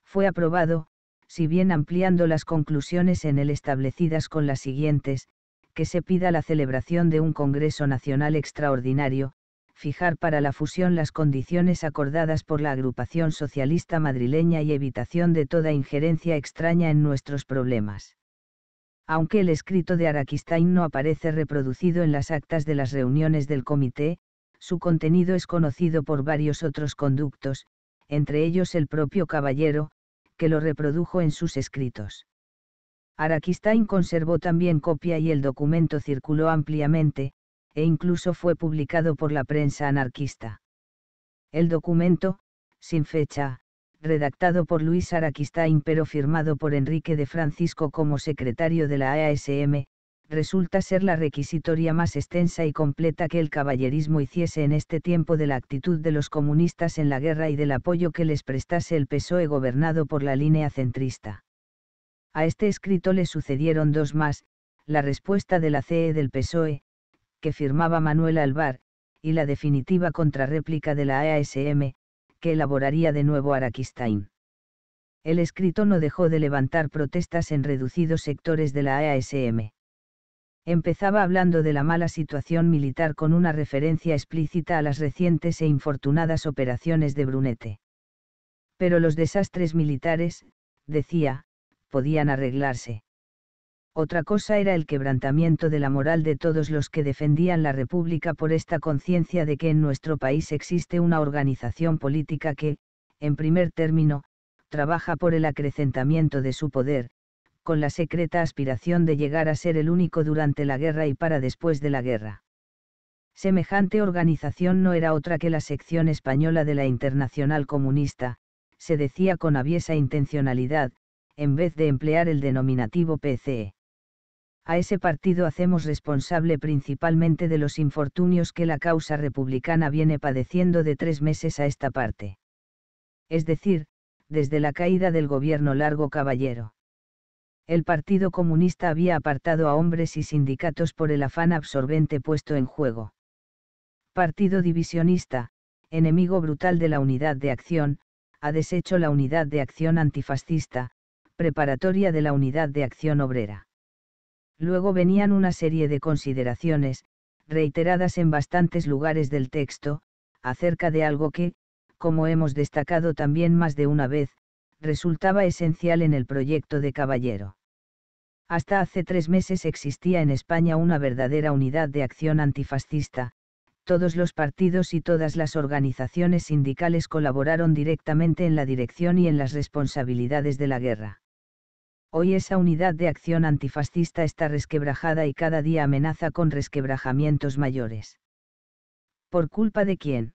Fue aprobado, si bien ampliando las conclusiones en él establecidas con las siguientes, que se pida la celebración de un Congreso Nacional Extraordinario, fijar para la fusión las condiciones acordadas por la agrupación socialista madrileña y evitación de toda injerencia extraña en nuestros problemas. Aunque el escrito de Araquistain no aparece reproducido en las actas de las reuniones del comité, su contenido es conocido por varios otros conductos, entre ellos el propio Caballero, que lo reprodujo en sus escritos. Araquistain conservó también copia y el documento circuló ampliamente, e incluso fue publicado por la prensa anarquista. El documento, sin fecha, redactado por Luis Araquistain pero firmado por Enrique de Francisco como secretario de la ASM resulta ser la requisitoria más extensa y completa que el caballerismo hiciese en este tiempo de la actitud de los comunistas en la guerra y del apoyo que les prestase el PSOE gobernado por la línea centrista. A este escrito le sucedieron dos más, la respuesta de la CE del PSOE, que firmaba Manuel Alvar, y la definitiva contrarréplica de la AASM, que elaboraría de nuevo Araquistain. El escrito no dejó de levantar protestas en reducidos sectores de la AASM empezaba hablando de la mala situación militar con una referencia explícita a las recientes e infortunadas operaciones de Brunete. Pero los desastres militares, decía, podían arreglarse. Otra cosa era el quebrantamiento de la moral de todos los que defendían la República por esta conciencia de que en nuestro país existe una organización política que, en primer término, trabaja por el acrecentamiento de su poder, con la secreta aspiración de llegar a ser el único durante la guerra y para después de la guerra. Semejante organización no era otra que la sección española de la Internacional Comunista, se decía con aviesa intencionalidad, en vez de emplear el denominativo PCE. A ese partido hacemos responsable principalmente de los infortunios que la causa republicana viene padeciendo de tres meses a esta parte. Es decir, desde la caída del gobierno Largo Caballero el Partido Comunista había apartado a hombres y sindicatos por el afán absorbente puesto en juego. Partido divisionista, enemigo brutal de la unidad de acción, ha deshecho la unidad de acción antifascista, preparatoria de la unidad de acción obrera. Luego venían una serie de consideraciones, reiteradas en bastantes lugares del texto, acerca de algo que, como hemos destacado también más de una vez, resultaba esencial en el proyecto de Caballero. Hasta hace tres meses existía en España una verdadera unidad de acción antifascista, todos los partidos y todas las organizaciones sindicales colaboraron directamente en la dirección y en las responsabilidades de la guerra. Hoy esa unidad de acción antifascista está resquebrajada y cada día amenaza con resquebrajamientos mayores. ¿Por culpa de quién?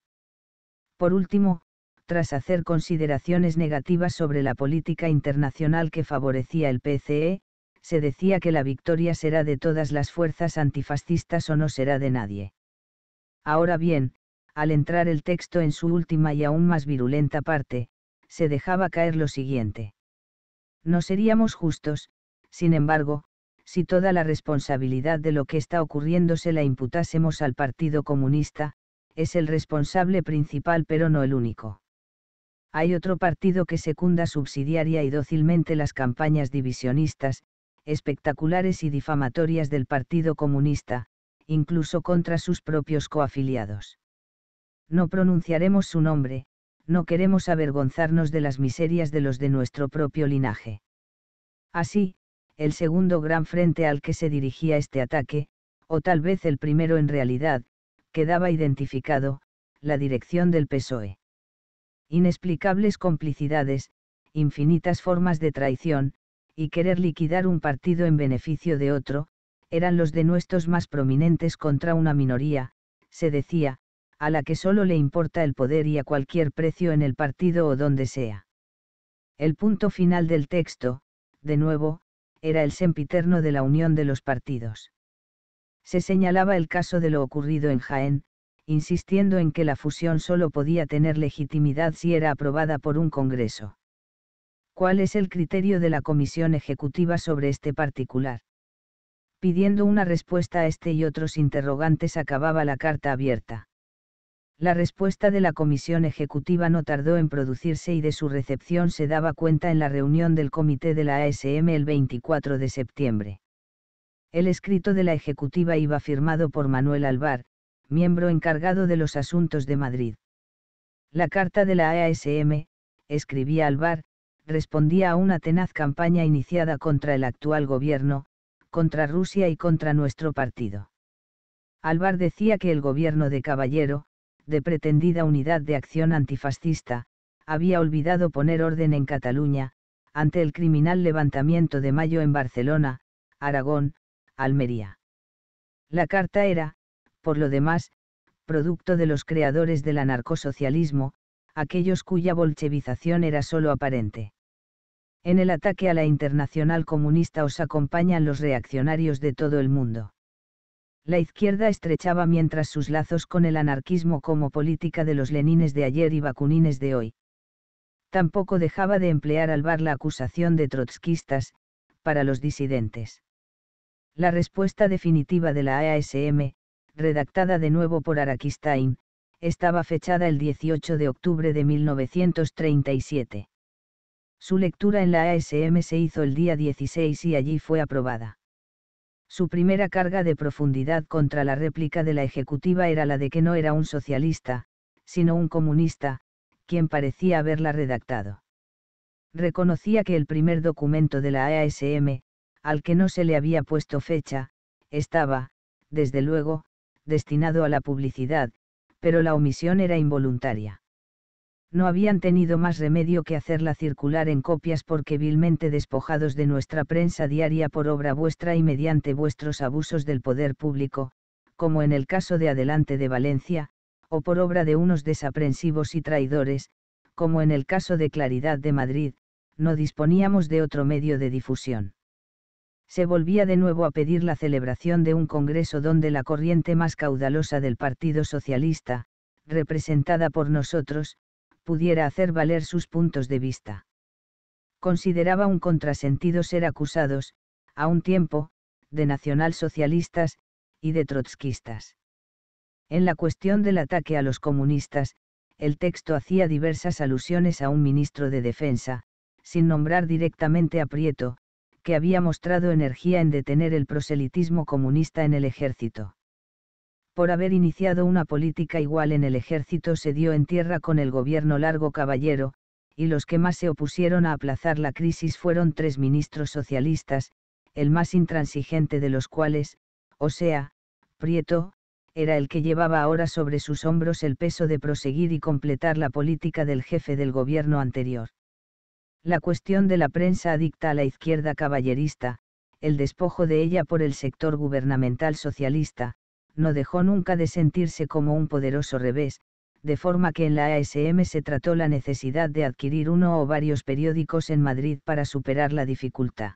Por último, tras hacer consideraciones negativas sobre la política internacional que favorecía el PCE, se decía que la victoria será de todas las fuerzas antifascistas o no será de nadie. Ahora bien, al entrar el texto en su última y aún más virulenta parte, se dejaba caer lo siguiente. No seríamos justos, sin embargo, si toda la responsabilidad de lo que está ocurriendo se la imputásemos al Partido Comunista, es el responsable principal pero no el único. Hay otro partido que secunda subsidiaria y dócilmente las campañas divisionistas, espectaculares y difamatorias del Partido Comunista, incluso contra sus propios coafiliados. No pronunciaremos su nombre, no queremos avergonzarnos de las miserias de los de nuestro propio linaje. Así, el segundo gran frente al que se dirigía este ataque, o tal vez el primero en realidad, quedaba identificado, la dirección del PSOE. Inexplicables complicidades, infinitas formas de traición, y querer liquidar un partido en beneficio de otro, eran los denuestos más prominentes contra una minoría, se decía, a la que solo le importa el poder y a cualquier precio en el partido o donde sea. El punto final del texto, de nuevo, era el sempiterno de la unión de los partidos. Se señalaba el caso de lo ocurrido en Jaén, insistiendo en que la fusión solo podía tener legitimidad si era aprobada por un Congreso. ¿Cuál es el criterio de la Comisión Ejecutiva sobre este particular? Pidiendo una respuesta a este y otros interrogantes acababa la carta abierta. La respuesta de la Comisión Ejecutiva no tardó en producirse y de su recepción se daba cuenta en la reunión del Comité de la ASM el 24 de septiembre. El escrito de la Ejecutiva iba firmado por Manuel Alvar, miembro encargado de los asuntos de Madrid. La carta de la ASM, escribía Alvar, respondía a una tenaz campaña iniciada contra el actual gobierno, contra Rusia y contra nuestro partido. Alvar decía que el gobierno de Caballero, de pretendida unidad de acción antifascista, había olvidado poner orden en Cataluña, ante el criminal levantamiento de mayo en Barcelona, Aragón, Almería. La carta era, por lo demás, producto de los creadores del anarcosocialismo, aquellos cuya bolchevización era solo aparente. En el ataque a la internacional comunista os acompañan los reaccionarios de todo el mundo. La izquierda estrechaba mientras sus lazos con el anarquismo como política de los Lenines de ayer y vacunines de hoy. Tampoco dejaba de emplear al bar la acusación de trotskistas, para los disidentes. La respuesta definitiva de la AASM, redactada de nuevo por Araquistain, estaba fechada el 18 de octubre de 1937. Su lectura en la ASM se hizo el día 16 y allí fue aprobada. Su primera carga de profundidad contra la réplica de la ejecutiva era la de que no era un socialista, sino un comunista, quien parecía haberla redactado. Reconocía que el primer documento de la ASM, al que no se le había puesto fecha, estaba, desde luego, destinado a la publicidad, pero la omisión era involuntaria no habían tenido más remedio que hacerla circular en copias porque vilmente despojados de nuestra prensa diaria por obra vuestra y mediante vuestros abusos del poder público, como en el caso de Adelante de Valencia, o por obra de unos desaprensivos y traidores, como en el caso de Claridad de Madrid, no disponíamos de otro medio de difusión. Se volvía de nuevo a pedir la celebración de un congreso donde la corriente más caudalosa del Partido Socialista, representada por nosotros, pudiera hacer valer sus puntos de vista. Consideraba un contrasentido ser acusados, a un tiempo, de nacionalsocialistas, y de trotskistas. En la cuestión del ataque a los comunistas, el texto hacía diversas alusiones a un ministro de Defensa, sin nombrar directamente a Prieto, que había mostrado energía en detener el proselitismo comunista en el ejército por haber iniciado una política igual en el ejército se dio en tierra con el gobierno Largo Caballero, y los que más se opusieron a aplazar la crisis fueron tres ministros socialistas, el más intransigente de los cuales, o sea, Prieto, era el que llevaba ahora sobre sus hombros el peso de proseguir y completar la política del jefe del gobierno anterior. La cuestión de la prensa adicta a la izquierda caballerista, el despojo de ella por el sector gubernamental socialista, no dejó nunca de sentirse como un poderoso revés, de forma que en la ASM se trató la necesidad de adquirir uno o varios periódicos en Madrid para superar la dificultad.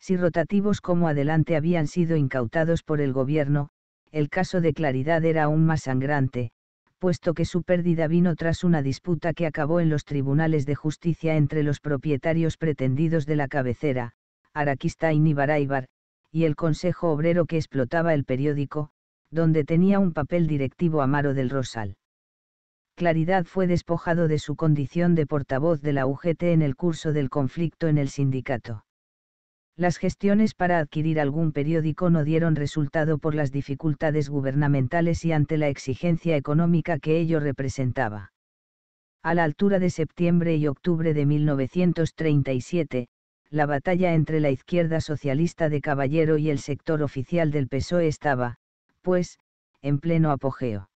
Si rotativos como adelante habían sido incautados por el gobierno, el caso de Claridad era aún más sangrante, puesto que su pérdida vino tras una disputa que acabó en los tribunales de justicia entre los propietarios pretendidos de la cabecera, Araquista y Nibaráibar, y el Consejo Obrero que explotaba el periódico, donde tenía un papel directivo Amaro del Rosal. Claridad fue despojado de su condición de portavoz de la UGT en el curso del conflicto en el sindicato. Las gestiones para adquirir algún periódico no dieron resultado por las dificultades gubernamentales y ante la exigencia económica que ello representaba. A la altura de septiembre y octubre de 1937, la batalla entre la izquierda socialista de Caballero y el sector oficial del PSOE estaba, pues, en pleno apogeo.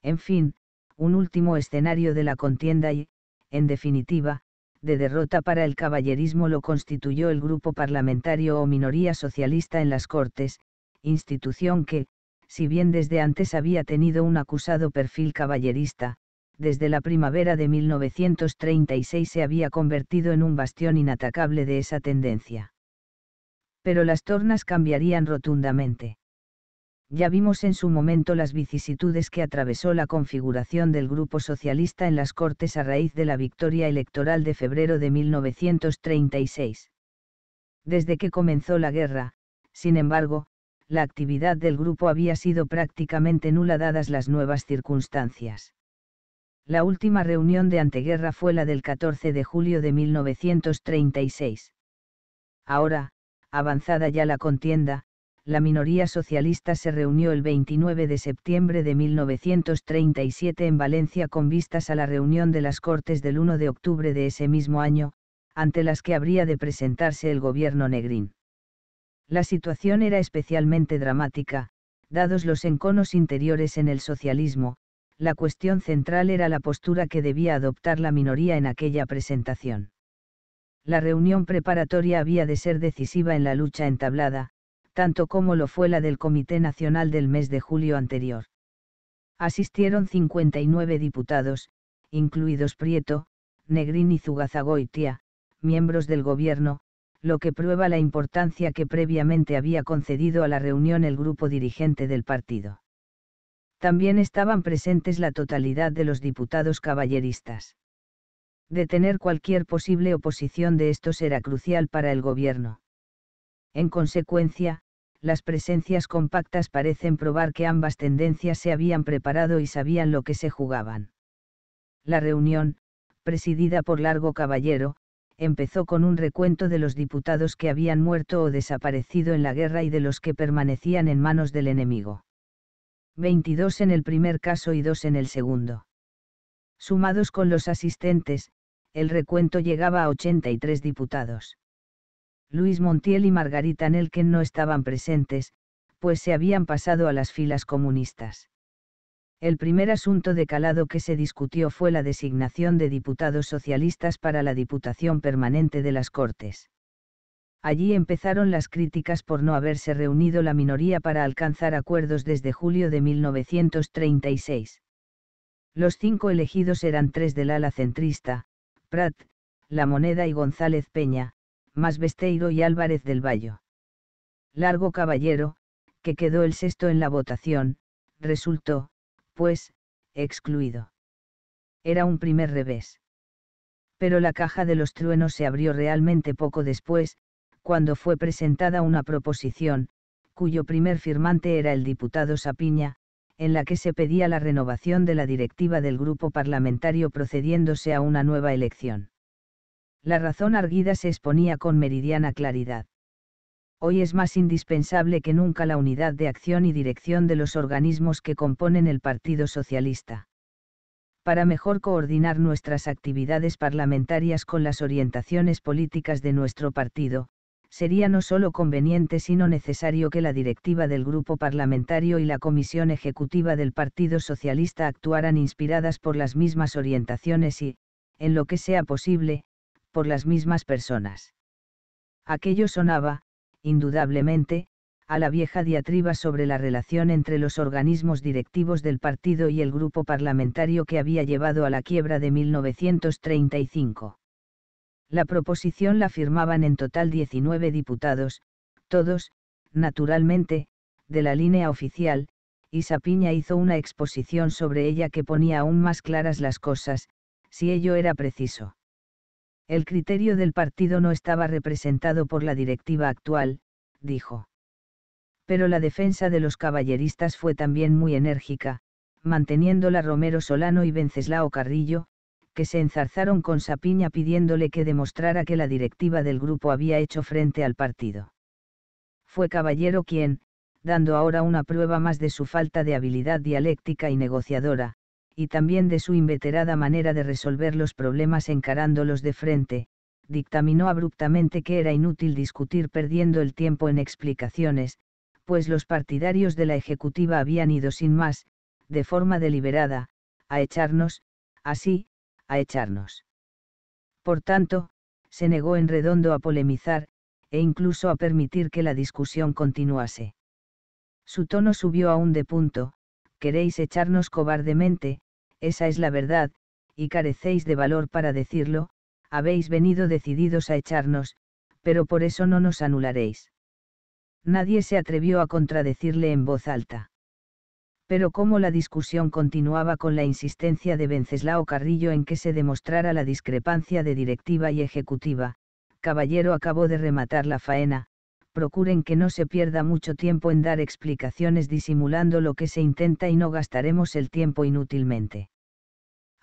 En fin, un último escenario de la contienda y, en definitiva, de derrota para el caballerismo lo constituyó el grupo parlamentario o minoría socialista en las Cortes, institución que, si bien desde antes había tenido un acusado perfil caballerista, desde la primavera de 1936 se había convertido en un bastión inatacable de esa tendencia. Pero las tornas cambiarían rotundamente. Ya vimos en su momento las vicisitudes que atravesó la configuración del Grupo Socialista en las Cortes a raíz de la victoria electoral de febrero de 1936. Desde que comenzó la guerra, sin embargo, la actividad del grupo había sido prácticamente nula dadas las nuevas circunstancias. La última reunión de anteguerra fue la del 14 de julio de 1936. Ahora, avanzada ya la contienda, la minoría socialista se reunió el 29 de septiembre de 1937 en Valencia con vistas a la reunión de las Cortes del 1 de octubre de ese mismo año, ante las que habría de presentarse el gobierno negrín. La situación era especialmente dramática, dados los enconos interiores en el socialismo, la cuestión central era la postura que debía adoptar la minoría en aquella presentación. La reunión preparatoria había de ser decisiva en la lucha entablada, tanto como lo fue la del Comité Nacional del mes de julio anterior. Asistieron 59 diputados, incluidos Prieto, Negrín y Zugazagoitia, miembros del gobierno, lo que prueba la importancia que previamente había concedido a la reunión el grupo dirigente del partido. También estaban presentes la totalidad de los diputados caballeristas. Detener cualquier posible oposición de estos era crucial para el gobierno. En consecuencia, las presencias compactas parecen probar que ambas tendencias se habían preparado y sabían lo que se jugaban. La reunión, presidida por Largo Caballero, empezó con un recuento de los diputados que habían muerto o desaparecido en la guerra y de los que permanecían en manos del enemigo. 22 en el primer caso y 2 en el segundo. Sumados con los asistentes, el recuento llegaba a 83 diputados. Luis Montiel y Margarita Nelken no estaban presentes, pues se habían pasado a las filas comunistas. El primer asunto de calado que se discutió fue la designación de diputados socialistas para la Diputación Permanente de las Cortes. Allí empezaron las críticas por no haberse reunido la minoría para alcanzar acuerdos desde julio de 1936. Los cinco elegidos eran tres del ala centrista, Prat, La Moneda y González Peña, más Besteiro y Álvarez del Vallo. Largo Caballero, que quedó el sexto en la votación, resultó, pues, excluido. Era un primer revés. Pero la caja de los truenos se abrió realmente poco después, cuando fue presentada una proposición, cuyo primer firmante era el diputado Sapiña, en la que se pedía la renovación de la directiva del grupo parlamentario procediéndose a una nueva elección la razón arguida se exponía con meridiana claridad. Hoy es más indispensable que nunca la unidad de acción y dirección de los organismos que componen el Partido Socialista. Para mejor coordinar nuestras actividades parlamentarias con las orientaciones políticas de nuestro partido, sería no solo conveniente sino necesario que la directiva del grupo parlamentario y la comisión ejecutiva del Partido Socialista actuaran inspiradas por las mismas orientaciones y, en lo que sea posible, por las mismas personas. Aquello sonaba, indudablemente, a la vieja diatriba sobre la relación entre los organismos directivos del partido y el grupo parlamentario que había llevado a la quiebra de 1935. La proposición la firmaban en total 19 diputados, todos, naturalmente, de la línea oficial, y Sapiña hizo una exposición sobre ella que ponía aún más claras las cosas, si ello era preciso. El criterio del partido no estaba representado por la directiva actual, dijo. Pero la defensa de los caballeristas fue también muy enérgica, manteniéndola Romero Solano y Venceslao Carrillo, que se enzarzaron con Sapiña pidiéndole que demostrara que la directiva del grupo había hecho frente al partido. Fue Caballero quien, dando ahora una prueba más de su falta de habilidad dialéctica y negociadora, y también de su inveterada manera de resolver los problemas encarándolos de frente, dictaminó abruptamente que era inútil discutir perdiendo el tiempo en explicaciones, pues los partidarios de la Ejecutiva habían ido sin más, de forma deliberada, a echarnos, así, a echarnos. Por tanto, se negó en redondo a polemizar, e incluso a permitir que la discusión continuase. Su tono subió aún de punto, queréis echarnos cobardemente, esa es la verdad, y carecéis de valor para decirlo, habéis venido decididos a echarnos, pero por eso no nos anularéis. Nadie se atrevió a contradecirle en voz alta. Pero como la discusión continuaba con la insistencia de Venceslao Carrillo en que se demostrara la discrepancia de directiva y ejecutiva, Caballero acabó de rematar la faena, procuren que no se pierda mucho tiempo en dar explicaciones disimulando lo que se intenta y no gastaremos el tiempo inútilmente.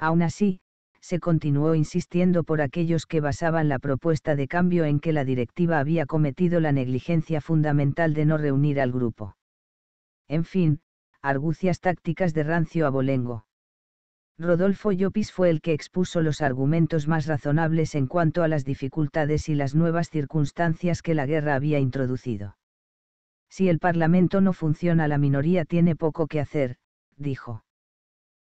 Aún así, se continuó insistiendo por aquellos que basaban la propuesta de cambio en que la directiva había cometido la negligencia fundamental de no reunir al grupo. En fin, argucias tácticas de rancio abolengo. Rodolfo Llopis fue el que expuso los argumentos más razonables en cuanto a las dificultades y las nuevas circunstancias que la guerra había introducido. Si el Parlamento no funciona la minoría tiene poco que hacer, dijo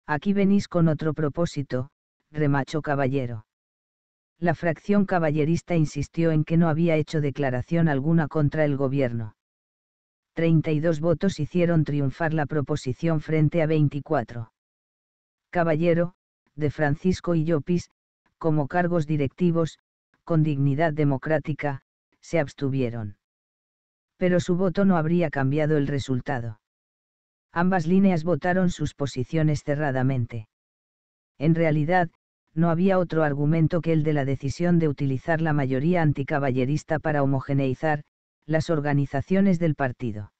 Aquí venís con otro propósito, remacho Caballero. La fracción caballerista insistió en que no había hecho declaración alguna contra el gobierno. 32 votos hicieron triunfar la proposición frente a 24. Caballero, de Francisco y Llopis, como cargos directivos, con dignidad democrática, se abstuvieron. Pero su voto no habría cambiado el resultado. Ambas líneas votaron sus posiciones cerradamente. En realidad, no había otro argumento que el de la decisión de utilizar la mayoría anticaballerista para homogeneizar las organizaciones del partido.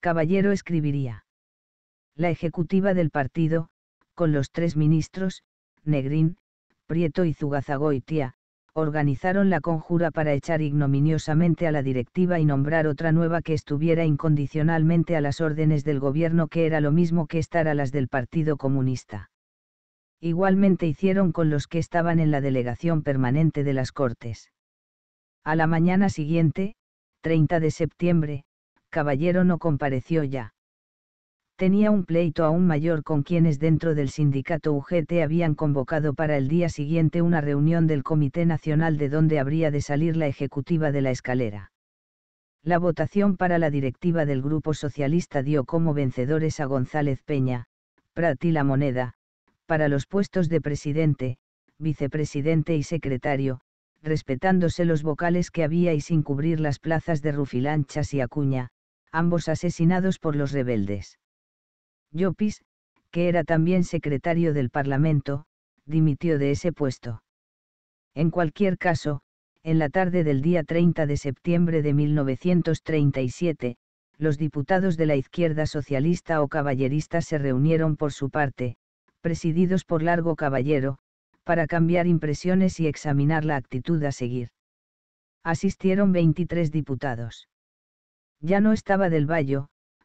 Caballero escribiría. La ejecutiva del partido, con los tres ministros, Negrín, Prieto y Zugazagoitia, organizaron la conjura para echar ignominiosamente a la directiva y nombrar otra nueva que estuviera incondicionalmente a las órdenes del gobierno que era lo mismo que estar a las del Partido Comunista. Igualmente hicieron con los que estaban en la delegación permanente de las Cortes. A la mañana siguiente, 30 de septiembre, Caballero no compareció ya tenía un pleito aún mayor con quienes dentro del sindicato UGT habían convocado para el día siguiente una reunión del Comité Nacional de donde habría de salir la ejecutiva de la escalera. La votación para la directiva del Grupo Socialista dio como vencedores a González Peña, Prat y La Moneda, para los puestos de presidente, vicepresidente y secretario, respetándose los vocales que había y sin cubrir las plazas de Rufilanchas y Acuña, ambos asesinados por los rebeldes. Llopis, que era también secretario del Parlamento, dimitió de ese puesto. En cualquier caso, en la tarde del día 30 de septiembre de 1937, los diputados de la izquierda socialista o caballerista se reunieron por su parte, presididos por Largo Caballero, para cambiar impresiones y examinar la actitud a seguir. Asistieron 23 diputados. Ya no estaba del Valle,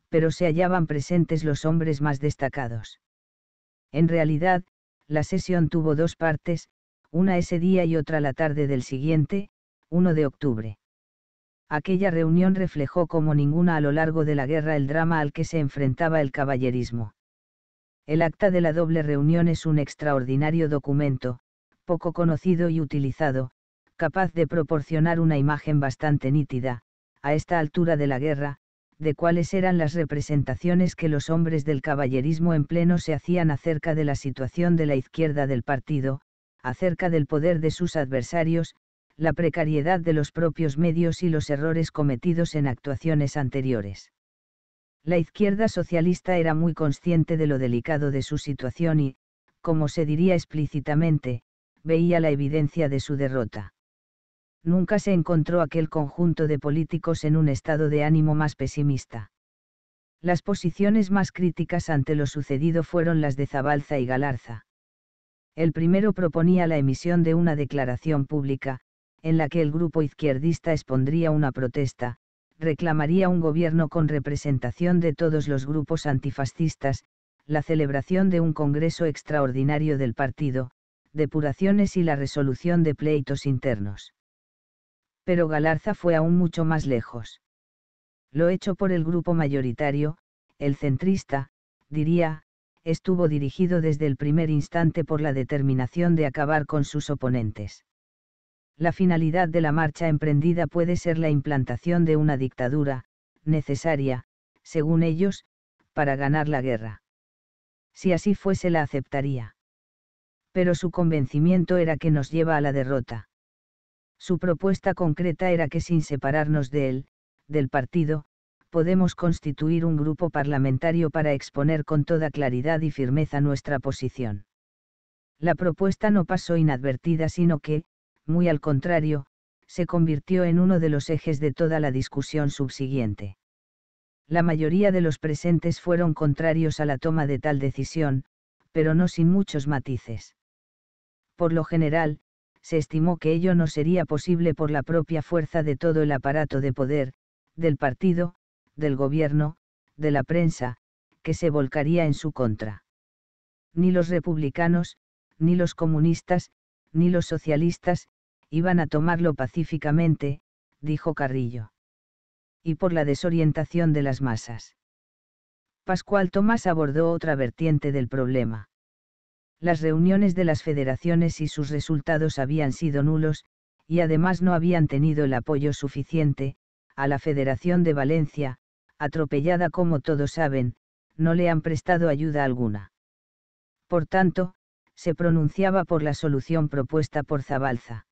pero se hallaban presentes los hombres más destacados. En realidad, la sesión tuvo dos partes, una ese día y otra la tarde del siguiente, 1 de octubre. Aquella reunión reflejó como ninguna a lo largo de la guerra el drama al que se enfrentaba el caballerismo. El acta de la doble reunión es un extraordinario documento, poco conocido y utilizado, capaz de proporcionar una imagen bastante nítida, a esta altura de la guerra, de cuáles eran las representaciones que los hombres del caballerismo en pleno se hacían acerca de la situación de la izquierda del partido, acerca del poder de sus adversarios, la precariedad de los propios medios y los errores cometidos en actuaciones anteriores. La izquierda socialista era muy consciente de lo delicado de su situación y, como se diría explícitamente, veía la evidencia de su derrota nunca se encontró aquel conjunto de políticos en un estado de ánimo más pesimista. Las posiciones más críticas ante lo sucedido fueron las de Zabalza y Galarza. El primero proponía la emisión de una declaración pública, en la que el grupo izquierdista expondría una protesta, reclamaría un gobierno con representación de todos los grupos antifascistas, la celebración de un congreso extraordinario del partido, depuraciones y la resolución de pleitos internos pero Galarza fue aún mucho más lejos. Lo hecho por el grupo mayoritario, el centrista, diría, estuvo dirigido desde el primer instante por la determinación de acabar con sus oponentes. La finalidad de la marcha emprendida puede ser la implantación de una dictadura, necesaria, según ellos, para ganar la guerra. Si así fuese la aceptaría. Pero su convencimiento era que nos lleva a la derrota. Su propuesta concreta era que sin separarnos de él, del partido, podemos constituir un grupo parlamentario para exponer con toda claridad y firmeza nuestra posición. La propuesta no pasó inadvertida, sino que, muy al contrario, se convirtió en uno de los ejes de toda la discusión subsiguiente. La mayoría de los presentes fueron contrarios a la toma de tal decisión, pero no sin muchos matices. Por lo general, se estimó que ello no sería posible por la propia fuerza de todo el aparato de poder, del partido, del gobierno, de la prensa, que se volcaría en su contra. Ni los republicanos, ni los comunistas, ni los socialistas, iban a tomarlo pacíficamente, dijo Carrillo. Y por la desorientación de las masas. Pascual Tomás abordó otra vertiente del problema las reuniones de las federaciones y sus resultados habían sido nulos, y además no habían tenido el apoyo suficiente, a la Federación de Valencia, atropellada como todos saben, no le han prestado ayuda alguna. Por tanto, se pronunciaba por la solución propuesta por Zabalza.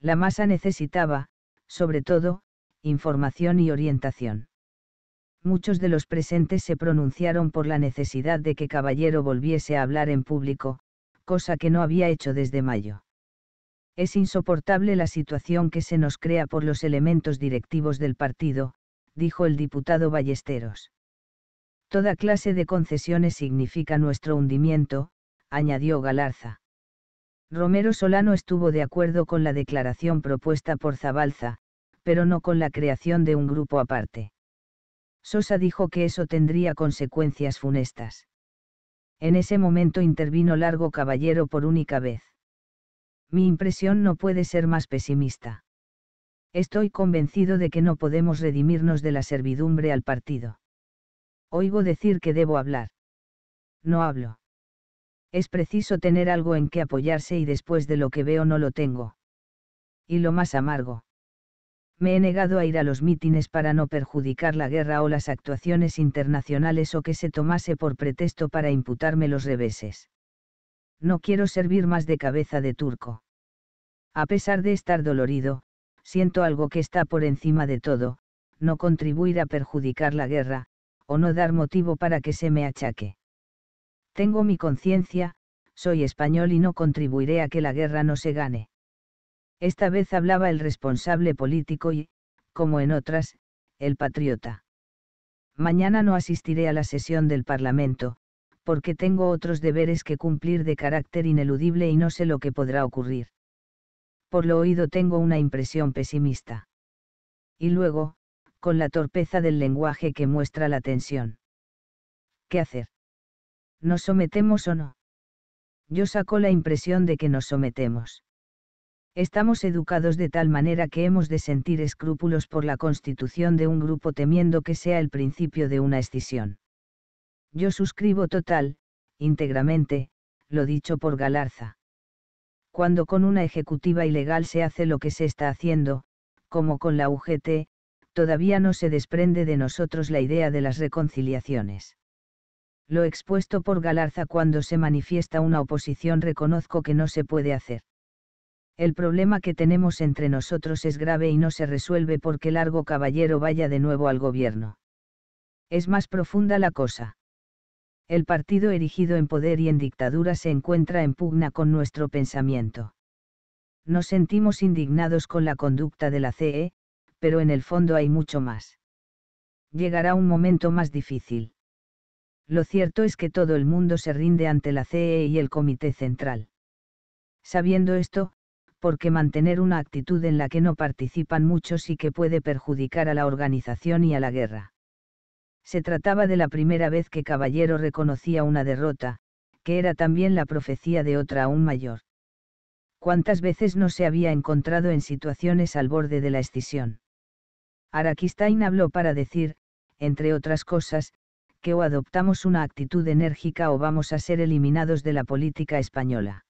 La masa necesitaba, sobre todo, información y orientación muchos de los presentes se pronunciaron por la necesidad de que Caballero volviese a hablar en público, cosa que no había hecho desde mayo. Es insoportable la situación que se nos crea por los elementos directivos del partido, dijo el diputado Ballesteros. Toda clase de concesiones significa nuestro hundimiento, añadió Galarza. Romero Solano estuvo de acuerdo con la declaración propuesta por Zabalza, pero no con la creación de un grupo aparte. Sosa dijo que eso tendría consecuencias funestas. En ese momento intervino Largo Caballero por única vez. Mi impresión no puede ser más pesimista. Estoy convencido de que no podemos redimirnos de la servidumbre al partido. Oigo decir que debo hablar. No hablo. Es preciso tener algo en que apoyarse y después de lo que veo no lo tengo. Y lo más amargo me he negado a ir a los mítines para no perjudicar la guerra o las actuaciones internacionales o que se tomase por pretexto para imputarme los reveses. No quiero servir más de cabeza de turco. A pesar de estar dolorido, siento algo que está por encima de todo, no contribuir a perjudicar la guerra, o no dar motivo para que se me achaque. Tengo mi conciencia, soy español y no contribuiré a que la guerra no se gane. Esta vez hablaba el responsable político y, como en otras, el patriota. Mañana no asistiré a la sesión del Parlamento, porque tengo otros deberes que cumplir de carácter ineludible y no sé lo que podrá ocurrir. Por lo oído tengo una impresión pesimista. Y luego, con la torpeza del lenguaje que muestra la tensión. ¿Qué hacer? ¿Nos sometemos o no? Yo saco la impresión de que nos sometemos. Estamos educados de tal manera que hemos de sentir escrúpulos por la constitución de un grupo temiendo que sea el principio de una escisión. Yo suscribo total, íntegramente, lo dicho por Galarza. Cuando con una ejecutiva ilegal se hace lo que se está haciendo, como con la UGT, todavía no se desprende de nosotros la idea de las reconciliaciones. Lo expuesto por Galarza cuando se manifiesta una oposición reconozco que no se puede hacer. El problema que tenemos entre nosotros es grave y no se resuelve porque Largo Caballero vaya de nuevo al gobierno. Es más profunda la cosa. El partido erigido en poder y en dictadura se encuentra en pugna con nuestro pensamiento. Nos sentimos indignados con la conducta de la CE, pero en el fondo hay mucho más. Llegará un momento más difícil. Lo cierto es que todo el mundo se rinde ante la CE y el Comité Central. Sabiendo esto, porque mantener una actitud en la que no participan muchos y que puede perjudicar a la organización y a la guerra. Se trataba de la primera vez que Caballero reconocía una derrota, que era también la profecía de otra aún mayor. ¿Cuántas veces no se había encontrado en situaciones al borde de la escisión? Araquistain habló para decir, entre otras cosas, que o adoptamos una actitud enérgica o vamos a ser eliminados de la política española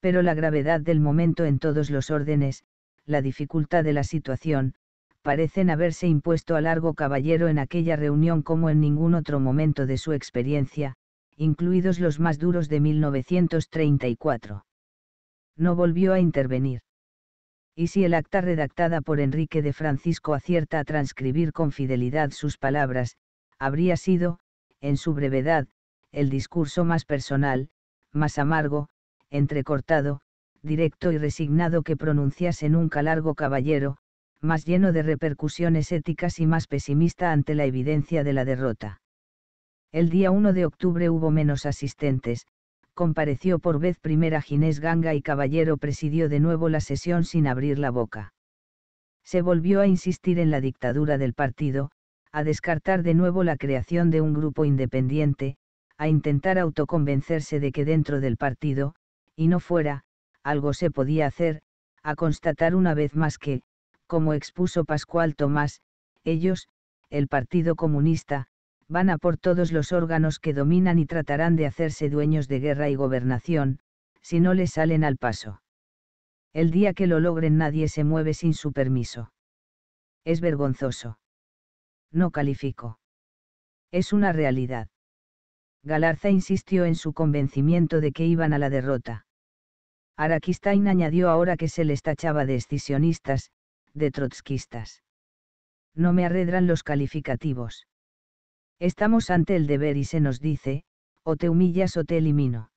pero la gravedad del momento en todos los órdenes, la dificultad de la situación, parecen haberse impuesto a Largo Caballero en aquella reunión como en ningún otro momento de su experiencia, incluidos los más duros de 1934. No volvió a intervenir. Y si el acta redactada por Enrique de Francisco acierta a transcribir con fidelidad sus palabras, habría sido, en su brevedad, el discurso más personal, más amargo, entrecortado, directo y resignado que pronunciase nunca largo caballero, más lleno de repercusiones éticas y más pesimista ante la evidencia de la derrota. El día 1 de octubre hubo menos asistentes, compareció por vez primera Ginés Ganga y Caballero presidió de nuevo la sesión sin abrir la boca. Se volvió a insistir en la dictadura del partido, a descartar de nuevo la creación de un grupo independiente, a intentar autoconvencerse de que dentro del partido, y no fuera, algo se podía hacer, a constatar una vez más que, como expuso Pascual Tomás, ellos, el Partido Comunista, van a por todos los órganos que dominan y tratarán de hacerse dueños de guerra y gobernación, si no les salen al paso. El día que lo logren nadie se mueve sin su permiso. Es vergonzoso. No califico. Es una realidad. Galarza insistió en su convencimiento de que iban a la derrota. Araquistain añadió ahora que se les tachaba de escisionistas, de trotskistas. No me arredran los calificativos. Estamos ante el deber y se nos dice, o te humillas o te elimino.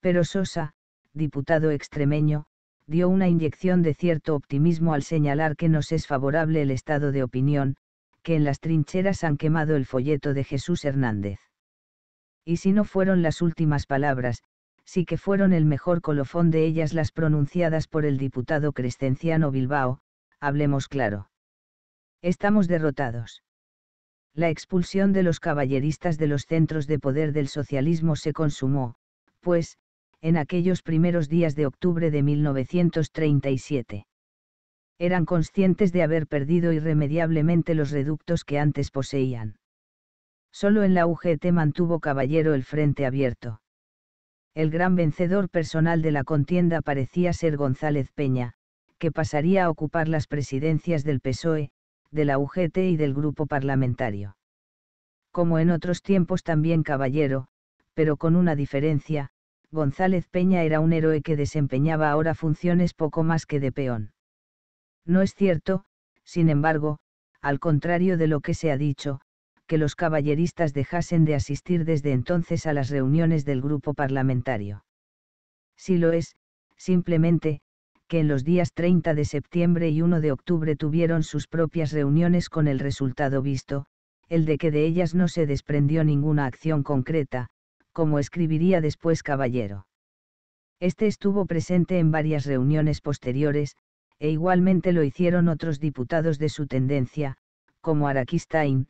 Pero Sosa, diputado extremeño, dio una inyección de cierto optimismo al señalar que nos es favorable el estado de opinión, que en las trincheras han quemado el folleto de Jesús Hernández y si no fueron las últimas palabras, sí que fueron el mejor colofón de ellas las pronunciadas por el diputado Crescenciano Bilbao, hablemos claro. Estamos derrotados. La expulsión de los caballeristas de los centros de poder del socialismo se consumó, pues, en aquellos primeros días de octubre de 1937. Eran conscientes de haber perdido irremediablemente los reductos que antes poseían. Solo en la UGT mantuvo Caballero el frente abierto. El gran vencedor personal de la contienda parecía ser González Peña, que pasaría a ocupar las presidencias del PSOE, de la UGT y del grupo parlamentario. Como en otros tiempos también Caballero, pero con una diferencia, González Peña era un héroe que desempeñaba ahora funciones poco más que de peón. No es cierto, sin embargo, al contrario de lo que se ha dicho, que los caballeristas dejasen de asistir desde entonces a las reuniones del grupo parlamentario. Si lo es, simplemente, que en los días 30 de septiembre y 1 de octubre tuvieron sus propias reuniones con el resultado visto, el de que de ellas no se desprendió ninguna acción concreta, como escribiría después Caballero. Este estuvo presente en varias reuniones posteriores, e igualmente lo hicieron otros diputados de su tendencia, como Araquistain,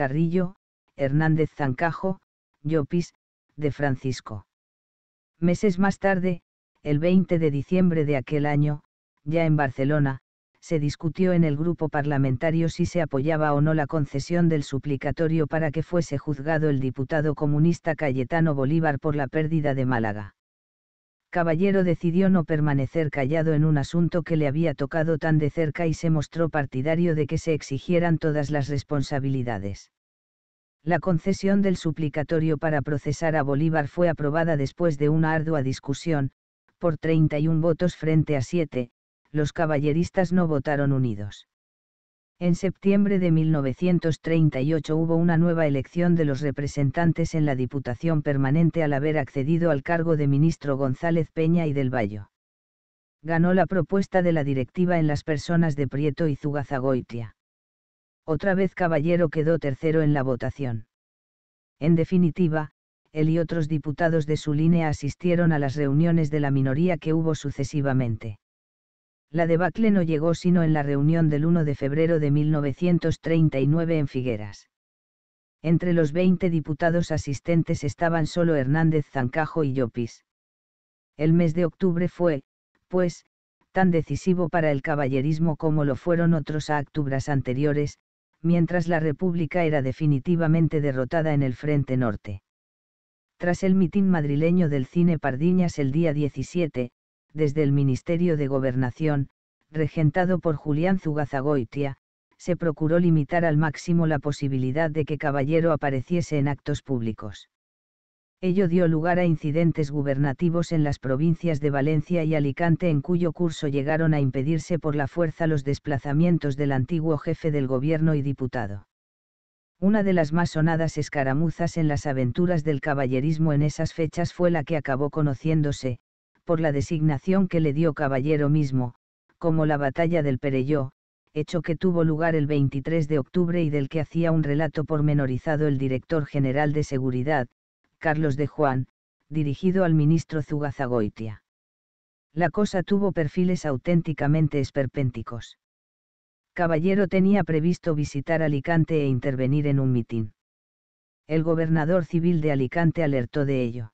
Carrillo, Hernández Zancajo, Llopis, de Francisco. Meses más tarde, el 20 de diciembre de aquel año, ya en Barcelona, se discutió en el grupo parlamentario si se apoyaba o no la concesión del suplicatorio para que fuese juzgado el diputado comunista Cayetano Bolívar por la pérdida de Málaga. Caballero decidió no permanecer callado en un asunto que le había tocado tan de cerca y se mostró partidario de que se exigieran todas las responsabilidades. La concesión del suplicatorio para procesar a Bolívar fue aprobada después de una ardua discusión, por 31 votos frente a 7, los caballeristas no votaron unidos. En septiembre de 1938 hubo una nueva elección de los representantes en la Diputación Permanente al haber accedido al cargo de ministro González Peña y del Valle. Ganó la propuesta de la directiva en las personas de Prieto y Zugazagoitia. Otra vez Caballero quedó tercero en la votación. En definitiva, él y otros diputados de su línea asistieron a las reuniones de la minoría que hubo sucesivamente. La debacle no llegó sino en la reunión del 1 de febrero de 1939 en Figueras. Entre los 20 diputados asistentes estaban solo Hernández Zancajo y Llopis. El mes de octubre fue, pues, tan decisivo para el caballerismo como lo fueron otros actubras anteriores, mientras la República era definitivamente derrotada en el Frente Norte. Tras el mitin madrileño del Cine Pardiñas el día 17, desde el Ministerio de Gobernación, regentado por Julián Zugazagoitia, se procuró limitar al máximo la posibilidad de que Caballero apareciese en actos públicos. Ello dio lugar a incidentes gubernativos en las provincias de Valencia y Alicante en cuyo curso llegaron a impedirse por la fuerza los desplazamientos del antiguo jefe del gobierno y diputado. Una de las más sonadas escaramuzas en las aventuras del caballerismo en esas fechas fue la que acabó conociéndose, por la designación que le dio caballero mismo, como la batalla del Perelló, hecho que tuvo lugar el 23 de octubre y del que hacía un relato pormenorizado el director general de Seguridad, Carlos de Juan, dirigido al ministro Zugazagoitia. La cosa tuvo perfiles auténticamente esperpénticos. Caballero tenía previsto visitar Alicante e intervenir en un mitin. El gobernador civil de Alicante alertó de ello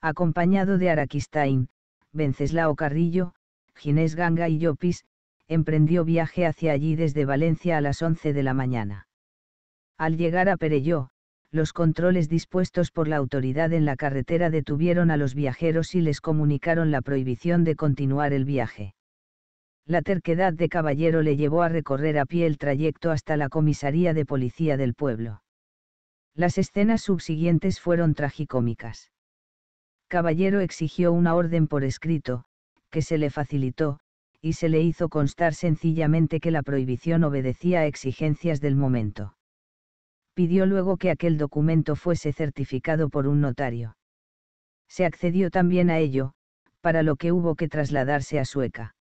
acompañado de Araquistain, Venceslao Carrillo, Ginés Ganga y Llopis, emprendió viaje hacia allí desde Valencia a las 11 de la mañana. Al llegar a Perelló, los controles dispuestos por la autoridad en la carretera detuvieron a los viajeros y les comunicaron la prohibición de continuar el viaje. La terquedad de caballero le llevó a recorrer a pie el trayecto hasta la comisaría de policía del pueblo. Las escenas subsiguientes fueron tragicómicas. Caballero exigió una orden por escrito, que se le facilitó, y se le hizo constar sencillamente que la prohibición obedecía a exigencias del momento. Pidió luego que aquel documento fuese certificado por un notario. Se accedió también a ello, para lo que hubo que trasladarse a Sueca.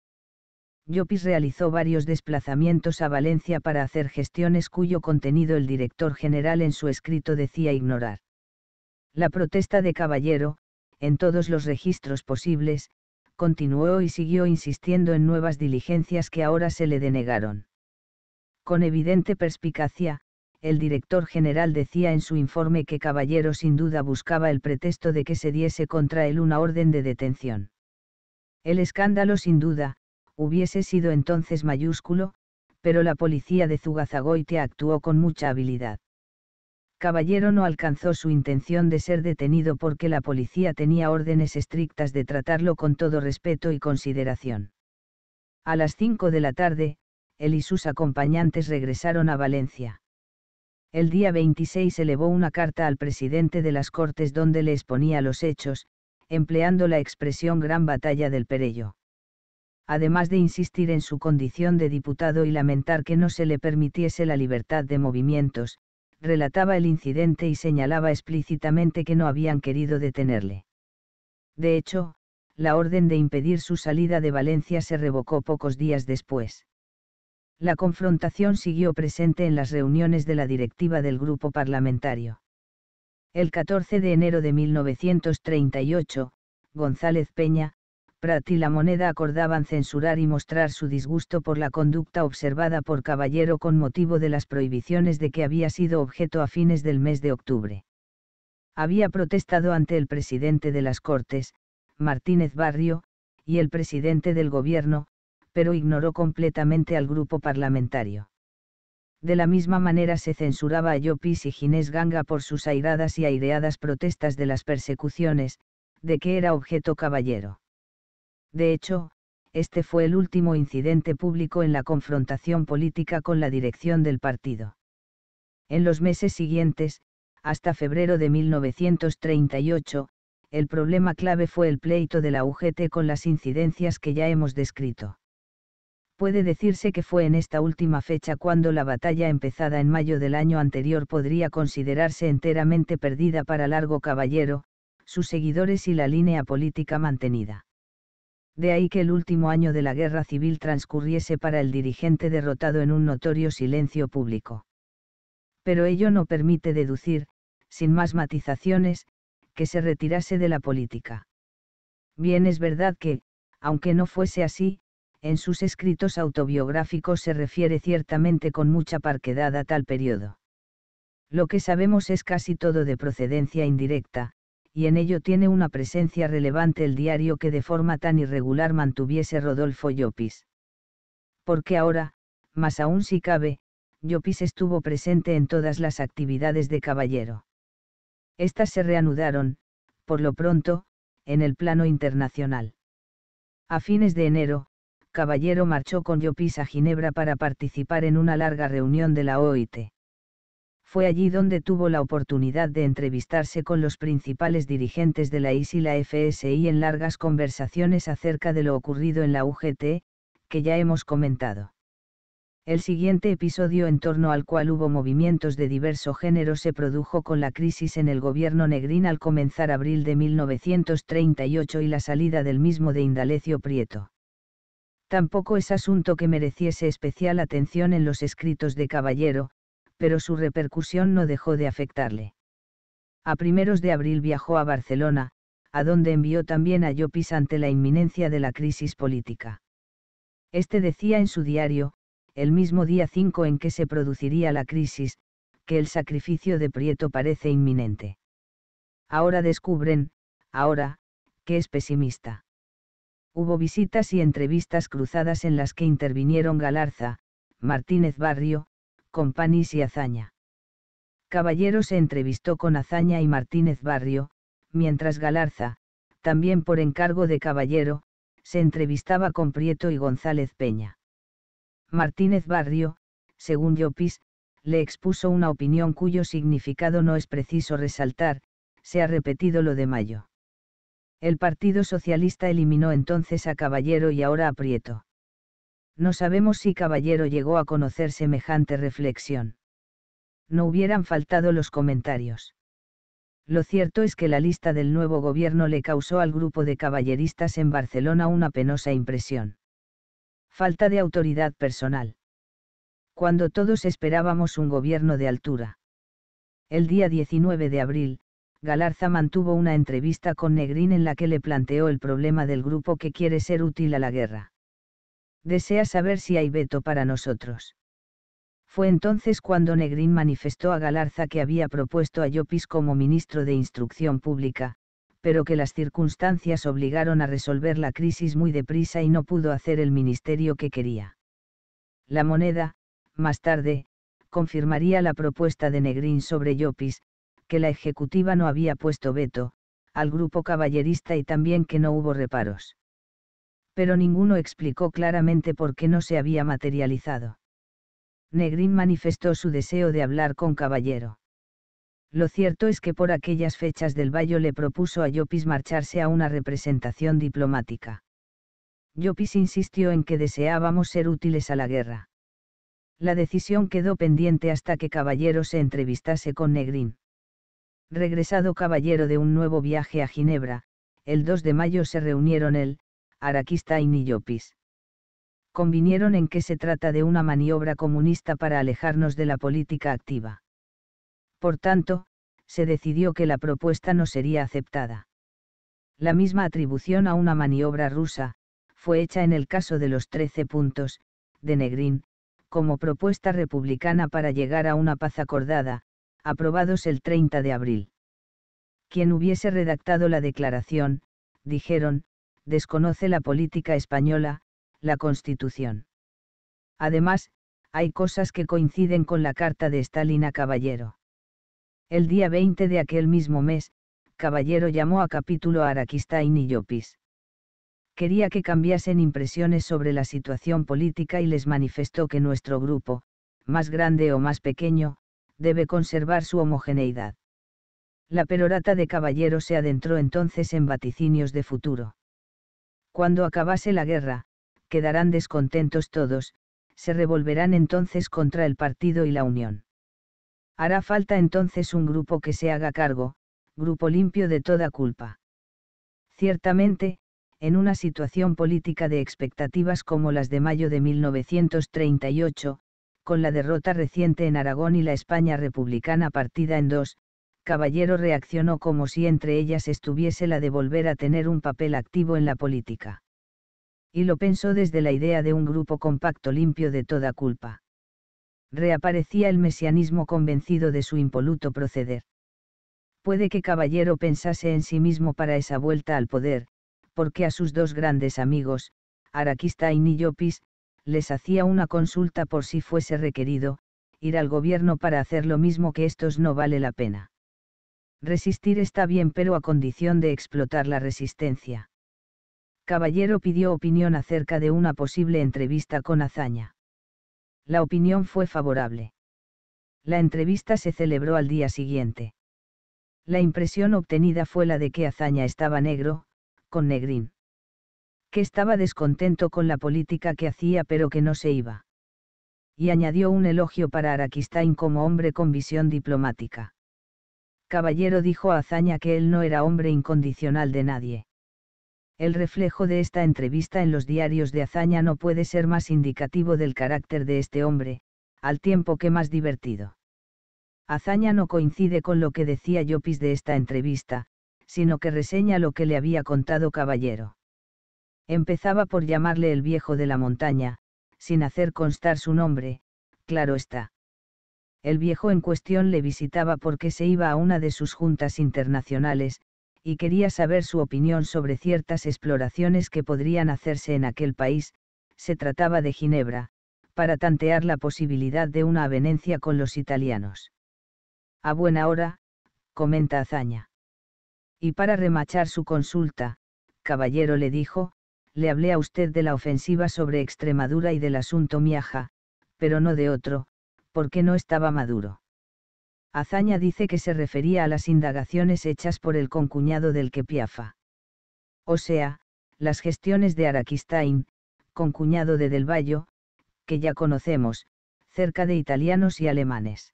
Llopis realizó varios desplazamientos a Valencia para hacer gestiones cuyo contenido el director general en su escrito decía ignorar. La protesta de Caballero, en todos los registros posibles, continuó y siguió insistiendo en nuevas diligencias que ahora se le denegaron. Con evidente perspicacia, el director general decía en su informe que Caballero sin duda buscaba el pretexto de que se diese contra él una orden de detención. El escándalo sin duda, hubiese sido entonces mayúsculo, pero la policía de Zugazagoite actuó con mucha habilidad caballero no alcanzó su intención de ser detenido porque la policía tenía órdenes estrictas de tratarlo con todo respeto y consideración. A las 5 de la tarde, él y sus acompañantes regresaron a Valencia. El día 26 elevó una carta al presidente de las Cortes donde le exponía los hechos, empleando la expresión gran batalla del Perello. Además de insistir en su condición de diputado y lamentar que no se le permitiese la libertad de movimientos, relataba el incidente y señalaba explícitamente que no habían querido detenerle. De hecho, la orden de impedir su salida de Valencia se revocó pocos días después. La confrontación siguió presente en las reuniones de la directiva del grupo parlamentario. El 14 de enero de 1938, González Peña, y la moneda acordaban censurar y mostrar su disgusto por la conducta observada por Caballero con motivo de las prohibiciones de que había sido objeto a fines del mes de octubre. Había protestado ante el presidente de las Cortes, Martínez Barrio, y el presidente del Gobierno, pero ignoró completamente al grupo parlamentario. De la misma manera se censuraba a Yopis y Ginés Ganga por sus airadas y aireadas protestas de las persecuciones, de que era objeto caballero. De hecho, este fue el último incidente público en la confrontación política con la dirección del partido. En los meses siguientes, hasta febrero de 1938, el problema clave fue el pleito de la UGT con las incidencias que ya hemos descrito. Puede decirse que fue en esta última fecha cuando la batalla empezada en mayo del año anterior podría considerarse enteramente perdida para Largo Caballero, sus seguidores y la línea política mantenida de ahí que el último año de la guerra civil transcurriese para el dirigente derrotado en un notorio silencio público. Pero ello no permite deducir, sin más matizaciones, que se retirase de la política. Bien es verdad que, aunque no fuese así, en sus escritos autobiográficos se refiere ciertamente con mucha parquedad a tal periodo. Lo que sabemos es casi todo de procedencia indirecta, y en ello tiene una presencia relevante el diario que de forma tan irregular mantuviese Rodolfo Llopis. Porque ahora, más aún si cabe, Llopis estuvo presente en todas las actividades de caballero. Estas se reanudaron, por lo pronto, en el plano internacional. A fines de enero, Caballero marchó con Llopis a Ginebra para participar en una larga reunión de la OIT fue allí donde tuvo la oportunidad de entrevistarse con los principales dirigentes de la IS y la FSI en largas conversaciones acerca de lo ocurrido en la UGT, que ya hemos comentado. El siguiente episodio en torno al cual hubo movimientos de diverso género se produjo con la crisis en el gobierno negrín al comenzar abril de 1938 y la salida del mismo de Indalecio Prieto tampoco es asunto que mereciese especial atención en los escritos de Caballero, pero su repercusión no dejó de afectarle. A primeros de abril viajó a Barcelona, a donde envió también a Llopis ante la inminencia de la crisis política. Este decía en su diario, el mismo día 5 en que se produciría la crisis, que el sacrificio de Prieto parece inminente. Ahora descubren, ahora, que es pesimista. Hubo visitas y entrevistas cruzadas en las que intervinieron Galarza, Martínez Barrio, con Panis y Azaña. Caballero se entrevistó con Azaña y Martínez Barrio, mientras Galarza, también por encargo de Caballero, se entrevistaba con Prieto y González Peña. Martínez Barrio, según Llopis, le expuso una opinión cuyo significado no es preciso resaltar, se ha repetido lo de Mayo. El Partido Socialista eliminó entonces a Caballero y ahora a Prieto no sabemos si Caballero llegó a conocer semejante reflexión. No hubieran faltado los comentarios. Lo cierto es que la lista del nuevo gobierno le causó al grupo de caballeristas en Barcelona una penosa impresión. Falta de autoridad personal. Cuando todos esperábamos un gobierno de altura. El día 19 de abril, Galarza mantuvo una entrevista con Negrín en la que le planteó el problema del grupo que quiere ser útil a la guerra desea saber si hay veto para nosotros. Fue entonces cuando Negrín manifestó a Galarza que había propuesto a Llopis como ministro de Instrucción Pública, pero que las circunstancias obligaron a resolver la crisis muy deprisa y no pudo hacer el ministerio que quería. La moneda, más tarde, confirmaría la propuesta de Negrín sobre Llopis, que la ejecutiva no había puesto veto, al grupo caballerista y también que no hubo reparos pero ninguno explicó claramente por qué no se había materializado. Negrín manifestó su deseo de hablar con Caballero. Lo cierto es que por aquellas fechas del Bayo le propuso a Llopis marcharse a una representación diplomática. Llopis insistió en que deseábamos ser útiles a la guerra. La decisión quedó pendiente hasta que Caballero se entrevistase con Negrín. Regresado Caballero de un nuevo viaje a Ginebra, el 2 de mayo se reunieron él, Araquista y Niyopis. Convinieron en que se trata de una maniobra comunista para alejarnos de la política activa. Por tanto, se decidió que la propuesta no sería aceptada. La misma atribución a una maniobra rusa, fue hecha en el caso de los 13 puntos, de Negrín, como propuesta republicana para llegar a una paz acordada, aprobados el 30 de abril. Quien hubiese redactado la declaración, dijeron, desconoce la política española, la Constitución. Además, hay cosas que coinciden con la carta de Stalin a Caballero. El día 20 de aquel mismo mes, Caballero llamó a capítulo a Araquistain y Llopis. Quería que cambiasen impresiones sobre la situación política y les manifestó que nuestro grupo, más grande o más pequeño, debe conservar su homogeneidad. La perorata de Caballero se adentró entonces en vaticinios de futuro. Cuando acabase la guerra, quedarán descontentos todos, se revolverán entonces contra el partido y la Unión. Hará falta entonces un grupo que se haga cargo, grupo limpio de toda culpa. Ciertamente, en una situación política de expectativas como las de mayo de 1938, con la derrota reciente en Aragón y la España republicana partida en dos, Caballero reaccionó como si entre ellas estuviese la de volver a tener un papel activo en la política. Y lo pensó desde la idea de un grupo compacto limpio de toda culpa. Reaparecía el mesianismo convencido de su impoluto proceder. Puede que Caballero pensase en sí mismo para esa vuelta al poder, porque a sus dos grandes amigos, Araquista y Niyopis, les hacía una consulta por si fuese requerido, ir al gobierno para hacer lo mismo que estos no vale la pena. Resistir está bien pero a condición de explotar la resistencia. Caballero pidió opinión acerca de una posible entrevista con Azaña. La opinión fue favorable. La entrevista se celebró al día siguiente. La impresión obtenida fue la de que Azaña estaba negro, con Negrín. Que estaba descontento con la política que hacía pero que no se iba. Y añadió un elogio para Araquistain como hombre con visión diplomática. Caballero dijo a Azaña que él no era hombre incondicional de nadie. El reflejo de esta entrevista en los diarios de Azaña no puede ser más indicativo del carácter de este hombre, al tiempo que más divertido. Azaña no coincide con lo que decía Yopis de esta entrevista, sino que reseña lo que le había contado Caballero. Empezaba por llamarle el viejo de la montaña, sin hacer constar su nombre, claro está el viejo en cuestión le visitaba porque se iba a una de sus juntas internacionales, y quería saber su opinión sobre ciertas exploraciones que podrían hacerse en aquel país, se trataba de Ginebra, para tantear la posibilidad de una avenencia con los italianos. A buena hora, comenta Azaña. Y para remachar su consulta, caballero le dijo, le hablé a usted de la ofensiva sobre Extremadura y del asunto Miaja, pero no de otro, porque no estaba maduro. Azaña dice que se refería a las indagaciones hechas por el concuñado del que Piafa. O sea, las gestiones de Araquistain, concuñado de Del que ya conocemos, cerca de italianos y alemanes.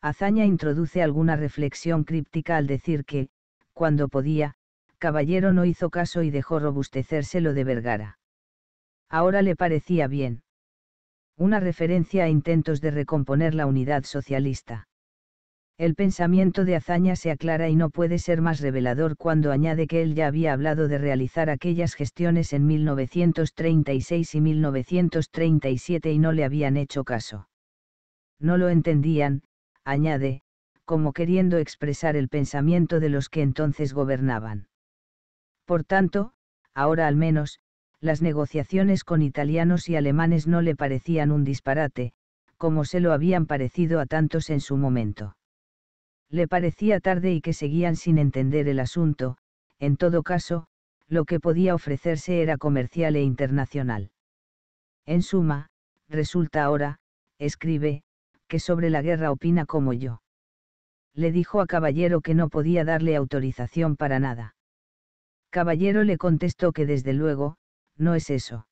Azaña introduce alguna reflexión críptica al decir que, cuando podía, Caballero no hizo caso y dejó robustecerse lo de Vergara. Ahora le parecía bien una referencia a intentos de recomponer la unidad socialista. El pensamiento de Azaña se aclara y no puede ser más revelador cuando añade que él ya había hablado de realizar aquellas gestiones en 1936 y 1937 y no le habían hecho caso. No lo entendían, añade, como queriendo expresar el pensamiento de los que entonces gobernaban. Por tanto, ahora al menos, las negociaciones con italianos y alemanes no le parecían un disparate, como se lo habían parecido a tantos en su momento. Le parecía tarde y que seguían sin entender el asunto, en todo caso, lo que podía ofrecerse era comercial e internacional. En suma, resulta ahora, escribe, que sobre la guerra opina como yo. Le dijo a Caballero que no podía darle autorización para nada. Caballero le contestó que desde luego, no es eso.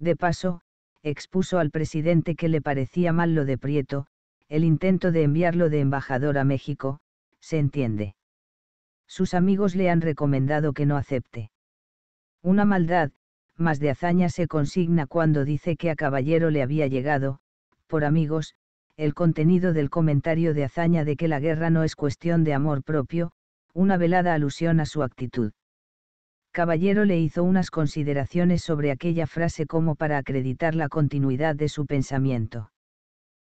De paso, expuso al presidente que le parecía mal lo de Prieto, el intento de enviarlo de embajador a México, se entiende. Sus amigos le han recomendado que no acepte. Una maldad, más de hazaña se consigna cuando dice que a Caballero le había llegado, por amigos, el contenido del comentario de hazaña de que la guerra no es cuestión de amor propio, una velada alusión a su actitud. Caballero le hizo unas consideraciones sobre aquella frase como para acreditar la continuidad de su pensamiento.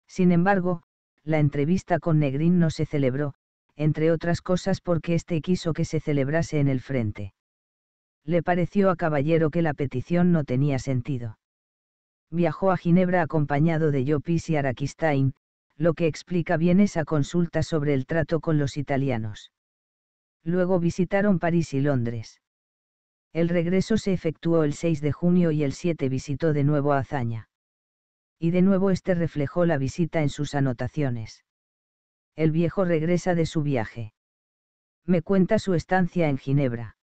Sin embargo, la entrevista con Negrín no se celebró, entre otras cosas porque éste quiso que se celebrase en el frente. Le pareció a Caballero que la petición no tenía sentido. Viajó a Ginebra acompañado de Jopis y Araquistain, lo que explica bien esa consulta sobre el trato con los italianos. Luego visitaron París y Londres. El regreso se efectuó el 6 de junio y el 7 visitó de nuevo a Azaña. Y de nuevo este reflejó la visita en sus anotaciones. El viejo regresa de su viaje. Me cuenta su estancia en Ginebra.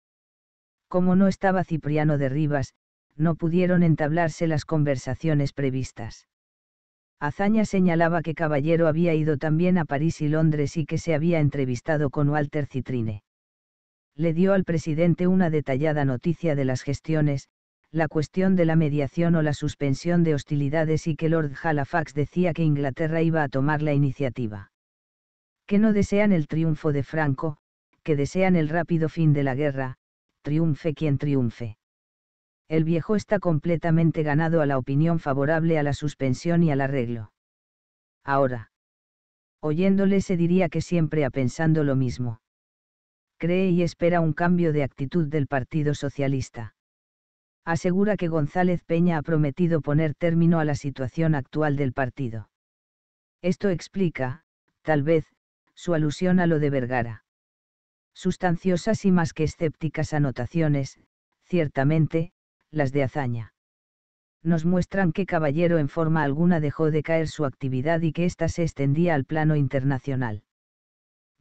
Como no estaba Cipriano de Rivas, no pudieron entablarse las conversaciones previstas. Azaña señalaba que Caballero había ido también a París y Londres y que se había entrevistado con Walter Citrine le dio al presidente una detallada noticia de las gestiones, la cuestión de la mediación o la suspensión de hostilidades y que Lord Halifax decía que Inglaterra iba a tomar la iniciativa. Que no desean el triunfo de Franco, que desean el rápido fin de la guerra, triunfe quien triunfe. El viejo está completamente ganado a la opinión favorable a la suspensión y al arreglo. Ahora. Oyéndole se diría que siempre ha pensando lo mismo cree y espera un cambio de actitud del Partido Socialista. Asegura que González Peña ha prometido poner término a la situación actual del partido. Esto explica, tal vez, su alusión a lo de Vergara. Sustanciosas y más que escépticas anotaciones, ciertamente, las de Azaña. Nos muestran que Caballero en forma alguna dejó de caer su actividad y que ésta se extendía al plano internacional.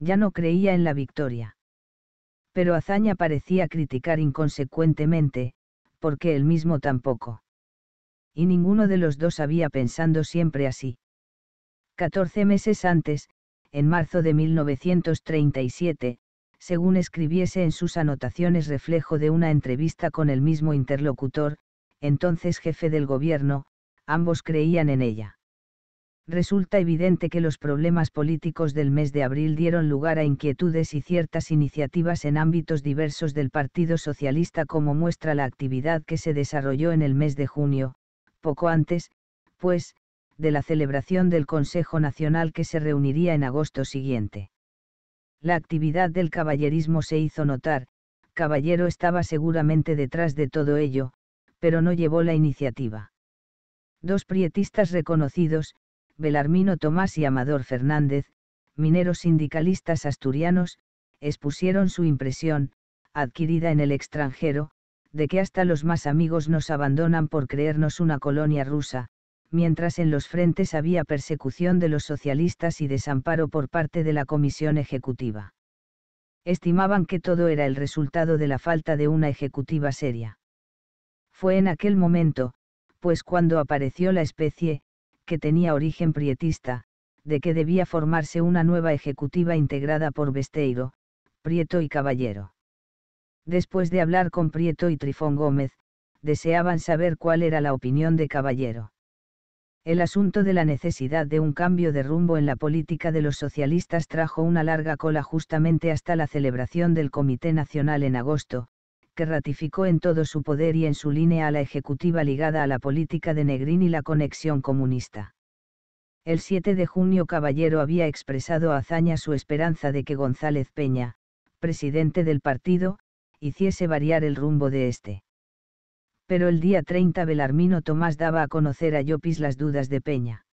Ya no creía en la victoria pero Azaña parecía criticar inconsecuentemente, porque él mismo tampoco. Y ninguno de los dos había pensando siempre así. Catorce meses antes, en marzo de 1937, según escribiese en sus anotaciones reflejo de una entrevista con el mismo interlocutor, entonces jefe del gobierno, ambos creían en ella resulta evidente que los problemas políticos del mes de abril dieron lugar a inquietudes y ciertas iniciativas en ámbitos diversos del Partido Socialista como muestra la actividad que se desarrolló en el mes de junio, poco antes, pues, de la celebración del Consejo Nacional que se reuniría en agosto siguiente. La actividad del caballerismo se hizo notar, Caballero estaba seguramente detrás de todo ello, pero no llevó la iniciativa. Dos prietistas reconocidos, Belarmino Tomás y Amador Fernández, mineros sindicalistas asturianos, expusieron su impresión, adquirida en el extranjero, de que hasta los más amigos nos abandonan por creernos una colonia rusa, mientras en los frentes había persecución de los socialistas y desamparo por parte de la Comisión Ejecutiva. Estimaban que todo era el resultado de la falta de una ejecutiva seria. Fue en aquel momento, pues cuando apareció la especie, que tenía origen prietista, de que debía formarse una nueva ejecutiva integrada por Besteiro, Prieto y Caballero. Después de hablar con Prieto y Trifón Gómez, deseaban saber cuál era la opinión de Caballero. El asunto de la necesidad de un cambio de rumbo en la política de los socialistas trajo una larga cola justamente hasta la celebración del Comité Nacional en agosto, que ratificó en todo su poder y en su línea a la ejecutiva ligada a la política de Negrín y la conexión comunista. El 7 de junio Caballero había expresado a Azaña su esperanza de que González Peña, presidente del partido, hiciese variar el rumbo de este. Pero el día 30 Belarmino Tomás daba a conocer a Llopis las dudas de Peña.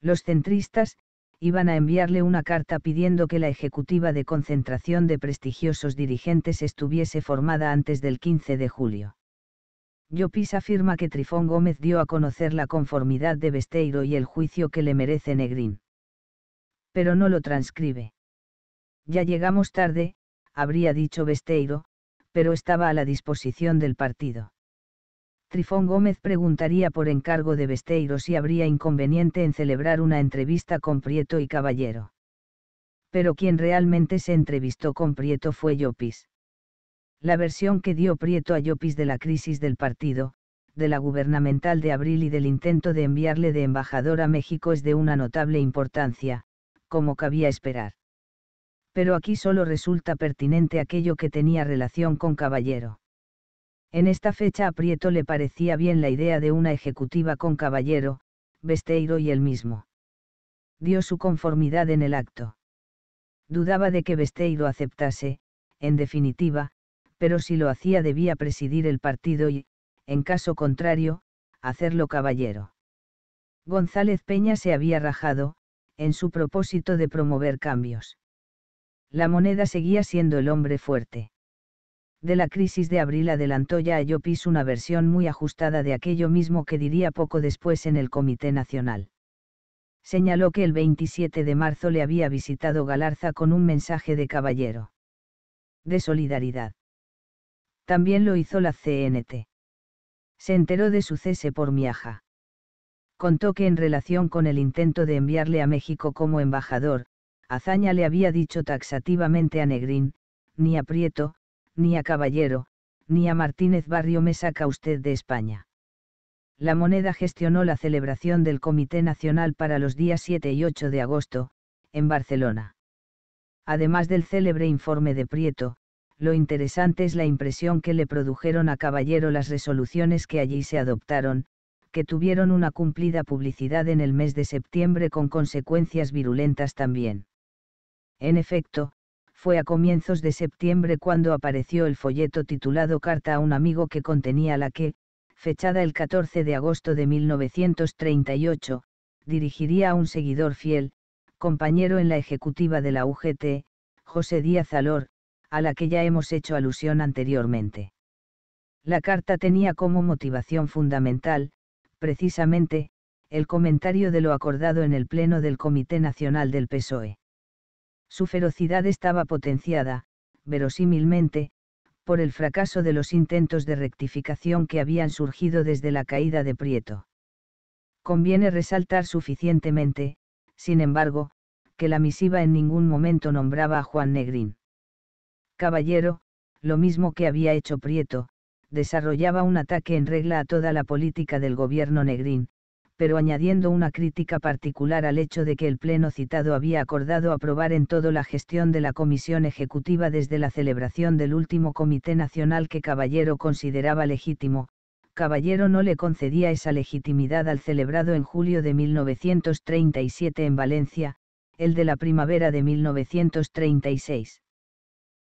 Los centristas, iban a enviarle una carta pidiendo que la ejecutiva de concentración de prestigiosos dirigentes estuviese formada antes del 15 de julio. Llopis afirma que Trifón Gómez dio a conocer la conformidad de Besteiro y el juicio que le merece Negrín. Pero no lo transcribe. Ya llegamos tarde, habría dicho Besteiro, pero estaba a la disposición del partido. Trifón Gómez preguntaría por encargo de Besteiro si habría inconveniente en celebrar una entrevista con Prieto y Caballero. Pero quien realmente se entrevistó con Prieto fue Llopis. La versión que dio Prieto a Llopis de la crisis del partido, de la gubernamental de abril y del intento de enviarle de embajador a México es de una notable importancia, como cabía esperar. Pero aquí solo resulta pertinente aquello que tenía relación con Caballero en esta fecha aprieto Prieto le parecía bien la idea de una ejecutiva con Caballero, Besteiro y él mismo. Dio su conformidad en el acto. Dudaba de que Besteiro aceptase, en definitiva, pero si lo hacía debía presidir el partido y, en caso contrario, hacerlo caballero. González Peña se había rajado, en su propósito de promover cambios. La moneda seguía siendo el hombre fuerte. De la crisis de abril adelantó ya Ayopis una versión muy ajustada de aquello mismo que diría poco después en el Comité Nacional. Señaló que el 27 de marzo le había visitado Galarza con un mensaje de caballero. De solidaridad. También lo hizo la CNT. Se enteró de su cese por Miaja. Contó que en relación con el intento de enviarle a México como embajador, Azaña le había dicho taxativamente a Negrín, ni aprieto. Prieto, ni a Caballero, ni a Martínez Barrio me saca usted de España. La moneda gestionó la celebración del Comité Nacional para los días 7 y 8 de agosto, en Barcelona. Además del célebre informe de Prieto, lo interesante es la impresión que le produjeron a Caballero las resoluciones que allí se adoptaron, que tuvieron una cumplida publicidad en el mes de septiembre con consecuencias virulentas también. En efecto, fue a comienzos de septiembre cuando apareció el folleto titulado Carta a un amigo que contenía la que, fechada el 14 de agosto de 1938, dirigiría a un seguidor fiel, compañero en la ejecutiva de la UGT, José Díaz Alor, a la que ya hemos hecho alusión anteriormente. La carta tenía como motivación fundamental, precisamente, el comentario de lo acordado en el Pleno del Comité Nacional del PSOE. Su ferocidad estaba potenciada, verosímilmente, por el fracaso de los intentos de rectificación que habían surgido desde la caída de Prieto. Conviene resaltar suficientemente, sin embargo, que la misiva en ningún momento nombraba a Juan Negrín. Caballero, lo mismo que había hecho Prieto, desarrollaba un ataque en regla a toda la política del gobierno Negrín, pero añadiendo una crítica particular al hecho de que el Pleno citado había acordado aprobar en todo la gestión de la Comisión Ejecutiva desde la celebración del último Comité Nacional que Caballero consideraba legítimo, Caballero no le concedía esa legitimidad al celebrado en julio de 1937 en Valencia, el de la primavera de 1936.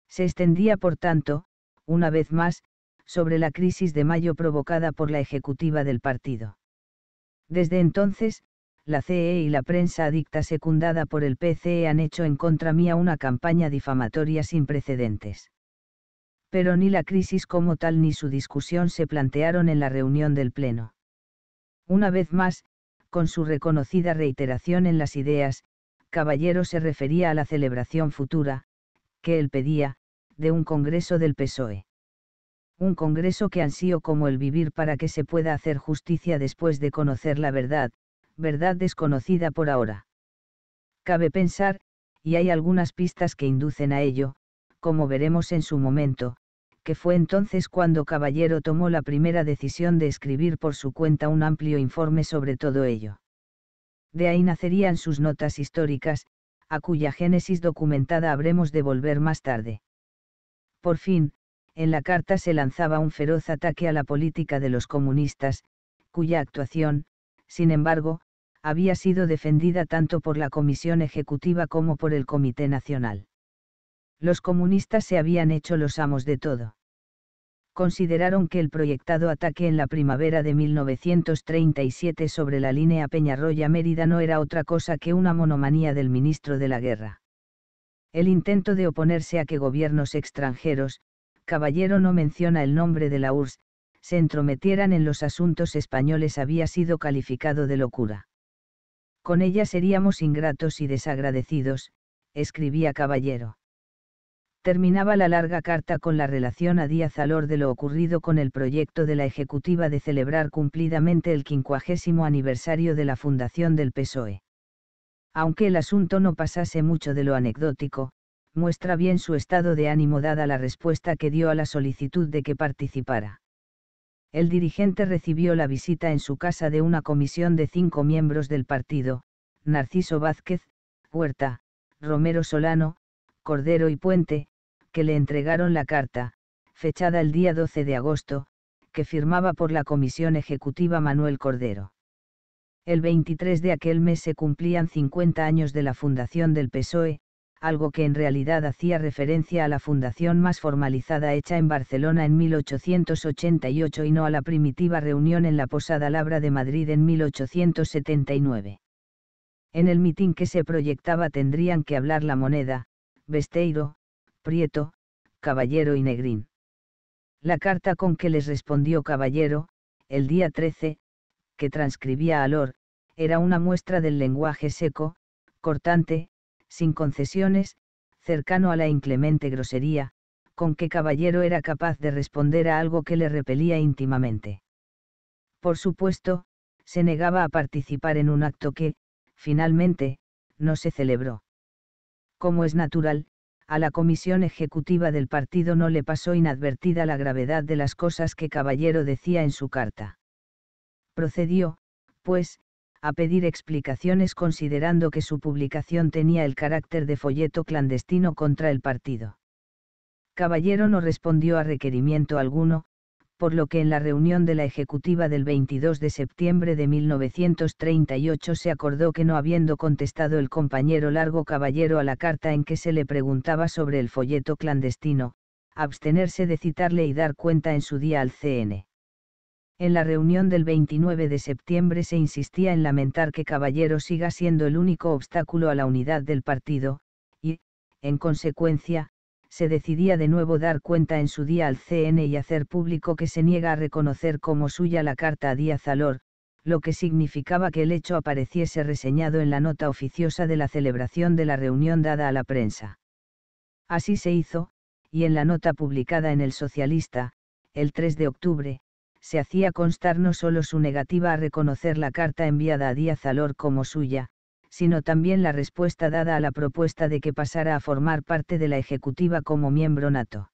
Se extendía, por tanto, una vez más, sobre la crisis de mayo provocada por la ejecutiva del partido. Desde entonces, la CE y la prensa adicta secundada por el PCE han hecho en contra mía una campaña difamatoria sin precedentes. Pero ni la crisis como tal ni su discusión se plantearon en la reunión del Pleno. Una vez más, con su reconocida reiteración en las ideas, Caballero se refería a la celebración futura, que él pedía, de un Congreso del PSOE un Congreso que ansío como el vivir para que se pueda hacer justicia después de conocer la verdad, verdad desconocida por ahora. Cabe pensar, y hay algunas pistas que inducen a ello, como veremos en su momento, que fue entonces cuando Caballero tomó la primera decisión de escribir por su cuenta un amplio informe sobre todo ello. De ahí nacerían sus notas históricas, a cuya génesis documentada habremos de volver más tarde. Por fin, en la carta se lanzaba un feroz ataque a la política de los comunistas, cuya actuación, sin embargo, había sido defendida tanto por la Comisión Ejecutiva como por el Comité Nacional. Los comunistas se habían hecho los amos de todo. Consideraron que el proyectado ataque en la primavera de 1937 sobre la línea Peñarroya-Mérida no era otra cosa que una monomanía del ministro de la guerra. El intento de oponerse a que gobiernos extranjeros, Caballero no menciona el nombre de la URSS, se entrometieran en los asuntos españoles había sido calificado de locura. Con ella seríamos ingratos y desagradecidos, escribía Caballero. Terminaba la larga carta con la relación a Díaz Alor de lo ocurrido con el proyecto de la Ejecutiva de celebrar cumplidamente el quincuagésimo aniversario de la fundación del PSOE. Aunque el asunto no pasase mucho de lo anecdótico, muestra bien su estado de ánimo dada la respuesta que dio a la solicitud de que participara. El dirigente recibió la visita en su casa de una comisión de cinco miembros del partido, Narciso Vázquez, Huerta, Romero Solano, Cordero y Puente, que le entregaron la carta, fechada el día 12 de agosto, que firmaba por la Comisión Ejecutiva Manuel Cordero. El 23 de aquel mes se cumplían 50 años de la fundación del PSOE, algo que en realidad hacía referencia a la fundación más formalizada hecha en Barcelona en 1888 y no a la primitiva reunión en la Posada Labra de Madrid en 1879. En el mitin que se proyectaba tendrían que hablar la moneda, Besteiro, Prieto, Caballero y Negrín. La carta con que les respondió Caballero, el día 13, que transcribía Alor, era una muestra del lenguaje seco, cortante, sin concesiones, cercano a la inclemente grosería, con que Caballero era capaz de responder a algo que le repelía íntimamente. Por supuesto, se negaba a participar en un acto que, finalmente, no se celebró. Como es natural, a la comisión ejecutiva del partido no le pasó inadvertida la gravedad de las cosas que Caballero decía en su carta. Procedió, pues, a pedir explicaciones considerando que su publicación tenía el carácter de folleto clandestino contra el partido. Caballero no respondió a requerimiento alguno, por lo que en la reunión de la Ejecutiva del 22 de septiembre de 1938 se acordó que no habiendo contestado el compañero Largo Caballero a la carta en que se le preguntaba sobre el folleto clandestino, abstenerse de citarle y dar cuenta en su día al CN. En la reunión del 29 de septiembre se insistía en lamentar que Caballero siga siendo el único obstáculo a la unidad del partido, y, en consecuencia, se decidía de nuevo dar cuenta en su día al CN y hacer público que se niega a reconocer como suya la carta a Díaz Alor, lo que significaba que el hecho apareciese reseñado en la nota oficiosa de la celebración de la reunión dada a la prensa. Así se hizo, y en la nota publicada en El Socialista, el 3 de octubre, se hacía constar no solo su negativa a reconocer la carta enviada a Díaz Alor como suya, sino también la respuesta dada a la propuesta de que pasara a formar parte de la Ejecutiva como miembro nato.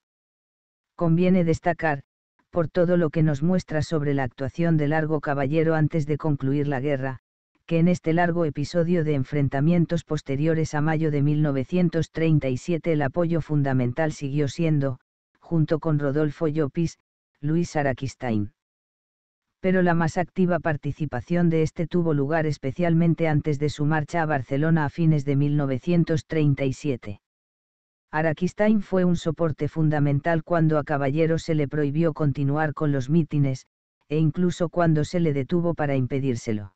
Conviene destacar, por todo lo que nos muestra sobre la actuación de Largo Caballero antes de concluir la guerra, que en este largo episodio de enfrentamientos posteriores a mayo de 1937 el apoyo fundamental siguió siendo, junto con Rodolfo Llopis, Luis Araquistain pero la más activa participación de este tuvo lugar especialmente antes de su marcha a Barcelona a fines de 1937. Araquistain fue un soporte fundamental cuando a Caballero se le prohibió continuar con los mítines, e incluso cuando se le detuvo para impedírselo.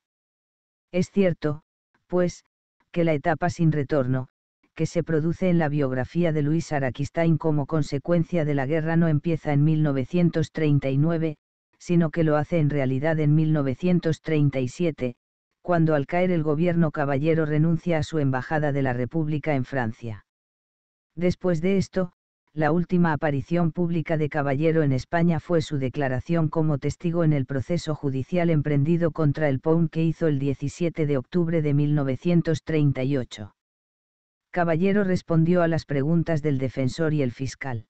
Es cierto, pues, que la etapa sin retorno, que se produce en la biografía de Luis Araquistain como consecuencia de la guerra no empieza en 1939, sino que lo hace en realidad en 1937, cuando al caer el gobierno caballero renuncia a su embajada de la República en Francia. Después de esto, la última aparición pública de Caballero en España fue su declaración como testigo en el proceso judicial emprendido contra el POUM que hizo el 17 de octubre de 1938. Caballero respondió a las preguntas del defensor y el fiscal.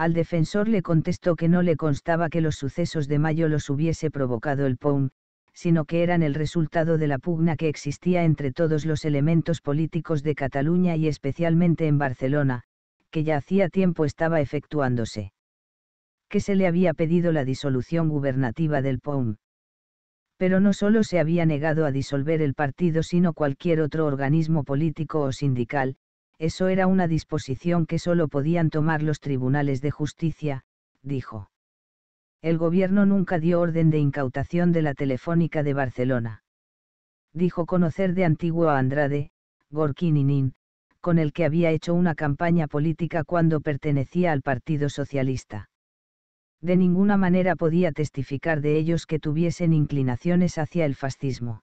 Al defensor le contestó que no le constaba que los sucesos de mayo los hubiese provocado el POUM, sino que eran el resultado de la pugna que existía entre todos los elementos políticos de Cataluña y especialmente en Barcelona, que ya hacía tiempo estaba efectuándose. Que se le había pedido la disolución gubernativa del POUM. Pero no solo se había negado a disolver el partido, sino cualquier otro organismo político o sindical, eso era una disposición que solo podían tomar los tribunales de justicia, dijo. El gobierno nunca dio orden de incautación de la Telefónica de Barcelona. Dijo conocer de antiguo a Andrade, Gorkininin, con el que había hecho una campaña política cuando pertenecía al Partido Socialista. De ninguna manera podía testificar de ellos que tuviesen inclinaciones hacia el fascismo.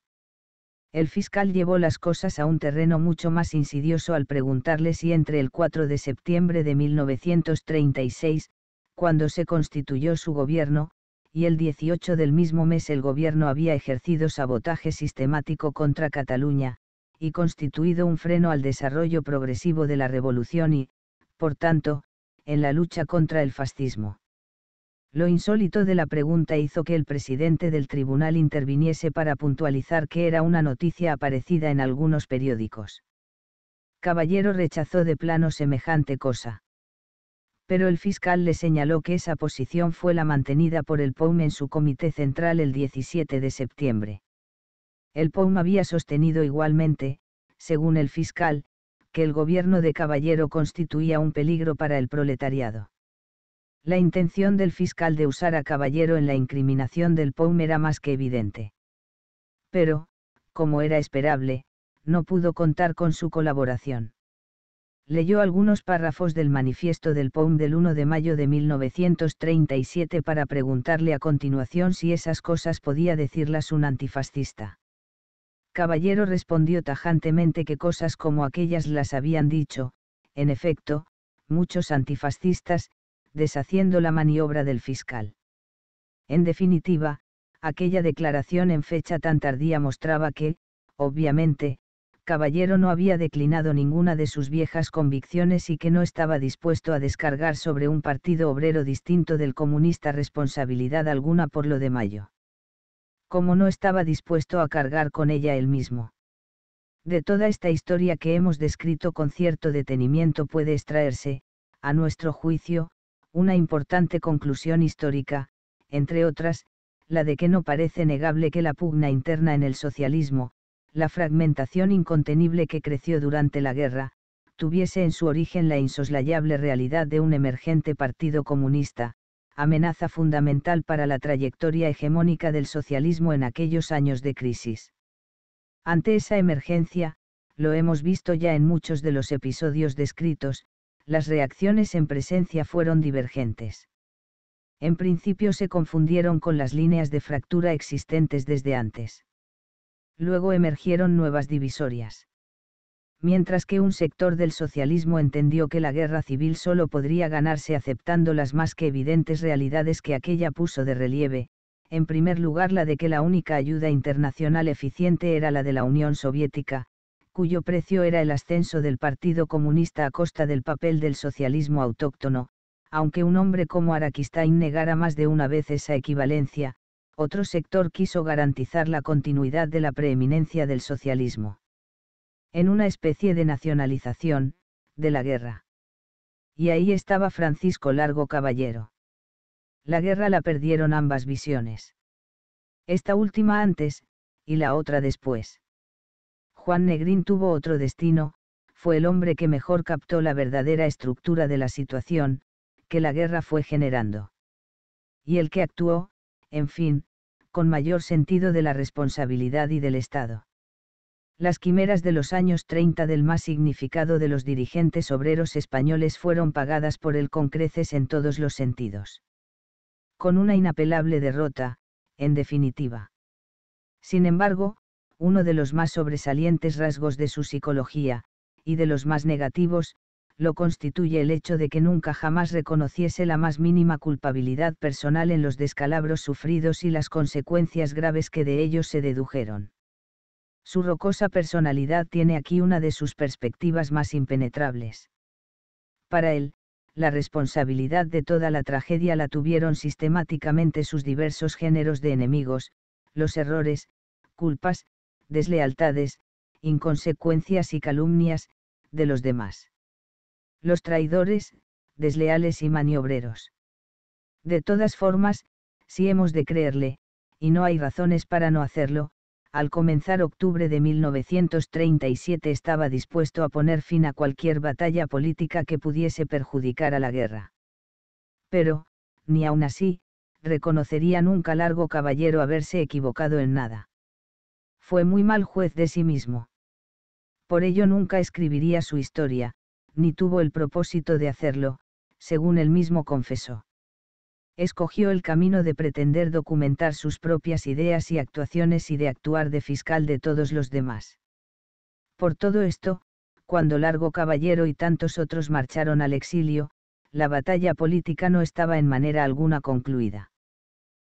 El fiscal llevó las cosas a un terreno mucho más insidioso al preguntarle si entre el 4 de septiembre de 1936, cuando se constituyó su gobierno, y el 18 del mismo mes el gobierno había ejercido sabotaje sistemático contra Cataluña, y constituido un freno al desarrollo progresivo de la revolución y, por tanto, en la lucha contra el fascismo. Lo insólito de la pregunta hizo que el presidente del tribunal interviniese para puntualizar que era una noticia aparecida en algunos periódicos. Caballero rechazó de plano semejante cosa. Pero el fiscal le señaló que esa posición fue la mantenida por el POUM en su comité central el 17 de septiembre. El POUM había sostenido igualmente, según el fiscal, que el gobierno de Caballero constituía un peligro para el proletariado la intención del fiscal de usar a Caballero en la incriminación del POUM era más que evidente. Pero, como era esperable, no pudo contar con su colaboración. Leyó algunos párrafos del manifiesto del POUM del 1 de mayo de 1937 para preguntarle a continuación si esas cosas podía decirlas un antifascista. Caballero respondió tajantemente que cosas como aquellas las habían dicho, en efecto, muchos antifascistas, deshaciendo la maniobra del fiscal. En definitiva, aquella declaración en fecha tan tardía mostraba que, obviamente, Caballero no había declinado ninguna de sus viejas convicciones y que no estaba dispuesto a descargar sobre un partido obrero distinto del comunista responsabilidad alguna por lo de Mayo. Como no estaba dispuesto a cargar con ella él mismo. De toda esta historia que hemos descrito con cierto detenimiento puede extraerse, a nuestro juicio, una importante conclusión histórica, entre otras, la de que no parece negable que la pugna interna en el socialismo, la fragmentación incontenible que creció durante la guerra, tuviese en su origen la insoslayable realidad de un emergente partido comunista, amenaza fundamental para la trayectoria hegemónica del socialismo en aquellos años de crisis. Ante esa emergencia, lo hemos visto ya en muchos de los episodios descritos, las reacciones en presencia fueron divergentes. En principio se confundieron con las líneas de fractura existentes desde antes. Luego emergieron nuevas divisorias. Mientras que un sector del socialismo entendió que la guerra civil solo podría ganarse aceptando las más que evidentes realidades que aquella puso de relieve, en primer lugar la de que la única ayuda internacional eficiente era la de la Unión Soviética, cuyo precio era el ascenso del Partido Comunista a costa del papel del socialismo autóctono, aunque un hombre como Araquistain negara más de una vez esa equivalencia, otro sector quiso garantizar la continuidad de la preeminencia del socialismo. En una especie de nacionalización, de la guerra. Y ahí estaba Francisco Largo Caballero. La guerra la perdieron ambas visiones. Esta última antes, y la otra después. Juan Negrín tuvo otro destino, fue el hombre que mejor captó la verdadera estructura de la situación, que la guerra fue generando. Y el que actuó, en fin, con mayor sentido de la responsabilidad y del Estado. Las quimeras de los años 30 del más significado de los dirigentes obreros españoles fueron pagadas por el con creces en todos los sentidos. Con una inapelable derrota, en definitiva. Sin embargo, uno de los más sobresalientes rasgos de su psicología, y de los más negativos, lo constituye el hecho de que nunca jamás reconociese la más mínima culpabilidad personal en los descalabros sufridos y las consecuencias graves que de ellos se dedujeron. Su rocosa personalidad tiene aquí una de sus perspectivas más impenetrables. Para él, la responsabilidad de toda la tragedia la tuvieron sistemáticamente sus diversos géneros de enemigos, los errores, culpas, deslealtades, inconsecuencias y calumnias, de los demás. Los traidores, desleales y maniobreros. De todas formas, si hemos de creerle, y no hay razones para no hacerlo, al comenzar octubre de 1937 estaba dispuesto a poner fin a cualquier batalla política que pudiese perjudicar a la guerra. Pero, ni aun así, reconocería nunca largo caballero haberse equivocado en nada fue muy mal juez de sí mismo. Por ello nunca escribiría su historia, ni tuvo el propósito de hacerlo, según él mismo confesó. Escogió el camino de pretender documentar sus propias ideas y actuaciones y de actuar de fiscal de todos los demás. Por todo esto, cuando Largo Caballero y tantos otros marcharon al exilio, la batalla política no estaba en manera alguna concluida.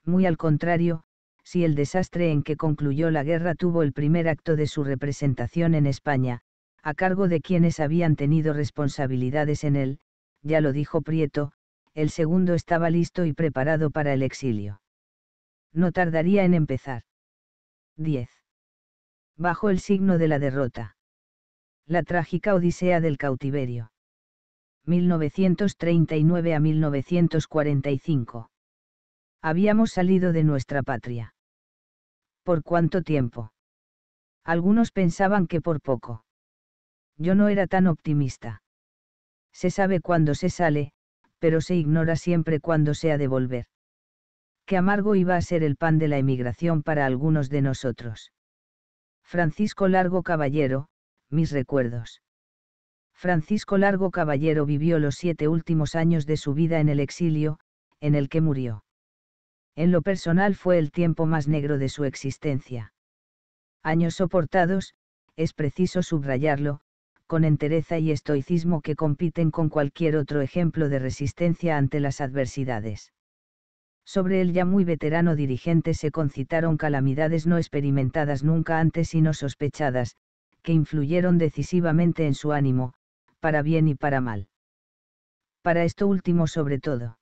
Muy al contrario, si el desastre en que concluyó la guerra tuvo el primer acto de su representación en España, a cargo de quienes habían tenido responsabilidades en él, ya lo dijo Prieto, el segundo estaba listo y preparado para el exilio. No tardaría en empezar. 10. Bajo el signo de la derrota. La trágica Odisea del cautiverio. 1939 a 1945. Habíamos salido de nuestra patria. ¿Por cuánto tiempo? Algunos pensaban que por poco. Yo no era tan optimista. Se sabe cuándo se sale, pero se ignora siempre cuándo se ha de volver. Qué amargo iba a ser el pan de la emigración para algunos de nosotros. Francisco Largo Caballero, mis recuerdos. Francisco Largo Caballero vivió los siete últimos años de su vida en el exilio, en el que murió en lo personal fue el tiempo más negro de su existencia. Años soportados, es preciso subrayarlo, con entereza y estoicismo que compiten con cualquier otro ejemplo de resistencia ante las adversidades. Sobre el ya muy veterano dirigente se concitaron calamidades no experimentadas nunca antes y no sospechadas, que influyeron decisivamente en su ánimo, para bien y para mal. Para esto último sobre todo.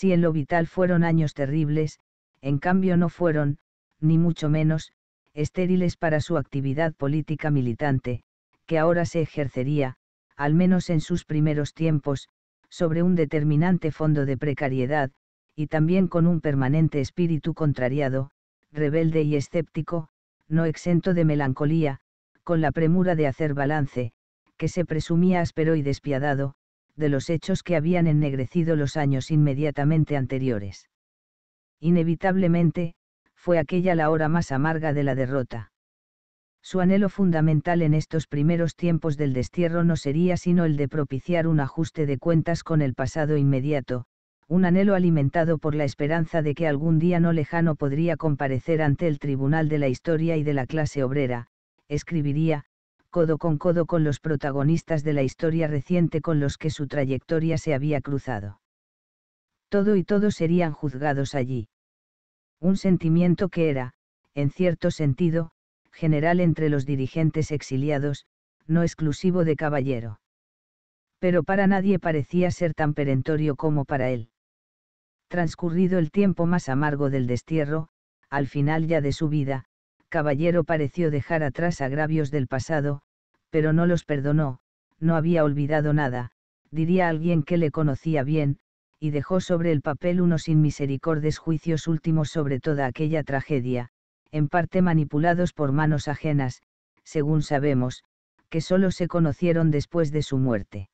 Si en lo vital fueron años terribles, en cambio no fueron, ni mucho menos, estériles para su actividad política militante, que ahora se ejercería, al menos en sus primeros tiempos, sobre un determinante fondo de precariedad, y también con un permanente espíritu contrariado, rebelde y escéptico, no exento de melancolía, con la premura de hacer balance, que se presumía áspero y despiadado, de los hechos que habían ennegrecido los años inmediatamente anteriores. Inevitablemente, fue aquella la hora más amarga de la derrota. Su anhelo fundamental en estos primeros tiempos del destierro no sería sino el de propiciar un ajuste de cuentas con el pasado inmediato, un anhelo alimentado por la esperanza de que algún día no lejano podría comparecer ante el tribunal de la historia y de la clase obrera, escribiría, codo con codo con los protagonistas de la historia reciente con los que su trayectoria se había cruzado. Todo y todo serían juzgados allí. Un sentimiento que era, en cierto sentido, general entre los dirigentes exiliados, no exclusivo de Caballero. Pero para nadie parecía ser tan perentorio como para él. Transcurrido el tiempo más amargo del destierro, al final ya de su vida, Caballero pareció dejar atrás agravios del pasado, pero no los perdonó, no había olvidado nada, diría alguien que le conocía bien, y dejó sobre el papel unos inmisericordes juicios últimos sobre toda aquella tragedia, en parte manipulados por manos ajenas, según sabemos, que solo se conocieron después de su muerte.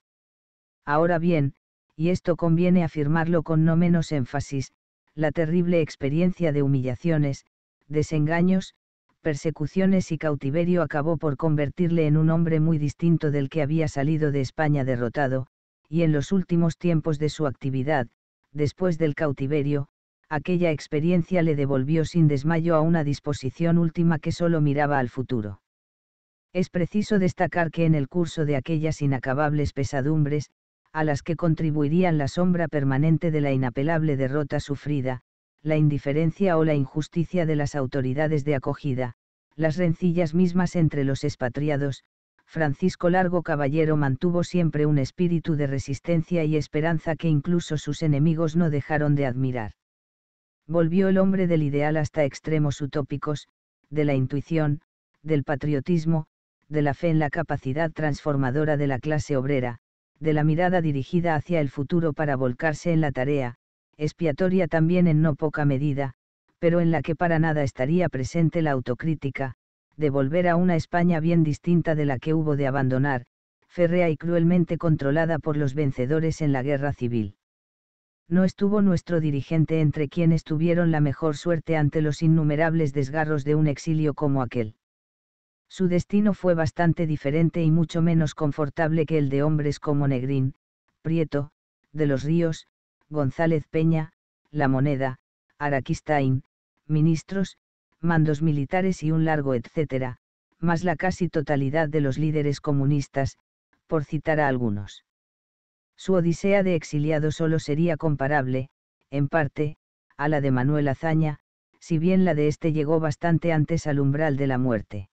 Ahora bien, y esto conviene afirmarlo con no menos énfasis, la terrible experiencia de humillaciones, desengaños, persecuciones y cautiverio acabó por convertirle en un hombre muy distinto del que había salido de España derrotado, y en los últimos tiempos de su actividad, después del cautiverio, aquella experiencia le devolvió sin desmayo a una disposición última que solo miraba al futuro. Es preciso destacar que en el curso de aquellas inacabables pesadumbres, a las que contribuirían la sombra permanente de la inapelable derrota sufrida, la indiferencia o la injusticia de las autoridades de acogida, las rencillas mismas entre los expatriados, Francisco Largo Caballero mantuvo siempre un espíritu de resistencia y esperanza que incluso sus enemigos no dejaron de admirar. Volvió el hombre del ideal hasta extremos utópicos, de la intuición, del patriotismo, de la fe en la capacidad transformadora de la clase obrera, de la mirada dirigida hacia el futuro para volcarse en la tarea, expiatoria también en no poca medida, pero en la que para nada estaría presente la autocrítica, de volver a una España bien distinta de la que hubo de abandonar, férrea y cruelmente controlada por los vencedores en la guerra civil. No estuvo nuestro dirigente entre quienes tuvieron la mejor suerte ante los innumerables desgarros de un exilio como aquel. Su destino fue bastante diferente y mucho menos confortable que el de hombres como Negrín, Prieto, de los Ríos, González Peña, La Moneda, Araquistain, ministros, mandos militares y un largo etcétera, más la casi totalidad de los líderes comunistas, por citar a algunos. Su odisea de exiliado solo sería comparable, en parte, a la de Manuel Azaña, si bien la de este llegó bastante antes al umbral de la muerte.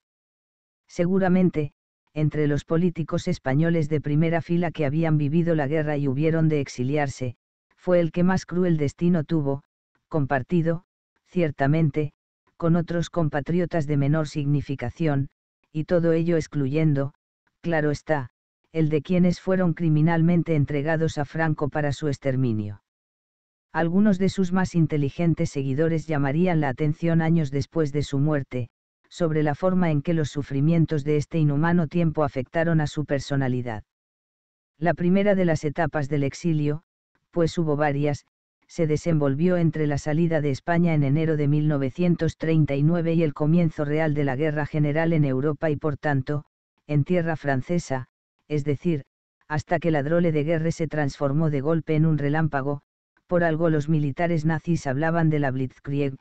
Seguramente, entre los políticos españoles de primera fila que habían vivido la guerra y hubieron de exiliarse, fue el que más cruel destino tuvo, compartido, ciertamente, con otros compatriotas de menor significación, y todo ello excluyendo, claro está, el de quienes fueron criminalmente entregados a Franco para su exterminio. Algunos de sus más inteligentes seguidores llamarían la atención años después de su muerte, sobre la forma en que los sufrimientos de este inhumano tiempo afectaron a su personalidad. La primera de las etapas del exilio, pues hubo varias, se desenvolvió entre la salida de España en enero de 1939 y el comienzo real de la guerra general en Europa y por tanto, en tierra francesa, es decir, hasta que la drole de guerra se transformó de golpe en un relámpago, por algo los militares nazis hablaban de la Blitzkrieg,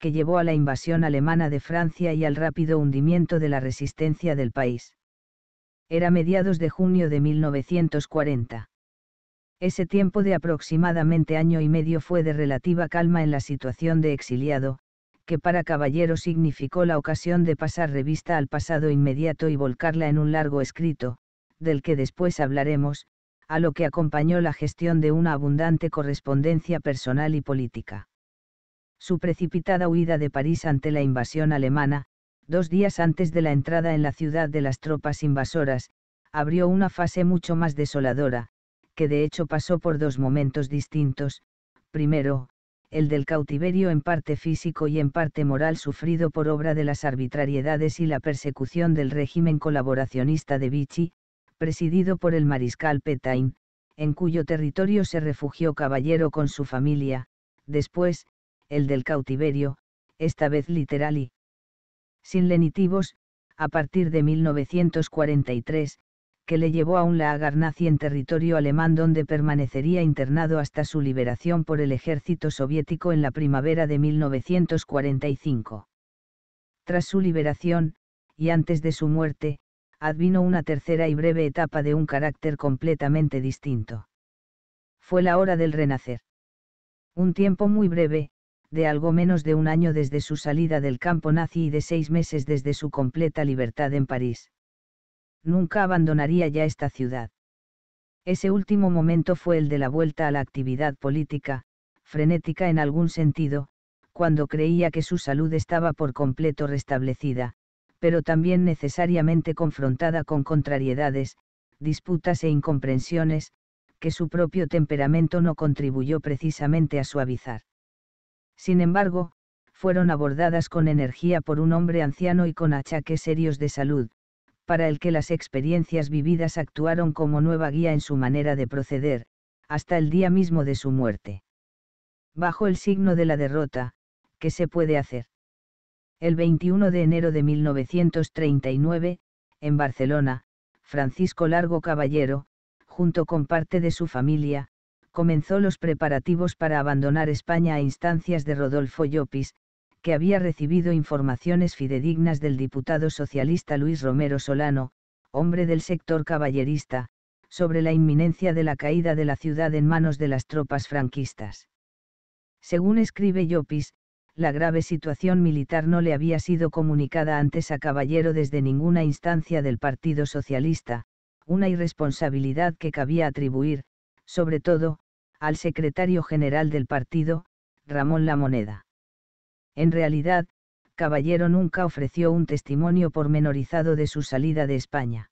que llevó a la invasión alemana de Francia y al rápido hundimiento de la resistencia del país. Era mediados de junio de 1940. Ese tiempo de aproximadamente año y medio fue de relativa calma en la situación de exiliado, que para Caballero significó la ocasión de pasar revista al pasado inmediato y volcarla en un largo escrito, del que después hablaremos, a lo que acompañó la gestión de una abundante correspondencia personal y política. Su precipitada huida de París ante la invasión alemana, dos días antes de la entrada en la ciudad de las tropas invasoras, abrió una fase mucho más desoladora, que de hecho pasó por dos momentos distintos, primero, el del cautiverio en parte físico y en parte moral sufrido por obra de las arbitrariedades y la persecución del régimen colaboracionista de Vichy, presidido por el mariscal Petain, en cuyo territorio se refugió Caballero con su familia, después, el del cautiverio, esta vez literal y sin lenitivos, a partir de 1943, que le llevó a un nazi en territorio alemán donde permanecería internado hasta su liberación por el ejército soviético en la primavera de 1945. Tras su liberación, y antes de su muerte, advino una tercera y breve etapa de un carácter completamente distinto. Fue la hora del renacer. Un tiempo muy breve, de algo menos de un año desde su salida del campo nazi y de seis meses desde su completa libertad en París nunca abandonaría ya esta ciudad. Ese último momento fue el de la vuelta a la actividad política, frenética en algún sentido, cuando creía que su salud estaba por completo restablecida, pero también necesariamente confrontada con contrariedades, disputas e incomprensiones, que su propio temperamento no contribuyó precisamente a suavizar. Sin embargo, fueron abordadas con energía por un hombre anciano y con achaques serios de salud, para el que las experiencias vividas actuaron como nueva guía en su manera de proceder, hasta el día mismo de su muerte. Bajo el signo de la derrota, ¿qué se puede hacer? El 21 de enero de 1939, en Barcelona, Francisco Largo Caballero, junto con parte de su familia, comenzó los preparativos para abandonar España a instancias de Rodolfo Llopis, que había recibido informaciones fidedignas del diputado socialista Luis Romero Solano, hombre del sector caballerista, sobre la inminencia de la caída de la ciudad en manos de las tropas franquistas. Según escribe Llopis, la grave situación militar no le había sido comunicada antes a Caballero desde ninguna instancia del Partido Socialista, una irresponsabilidad que cabía atribuir, sobre todo, al secretario general del partido, Ramón Lamoneda. En realidad, Caballero nunca ofreció un testimonio pormenorizado de su salida de España.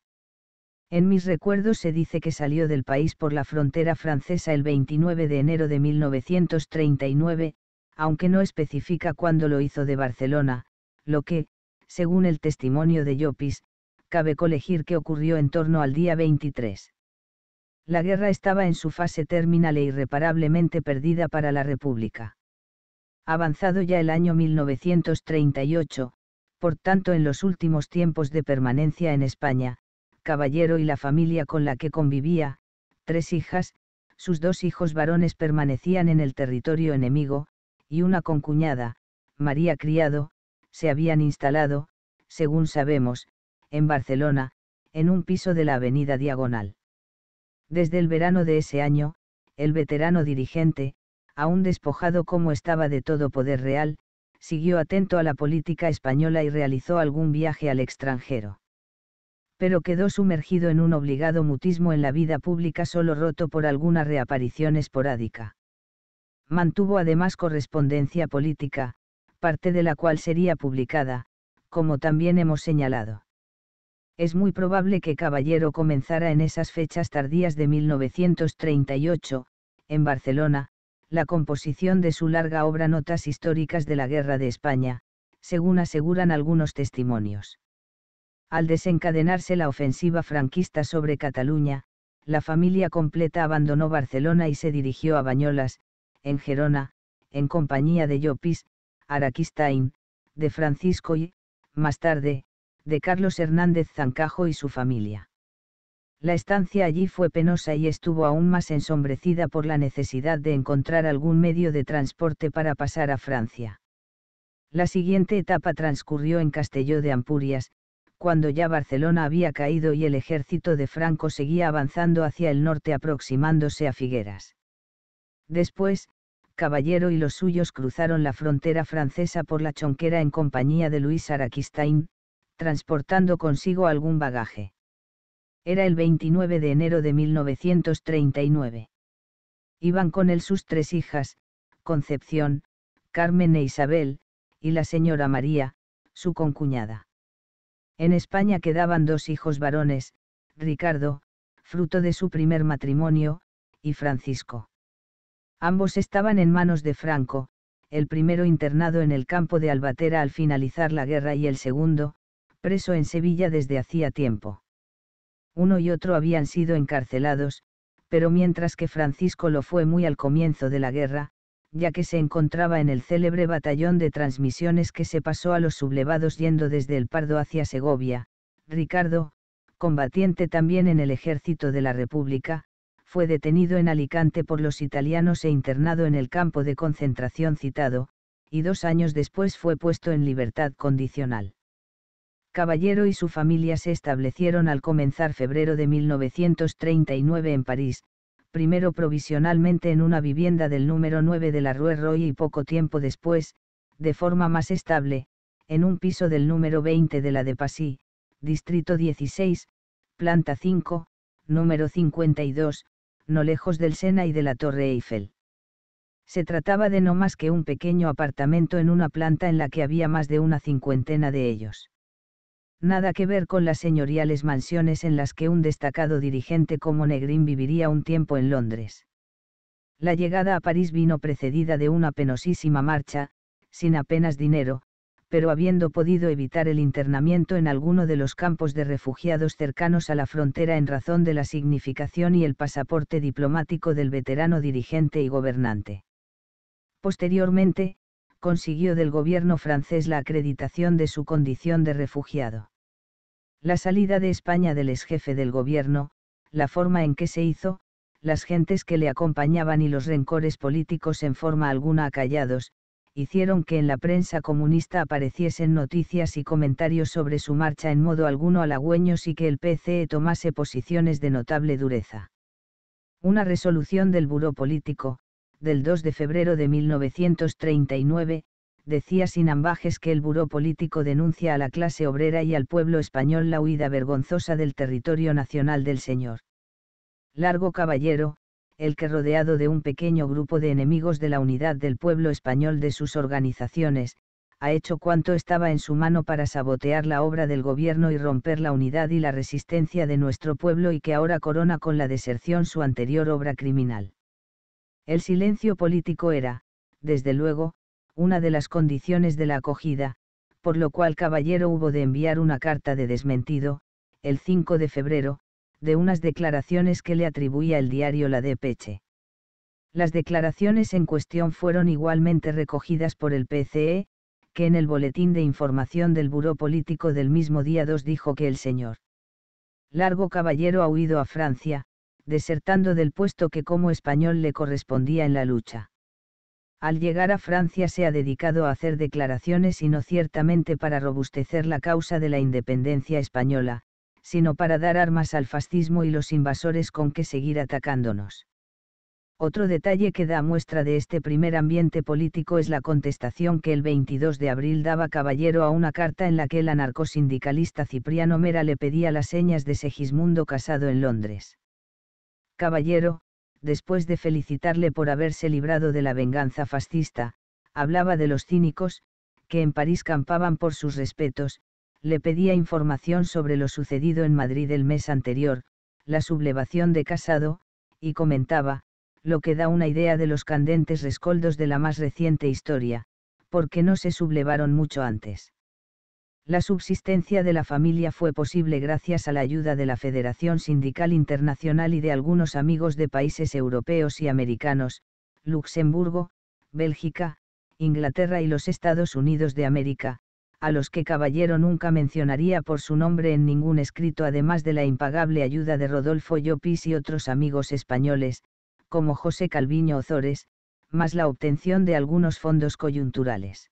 En mis recuerdos se dice que salió del país por la frontera francesa el 29 de enero de 1939, aunque no especifica cuándo lo hizo de Barcelona, lo que, según el testimonio de Llopis, cabe colegir que ocurrió en torno al día 23. La guerra estaba en su fase terminal e irreparablemente perdida para la República avanzado ya el año 1938, por tanto en los últimos tiempos de permanencia en España, Caballero y la familia con la que convivía, tres hijas, sus dos hijos varones permanecían en el territorio enemigo, y una concuñada, María Criado, se habían instalado, según sabemos, en Barcelona, en un piso de la Avenida Diagonal. Desde el verano de ese año, el veterano dirigente, aún despojado como estaba de todo poder real, siguió atento a la política española y realizó algún viaje al extranjero. Pero quedó sumergido en un obligado mutismo en la vida pública solo roto por alguna reaparición esporádica. Mantuvo además correspondencia política, parte de la cual sería publicada, como también hemos señalado. Es muy probable que Caballero comenzara en esas fechas tardías de 1938, en Barcelona, la composición de su larga obra Notas históricas de la Guerra de España, según aseguran algunos testimonios. Al desencadenarse la ofensiva franquista sobre Cataluña, la familia completa abandonó Barcelona y se dirigió a Bañolas, en Gerona, en compañía de Llopis, Araquistain, de Francisco y, más tarde, de Carlos Hernández Zancajo y su familia. La estancia allí fue penosa y estuvo aún más ensombrecida por la necesidad de encontrar algún medio de transporte para pasar a Francia. La siguiente etapa transcurrió en Castelló de Ampurias, cuando ya Barcelona había caído y el ejército de Franco seguía avanzando hacia el norte aproximándose a Figueras. Después, Caballero y los suyos cruzaron la frontera francesa por la Chonquera en compañía de Luis Araquistain, transportando consigo algún bagaje. Era el 29 de enero de 1939. Iban con él sus tres hijas, Concepción, Carmen e Isabel, y la señora María, su concuñada. En España quedaban dos hijos varones, Ricardo, fruto de su primer matrimonio, y Francisco. Ambos estaban en manos de Franco, el primero internado en el campo de Albatera al finalizar la guerra y el segundo, preso en Sevilla desde hacía tiempo uno y otro habían sido encarcelados, pero mientras que Francisco lo fue muy al comienzo de la guerra, ya que se encontraba en el célebre batallón de transmisiones que se pasó a los sublevados yendo desde el Pardo hacia Segovia, Ricardo, combatiente también en el ejército de la República, fue detenido en Alicante por los italianos e internado en el campo de concentración citado, y dos años después fue puesto en libertad condicional. Caballero y su familia se establecieron al comenzar febrero de 1939 en París, primero provisionalmente en una vivienda del número 9 de la Rue Roy y poco tiempo después, de forma más estable, en un piso del número 20 de la de Passy, distrito 16, planta 5, número 52, no lejos del Sena y de la Torre Eiffel. Se trataba de no más que un pequeño apartamento en una planta en la que había más de una cincuentena de ellos nada que ver con las señoriales mansiones en las que un destacado dirigente como Negrín viviría un tiempo en Londres. La llegada a París vino precedida de una penosísima marcha, sin apenas dinero, pero habiendo podido evitar el internamiento en alguno de los campos de refugiados cercanos a la frontera en razón de la significación y el pasaporte diplomático del veterano dirigente y gobernante. Posteriormente, consiguió del gobierno francés la acreditación de su condición de refugiado. La salida de España del exjefe del gobierno, la forma en que se hizo, las gentes que le acompañaban y los rencores políticos en forma alguna acallados, hicieron que en la prensa comunista apareciesen noticias y comentarios sobre su marcha en modo alguno halagüeños y que el PCE tomase posiciones de notable dureza. Una resolución del Buró Político, del 2 de febrero de 1939, decía sin ambajes que el buró político denuncia a la clase obrera y al pueblo español la huida vergonzosa del territorio nacional del señor. Largo caballero, el que rodeado de un pequeño grupo de enemigos de la unidad del pueblo español de sus organizaciones, ha hecho cuanto estaba en su mano para sabotear la obra del gobierno y romper la unidad y la resistencia de nuestro pueblo y que ahora corona con la deserción su anterior obra criminal. El silencio político era, desde luego, una de las condiciones de la acogida, por lo cual Caballero hubo de enviar una carta de desmentido, el 5 de febrero, de unas declaraciones que le atribuía el diario La Depeche. Las declaraciones en cuestión fueron igualmente recogidas por el PCE, que en el Boletín de Información del Buró Político del mismo día 2 dijo que el señor Largo Caballero ha huido a Francia, desertando del puesto que como español le correspondía en la lucha. Al llegar a Francia se ha dedicado a hacer declaraciones y no ciertamente para robustecer la causa de la independencia española, sino para dar armas al fascismo y los invasores con que seguir atacándonos. Otro detalle que da muestra de este primer ambiente político es la contestación que el 22 de abril daba Caballero a una carta en la que el anarcosindicalista Cipriano Mera le pedía las señas de Segismundo Casado en Londres caballero, después de felicitarle por haberse librado de la venganza fascista, hablaba de los cínicos, que en París campaban por sus respetos, le pedía información sobre lo sucedido en Madrid el mes anterior, la sublevación de Casado, y comentaba, lo que da una idea de los candentes rescoldos de la más reciente historia, porque no se sublevaron mucho antes. La subsistencia de la familia fue posible gracias a la ayuda de la Federación Sindical Internacional y de algunos amigos de países europeos y americanos, Luxemburgo, Bélgica, Inglaterra y los Estados Unidos de América, a los que Caballero nunca mencionaría por su nombre en ningún escrito además de la impagable ayuda de Rodolfo Llopis y otros amigos españoles, como José Calviño Ozores, más la obtención de algunos fondos coyunturales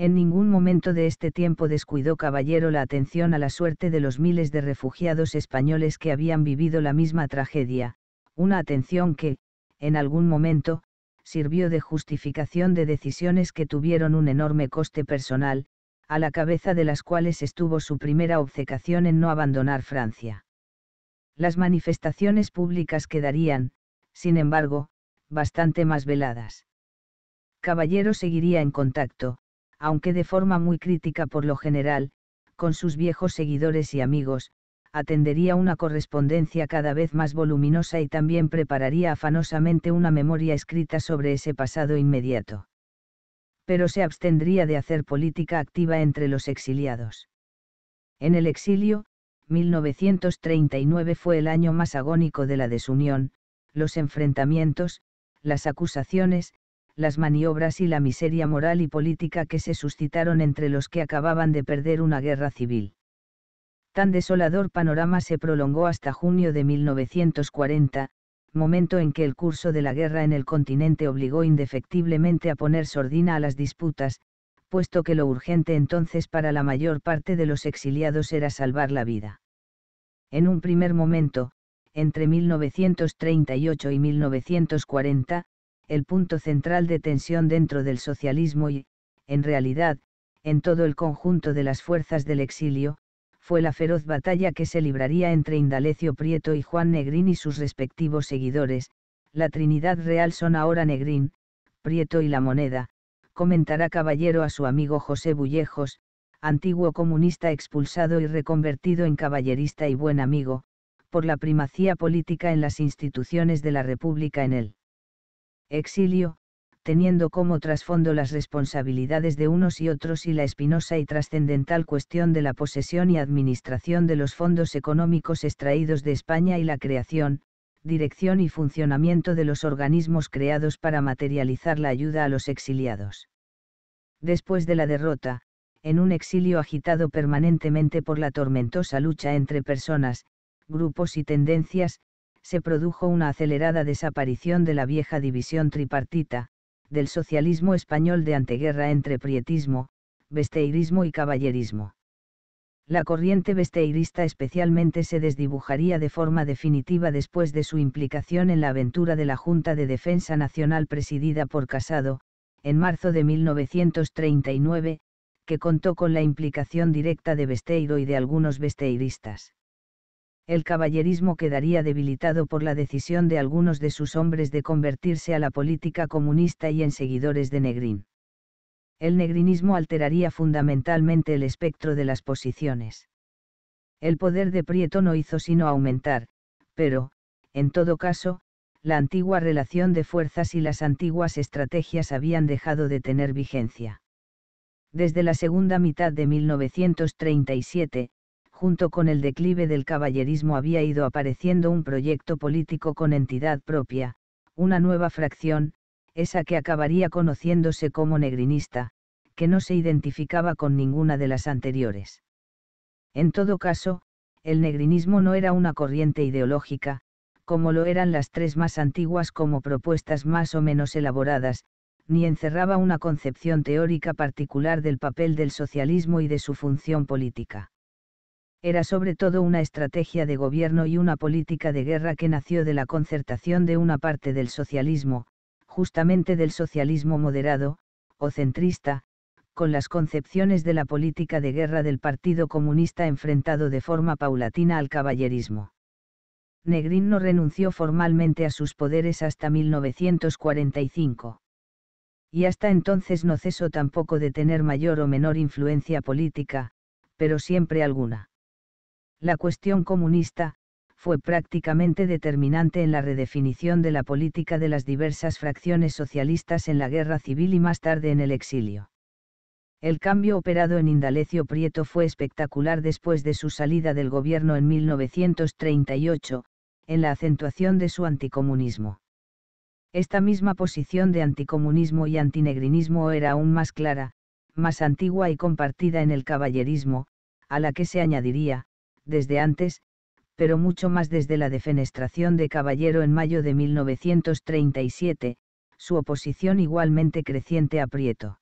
en ningún momento de este tiempo descuidó Caballero la atención a la suerte de los miles de refugiados españoles que habían vivido la misma tragedia, una atención que, en algún momento, sirvió de justificación de decisiones que tuvieron un enorme coste personal, a la cabeza de las cuales estuvo su primera obcecación en no abandonar Francia. Las manifestaciones públicas quedarían, sin embargo, bastante más veladas. Caballero seguiría en contacto, aunque de forma muy crítica por lo general, con sus viejos seguidores y amigos, atendería una correspondencia cada vez más voluminosa y también prepararía afanosamente una memoria escrita sobre ese pasado inmediato. Pero se abstendría de hacer política activa entre los exiliados. En el exilio, 1939 fue el año más agónico de la desunión, los enfrentamientos, las acusaciones, las maniobras y la miseria moral y política que se suscitaron entre los que acababan de perder una guerra civil. Tan desolador panorama se prolongó hasta junio de 1940, momento en que el curso de la guerra en el continente obligó indefectiblemente a poner sordina a las disputas, puesto que lo urgente entonces para la mayor parte de los exiliados era salvar la vida. En un primer momento, entre 1938 y 1940, el punto central de tensión dentro del socialismo y, en realidad, en todo el conjunto de las fuerzas del exilio, fue la feroz batalla que se libraría entre Indalecio Prieto y Juan Negrín y sus respectivos seguidores, la Trinidad Real son ahora Negrín, Prieto y la moneda, comentará Caballero a su amigo José Bullejos, antiguo comunista expulsado y reconvertido en caballerista y buen amigo, por la primacía política en las instituciones de la República en él exilio, teniendo como trasfondo las responsabilidades de unos y otros y la espinosa y trascendental cuestión de la posesión y administración de los fondos económicos extraídos de España y la creación, dirección y funcionamiento de los organismos creados para materializar la ayuda a los exiliados. Después de la derrota, en un exilio agitado permanentemente por la tormentosa lucha entre personas, grupos y tendencias, se produjo una acelerada desaparición de la vieja división tripartita, del socialismo español de anteguerra entre prietismo, besteirismo y caballerismo. La corriente besteirista especialmente se desdibujaría de forma definitiva después de su implicación en la aventura de la Junta de Defensa Nacional presidida por Casado, en marzo de 1939, que contó con la implicación directa de Besteiro y de algunos besteiristas el caballerismo quedaría debilitado por la decisión de algunos de sus hombres de convertirse a la política comunista y en seguidores de Negrín. El negrinismo alteraría fundamentalmente el espectro de las posiciones. El poder de Prieto no hizo sino aumentar, pero, en todo caso, la antigua relación de fuerzas y las antiguas estrategias habían dejado de tener vigencia. Desde la segunda mitad de 1937, junto con el declive del caballerismo había ido apareciendo un proyecto político con entidad propia, una nueva fracción, esa que acabaría conociéndose como negrinista, que no se identificaba con ninguna de las anteriores. En todo caso, el negrinismo no era una corriente ideológica, como lo eran las tres más antiguas como propuestas más o menos elaboradas, ni encerraba una concepción teórica particular del papel del socialismo y de su función política era sobre todo una estrategia de gobierno y una política de guerra que nació de la concertación de una parte del socialismo, justamente del socialismo moderado, o centrista, con las concepciones de la política de guerra del Partido Comunista enfrentado de forma paulatina al caballerismo. Negrín no renunció formalmente a sus poderes hasta 1945. Y hasta entonces no cesó tampoco de tener mayor o menor influencia política, pero siempre alguna. La cuestión comunista, fue prácticamente determinante en la redefinición de la política de las diversas fracciones socialistas en la guerra civil y más tarde en el exilio. El cambio operado en Indalecio Prieto fue espectacular después de su salida del gobierno en 1938, en la acentuación de su anticomunismo. Esta misma posición de anticomunismo y antinegrinismo era aún más clara, más antigua y compartida en el caballerismo, a la que se añadiría, desde antes, pero mucho más desde la defenestración de Caballero en mayo de 1937, su oposición igualmente creciente aprieto.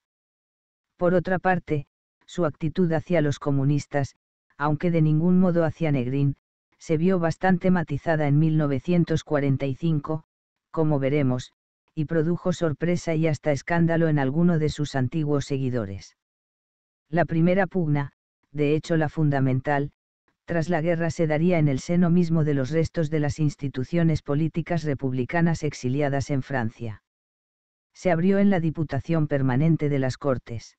Por otra parte, su actitud hacia los comunistas, aunque de ningún modo hacia Negrín, se vio bastante matizada en 1945, como veremos, y produjo sorpresa y hasta escándalo en alguno de sus antiguos seguidores. La primera pugna, de hecho la fundamental, tras la guerra se daría en el seno mismo de los restos de las instituciones políticas republicanas exiliadas en Francia. Se abrió en la Diputación Permanente de las Cortes.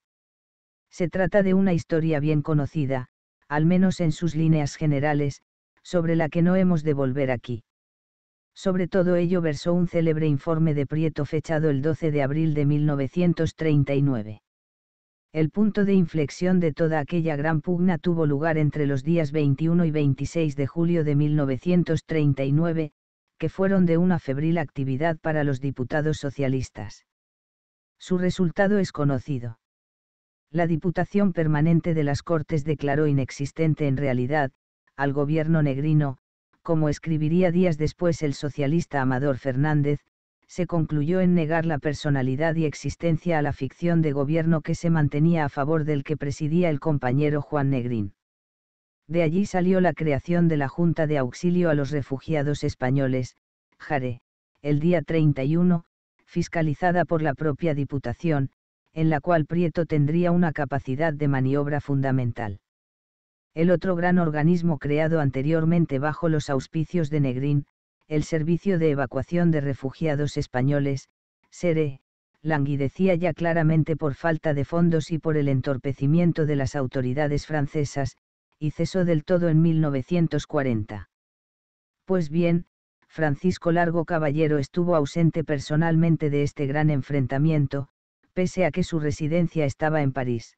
Se trata de una historia bien conocida, al menos en sus líneas generales, sobre la que no hemos de volver aquí. Sobre todo ello versó un célebre informe de Prieto fechado el 12 de abril de 1939. El punto de inflexión de toda aquella gran pugna tuvo lugar entre los días 21 y 26 de julio de 1939, que fueron de una febril actividad para los diputados socialistas. Su resultado es conocido. La Diputación Permanente de las Cortes declaró inexistente en realidad, al gobierno negrino, como escribiría días después el socialista Amador Fernández, se concluyó en negar la personalidad y existencia a la ficción de gobierno que se mantenía a favor del que presidía el compañero Juan Negrín. De allí salió la creación de la Junta de Auxilio a los Refugiados Españoles, Jare, el día 31, fiscalizada por la propia Diputación, en la cual Prieto tendría una capacidad de maniobra fundamental. El otro gran organismo creado anteriormente bajo los auspicios de Negrín, el Servicio de Evacuación de Refugiados Españoles, SERE, languidecía ya claramente por falta de fondos y por el entorpecimiento de las autoridades francesas, y cesó del todo en 1940. Pues bien, Francisco Largo Caballero estuvo ausente personalmente de este gran enfrentamiento, pese a que su residencia estaba en París.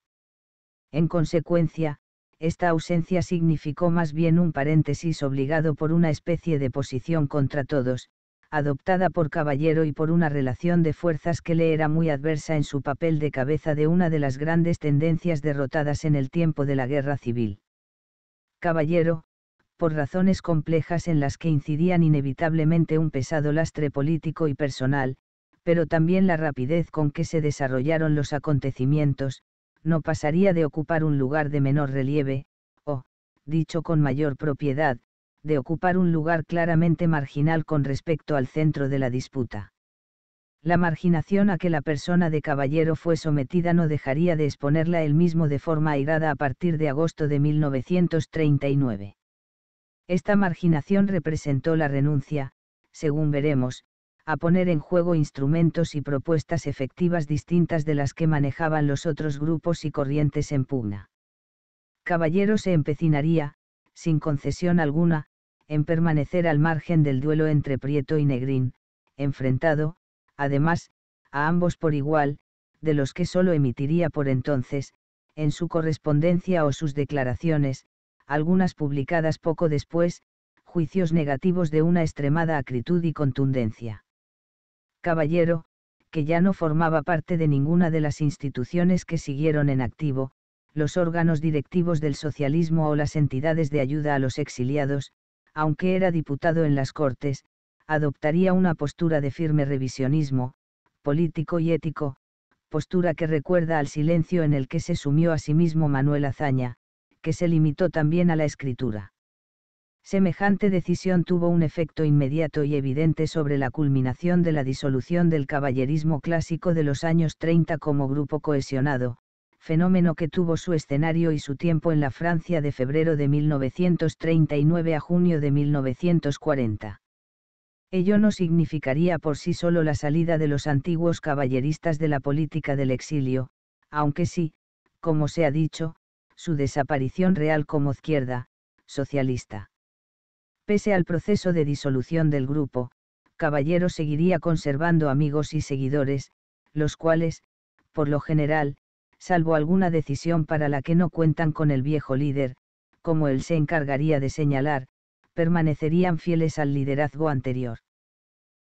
En consecuencia, esta ausencia significó más bien un paréntesis obligado por una especie de posición contra todos, adoptada por Caballero y por una relación de fuerzas que le era muy adversa en su papel de cabeza de una de las grandes tendencias derrotadas en el tiempo de la guerra civil. Caballero, por razones complejas en las que incidían inevitablemente un pesado lastre político y personal, pero también la rapidez con que se desarrollaron los acontecimientos, no pasaría de ocupar un lugar de menor relieve, o, dicho con mayor propiedad, de ocupar un lugar claramente marginal con respecto al centro de la disputa. La marginación a que la persona de caballero fue sometida no dejaría de exponerla él mismo de forma airada a partir de agosto de 1939. Esta marginación representó la renuncia, según veremos, a poner en juego instrumentos y propuestas efectivas distintas de las que manejaban los otros grupos y corrientes en pugna. Caballero se empecinaría, sin concesión alguna, en permanecer al margen del duelo entre Prieto y Negrín, enfrentado, además, a ambos por igual, de los que sólo emitiría por entonces, en su correspondencia o sus declaraciones, algunas publicadas poco después, juicios negativos de una extremada acritud y contundencia caballero, que ya no formaba parte de ninguna de las instituciones que siguieron en activo, los órganos directivos del socialismo o las entidades de ayuda a los exiliados, aunque era diputado en las Cortes, adoptaría una postura de firme revisionismo, político y ético, postura que recuerda al silencio en el que se sumió a sí mismo Manuel Azaña, que se limitó también a la escritura. Semejante decisión tuvo un efecto inmediato y evidente sobre la culminación de la disolución del caballerismo clásico de los años 30 como grupo cohesionado, fenómeno que tuvo su escenario y su tiempo en la Francia de febrero de 1939 a junio de 1940. Ello no significaría por sí solo la salida de los antiguos caballeristas de la política del exilio, aunque sí, como se ha dicho, su desaparición real como izquierda, socialista. Pese al proceso de disolución del grupo, Caballero seguiría conservando amigos y seguidores, los cuales, por lo general, salvo alguna decisión para la que no cuentan con el viejo líder, como él se encargaría de señalar, permanecerían fieles al liderazgo anterior.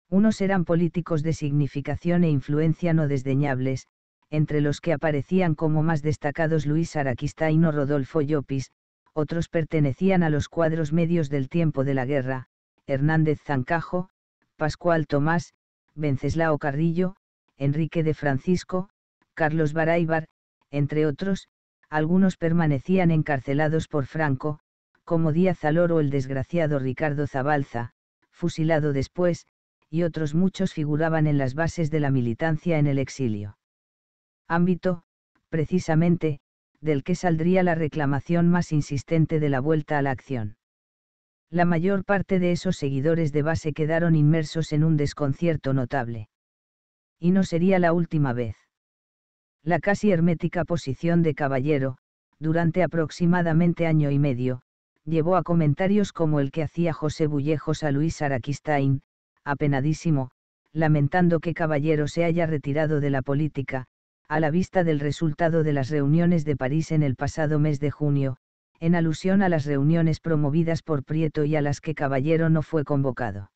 Unos eran políticos de significación e influencia no desdeñables, entre los que aparecían como más destacados Luis Araquistain o Rodolfo Llopis, otros pertenecían a los cuadros medios del tiempo de la guerra, Hernández Zancajo, Pascual Tomás, Venceslao Carrillo, Enrique de Francisco, Carlos Baráibar, entre otros, algunos permanecían encarcelados por Franco, como Díaz Alor o el desgraciado Ricardo Zabalza, fusilado después, y otros muchos figuraban en las bases de la militancia en el exilio. Ámbito, precisamente, del que saldría la reclamación más insistente de la vuelta a la acción. La mayor parte de esos seguidores de base quedaron inmersos en un desconcierto notable. Y no sería la última vez. La casi hermética posición de caballero, durante aproximadamente año y medio, llevó a comentarios como el que hacía José Bullejos a Luis Araquistain, apenadísimo, lamentando que Caballero se haya retirado de la política, a la vista del resultado de las reuniones de París en el pasado mes de junio, en alusión a las reuniones promovidas por Prieto y a las que Caballero no fue convocado.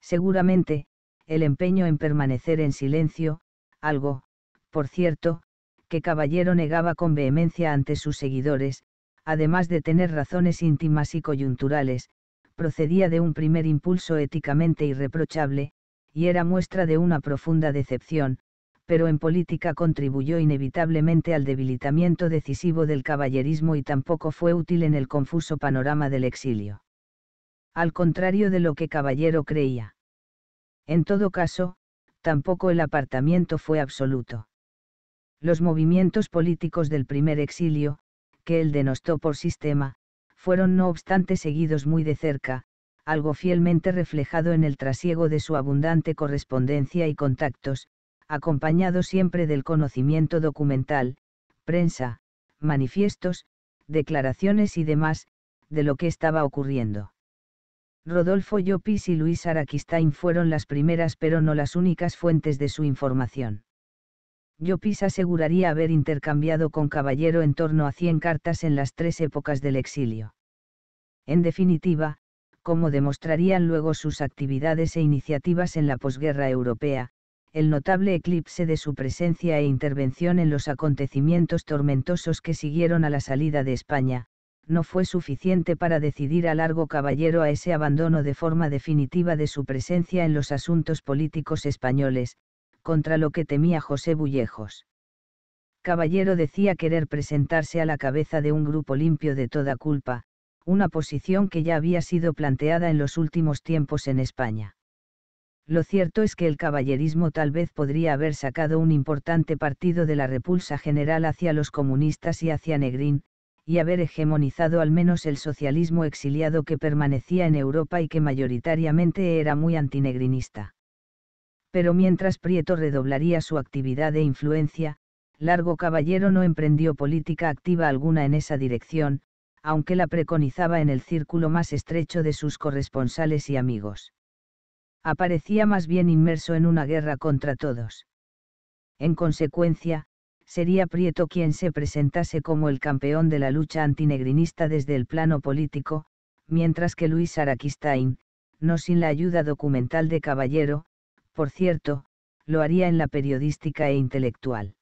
Seguramente, el empeño en permanecer en silencio, algo, por cierto, que Caballero negaba con vehemencia ante sus seguidores, además de tener razones íntimas y coyunturales, procedía de un primer impulso éticamente irreprochable, y era muestra de una profunda decepción, pero en política contribuyó inevitablemente al debilitamiento decisivo del caballerismo y tampoco fue útil en el confuso panorama del exilio. Al contrario de lo que Caballero creía. En todo caso, tampoco el apartamiento fue absoluto. Los movimientos políticos del primer exilio, que él denostó por sistema, fueron no obstante seguidos muy de cerca, algo fielmente reflejado en el trasiego de su abundante correspondencia y contactos, acompañado siempre del conocimiento documental, prensa, manifiestos, declaraciones y demás, de lo que estaba ocurriendo. Rodolfo Llopis y Luis Araquistain fueron las primeras pero no las únicas fuentes de su información. Llopis aseguraría haber intercambiado con Caballero en torno a 100 cartas en las tres épocas del exilio. En definitiva, como demostrarían luego sus actividades e iniciativas en la posguerra europea, el notable eclipse de su presencia e intervención en los acontecimientos tormentosos que siguieron a la salida de España, no fue suficiente para decidir a largo caballero a ese abandono de forma definitiva de su presencia en los asuntos políticos españoles, contra lo que temía José Bullejos. Caballero decía querer presentarse a la cabeza de un grupo limpio de toda culpa, una posición que ya había sido planteada en los últimos tiempos en España. Lo cierto es que el caballerismo tal vez podría haber sacado un importante partido de la repulsa general hacia los comunistas y hacia Negrín, y haber hegemonizado al menos el socialismo exiliado que permanecía en Europa y que mayoritariamente era muy antinegrinista. Pero mientras Prieto redoblaría su actividad e influencia, Largo Caballero no emprendió política activa alguna en esa dirección, aunque la preconizaba en el círculo más estrecho de sus corresponsales y amigos aparecía más bien inmerso en una guerra contra todos. En consecuencia, sería Prieto quien se presentase como el campeón de la lucha antinegrinista desde el plano político, mientras que Luis Araquistain, no sin la ayuda documental de Caballero, por cierto, lo haría en la periodística e intelectual.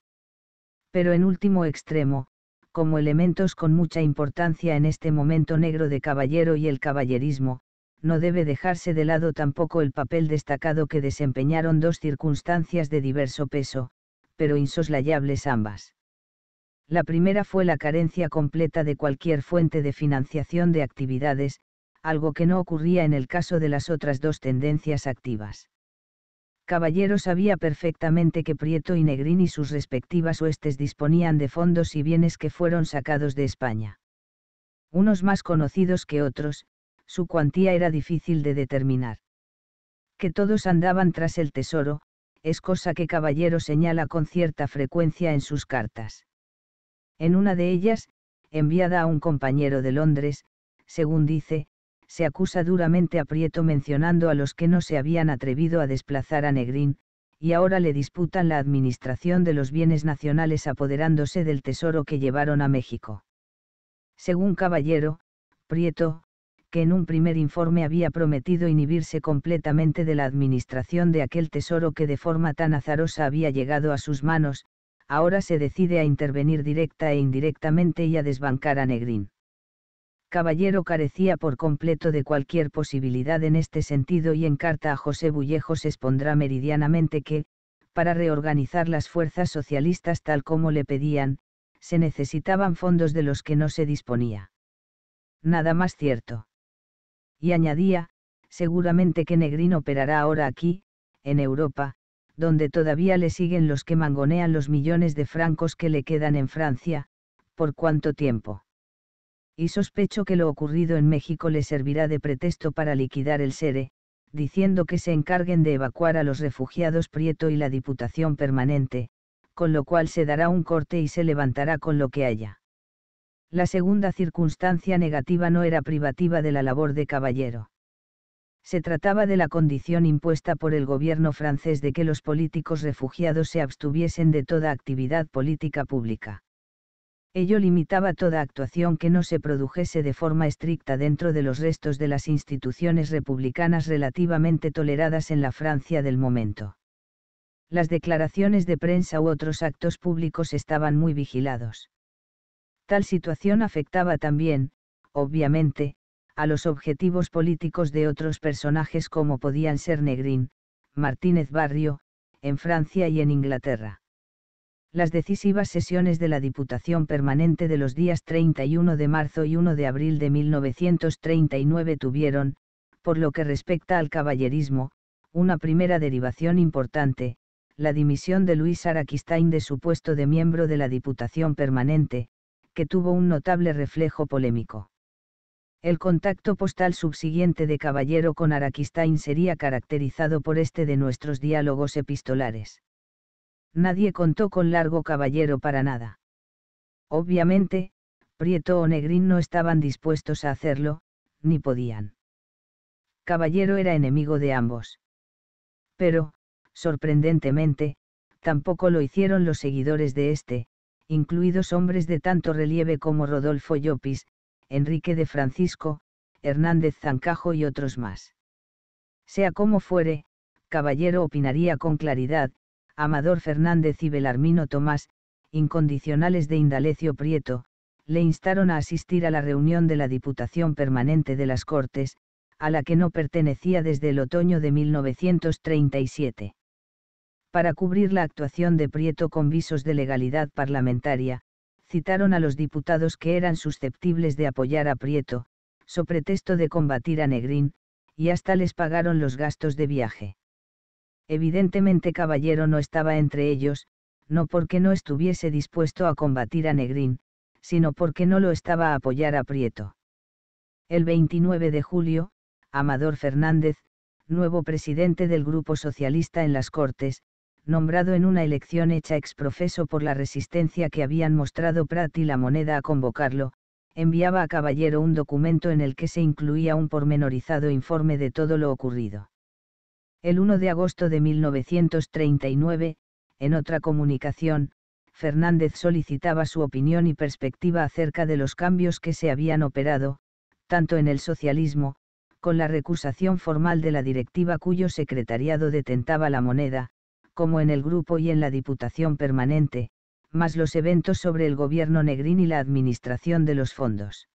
Pero en último extremo, como elementos con mucha importancia en este momento negro de Caballero y el caballerismo, no debe dejarse de lado tampoco el papel destacado que desempeñaron dos circunstancias de diverso peso, pero insoslayables ambas. La primera fue la carencia completa de cualquier fuente de financiación de actividades, algo que no ocurría en el caso de las otras dos tendencias activas. Caballero sabía perfectamente que Prieto y Negrini y sus respectivas huestes disponían de fondos y bienes que fueron sacados de España. Unos más conocidos que otros, su cuantía era difícil de determinar. Que todos andaban tras el tesoro, es cosa que Caballero señala con cierta frecuencia en sus cartas. En una de ellas, enviada a un compañero de Londres, según dice, se acusa duramente a Prieto mencionando a los que no se habían atrevido a desplazar a Negrín, y ahora le disputan la administración de los bienes nacionales apoderándose del tesoro que llevaron a México. Según Caballero, Prieto, que en un primer informe había prometido inhibirse completamente de la administración de aquel tesoro que de forma tan azarosa había llegado a sus manos, ahora se decide a intervenir directa e indirectamente y a desbancar a Negrín. Caballero carecía por completo de cualquier posibilidad en este sentido y en carta a José Bullejo se expondrá meridianamente que, para reorganizar las fuerzas socialistas tal como le pedían, se necesitaban fondos de los que no se disponía. Nada más cierto y añadía, seguramente que Negrín operará ahora aquí, en Europa, donde todavía le siguen los que mangonean los millones de francos que le quedan en Francia, ¿por cuánto tiempo? Y sospecho que lo ocurrido en México le servirá de pretexto para liquidar el SERE, diciendo que se encarguen de evacuar a los refugiados Prieto y la Diputación Permanente, con lo cual se dará un corte y se levantará con lo que haya. La segunda circunstancia negativa no era privativa de la labor de caballero. Se trataba de la condición impuesta por el gobierno francés de que los políticos refugiados se abstuviesen de toda actividad política pública. Ello limitaba toda actuación que no se produjese de forma estricta dentro de los restos de las instituciones republicanas relativamente toleradas en la Francia del momento. Las declaraciones de prensa u otros actos públicos estaban muy vigilados. Tal situación afectaba también, obviamente, a los objetivos políticos de otros personajes como podían ser Negrín, Martínez Barrio, en Francia y en Inglaterra. Las decisivas sesiones de la Diputación Permanente de los días 31 de marzo y 1 de abril de 1939 tuvieron, por lo que respecta al caballerismo, una primera derivación importante, la dimisión de Luis Araquistain de su puesto de miembro de la Diputación Permanente, que tuvo un notable reflejo polémico. El contacto postal subsiguiente de Caballero con Araquistain sería caracterizado por este de nuestros diálogos epistolares. Nadie contó con Largo Caballero para nada. Obviamente, Prieto o Negrín no estaban dispuestos a hacerlo, ni podían. Caballero era enemigo de ambos. Pero, sorprendentemente, tampoco lo hicieron los seguidores de este, incluidos hombres de tanto relieve como Rodolfo Llopis, Enrique de Francisco, Hernández Zancajo y otros más. Sea como fuere, Caballero opinaría con claridad, Amador Fernández y Belarmino Tomás, incondicionales de Indalecio Prieto, le instaron a asistir a la reunión de la Diputación Permanente de las Cortes, a la que no pertenecía desde el otoño de 1937 para cubrir la actuación de Prieto con visos de legalidad parlamentaria, citaron a los diputados que eran susceptibles de apoyar a Prieto, so pretexto de combatir a Negrín, y hasta les pagaron los gastos de viaje. Evidentemente Caballero no estaba entre ellos, no porque no estuviese dispuesto a combatir a Negrín, sino porque no lo estaba a apoyar a Prieto. El 29 de julio, Amador Fernández, nuevo presidente del Grupo Socialista en las Cortes, nombrado en una elección hecha ex profeso por la resistencia que habían mostrado Pratt y la moneda a convocarlo, enviaba a Caballero un documento en el que se incluía un pormenorizado informe de todo lo ocurrido. El 1 de agosto de 1939, en otra comunicación, Fernández solicitaba su opinión y perspectiva acerca de los cambios que se habían operado, tanto en el socialismo, con la recusación formal de la directiva cuyo secretariado detentaba la moneda, como en el grupo y en la Diputación Permanente, más los eventos sobre el gobierno negrín y la administración de los fondos.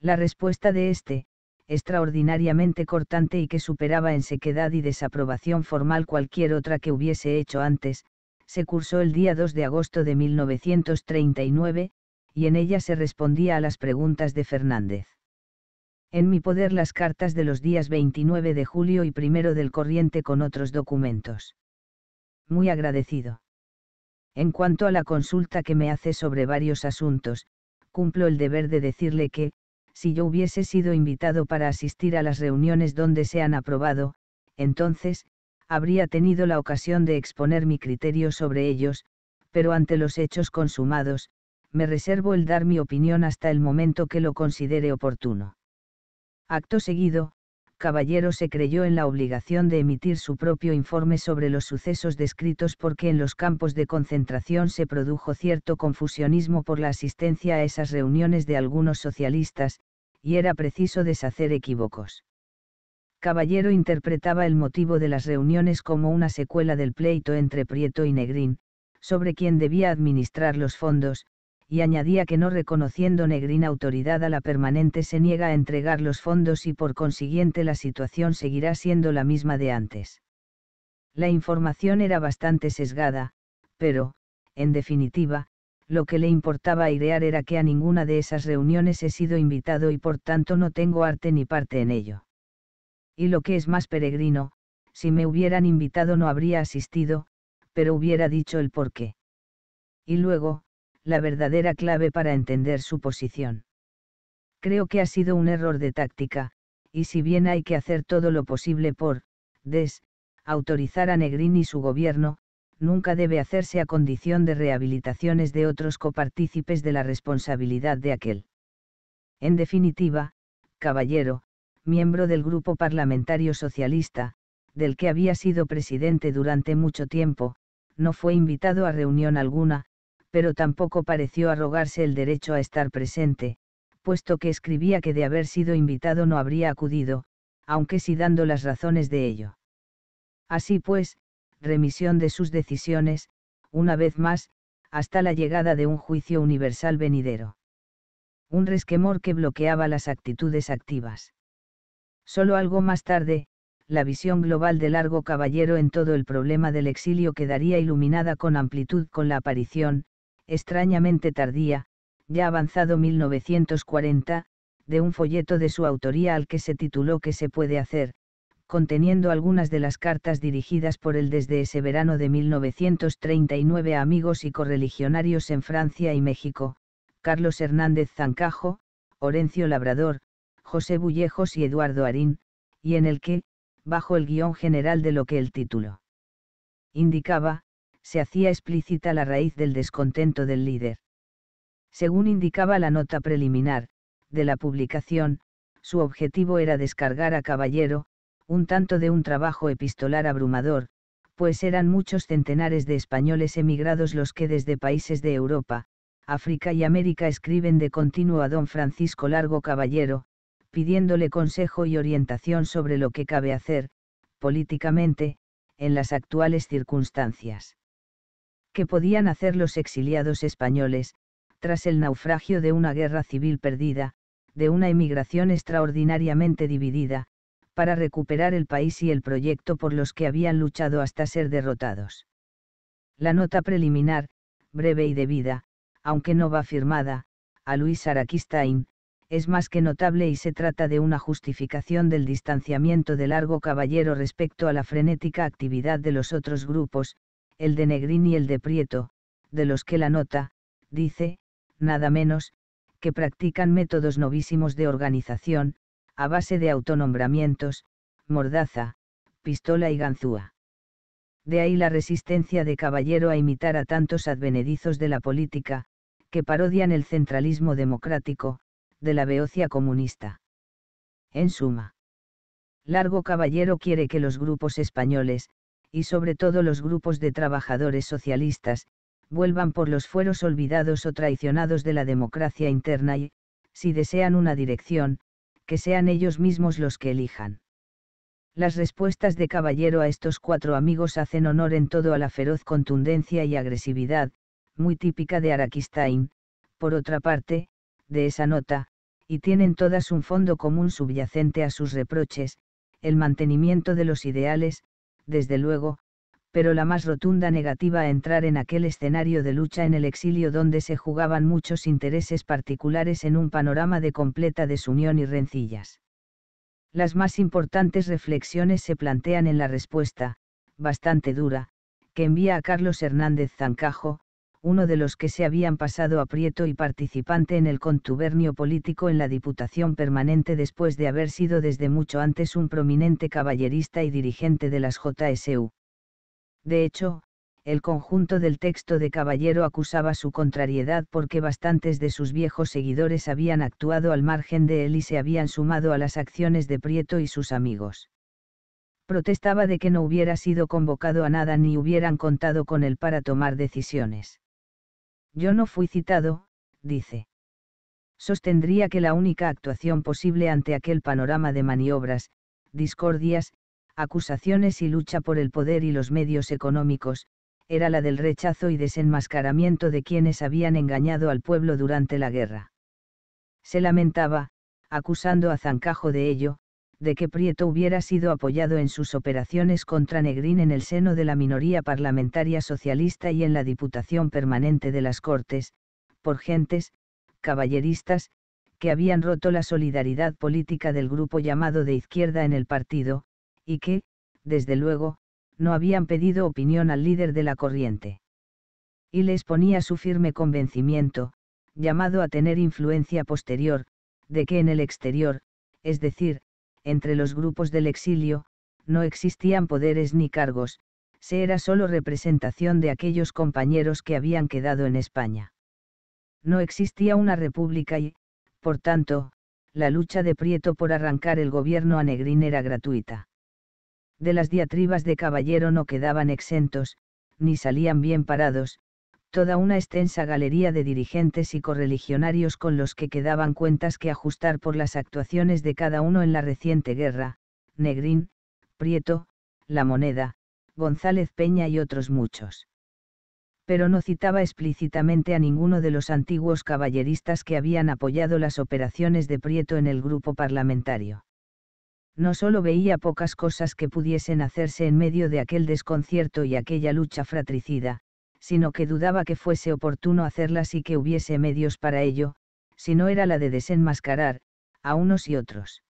La respuesta de este, extraordinariamente cortante y que superaba en sequedad y desaprobación formal cualquier otra que hubiese hecho antes, se cursó el día 2 de agosto de 1939, y en ella se respondía a las preguntas de Fernández. En mi poder las cartas de los días 29 de julio y primero del corriente con otros documentos muy agradecido. En cuanto a la consulta que me hace sobre varios asuntos, cumplo el deber de decirle que, si yo hubiese sido invitado para asistir a las reuniones donde se han aprobado, entonces, habría tenido la ocasión de exponer mi criterio sobre ellos, pero ante los hechos consumados, me reservo el dar mi opinión hasta el momento que lo considere oportuno. Acto seguido, caballero se creyó en la obligación de emitir su propio informe sobre los sucesos descritos porque en los campos de concentración se produjo cierto confusionismo por la asistencia a esas reuniones de algunos socialistas, y era preciso deshacer equívocos. Caballero interpretaba el motivo de las reuniones como una secuela del pleito entre Prieto y Negrín, sobre quien debía administrar los fondos, y añadía que no reconociendo Negrín autoridad a la permanente se niega a entregar los fondos y por consiguiente la situación seguirá siendo la misma de antes. La información era bastante sesgada, pero, en definitiva, lo que le importaba airear era que a ninguna de esas reuniones he sido invitado y por tanto no tengo arte ni parte en ello. Y lo que es más peregrino, si me hubieran invitado no habría asistido, pero hubiera dicho el por qué. Y luego, la verdadera clave para entender su posición. Creo que ha sido un error de táctica, y si bien hay que hacer todo lo posible por, des, autorizar a Negrini y su gobierno, nunca debe hacerse a condición de rehabilitaciones de otros copartícipes de la responsabilidad de aquel. En definitiva, Caballero, miembro del Grupo Parlamentario Socialista, del que había sido presidente durante mucho tiempo, no fue invitado a reunión alguna, pero tampoco pareció arrogarse el derecho a estar presente, puesto que escribía que de haber sido invitado no habría acudido, aunque sí dando las razones de ello. Así pues, remisión de sus decisiones, una vez más, hasta la llegada de un juicio universal venidero. Un resquemor que bloqueaba las actitudes activas. Solo algo más tarde, la visión global de Largo Caballero en todo el problema del exilio quedaría iluminada con amplitud con la aparición, extrañamente tardía, ya avanzado 1940, de un folleto de su autoría al que se tituló Que se puede hacer?, conteniendo algunas de las cartas dirigidas por él desde ese verano de 1939 a amigos y correligionarios en Francia y México, Carlos Hernández Zancajo, Orencio Labrador, José Bullejos y Eduardo Arín, y en el que, bajo el guión general de lo que el título indicaba, se hacía explícita la raíz del descontento del líder. Según indicaba la nota preliminar, de la publicación, su objetivo era descargar a Caballero, un tanto de un trabajo epistolar abrumador, pues eran muchos centenares de españoles emigrados los que desde países de Europa, África y América escriben de continuo a don Francisco Largo Caballero, pidiéndole consejo y orientación sobre lo que cabe hacer, políticamente, en las actuales circunstancias que podían hacer los exiliados españoles, tras el naufragio de una guerra civil perdida, de una emigración extraordinariamente dividida, para recuperar el país y el proyecto por los que habían luchado hasta ser derrotados. La nota preliminar, breve y debida, aunque no va firmada, a Luis Araquistain, es más que notable y se trata de una justificación del distanciamiento de Largo Caballero respecto a la frenética actividad de los otros grupos, el de Negrín y el de Prieto, de los que la nota, dice, nada menos, que practican métodos novísimos de organización, a base de autonombramientos, mordaza, pistola y ganzúa. De ahí la resistencia de Caballero a imitar a tantos advenedizos de la política, que parodian el centralismo democrático, de la beocia comunista. En suma, Largo Caballero quiere que los grupos españoles, y sobre todo los grupos de trabajadores socialistas, vuelvan por los fueros olvidados o traicionados de la democracia interna y, si desean una dirección, que sean ellos mismos los que elijan. Las respuestas de Caballero a estos cuatro amigos hacen honor en todo a la feroz contundencia y agresividad, muy típica de Araquistain, por otra parte, de esa nota, y tienen todas un fondo común subyacente a sus reproches, el mantenimiento de los ideales, desde luego, pero la más rotunda negativa a entrar en aquel escenario de lucha en el exilio donde se jugaban muchos intereses particulares en un panorama de completa desunión y rencillas. Las más importantes reflexiones se plantean en la respuesta, bastante dura, que envía a Carlos Hernández Zancajo, uno de los que se habían pasado a Prieto y participante en el contubernio político en la Diputación Permanente después de haber sido desde mucho antes un prominente caballerista y dirigente de las JSU. De hecho, el conjunto del texto de Caballero acusaba su contrariedad porque bastantes de sus viejos seguidores habían actuado al margen de él y se habían sumado a las acciones de Prieto y sus amigos. Protestaba de que no hubiera sido convocado a nada ni hubieran contado con él para tomar decisiones. Yo no fui citado, dice. Sostendría que la única actuación posible ante aquel panorama de maniobras, discordias, acusaciones y lucha por el poder y los medios económicos, era la del rechazo y desenmascaramiento de quienes habían engañado al pueblo durante la guerra. Se lamentaba, acusando a Zancajo de ello, de que Prieto hubiera sido apoyado en sus operaciones contra Negrín en el seno de la minoría parlamentaria socialista y en la Diputación Permanente de las Cortes, por gentes, caballeristas, que habían roto la solidaridad política del grupo llamado de izquierda en el partido, y que, desde luego, no habían pedido opinión al líder de la corriente. Y les ponía su firme convencimiento, llamado a tener influencia posterior, de que en el exterior, es decir, entre los grupos del exilio, no existían poderes ni cargos, se era solo representación de aquellos compañeros que habían quedado en España. No existía una república y, por tanto, la lucha de Prieto por arrancar el gobierno a Negrín era gratuita. De las diatribas de Caballero no quedaban exentos, ni salían bien parados, toda una extensa galería de dirigentes y correligionarios con los que quedaban cuentas que ajustar por las actuaciones de cada uno en la reciente guerra, Negrín, Prieto, La Moneda, González Peña y otros muchos. Pero no citaba explícitamente a ninguno de los antiguos caballeristas que habían apoyado las operaciones de Prieto en el grupo parlamentario. No solo veía pocas cosas que pudiesen hacerse en medio de aquel desconcierto y aquella lucha fratricida, sino que dudaba que fuese oportuno hacerlas y que hubiese medios para ello, si no era la de desenmascarar, a unos y otros.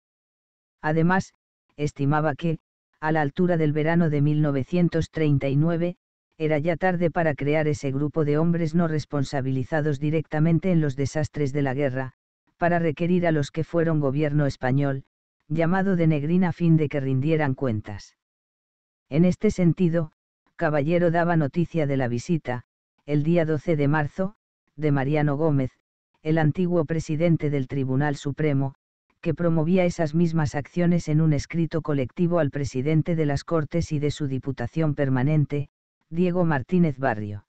Además, estimaba que, a la altura del verano de 1939, era ya tarde para crear ese grupo de hombres no responsabilizados directamente en los desastres de la guerra, para requerir a los que fueron gobierno español, llamado de Negrín a fin de que rindieran cuentas. En este sentido, Caballero daba noticia de la visita, el día 12 de marzo, de Mariano Gómez, el antiguo presidente del Tribunal Supremo, que promovía esas mismas acciones en un escrito colectivo al presidente de las Cortes y de su Diputación Permanente, Diego Martínez Barrio.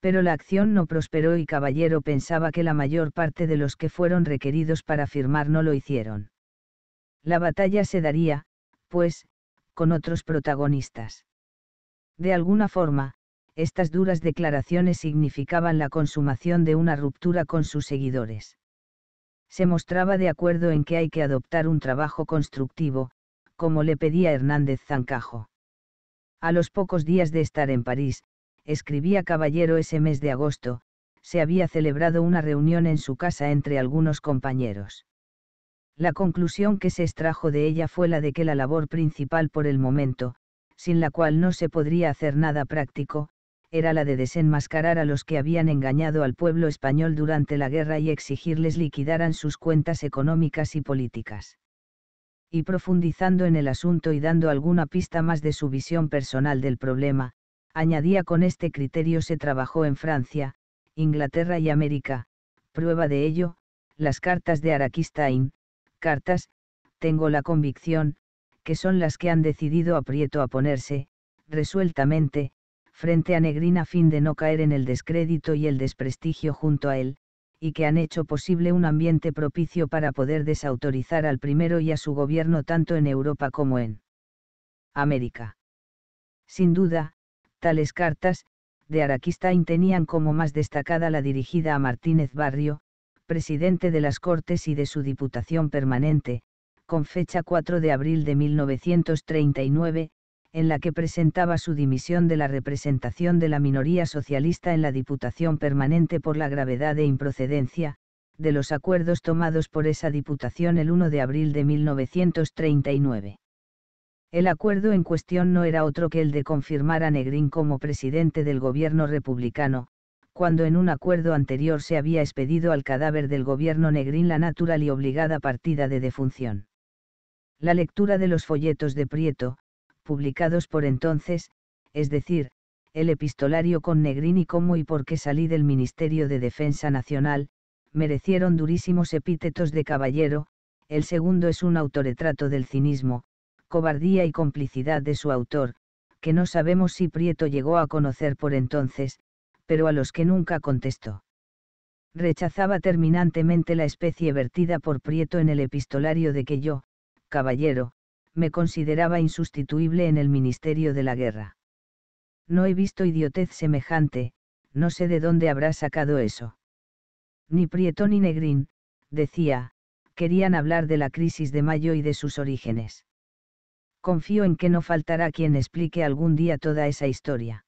Pero la acción no prosperó y Caballero pensaba que la mayor parte de los que fueron requeridos para firmar no lo hicieron. La batalla se daría, pues, con otros protagonistas. De alguna forma, estas duras declaraciones significaban la consumación de una ruptura con sus seguidores. Se mostraba de acuerdo en que hay que adoptar un trabajo constructivo, como le pedía Hernández Zancajo. A los pocos días de estar en París, escribía Caballero ese mes de agosto, se había celebrado una reunión en su casa entre algunos compañeros. La conclusión que se extrajo de ella fue la de que la labor principal por el momento, sin la cual no se podría hacer nada práctico, era la de desenmascarar a los que habían engañado al pueblo español durante la guerra y exigirles liquidaran sus cuentas económicas y políticas. Y profundizando en el asunto y dando alguna pista más de su visión personal del problema, añadía con este criterio se trabajó en Francia, Inglaterra y América, prueba de ello, las cartas de Araquistain, cartas, tengo la convicción, que son las que han decidido aprieto a ponerse, resueltamente, frente a Negrín a fin de no caer en el descrédito y el desprestigio junto a él, y que han hecho posible un ambiente propicio para poder desautorizar al primero y a su gobierno tanto en Europa como en América. Sin duda, tales cartas, de Araquistain tenían como más destacada la dirigida a Martínez Barrio, presidente de las Cortes y de su Diputación Permanente, con fecha 4 de abril de 1939, en la que presentaba su dimisión de la representación de la minoría socialista en la Diputación Permanente por la gravedad e improcedencia, de los acuerdos tomados por esa Diputación el 1 de abril de 1939. El acuerdo en cuestión no era otro que el de confirmar a Negrín como presidente del gobierno republicano, cuando en un acuerdo anterior se había expedido al cadáver del gobierno Negrín la natural y obligada partida de defunción. La lectura de los folletos de Prieto, publicados por entonces, es decir, el epistolario con Negrini cómo y por qué salí del Ministerio de Defensa Nacional, merecieron durísimos epítetos de caballero, el segundo es un autorretrato del cinismo, cobardía y complicidad de su autor, que no sabemos si Prieto llegó a conocer por entonces, pero a los que nunca contestó. Rechazaba terminantemente la especie vertida por Prieto en el epistolario de que yo, caballero, me consideraba insustituible en el Ministerio de la Guerra. No he visto idiotez semejante, no sé de dónde habrá sacado eso. Ni Prieto ni Negrín, decía, querían hablar de la crisis de mayo y de sus orígenes. Confío en que no faltará quien explique algún día toda esa historia.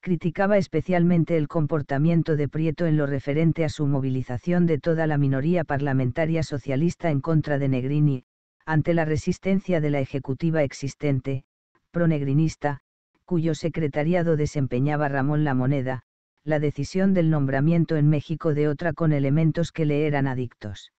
Criticaba especialmente el comportamiento de Prieto en lo referente a su movilización de toda la minoría parlamentaria socialista en contra de Negrini, ante la resistencia de la ejecutiva existente, pronegrinista, cuyo secretariado desempeñaba Ramón La Moneda, la decisión del nombramiento en México de otra con elementos que le eran adictos.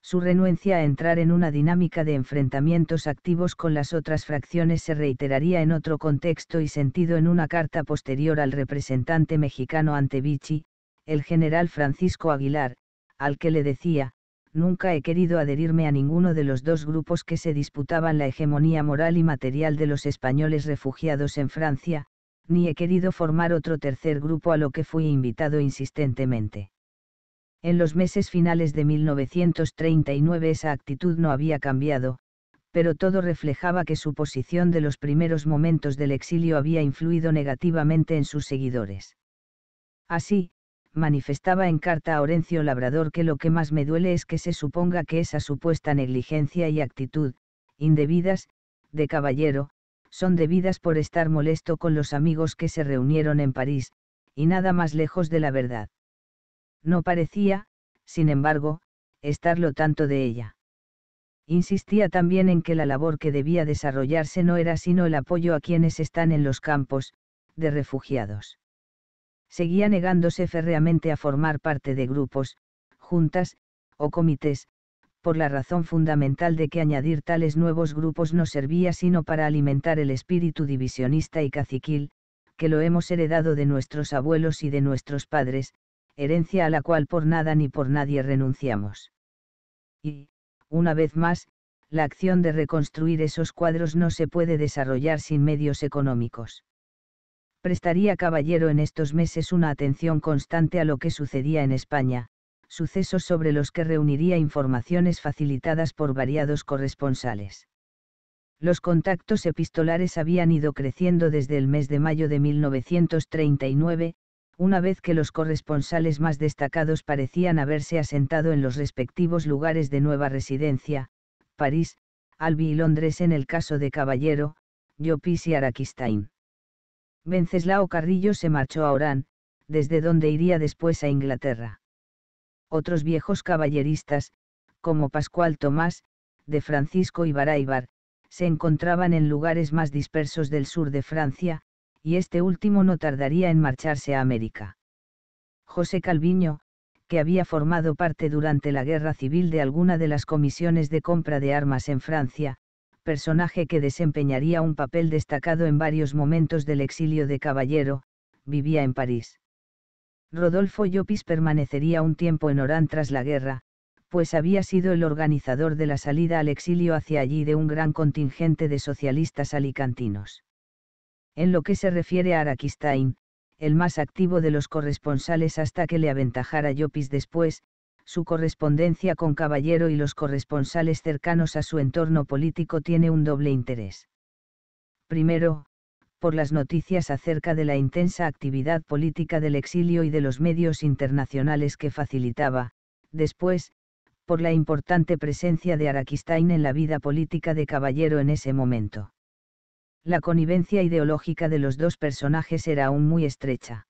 Su renuencia a entrar en una dinámica de enfrentamientos activos con las otras fracciones se reiteraría en otro contexto y sentido en una carta posterior al representante mexicano ante Vichy, el general Francisco Aguilar, al que le decía, nunca he querido adherirme a ninguno de los dos grupos que se disputaban la hegemonía moral y material de los españoles refugiados en Francia, ni he querido formar otro tercer grupo a lo que fui invitado insistentemente. En los meses finales de 1939 esa actitud no había cambiado, pero todo reflejaba que su posición de los primeros momentos del exilio había influido negativamente en sus seguidores. Así, manifestaba en carta a Orencio Labrador que lo que más me duele es que se suponga que esa supuesta negligencia y actitud, indebidas, de caballero, son debidas por estar molesto con los amigos que se reunieron en París, y nada más lejos de la verdad. No parecía, sin embargo, estarlo tanto de ella. Insistía también en que la labor que debía desarrollarse no era sino el apoyo a quienes están en los campos, de refugiados seguía negándose férreamente a formar parte de grupos, juntas, o comités, por la razón fundamental de que añadir tales nuevos grupos no servía sino para alimentar el espíritu divisionista y caciquil, que lo hemos heredado de nuestros abuelos y de nuestros padres, herencia a la cual por nada ni por nadie renunciamos. Y, una vez más, la acción de reconstruir esos cuadros no se puede desarrollar sin medios económicos prestaría Caballero en estos meses una atención constante a lo que sucedía en España, sucesos sobre los que reuniría informaciones facilitadas por variados corresponsales. Los contactos epistolares habían ido creciendo desde el mes de mayo de 1939, una vez que los corresponsales más destacados parecían haberse asentado en los respectivos lugares de nueva residencia, París, Albi y Londres en el caso de Caballero, Yopis y Araquistain. Venceslao Carrillo se marchó a Orán, desde donde iría después a Inglaterra. Otros viejos caballeristas, como Pascual Tomás, de Francisco y Ibaráibar, se encontraban en lugares más dispersos del sur de Francia, y este último no tardaría en marcharse a América. José Calviño, que había formado parte durante la Guerra Civil de alguna de las comisiones de compra de armas en Francia, personaje que desempeñaría un papel destacado en varios momentos del exilio de Caballero, vivía en París. Rodolfo Llopis permanecería un tiempo en Orán tras la guerra, pues había sido el organizador de la salida al exilio hacia allí de un gran contingente de socialistas alicantinos. En lo que se refiere a Araquistain, el más activo de los corresponsales hasta que le aventajara Llopis después, su correspondencia con Caballero y los corresponsales cercanos a su entorno político tiene un doble interés. Primero, por las noticias acerca de la intensa actividad política del exilio y de los medios internacionales que facilitaba, después, por la importante presencia de Araquistain en la vida política de Caballero en ese momento. La connivencia ideológica de los dos personajes era aún muy estrecha.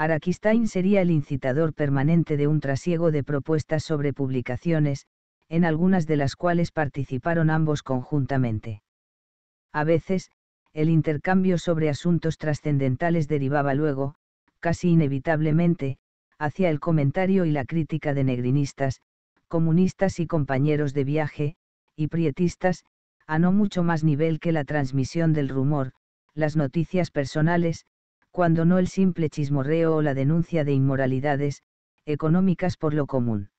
Araquistain sería el incitador permanente de un trasiego de propuestas sobre publicaciones, en algunas de las cuales participaron ambos conjuntamente. A veces, el intercambio sobre asuntos trascendentales derivaba luego, casi inevitablemente, hacia el comentario y la crítica de negrinistas, comunistas y compañeros de viaje, y prietistas, a no mucho más nivel que la transmisión del rumor, las noticias personales, cuando no el simple chismorreo o la denuncia de inmoralidades, económicas por lo común.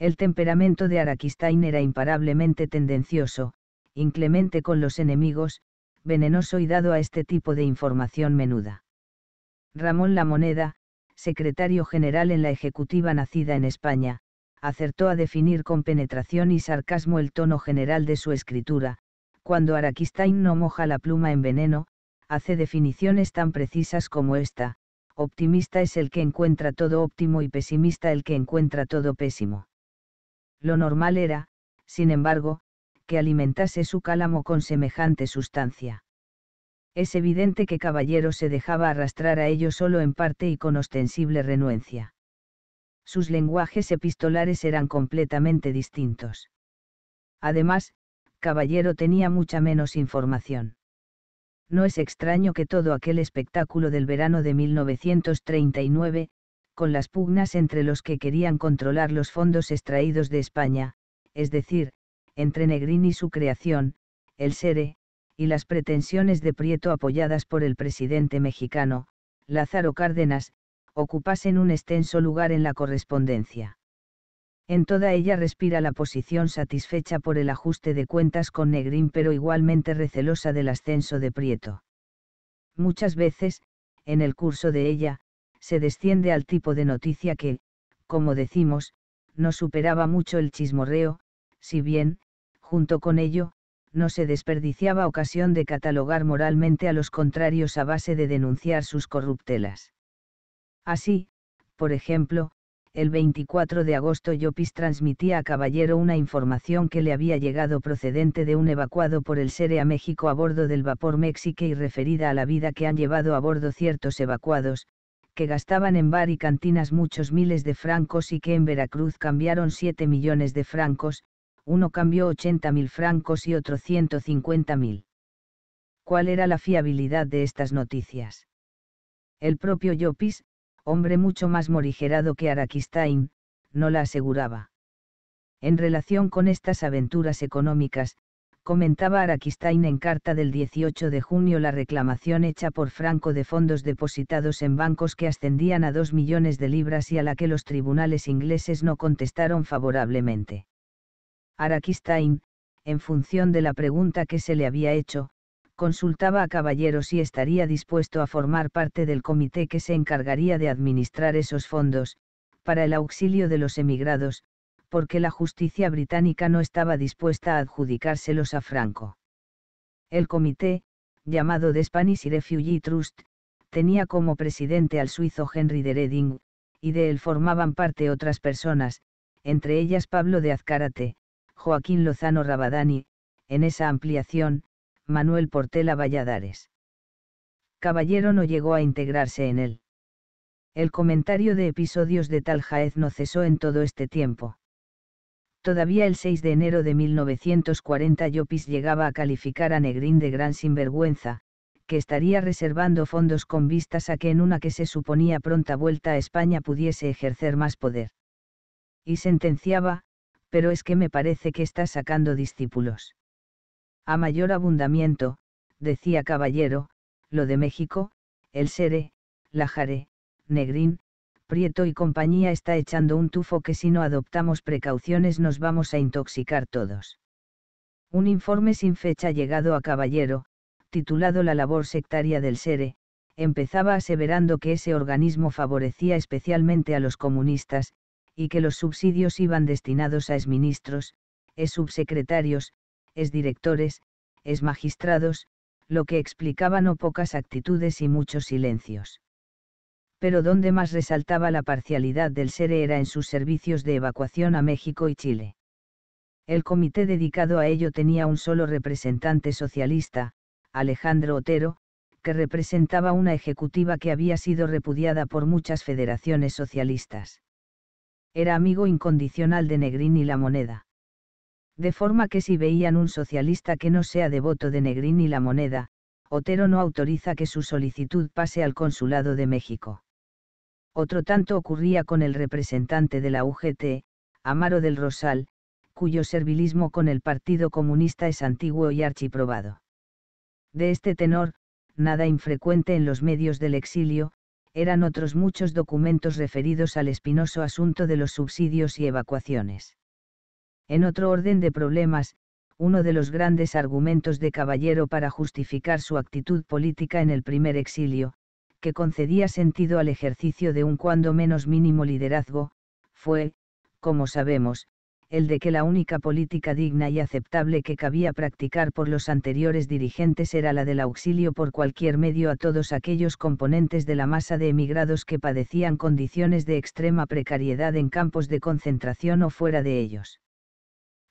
El temperamento de Araquistain era imparablemente tendencioso, inclemente con los enemigos, venenoso y dado a este tipo de información menuda. Ramón La Moneda, secretario general en la Ejecutiva nacida en España, acertó a definir con penetración y sarcasmo el tono general de su escritura, cuando Araquistain no moja la pluma en veneno, hace definiciones tan precisas como esta, optimista es el que encuentra todo óptimo y pesimista el que encuentra todo pésimo. Lo normal era, sin embargo, que alimentase su cálamo con semejante sustancia. Es evidente que Caballero se dejaba arrastrar a ello solo en parte y con ostensible renuencia. Sus lenguajes epistolares eran completamente distintos. Además, Caballero tenía mucha menos información. No es extraño que todo aquel espectáculo del verano de 1939, con las pugnas entre los que querían controlar los fondos extraídos de España, es decir, entre Negrín y su creación, el SERE, y las pretensiones de Prieto apoyadas por el presidente mexicano, Lázaro Cárdenas, ocupasen un extenso lugar en la correspondencia. En toda ella respira la posición satisfecha por el ajuste de cuentas con Negrín pero igualmente recelosa del ascenso de Prieto. Muchas veces, en el curso de ella, se desciende al tipo de noticia que, como decimos, no superaba mucho el chismorreo, si bien, junto con ello, no se desperdiciaba ocasión de catalogar moralmente a los contrarios a base de denunciar sus corruptelas. Así, por ejemplo, el 24 de agosto Yopis transmitía a Caballero una información que le había llegado procedente de un evacuado por el SERE a México a bordo del vapor México y referida a la vida que han llevado a bordo ciertos evacuados, que gastaban en bar y cantinas muchos miles de francos y que en Veracruz cambiaron 7 millones de francos, uno cambió 80 mil francos y otro 150 mil. ¿Cuál era la fiabilidad de estas noticias? El propio Yopis, hombre mucho más morigerado que Araquistain, no la aseguraba. En relación con estas aventuras económicas, comentaba Araquistain en carta del 18 de junio la reclamación hecha por Franco de fondos depositados en bancos que ascendían a 2 millones de libras y a la que los tribunales ingleses no contestaron favorablemente. Araquistain, en función de la pregunta que se le había hecho, consultaba a Caballeros si estaría dispuesto a formar parte del comité que se encargaría de administrar esos fondos, para el auxilio de los emigrados, porque la justicia británica no estaba dispuesta a adjudicárselos a Franco. El comité, llamado The Spanish Refugee Trust, tenía como presidente al suizo Henry de Reding, y de él formaban parte otras personas, entre ellas Pablo de Azcárate, Joaquín Lozano Rabadani, en esa ampliación, Manuel Portela Valladares. Caballero no llegó a integrarse en él. El comentario de episodios de tal Jaez no cesó en todo este tiempo. Todavía el 6 de enero de 1940 Llopis llegaba a calificar a Negrín de gran sinvergüenza, que estaría reservando fondos con vistas a que en una que se suponía pronta vuelta a España pudiese ejercer más poder. Y sentenciaba, pero es que me parece que está sacando discípulos. A mayor abundamiento, decía Caballero, lo de México, el Sere, la Negrín, Prieto y compañía está echando un tufo que si no adoptamos precauciones nos vamos a intoxicar todos. Un informe sin fecha llegado a Caballero, titulado La labor sectaria del Sere, empezaba aseverando que ese organismo favorecía especialmente a los comunistas, y que los subsidios iban destinados a exministros, ex subsecretarios, es directores, es magistrados, lo que explicaba no pocas actitudes y muchos silencios. Pero donde más resaltaba la parcialidad del SERE era en sus servicios de evacuación a México y Chile. El comité dedicado a ello tenía un solo representante socialista, Alejandro Otero, que representaba una ejecutiva que había sido repudiada por muchas federaciones socialistas. Era amigo incondicional de Negrín y la moneda. De forma que si veían un socialista que no sea devoto de Negrín y la moneda, Otero no autoriza que su solicitud pase al Consulado de México. Otro tanto ocurría con el representante de la UGT, Amaro del Rosal, cuyo servilismo con el Partido Comunista es antiguo y archiprobado. De este tenor, nada infrecuente en los medios del exilio, eran otros muchos documentos referidos al espinoso asunto de los subsidios y evacuaciones. En otro orden de problemas, uno de los grandes argumentos de Caballero para justificar su actitud política en el primer exilio, que concedía sentido al ejercicio de un cuando menos mínimo liderazgo, fue, como sabemos, el de que la única política digna y aceptable que cabía practicar por los anteriores dirigentes era la del auxilio por cualquier medio a todos aquellos componentes de la masa de emigrados que padecían condiciones de extrema precariedad en campos de concentración o fuera de ellos.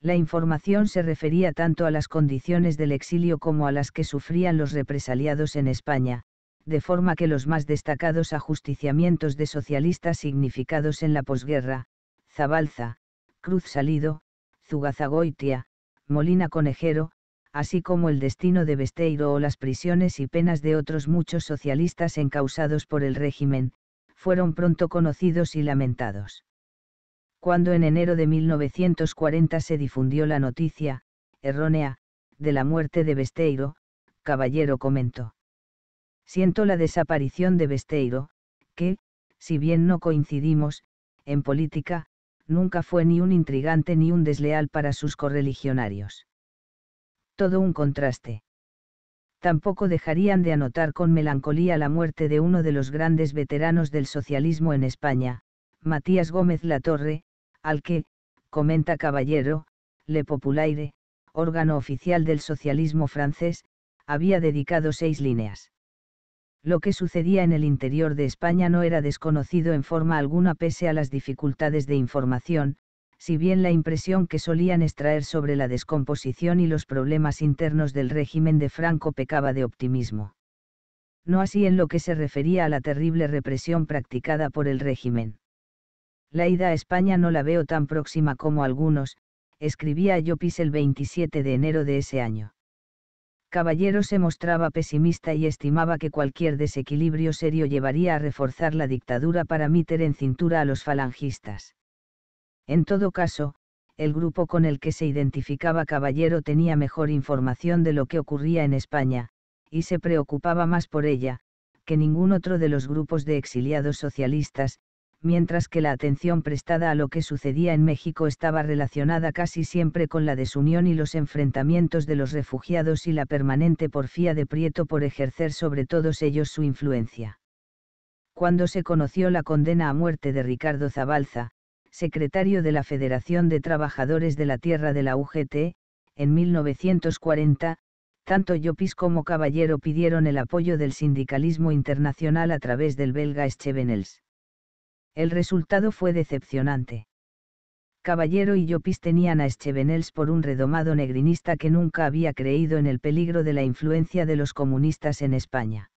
La información se refería tanto a las condiciones del exilio como a las que sufrían los represaliados en España, de forma que los más destacados ajusticiamientos de socialistas significados en la posguerra, Zabalza, Cruz Salido, Zugazagoitia, Molina Conejero, así como el destino de Besteiro o las prisiones y penas de otros muchos socialistas encausados por el régimen, fueron pronto conocidos y lamentados cuando en enero de 1940 se difundió la noticia, errónea, de la muerte de Besteiro, Caballero comentó. Siento la desaparición de Besteiro, que, si bien no coincidimos, en política, nunca fue ni un intrigante ni un desleal para sus correligionarios. Todo un contraste. Tampoco dejarían de anotar con melancolía la muerte de uno de los grandes veteranos del socialismo en España, Matías Gómez Latorre, al que, comenta Caballero, Le Populaire, órgano oficial del socialismo francés, había dedicado seis líneas. Lo que sucedía en el interior de España no era desconocido en forma alguna pese a las dificultades de información, si bien la impresión que solían extraer sobre la descomposición y los problemas internos del régimen de Franco pecaba de optimismo. No así en lo que se refería a la terrible represión practicada por el régimen. La ida a España no la veo tan próxima como algunos, escribía Yopis el 27 de enero de ese año. Caballero se mostraba pesimista y estimaba que cualquier desequilibrio serio llevaría a reforzar la dictadura para meter en cintura a los falangistas. En todo caso, el grupo con el que se identificaba Caballero tenía mejor información de lo que ocurría en España, y se preocupaba más por ella, que ningún otro de los grupos de exiliados socialistas, mientras que la atención prestada a lo que sucedía en México estaba relacionada casi siempre con la desunión y los enfrentamientos de los refugiados y la permanente porfía de Prieto por ejercer sobre todos ellos su influencia. Cuando se conoció la condena a muerte de Ricardo Zabalza, secretario de la Federación de Trabajadores de la Tierra de la UGT, en 1940, tanto Llopis como Caballero pidieron el apoyo del sindicalismo internacional a través del belga el resultado fue decepcionante. Caballero y Llopis tenían a Echevenels por un redomado negrinista que nunca había creído en el peligro de la influencia de los comunistas en España.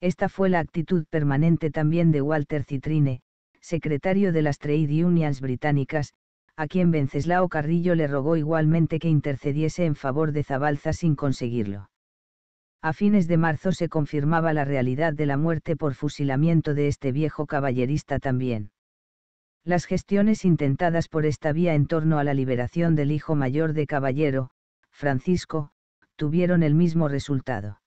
Esta fue la actitud permanente también de Walter Citrine, secretario de las Trade Unions británicas, a quien Venceslao Carrillo le rogó igualmente que intercediese en favor de Zabalza sin conseguirlo a fines de marzo se confirmaba la realidad de la muerte por fusilamiento de este viejo caballerista también. Las gestiones intentadas por esta vía en torno a la liberación del hijo mayor de Caballero, Francisco, tuvieron el mismo resultado.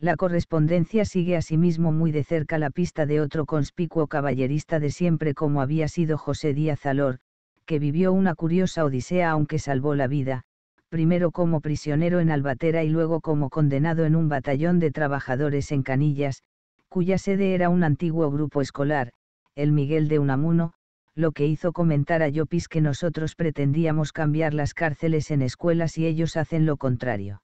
La correspondencia sigue asimismo muy de cerca la pista de otro conspicuo caballerista de siempre como había sido José Díaz Alor, que vivió una curiosa odisea aunque salvó la vida, primero como prisionero en Albatera y luego como condenado en un batallón de trabajadores en Canillas, cuya sede era un antiguo grupo escolar, el Miguel de Unamuno, lo que hizo comentar a Llopis que nosotros pretendíamos cambiar las cárceles en escuelas y ellos hacen lo contrario.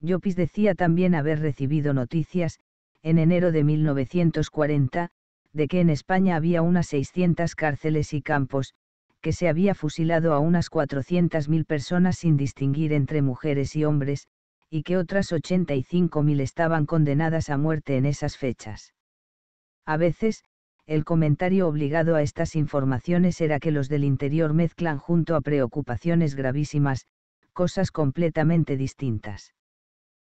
Llopis decía también haber recibido noticias, en enero de 1940, de que en España había unas 600 cárceles y campos, que se había fusilado a unas 400.000 personas sin distinguir entre mujeres y hombres, y que otras 85.000 estaban condenadas a muerte en esas fechas. A veces, el comentario obligado a estas informaciones era que los del interior mezclan junto a preocupaciones gravísimas, cosas completamente distintas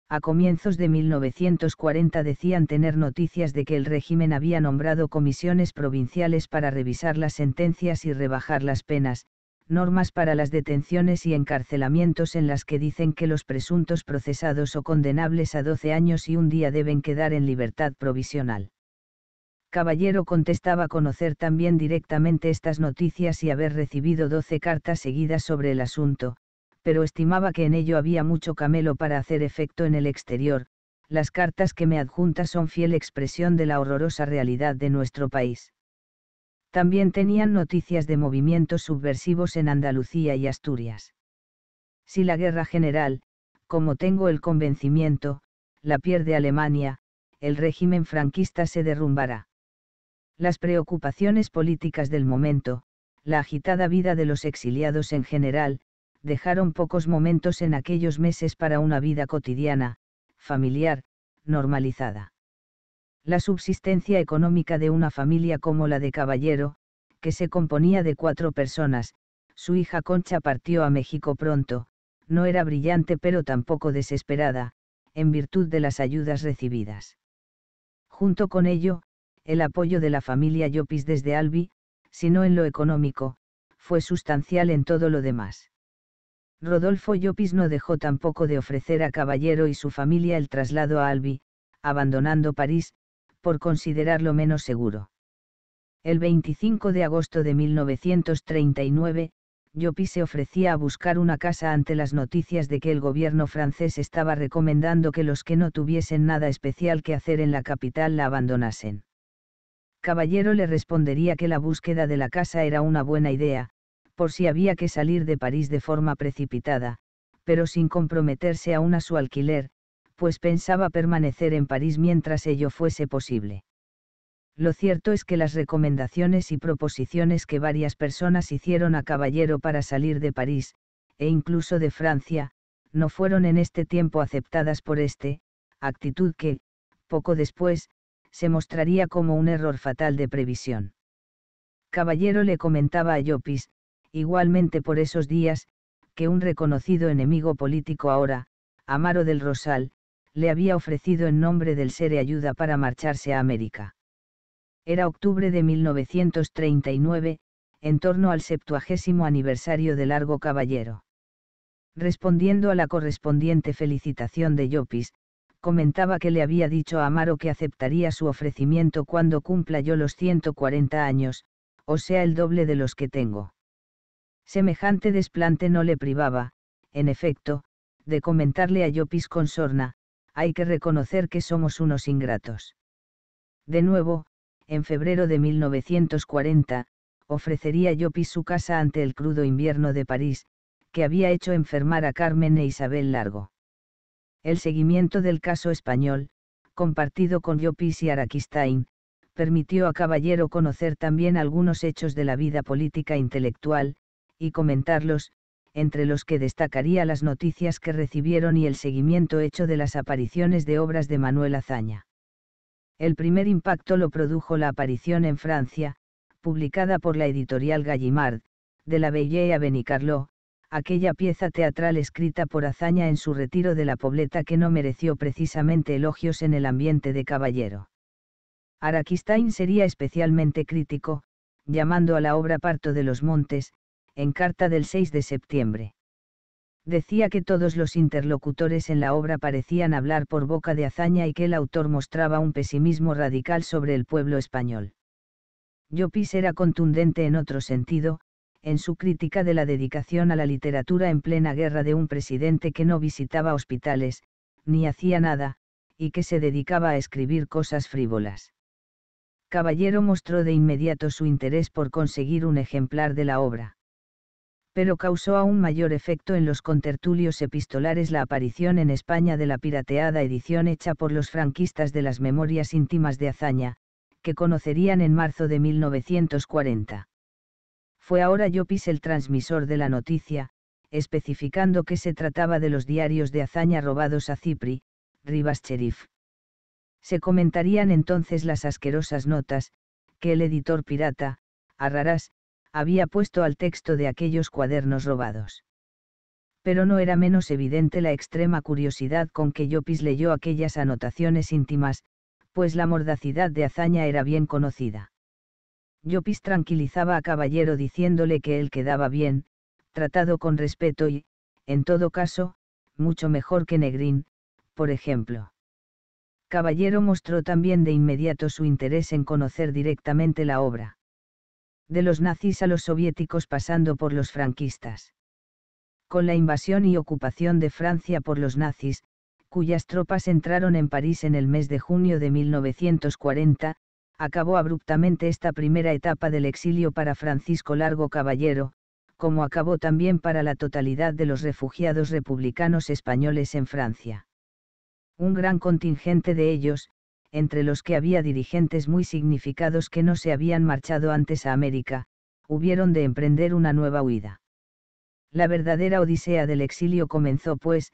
a comienzos de 1940 decían tener noticias de que el régimen había nombrado comisiones provinciales para revisar las sentencias y rebajar las penas, normas para las detenciones y encarcelamientos en las que dicen que los presuntos procesados o condenables a 12 años y un día deben quedar en libertad provisional. Caballero contestaba conocer también directamente estas noticias y haber recibido 12 cartas seguidas sobre el asunto, pero estimaba que en ello había mucho camelo para hacer efecto en el exterior, las cartas que me adjunta son fiel expresión de la horrorosa realidad de nuestro país. También tenían noticias de movimientos subversivos en Andalucía y Asturias. Si la guerra general, como tengo el convencimiento, la pierde Alemania, el régimen franquista se derrumbará. Las preocupaciones políticas del momento, la agitada vida de los exiliados en general, dejaron pocos momentos en aquellos meses para una vida cotidiana, familiar, normalizada. La subsistencia económica de una familia como la de Caballero, que se componía de cuatro personas, su hija Concha partió a México pronto, no era brillante pero tampoco desesperada, en virtud de las ayudas recibidas. Junto con ello, el apoyo de la familia Llopis desde Albi, si no en lo económico, fue sustancial en todo lo demás. Rodolfo Llopis no dejó tampoco de ofrecer a Caballero y su familia el traslado a Albi, abandonando París, por considerarlo menos seguro. El 25 de agosto de 1939, Llopis se ofrecía a buscar una casa ante las noticias de que el gobierno francés estaba recomendando que los que no tuviesen nada especial que hacer en la capital la abandonasen. Caballero le respondería que la búsqueda de la casa era una buena idea, por si había que salir de París de forma precipitada, pero sin comprometerse aún a su alquiler, pues pensaba permanecer en París mientras ello fuese posible. Lo cierto es que las recomendaciones y proposiciones que varias personas hicieron a Caballero para salir de París, e incluso de Francia, no fueron en este tiempo aceptadas por este, actitud que, poco después, se mostraría como un error fatal de previsión. Caballero le comentaba a Llopis, igualmente por esos días, que un reconocido enemigo político ahora, Amaro del Rosal, le había ofrecido en nombre del SERE ayuda para marcharse a América. Era octubre de 1939, en torno al septuagésimo aniversario de Largo Caballero. Respondiendo a la correspondiente felicitación de Llopis, comentaba que le había dicho a Amaro que aceptaría su ofrecimiento cuando cumpla yo los 140 años, o sea el doble de los que tengo. Semejante desplante no le privaba, en efecto, de comentarle a Llopis con sorna, hay que reconocer que somos unos ingratos. De nuevo, en febrero de 1940, ofrecería Llopis su casa ante el crudo invierno de París, que había hecho enfermar a Carmen e Isabel Largo. El seguimiento del caso español, compartido con Llopis y Araquistain, permitió a Caballero conocer también algunos hechos de la vida política intelectual, y comentarlos, entre los que destacaría las noticias que recibieron y el seguimiento hecho de las apariciones de obras de Manuel Azaña. El primer impacto lo produjo la aparición en Francia, publicada por la editorial Gallimard, de la Belle Avenue Benicarlo, aquella pieza teatral escrita por Azaña en su retiro de la Pobleta que no mereció precisamente elogios en el ambiente de caballero. Araquistain sería especialmente crítico, llamando a la obra Parto de los Montes, en carta del 6 de septiembre. Decía que todos los interlocutores en la obra parecían hablar por boca de hazaña y que el autor mostraba un pesimismo radical sobre el pueblo español. Llopis era contundente en otro sentido, en su crítica de la dedicación a la literatura en plena guerra de un presidente que no visitaba hospitales, ni hacía nada, y que se dedicaba a escribir cosas frívolas. Caballero mostró de inmediato su interés por conseguir un ejemplar de la obra pero causó aún mayor efecto en los contertulios epistolares la aparición en España de la pirateada edición hecha por los franquistas de las Memorias íntimas de Azaña, que conocerían en marzo de 1940. Fue ahora Llopis el transmisor de la noticia, especificando que se trataba de los diarios de Azaña robados a Cipri, Rivas Cherif. Se comentarían entonces las asquerosas notas, que el editor pirata, Arrarás, había puesto al texto de aquellos cuadernos robados. Pero no era menos evidente la extrema curiosidad con que yopis leyó aquellas anotaciones íntimas, pues la mordacidad de Hazaña era bien conocida. Yopis tranquilizaba a Caballero diciéndole que él quedaba bien, tratado con respeto y, en todo caso, mucho mejor que Negrín, por ejemplo. Caballero mostró también de inmediato su interés en conocer directamente la obra de los nazis a los soviéticos pasando por los franquistas. Con la invasión y ocupación de Francia por los nazis, cuyas tropas entraron en París en el mes de junio de 1940, acabó abruptamente esta primera etapa del exilio para Francisco Largo Caballero, como acabó también para la totalidad de los refugiados republicanos españoles en Francia. Un gran contingente de ellos, entre los que había dirigentes muy significados que no se habían marchado antes a América, hubieron de emprender una nueva huida. La verdadera odisea del exilio comenzó, pues,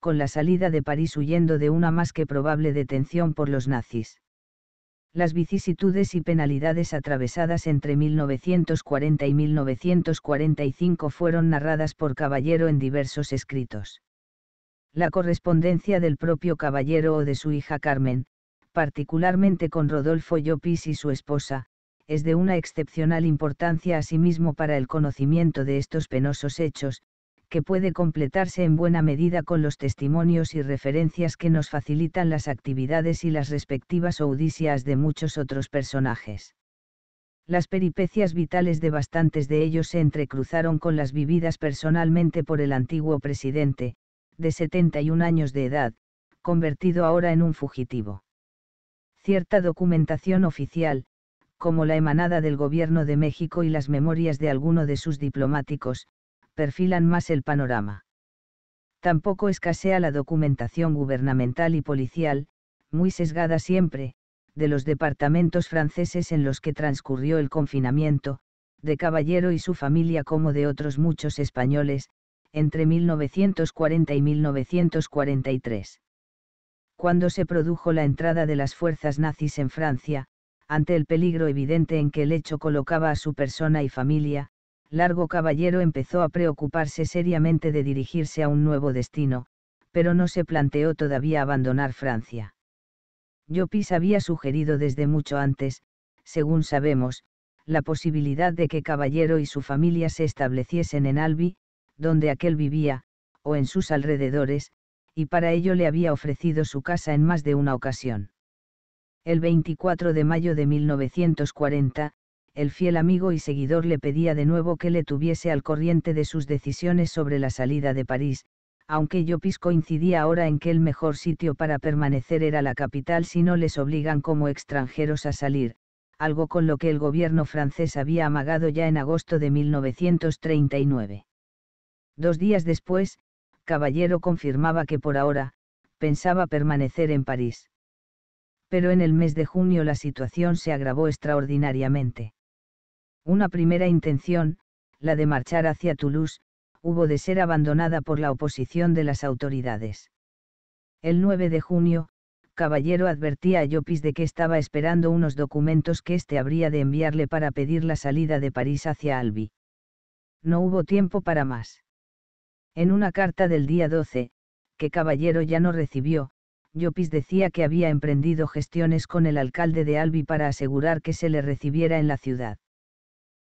con la salida de París huyendo de una más que probable detención por los nazis. Las vicisitudes y penalidades atravesadas entre 1940 y 1945 fueron narradas por Caballero en diversos escritos. La correspondencia del propio Caballero o de su hija Carmen, particularmente con Rodolfo Llopis y su esposa, es de una excepcional importancia asimismo para el conocimiento de estos penosos hechos, que puede completarse en buena medida con los testimonios y referencias que nos facilitan las actividades y las respectivas odicias de muchos otros personajes. Las peripecias vitales de bastantes de ellos se entrecruzaron con las vividas personalmente por el antiguo presidente, de 71 años de edad, convertido ahora en un fugitivo cierta documentación oficial, como la emanada del Gobierno de México y las memorias de alguno de sus diplomáticos, perfilan más el panorama. Tampoco escasea la documentación gubernamental y policial, muy sesgada siempre, de los departamentos franceses en los que transcurrió el confinamiento, de Caballero y su familia como de otros muchos españoles, entre 1940 y 1943 cuando se produjo la entrada de las fuerzas nazis en Francia, ante el peligro evidente en que el hecho colocaba a su persona y familia, Largo Caballero empezó a preocuparse seriamente de dirigirse a un nuevo destino, pero no se planteó todavía abandonar Francia. Llopis había sugerido desde mucho antes, según sabemos, la posibilidad de que Caballero y su familia se estableciesen en Albi, donde aquel vivía, o en sus alrededores, y para ello le había ofrecido su casa en más de una ocasión. El 24 de mayo de 1940, el fiel amigo y seguidor le pedía de nuevo que le tuviese al corriente de sus decisiones sobre la salida de París, aunque Yopis coincidía ahora en que el mejor sitio para permanecer era la capital si no les obligan como extranjeros a salir, algo con lo que el gobierno francés había amagado ya en agosto de 1939. Dos días después, caballero confirmaba que por ahora, pensaba permanecer en París. Pero en el mes de junio la situación se agravó extraordinariamente. Una primera intención, la de marchar hacia Toulouse, hubo de ser abandonada por la oposición de las autoridades. El 9 de junio, Caballero advertía a Llopis de que estaba esperando unos documentos que éste habría de enviarle para pedir la salida de París hacia Albi. No hubo tiempo para más. En una carta del día 12, que Caballero ya no recibió, Llopis decía que había emprendido gestiones con el alcalde de Albi para asegurar que se le recibiera en la ciudad.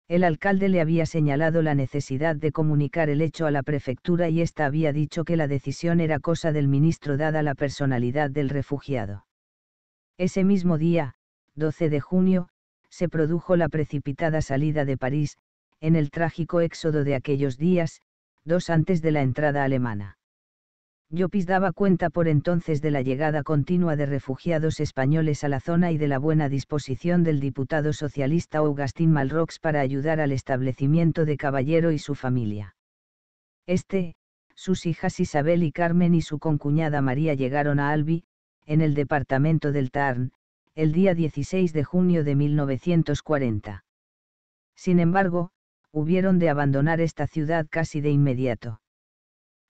El alcalde le había señalado la necesidad de comunicar el hecho a la prefectura y ésta había dicho que la decisión era cosa del ministro dada la personalidad del refugiado. Ese mismo día, 12 de junio, se produjo la precipitada salida de París, en el trágico éxodo de aquellos días, dos antes de la entrada alemana. Llopis daba cuenta por entonces de la llegada continua de refugiados españoles a la zona y de la buena disposición del diputado socialista Augustín Malrox para ayudar al establecimiento de Caballero y su familia. Este, sus hijas Isabel y Carmen y su concuñada María llegaron a Albi, en el departamento del Tarn, el día 16 de junio de 1940. Sin embargo, hubieron de abandonar esta ciudad casi de inmediato.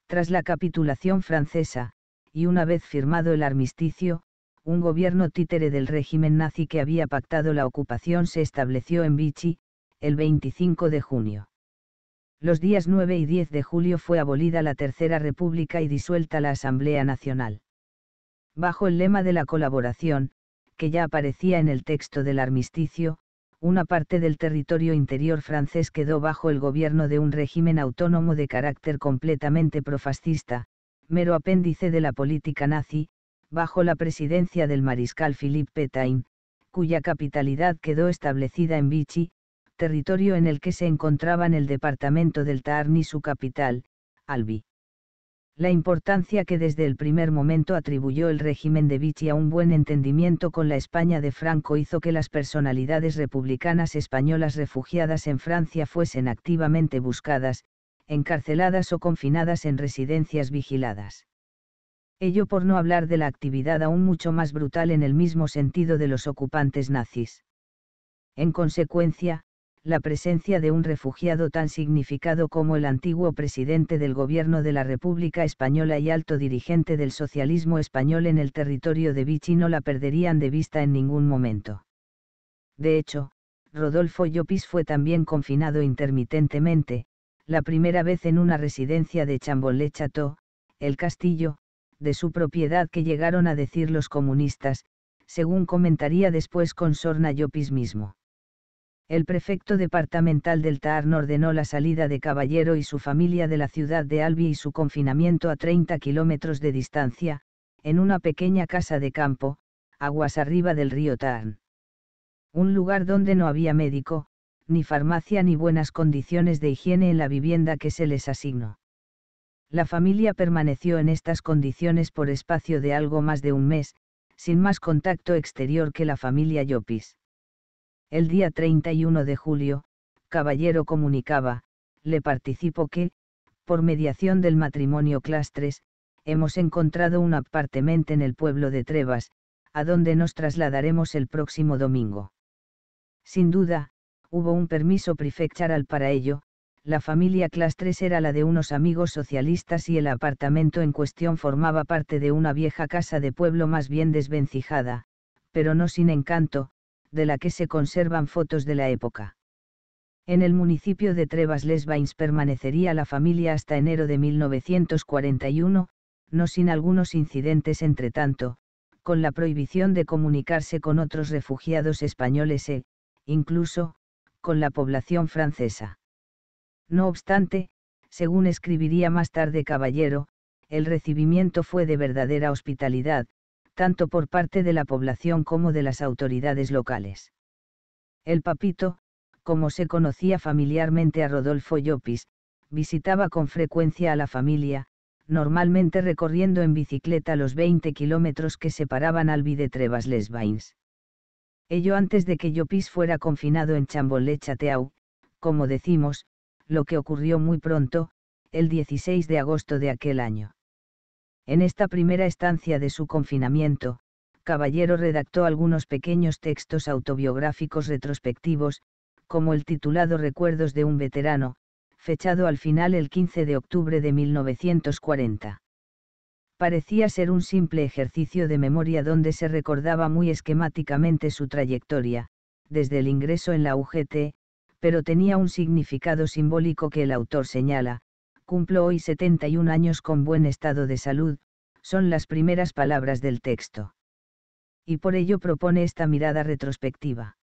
Tras la capitulación francesa, y una vez firmado el armisticio, un gobierno títere del régimen nazi que había pactado la ocupación se estableció en Vichy, el 25 de junio. Los días 9 y 10 de julio fue abolida la Tercera República y disuelta la Asamblea Nacional. Bajo el lema de la colaboración, que ya aparecía en el texto del armisticio, una parte del territorio interior francés quedó bajo el gobierno de un régimen autónomo de carácter completamente profascista, mero apéndice de la política nazi, bajo la presidencia del mariscal Philippe Pétain, cuya capitalidad quedó establecida en Vichy, territorio en el que se encontraban el departamento del Tarn y su capital, Albi la importancia que desde el primer momento atribuyó el régimen de Vichy a un buen entendimiento con la España de Franco hizo que las personalidades republicanas españolas refugiadas en Francia fuesen activamente buscadas, encarceladas o confinadas en residencias vigiladas. Ello por no hablar de la actividad aún mucho más brutal en el mismo sentido de los ocupantes nazis. En consecuencia, la presencia de un refugiado tan significado como el antiguo presidente del gobierno de la República Española y alto dirigente del socialismo español en el territorio de Vichy no la perderían de vista en ningún momento. De hecho, Rodolfo Llopis fue también confinado intermitentemente, la primera vez en una residencia de chambolé Chateau, el castillo, de su propiedad que llegaron a decir los comunistas, según comentaría después con Sorna Llopis mismo el prefecto departamental del Tarn ordenó la salida de Caballero y su familia de la ciudad de Albi y su confinamiento a 30 kilómetros de distancia, en una pequeña casa de campo, aguas arriba del río Tarn. Un lugar donde no había médico, ni farmacia ni buenas condiciones de higiene en la vivienda que se les asignó. La familia permaneció en estas condiciones por espacio de algo más de un mes, sin más contacto exterior que la familia Llopis el día 31 de julio, Caballero comunicaba, le participo que, por mediación del matrimonio Clastres, hemos encontrado un apartamento en el pueblo de Trevas, a donde nos trasladaremos el próximo domingo. Sin duda, hubo un permiso prefectural para ello, la familia Clastres era la de unos amigos socialistas y el apartamento en cuestión formaba parte de una vieja casa de pueblo más bien desvencijada, pero no sin encanto, de la que se conservan fotos de la época. En el municipio de Trevas-les-Bains permanecería la familia hasta enero de 1941, no sin algunos incidentes tanto, con la prohibición de comunicarse con otros refugiados españoles e, incluso, con la población francesa. No obstante, según escribiría más tarde Caballero, el recibimiento fue de verdadera hospitalidad, tanto por parte de la población como de las autoridades locales. El papito, como se conocía familiarmente a Rodolfo Llopis, visitaba con frecuencia a la familia, normalmente recorriendo en bicicleta los 20 kilómetros que separaban Albi de trevas les Ello antes de que Llopis fuera confinado en Chambolé-Chateau, como decimos, lo que ocurrió muy pronto, el 16 de agosto de aquel año. En esta primera estancia de su confinamiento, Caballero redactó algunos pequeños textos autobiográficos retrospectivos, como el titulado Recuerdos de un veterano, fechado al final el 15 de octubre de 1940. Parecía ser un simple ejercicio de memoria donde se recordaba muy esquemáticamente su trayectoria, desde el ingreso en la UGT, pero tenía un significado simbólico que el autor señala, cumplo hoy 71 años con buen estado de salud, son las primeras palabras del texto. Y por ello propone esta mirada retrospectiva.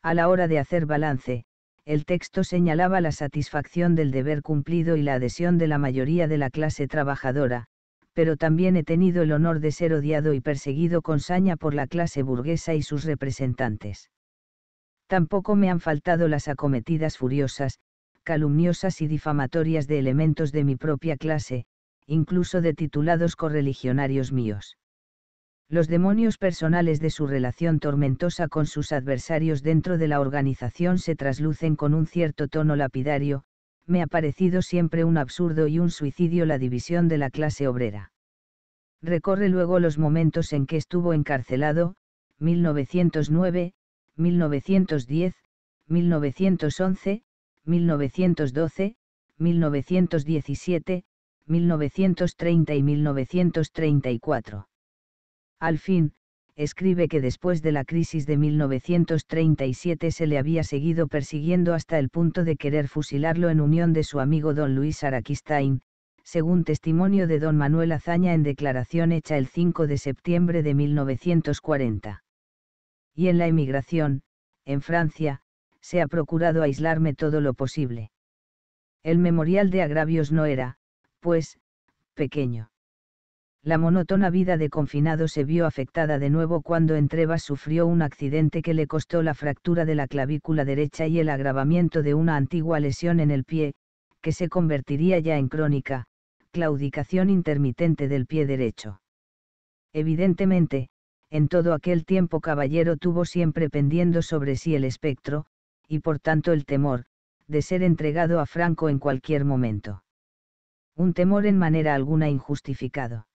A la hora de hacer balance, el texto señalaba la satisfacción del deber cumplido y la adhesión de la mayoría de la clase trabajadora, pero también he tenido el honor de ser odiado y perseguido con saña por la clase burguesa y sus representantes. Tampoco me han faltado las acometidas furiosas, calumniosas y difamatorias de elementos de mi propia clase, incluso de titulados correligionarios míos. Los demonios personales de su relación tormentosa con sus adversarios dentro de la organización se traslucen con un cierto tono lapidario, me ha parecido siempre un absurdo y un suicidio la división de la clase obrera. Recorre luego los momentos en que estuvo encarcelado, 1909, 1910, 1911, 1912, 1917, 1930 y 1934. Al fin, escribe que después de la crisis de 1937 se le había seguido persiguiendo hasta el punto de querer fusilarlo en unión de su amigo don Luis Araquistain, según testimonio de don Manuel Azaña en declaración hecha el 5 de septiembre de 1940. Y en la emigración, en Francia, se ha procurado aislarme todo lo posible. El memorial de agravios no era, pues, pequeño. La monótona vida de confinado se vio afectada de nuevo cuando Entrevas sufrió un accidente que le costó la fractura de la clavícula derecha y el agravamiento de una antigua lesión en el pie, que se convertiría ya en crónica, claudicación intermitente del pie derecho. Evidentemente, en todo aquel tiempo Caballero tuvo siempre pendiendo sobre sí el espectro, y por tanto el temor, de ser entregado a Franco en cualquier momento. Un temor en manera alguna injustificado.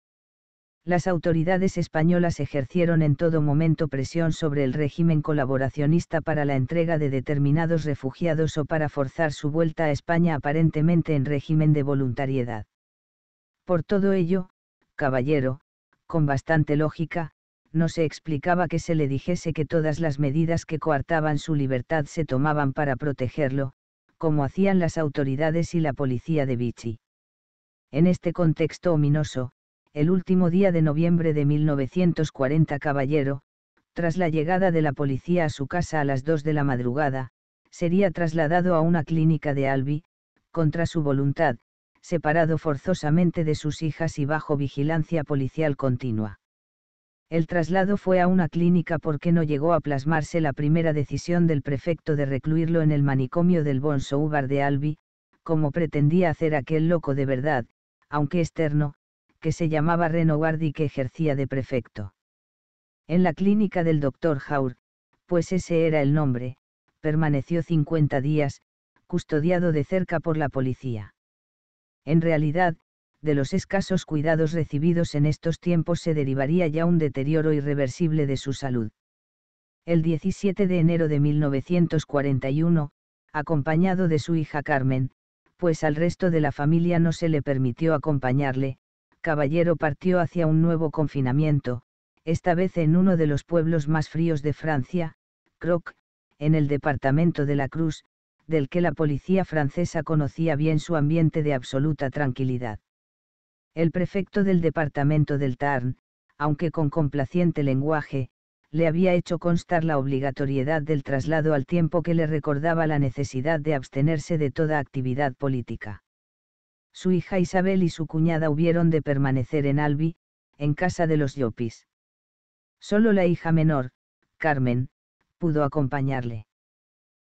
Las autoridades españolas ejercieron en todo momento presión sobre el régimen colaboracionista para la entrega de determinados refugiados o para forzar su vuelta a España aparentemente en régimen de voluntariedad. Por todo ello, caballero, con bastante lógica, no se explicaba que se le dijese que todas las medidas que coartaban su libertad se tomaban para protegerlo, como hacían las autoridades y la policía de Vichy. En este contexto ominoso, el último día de noviembre de 1940 Caballero, tras la llegada de la policía a su casa a las 2 de la madrugada, sería trasladado a una clínica de Albi, contra su voluntad, separado forzosamente de sus hijas y bajo vigilancia policial continua. El traslado fue a una clínica porque no llegó a plasmarse la primera decisión del prefecto de recluirlo en el manicomio del Bonso Ubar de Albi, como pretendía hacer aquel loco de verdad, aunque externo, que se llamaba Reno y que ejercía de prefecto. En la clínica del doctor Haur, pues ese era el nombre, permaneció 50 días, custodiado de cerca por la policía. En realidad, de los escasos cuidados recibidos en estos tiempos se derivaría ya un deterioro irreversible de su salud. El 17 de enero de 1941, acompañado de su hija Carmen, pues al resto de la familia no se le permitió acompañarle, Caballero partió hacia un nuevo confinamiento, esta vez en uno de los pueblos más fríos de Francia, Croc, en el departamento de la Cruz, del que la policía francesa conocía bien su ambiente de absoluta tranquilidad. El prefecto del departamento del Tarn, aunque con complaciente lenguaje, le había hecho constar la obligatoriedad del traslado al tiempo que le recordaba la necesidad de abstenerse de toda actividad política. Su hija Isabel y su cuñada hubieron de permanecer en Albi, en casa de los Yopis. Solo la hija menor, Carmen, pudo acompañarle.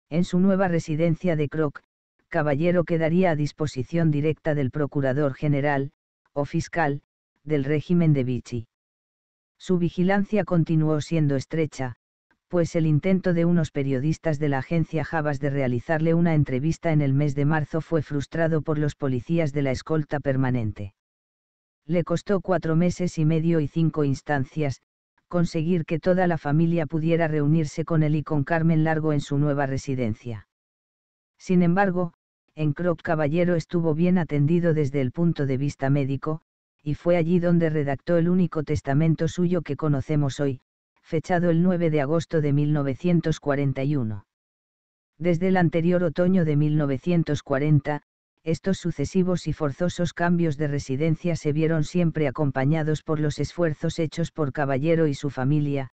En su nueva residencia de Croc, Caballero quedaría a disposición directa del Procurador General, fiscal, del régimen de Vichy. Su vigilancia continuó siendo estrecha, pues el intento de unos periodistas de la agencia Javas de realizarle una entrevista en el mes de marzo fue frustrado por los policías de la escolta permanente. Le costó cuatro meses y medio y cinco instancias, conseguir que toda la familia pudiera reunirse con él y con Carmen Largo en su nueva residencia. Sin embargo, en Crop Caballero estuvo bien atendido desde el punto de vista médico, y fue allí donde redactó el único testamento suyo que conocemos hoy, fechado el 9 de agosto de 1941. Desde el anterior otoño de 1940, estos sucesivos y forzosos cambios de residencia se vieron siempre acompañados por los esfuerzos hechos por Caballero y su familia,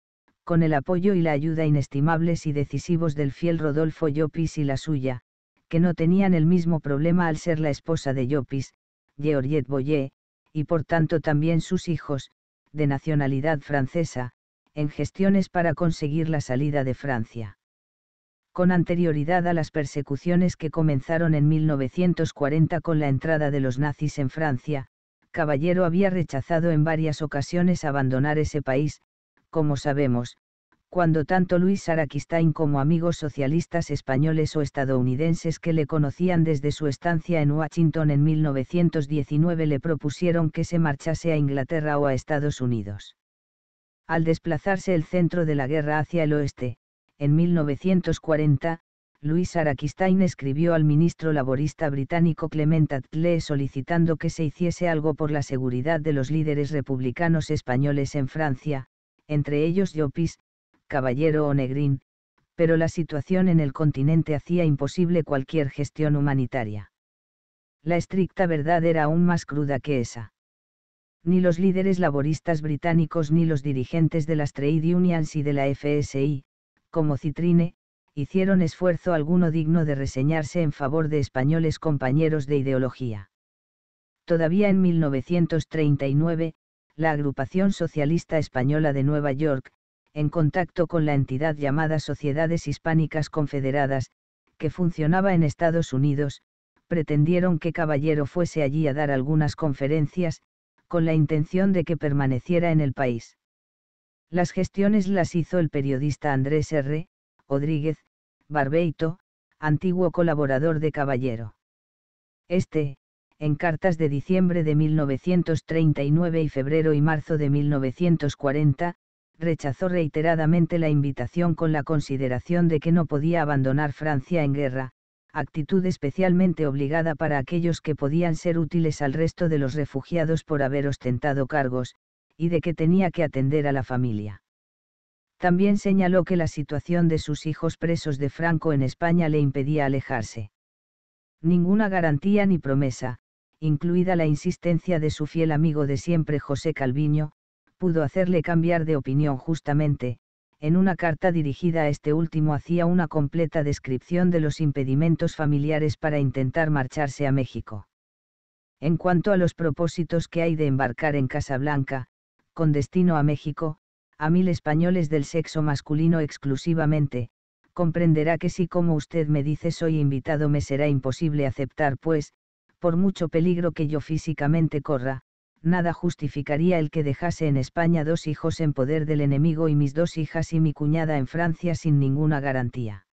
con el apoyo y la ayuda inestimables y decisivos del fiel Rodolfo Llopis y la suya, que no tenían el mismo problema al ser la esposa de Llopis, Georgette Boyer, y por tanto también sus hijos, de nacionalidad francesa, en gestiones para conseguir la salida de Francia. Con anterioridad a las persecuciones que comenzaron en 1940 con la entrada de los nazis en Francia, Caballero había rechazado en varias ocasiones abandonar ese país, como sabemos, cuando tanto Luis Araquistain como amigos socialistas españoles o estadounidenses que le conocían desde su estancia en Washington en 1919 le propusieron que se marchase a Inglaterra o a Estados Unidos. Al desplazarse el centro de la guerra hacia el oeste, en 1940, Luis Araquistain escribió al ministro laborista británico Clement Attlee solicitando que se hiciese algo por la seguridad de los líderes republicanos españoles en Francia, entre ellos Llopis, caballero o negrín, pero la situación en el continente hacía imposible cualquier gestión humanitaria. La estricta verdad era aún más cruda que esa. Ni los líderes laboristas británicos ni los dirigentes de las trade unions y de la FSI, como Citrine, hicieron esfuerzo alguno digno de reseñarse en favor de españoles compañeros de ideología. Todavía en 1939, la Agrupación Socialista Española de Nueva York, en contacto con la entidad llamada Sociedades Hispánicas Confederadas, que funcionaba en Estados Unidos, pretendieron que Caballero fuese allí a dar algunas conferencias, con la intención de que permaneciera en el país. Las gestiones las hizo el periodista Andrés R. Rodríguez, Barbeito, antiguo colaborador de Caballero. Este, en cartas de diciembre de 1939 y febrero y marzo de 1940, rechazó reiteradamente la invitación con la consideración de que no podía abandonar Francia en guerra, actitud especialmente obligada para aquellos que podían ser útiles al resto de los refugiados por haber ostentado cargos, y de que tenía que atender a la familia. También señaló que la situación de sus hijos presos de Franco en España le impedía alejarse. Ninguna garantía ni promesa, incluida la insistencia de su fiel amigo de siempre José Calviño, pudo hacerle cambiar de opinión justamente, en una carta dirigida a este último hacía una completa descripción de los impedimentos familiares para intentar marcharse a México. En cuanto a los propósitos que hay de embarcar en Casablanca, con destino a México, a mil españoles del sexo masculino exclusivamente, comprenderá que si como usted me dice soy invitado me será imposible aceptar pues, por mucho peligro que yo físicamente corra, nada justificaría el que dejase en España dos hijos en poder del enemigo y mis dos hijas y mi cuñada en Francia sin ninguna garantía.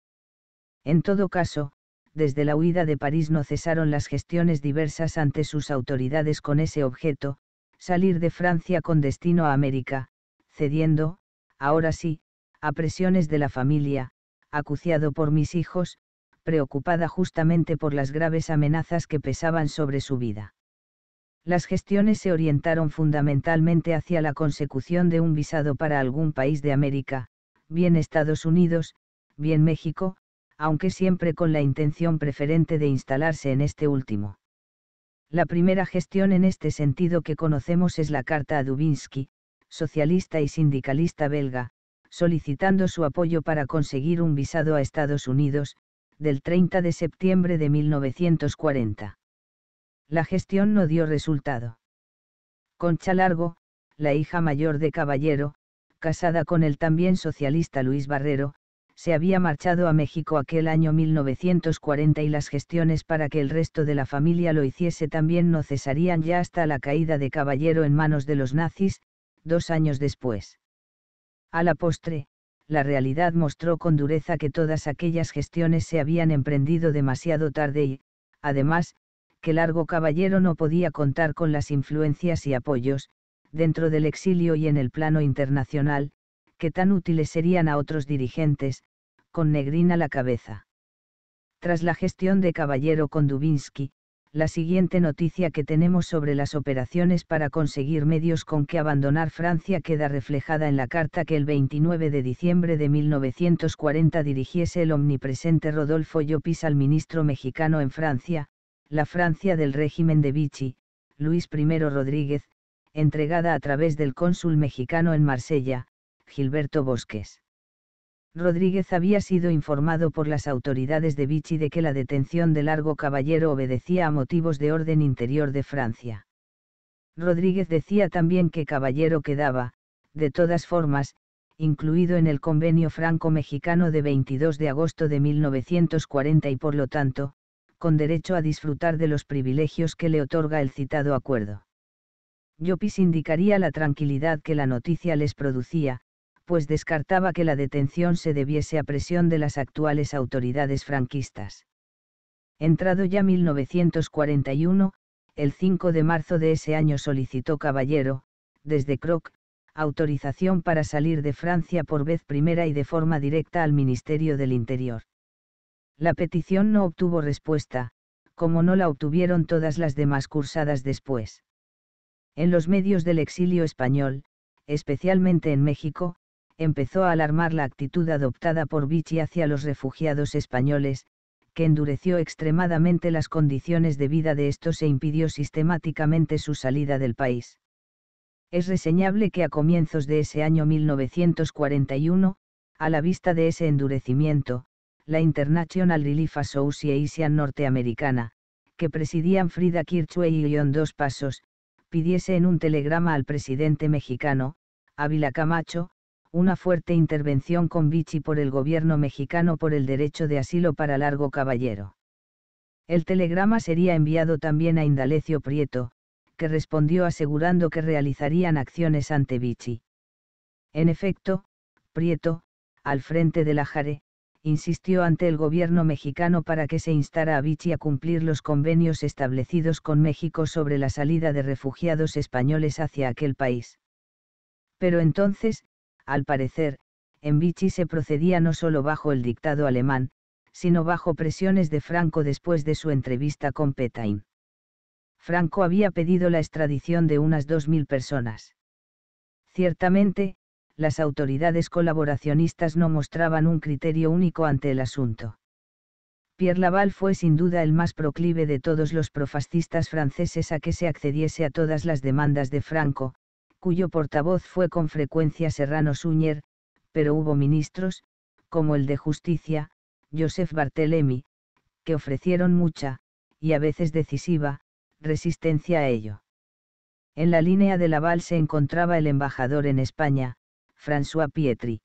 En todo caso, desde la huida de París no cesaron las gestiones diversas ante sus autoridades con ese objeto, salir de Francia con destino a América, cediendo, ahora sí, a presiones de la familia, acuciado por mis hijos, preocupada justamente por las graves amenazas que pesaban sobre su vida las gestiones se orientaron fundamentalmente hacia la consecución de un visado para algún país de América, bien Estados Unidos, bien México, aunque siempre con la intención preferente de instalarse en este último. La primera gestión en este sentido que conocemos es la carta a Dubinsky, socialista y sindicalista belga, solicitando su apoyo para conseguir un visado a Estados Unidos, del 30 de septiembre de 1940 la gestión no dio resultado. Concha Largo, la hija mayor de Caballero, casada con el también socialista Luis Barrero, se había marchado a México aquel año 1940 y las gestiones para que el resto de la familia lo hiciese también no cesarían ya hasta la caída de Caballero en manos de los nazis, dos años después. A la postre, la realidad mostró con dureza que todas aquellas gestiones se habían emprendido demasiado tarde y, además, Largo Caballero no podía contar con las influencias y apoyos, dentro del exilio y en el plano internacional, que tan útiles serían a otros dirigentes, con Negrín a la cabeza. Tras la gestión de Caballero con Dubinsky, la siguiente noticia que tenemos sobre las operaciones para conseguir medios con que abandonar Francia queda reflejada en la carta que el 29 de diciembre de 1940 dirigiese el omnipresente Rodolfo Llopis al ministro mexicano en Francia, la Francia del régimen de Vichy, Luis I Rodríguez, entregada a través del cónsul mexicano en Marsella, Gilberto Bosques. Rodríguez había sido informado por las autoridades de Vichy de que la detención de Largo Caballero obedecía a motivos de orden interior de Francia. Rodríguez decía también que Caballero quedaba, de todas formas, incluido en el convenio franco-mexicano de 22 de agosto de 1940 y por lo tanto, con derecho a disfrutar de los privilegios que le otorga el citado acuerdo. Llopis indicaría la tranquilidad que la noticia les producía, pues descartaba que la detención se debiese a presión de las actuales autoridades franquistas. Entrado ya 1941, el 5 de marzo de ese año solicitó Caballero, desde Croc, autorización para salir de Francia por vez primera y de forma directa al Ministerio del Interior. La petición no obtuvo respuesta, como no la obtuvieron todas las demás cursadas después. En los medios del exilio español, especialmente en México, empezó a alarmar la actitud adoptada por Vichy hacia los refugiados españoles, que endureció extremadamente las condiciones de vida de estos e impidió sistemáticamente su salida del país. Es reseñable que a comienzos de ese año 1941, a la vista de ese endurecimiento, la International Relief Association norteamericana, que presidían Frida Kirchwey y John Dos Pasos, pidiese en un telegrama al presidente mexicano, Ávila Camacho, una fuerte intervención con Vichy por el gobierno mexicano por el derecho de asilo para Largo Caballero. El telegrama sería enviado también a Indalecio Prieto, que respondió asegurando que realizarían acciones ante Vichy. En efecto, Prieto, al frente de la Jare, insistió ante el gobierno mexicano para que se instara a Vichy a cumplir los convenios establecidos con México sobre la salida de refugiados españoles hacia aquel país. Pero entonces, al parecer, en Vichy se procedía no solo bajo el dictado alemán, sino bajo presiones de Franco después de su entrevista con Petain. Franco había pedido la extradición de unas 2.000 personas. Ciertamente, las autoridades colaboracionistas no mostraban un criterio único ante el asunto. Pierre Laval fue sin duda el más proclive de todos los profascistas franceses a que se accediese a todas las demandas de Franco, cuyo portavoz fue con frecuencia Serrano Suñer, pero hubo ministros, como el de Justicia, Joseph Barthélemy, que ofrecieron mucha, y a veces decisiva, resistencia a ello. En la línea de Laval se encontraba el embajador en España, François Pietri.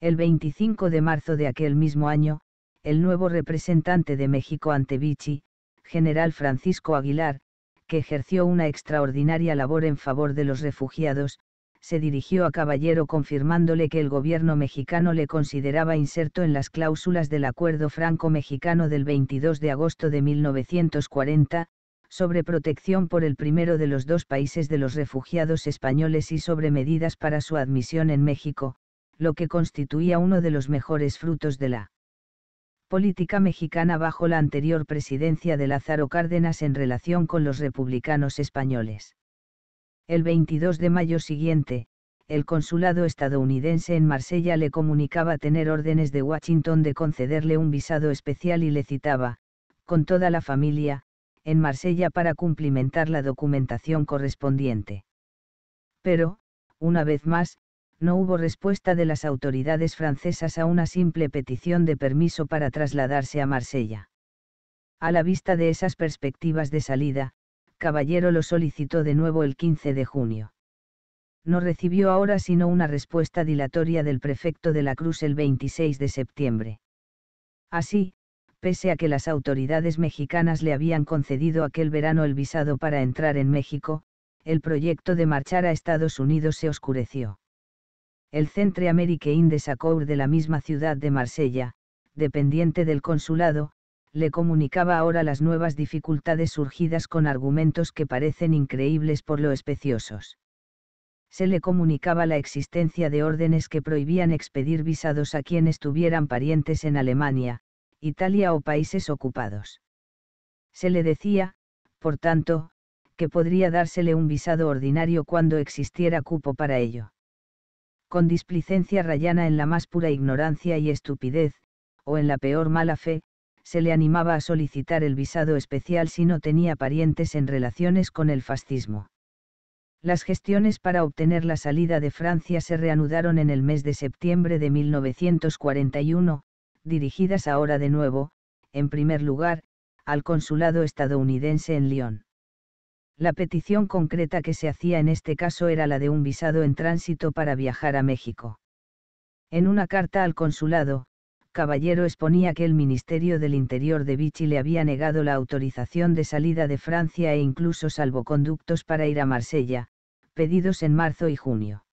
El 25 de marzo de aquel mismo año, el nuevo representante de México ante Vichy, general Francisco Aguilar, que ejerció una extraordinaria labor en favor de los refugiados, se dirigió a Caballero confirmándole que el gobierno mexicano le consideraba inserto en las cláusulas del Acuerdo Franco-Mexicano del 22 de agosto de 1940, sobre protección por el primero de los dos países de los refugiados españoles y sobre medidas para su admisión en México, lo que constituía uno de los mejores frutos de la política mexicana bajo la anterior presidencia de Lázaro Cárdenas en relación con los republicanos españoles. El 22 de mayo siguiente, el consulado estadounidense en Marsella le comunicaba tener órdenes de Washington de concederle un visado especial y le citaba, con toda la familia, en Marsella para cumplimentar la documentación correspondiente. Pero, una vez más, no hubo respuesta de las autoridades francesas a una simple petición de permiso para trasladarse a Marsella. A la vista de esas perspectivas de salida, Caballero lo solicitó de nuevo el 15 de junio. No recibió ahora sino una respuesta dilatoria del prefecto de la Cruz el 26 de septiembre. Así, pese a que las autoridades mexicanas le habían concedido aquel verano el visado para entrar en México, el proyecto de marchar a Estados Unidos se oscureció. El Centre Américain de Sacour de la misma ciudad de Marsella, dependiente del consulado, le comunicaba ahora las nuevas dificultades surgidas con argumentos que parecen increíbles por lo especiosos. Se le comunicaba la existencia de órdenes que prohibían expedir visados a quienes tuvieran parientes en Alemania, Italia o países ocupados. Se le decía, por tanto, que podría dársele un visado ordinario cuando existiera cupo para ello. Con displicencia rayana en la más pura ignorancia y estupidez, o en la peor mala fe, se le animaba a solicitar el visado especial si no tenía parientes en relaciones con el fascismo. Las gestiones para obtener la salida de Francia se reanudaron en el mes de septiembre de 1941, dirigidas ahora de nuevo, en primer lugar, al consulado estadounidense en Lyon. La petición concreta que se hacía en este caso era la de un visado en tránsito para viajar a México. En una carta al consulado, Caballero exponía que el Ministerio del Interior de Vichy le había negado la autorización de salida de Francia e incluso salvoconductos para ir a Marsella, pedidos en marzo y junio.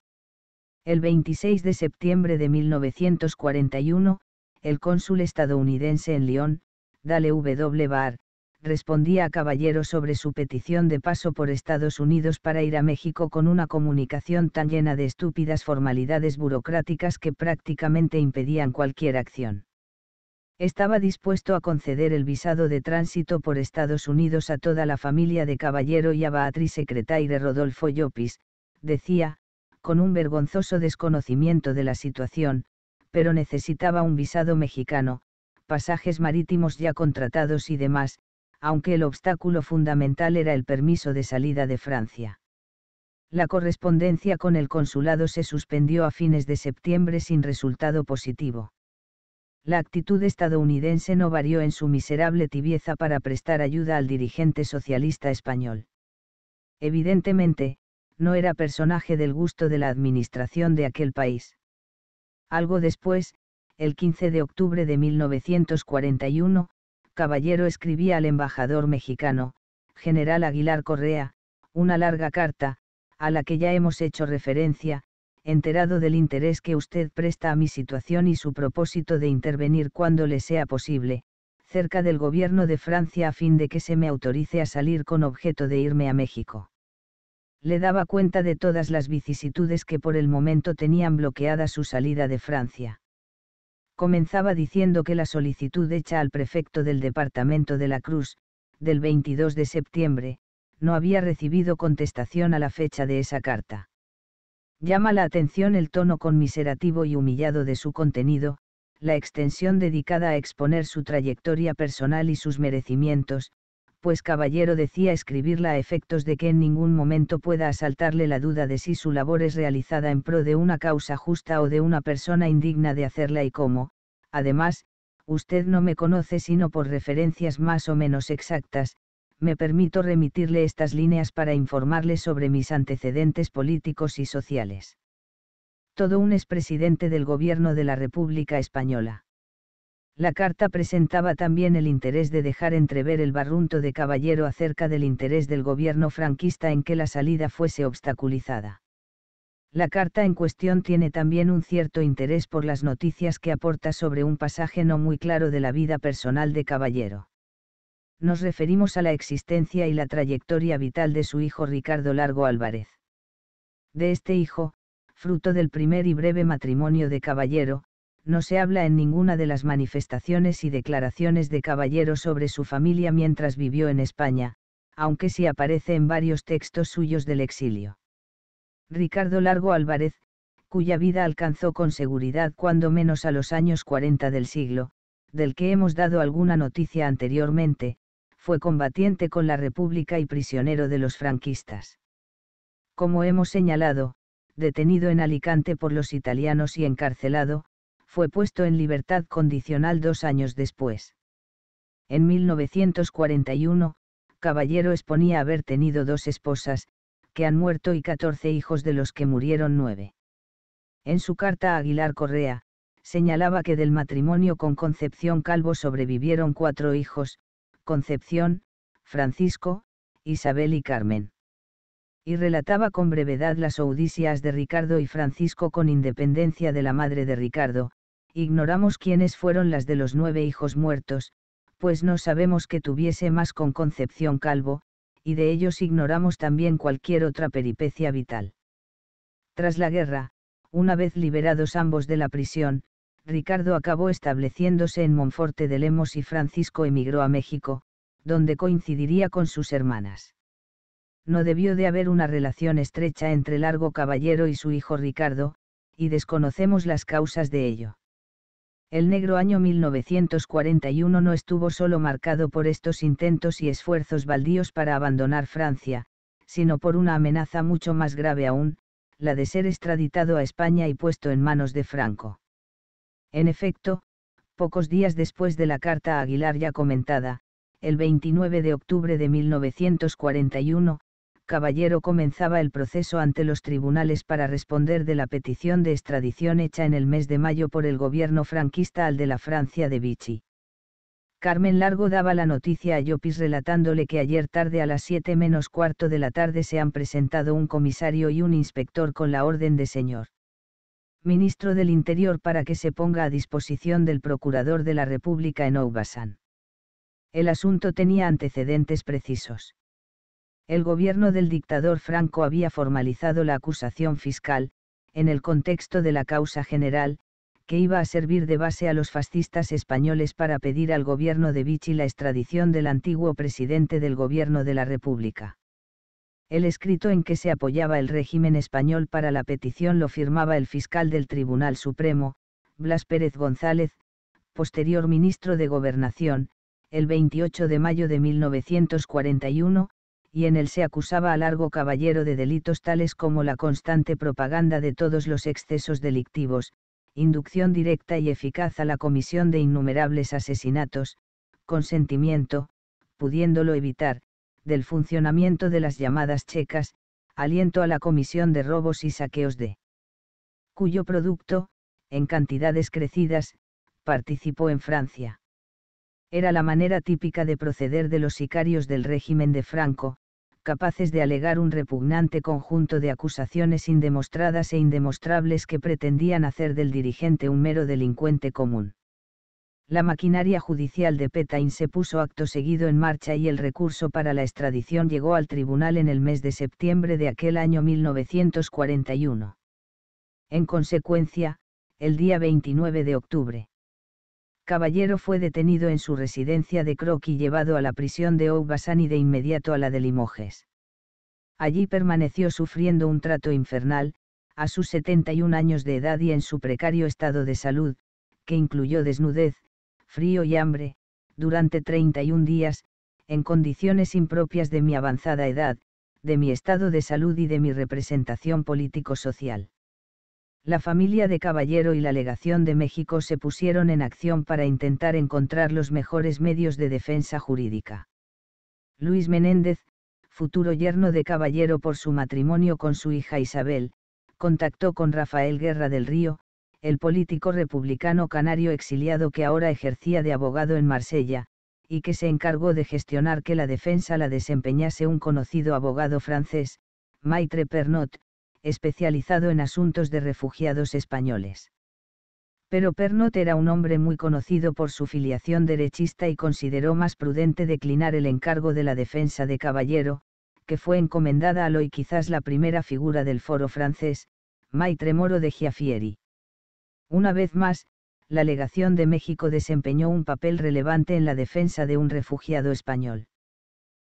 El 26 de septiembre de 1941, el cónsul estadounidense en Lyon, Dale W. Barr, respondía a Caballero sobre su petición de paso por Estados Unidos para ir a México con una comunicación tan llena de estúpidas formalidades burocráticas que prácticamente impedían cualquier acción. Estaba dispuesto a conceder el visado de tránsito por Estados Unidos a toda la familia de Caballero y a Beatriz Secretaire Rodolfo Llopis, decía, con un vergonzoso desconocimiento de la situación, pero necesitaba un visado mexicano, pasajes marítimos ya contratados y demás, aunque el obstáculo fundamental era el permiso de salida de Francia. La correspondencia con el consulado se suspendió a fines de septiembre sin resultado positivo. La actitud estadounidense no varió en su miserable tibieza para prestar ayuda al dirigente socialista español. Evidentemente, no era personaje del gusto de la administración de aquel país. Algo después, el 15 de octubre de 1941, Caballero escribía al embajador mexicano, general Aguilar Correa, una larga carta, a la que ya hemos hecho referencia, enterado del interés que usted presta a mi situación y su propósito de intervenir cuando le sea posible, cerca del gobierno de Francia a fin de que se me autorice a salir con objeto de irme a México le daba cuenta de todas las vicisitudes que por el momento tenían bloqueada su salida de Francia. Comenzaba diciendo que la solicitud hecha al prefecto del departamento de la Cruz, del 22 de septiembre, no había recibido contestación a la fecha de esa carta. Llama la atención el tono conmiserativo y humillado de su contenido, la extensión dedicada a exponer su trayectoria personal y sus merecimientos, pues Caballero decía escribirla a efectos de que en ningún momento pueda asaltarle la duda de si su labor es realizada en pro de una causa justa o de una persona indigna de hacerla y cómo, además, usted no me conoce sino por referencias más o menos exactas, me permito remitirle estas líneas para informarle sobre mis antecedentes políticos y sociales. Todo un expresidente del Gobierno de la República Española. La carta presentaba también el interés de dejar entrever el barrunto de Caballero acerca del interés del gobierno franquista en que la salida fuese obstaculizada. La carta en cuestión tiene también un cierto interés por las noticias que aporta sobre un pasaje no muy claro de la vida personal de Caballero. Nos referimos a la existencia y la trayectoria vital de su hijo Ricardo Largo Álvarez. De este hijo, fruto del primer y breve matrimonio de Caballero, no se habla en ninguna de las manifestaciones y declaraciones de Caballero sobre su familia mientras vivió en España, aunque sí aparece en varios textos suyos del exilio. Ricardo Largo Álvarez, cuya vida alcanzó con seguridad cuando menos a los años 40 del siglo, del que hemos dado alguna noticia anteriormente, fue combatiente con la República y prisionero de los franquistas. Como hemos señalado, detenido en Alicante por los italianos y encarcelado, fue puesto en libertad condicional dos años después. En 1941, Caballero exponía haber tenido dos esposas, que han muerto y 14 hijos de los que murieron nueve. En su carta a Aguilar Correa, señalaba que del matrimonio con Concepción Calvo sobrevivieron cuatro hijos, Concepción, Francisco, Isabel y Carmen. Y relataba con brevedad las audicias de Ricardo y Francisco con independencia de la madre de Ricardo, ignoramos quiénes fueron las de los nueve hijos muertos, pues no sabemos que tuviese más con Concepción Calvo, y de ellos ignoramos también cualquier otra peripecia vital. Tras la guerra, una vez liberados ambos de la prisión, Ricardo acabó estableciéndose en Monforte de Lemos y Francisco emigró a México, donde coincidiría con sus hermanas. No debió de haber una relación estrecha entre Largo Caballero y su hijo Ricardo, y desconocemos las causas de ello. El negro año 1941 no estuvo solo marcado por estos intentos y esfuerzos baldíos para abandonar Francia, sino por una amenaza mucho más grave aún, la de ser extraditado a España y puesto en manos de Franco. En efecto, pocos días después de la carta Aguilar ya comentada, el 29 de octubre de 1941, Caballero comenzaba el proceso ante los tribunales para responder de la petición de extradición hecha en el mes de mayo por el gobierno franquista al de la Francia de Vichy. Carmen Largo daba la noticia a Llopis relatándole que ayer tarde a las 7 menos cuarto de la tarde se han presentado un comisario y un inspector con la orden de señor ministro del Interior para que se ponga a disposición del procurador de la República en Oubasán. El asunto tenía antecedentes precisos el gobierno del dictador Franco había formalizado la acusación fiscal, en el contexto de la causa general, que iba a servir de base a los fascistas españoles para pedir al gobierno de Vichy la extradición del antiguo presidente del gobierno de la República. El escrito en que se apoyaba el régimen español para la petición lo firmaba el fiscal del Tribunal Supremo, Blas Pérez González, posterior ministro de Gobernación, el 28 de mayo de 1941, y en él se acusaba a largo caballero de delitos tales como la constante propaganda de todos los excesos delictivos, inducción directa y eficaz a la comisión de innumerables asesinatos, consentimiento, pudiéndolo evitar, del funcionamiento de las llamadas checas, aliento a la comisión de robos y saqueos de cuyo producto, en cantidades crecidas, participó en Francia. Era la manera típica de proceder de los sicarios del régimen de Franco, capaces de alegar un repugnante conjunto de acusaciones indemostradas e indemostrables que pretendían hacer del dirigente un mero delincuente común. La maquinaria judicial de Petain se puso acto seguido en marcha y el recurso para la extradición llegó al tribunal en el mes de septiembre de aquel año 1941. En consecuencia, el día 29 de octubre, Caballero fue detenido en su residencia de Croc y llevado a la prisión de Oubassan y de inmediato a la de Limoges. Allí permaneció sufriendo un trato infernal, a sus 71 años de edad y en su precario estado de salud, que incluyó desnudez, frío y hambre, durante 31 días, en condiciones impropias de mi avanzada edad, de mi estado de salud y de mi representación político-social la familia de Caballero y la legación de México se pusieron en acción para intentar encontrar los mejores medios de defensa jurídica. Luis Menéndez, futuro yerno de Caballero por su matrimonio con su hija Isabel, contactó con Rafael Guerra del Río, el político republicano canario exiliado que ahora ejercía de abogado en Marsella, y que se encargó de gestionar que la defensa la desempeñase un conocido abogado francés, Maitre Pernot, especializado en asuntos de refugiados españoles. Pero Pernot era un hombre muy conocido por su filiación derechista y consideró más prudente declinar el encargo de la defensa de Caballero, que fue encomendada a y quizás la primera figura del foro francés, Maître Moro de Giafieri. Una vez más, la legación de México desempeñó un papel relevante en la defensa de un refugiado español.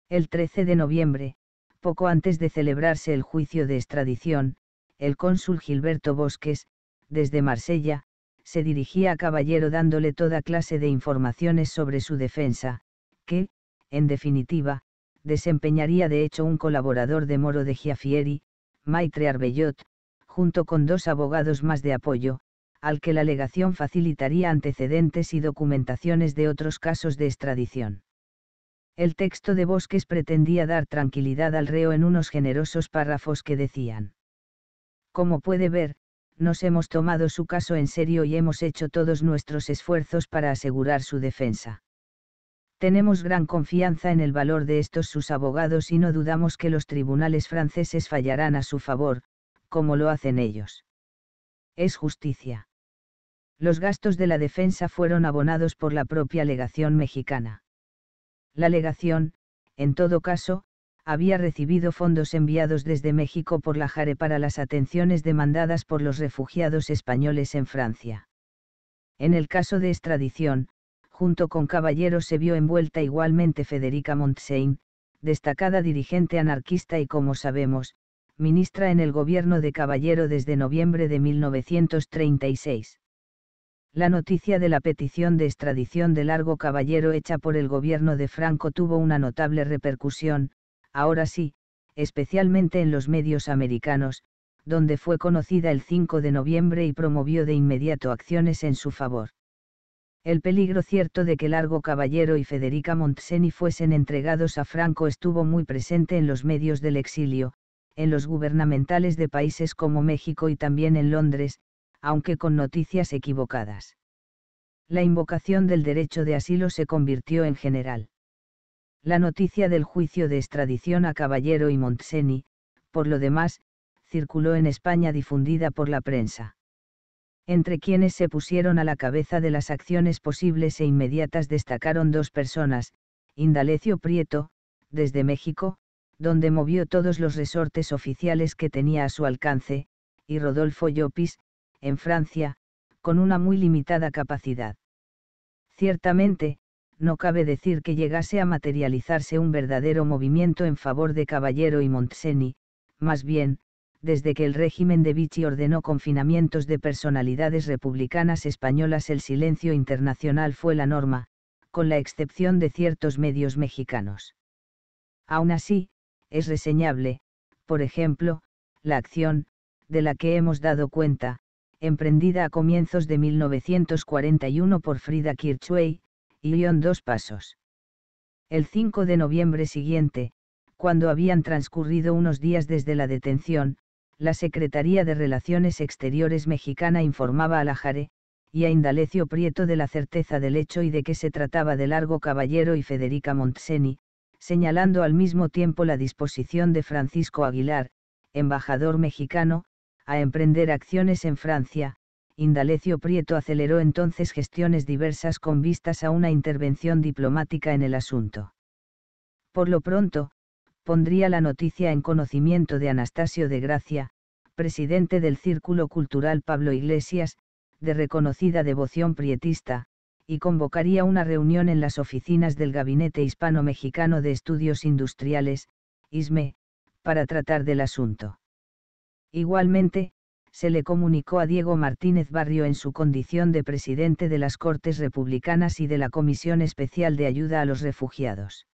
El 13 de noviembre, poco antes de celebrarse el juicio de extradición, el cónsul Gilberto Bosques, desde Marsella, se dirigía a Caballero dándole toda clase de informaciones sobre su defensa, que, en definitiva, desempeñaría de hecho un colaborador de Moro de Giafieri, Maitre Arbellot, junto con dos abogados más de apoyo, al que la legación facilitaría antecedentes y documentaciones de otros casos de extradición. El texto de Bosques pretendía dar tranquilidad al reo en unos generosos párrafos que decían. Como puede ver, nos hemos tomado su caso en serio y hemos hecho todos nuestros esfuerzos para asegurar su defensa. Tenemos gran confianza en el valor de estos sus abogados y no dudamos que los tribunales franceses fallarán a su favor, como lo hacen ellos. Es justicia. Los gastos de la defensa fueron abonados por la propia legación mexicana. La legación, en todo caso, había recibido fondos enviados desde México por la JARE para las atenciones demandadas por los refugiados españoles en Francia. En el caso de extradición, junto con Caballero se vio envuelta igualmente Federica Montsein, destacada dirigente anarquista y como sabemos, ministra en el gobierno de Caballero desde noviembre de 1936 la noticia de la petición de extradición de Largo Caballero hecha por el gobierno de Franco tuvo una notable repercusión, ahora sí, especialmente en los medios americanos, donde fue conocida el 5 de noviembre y promovió de inmediato acciones en su favor. El peligro cierto de que Largo Caballero y Federica Montseny fuesen entregados a Franco estuvo muy presente en los medios del exilio, en los gubernamentales de países como México y también en Londres, aunque con noticias equivocadas. La invocación del derecho de asilo se convirtió en general. La noticia del juicio de extradición a Caballero y Montseny, por lo demás, circuló en España difundida por la prensa. Entre quienes se pusieron a la cabeza de las acciones posibles e inmediatas destacaron dos personas, Indalecio Prieto, desde México, donde movió todos los resortes oficiales que tenía a su alcance, y Rodolfo Llopis, en Francia, con una muy limitada capacidad. Ciertamente, no cabe decir que llegase a materializarse un verdadero movimiento en favor de Caballero y Montseny, más bien, desde que el régimen de Vichy ordenó confinamientos de personalidades republicanas españolas el silencio internacional fue la norma, con la excepción de ciertos medios mexicanos. Aún así, es reseñable, por ejemplo, la acción, de la que hemos dado cuenta, emprendida a comienzos de 1941 por Frida Kirchwey, y Leon dos pasos. El 5 de noviembre siguiente, cuando habían transcurrido unos días desde la detención, la Secretaría de Relaciones Exteriores mexicana informaba a Lajare, y a Indalecio Prieto de la certeza del hecho y de que se trataba de Largo Caballero y Federica Montseni, señalando al mismo tiempo la disposición de Francisco Aguilar, embajador mexicano, a emprender acciones en Francia, Indalecio Prieto aceleró entonces gestiones diversas con vistas a una intervención diplomática en el asunto. Por lo pronto, pondría la noticia en conocimiento de Anastasio de Gracia, presidente del Círculo Cultural Pablo Iglesias, de reconocida devoción prietista, y convocaría una reunión en las oficinas del Gabinete Hispano-Mexicano de Estudios Industriales, ISME, para tratar del asunto. Igualmente, se le comunicó a Diego Martínez Barrio en su condición de presidente de las Cortes Republicanas y de la Comisión Especial de Ayuda a los Refugiados.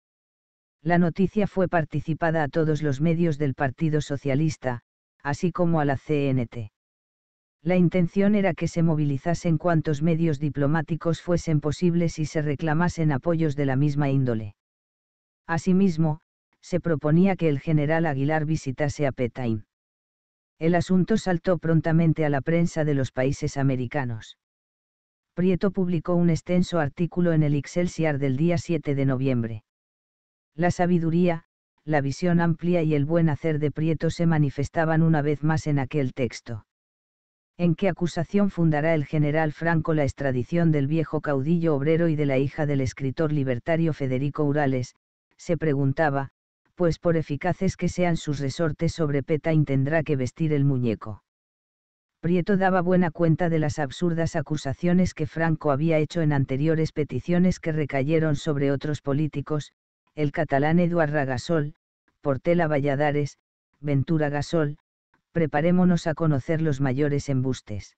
La noticia fue participada a todos los medios del Partido Socialista, así como a la CNT. La intención era que se movilizasen cuantos medios diplomáticos fuesen posibles y se reclamasen apoyos de la misma índole. Asimismo, se proponía que el general Aguilar visitase a Petain. El asunto saltó prontamente a la prensa de los países americanos. Prieto publicó un extenso artículo en el Excelsior del día 7 de noviembre. La sabiduría, la visión amplia y el buen hacer de Prieto se manifestaban una vez más en aquel texto. ¿En qué acusación fundará el general Franco la extradición del viejo caudillo obrero y de la hija del escritor libertario Federico Urales? se preguntaba, pues por eficaces que sean sus resortes sobre Petain tendrá que vestir el muñeco. Prieto daba buena cuenta de las absurdas acusaciones que Franco había hecho en anteriores peticiones que recayeron sobre otros políticos, el catalán Eduard Ragasol, Portela Valladares, Ventura Gasol, preparémonos a conocer los mayores embustes.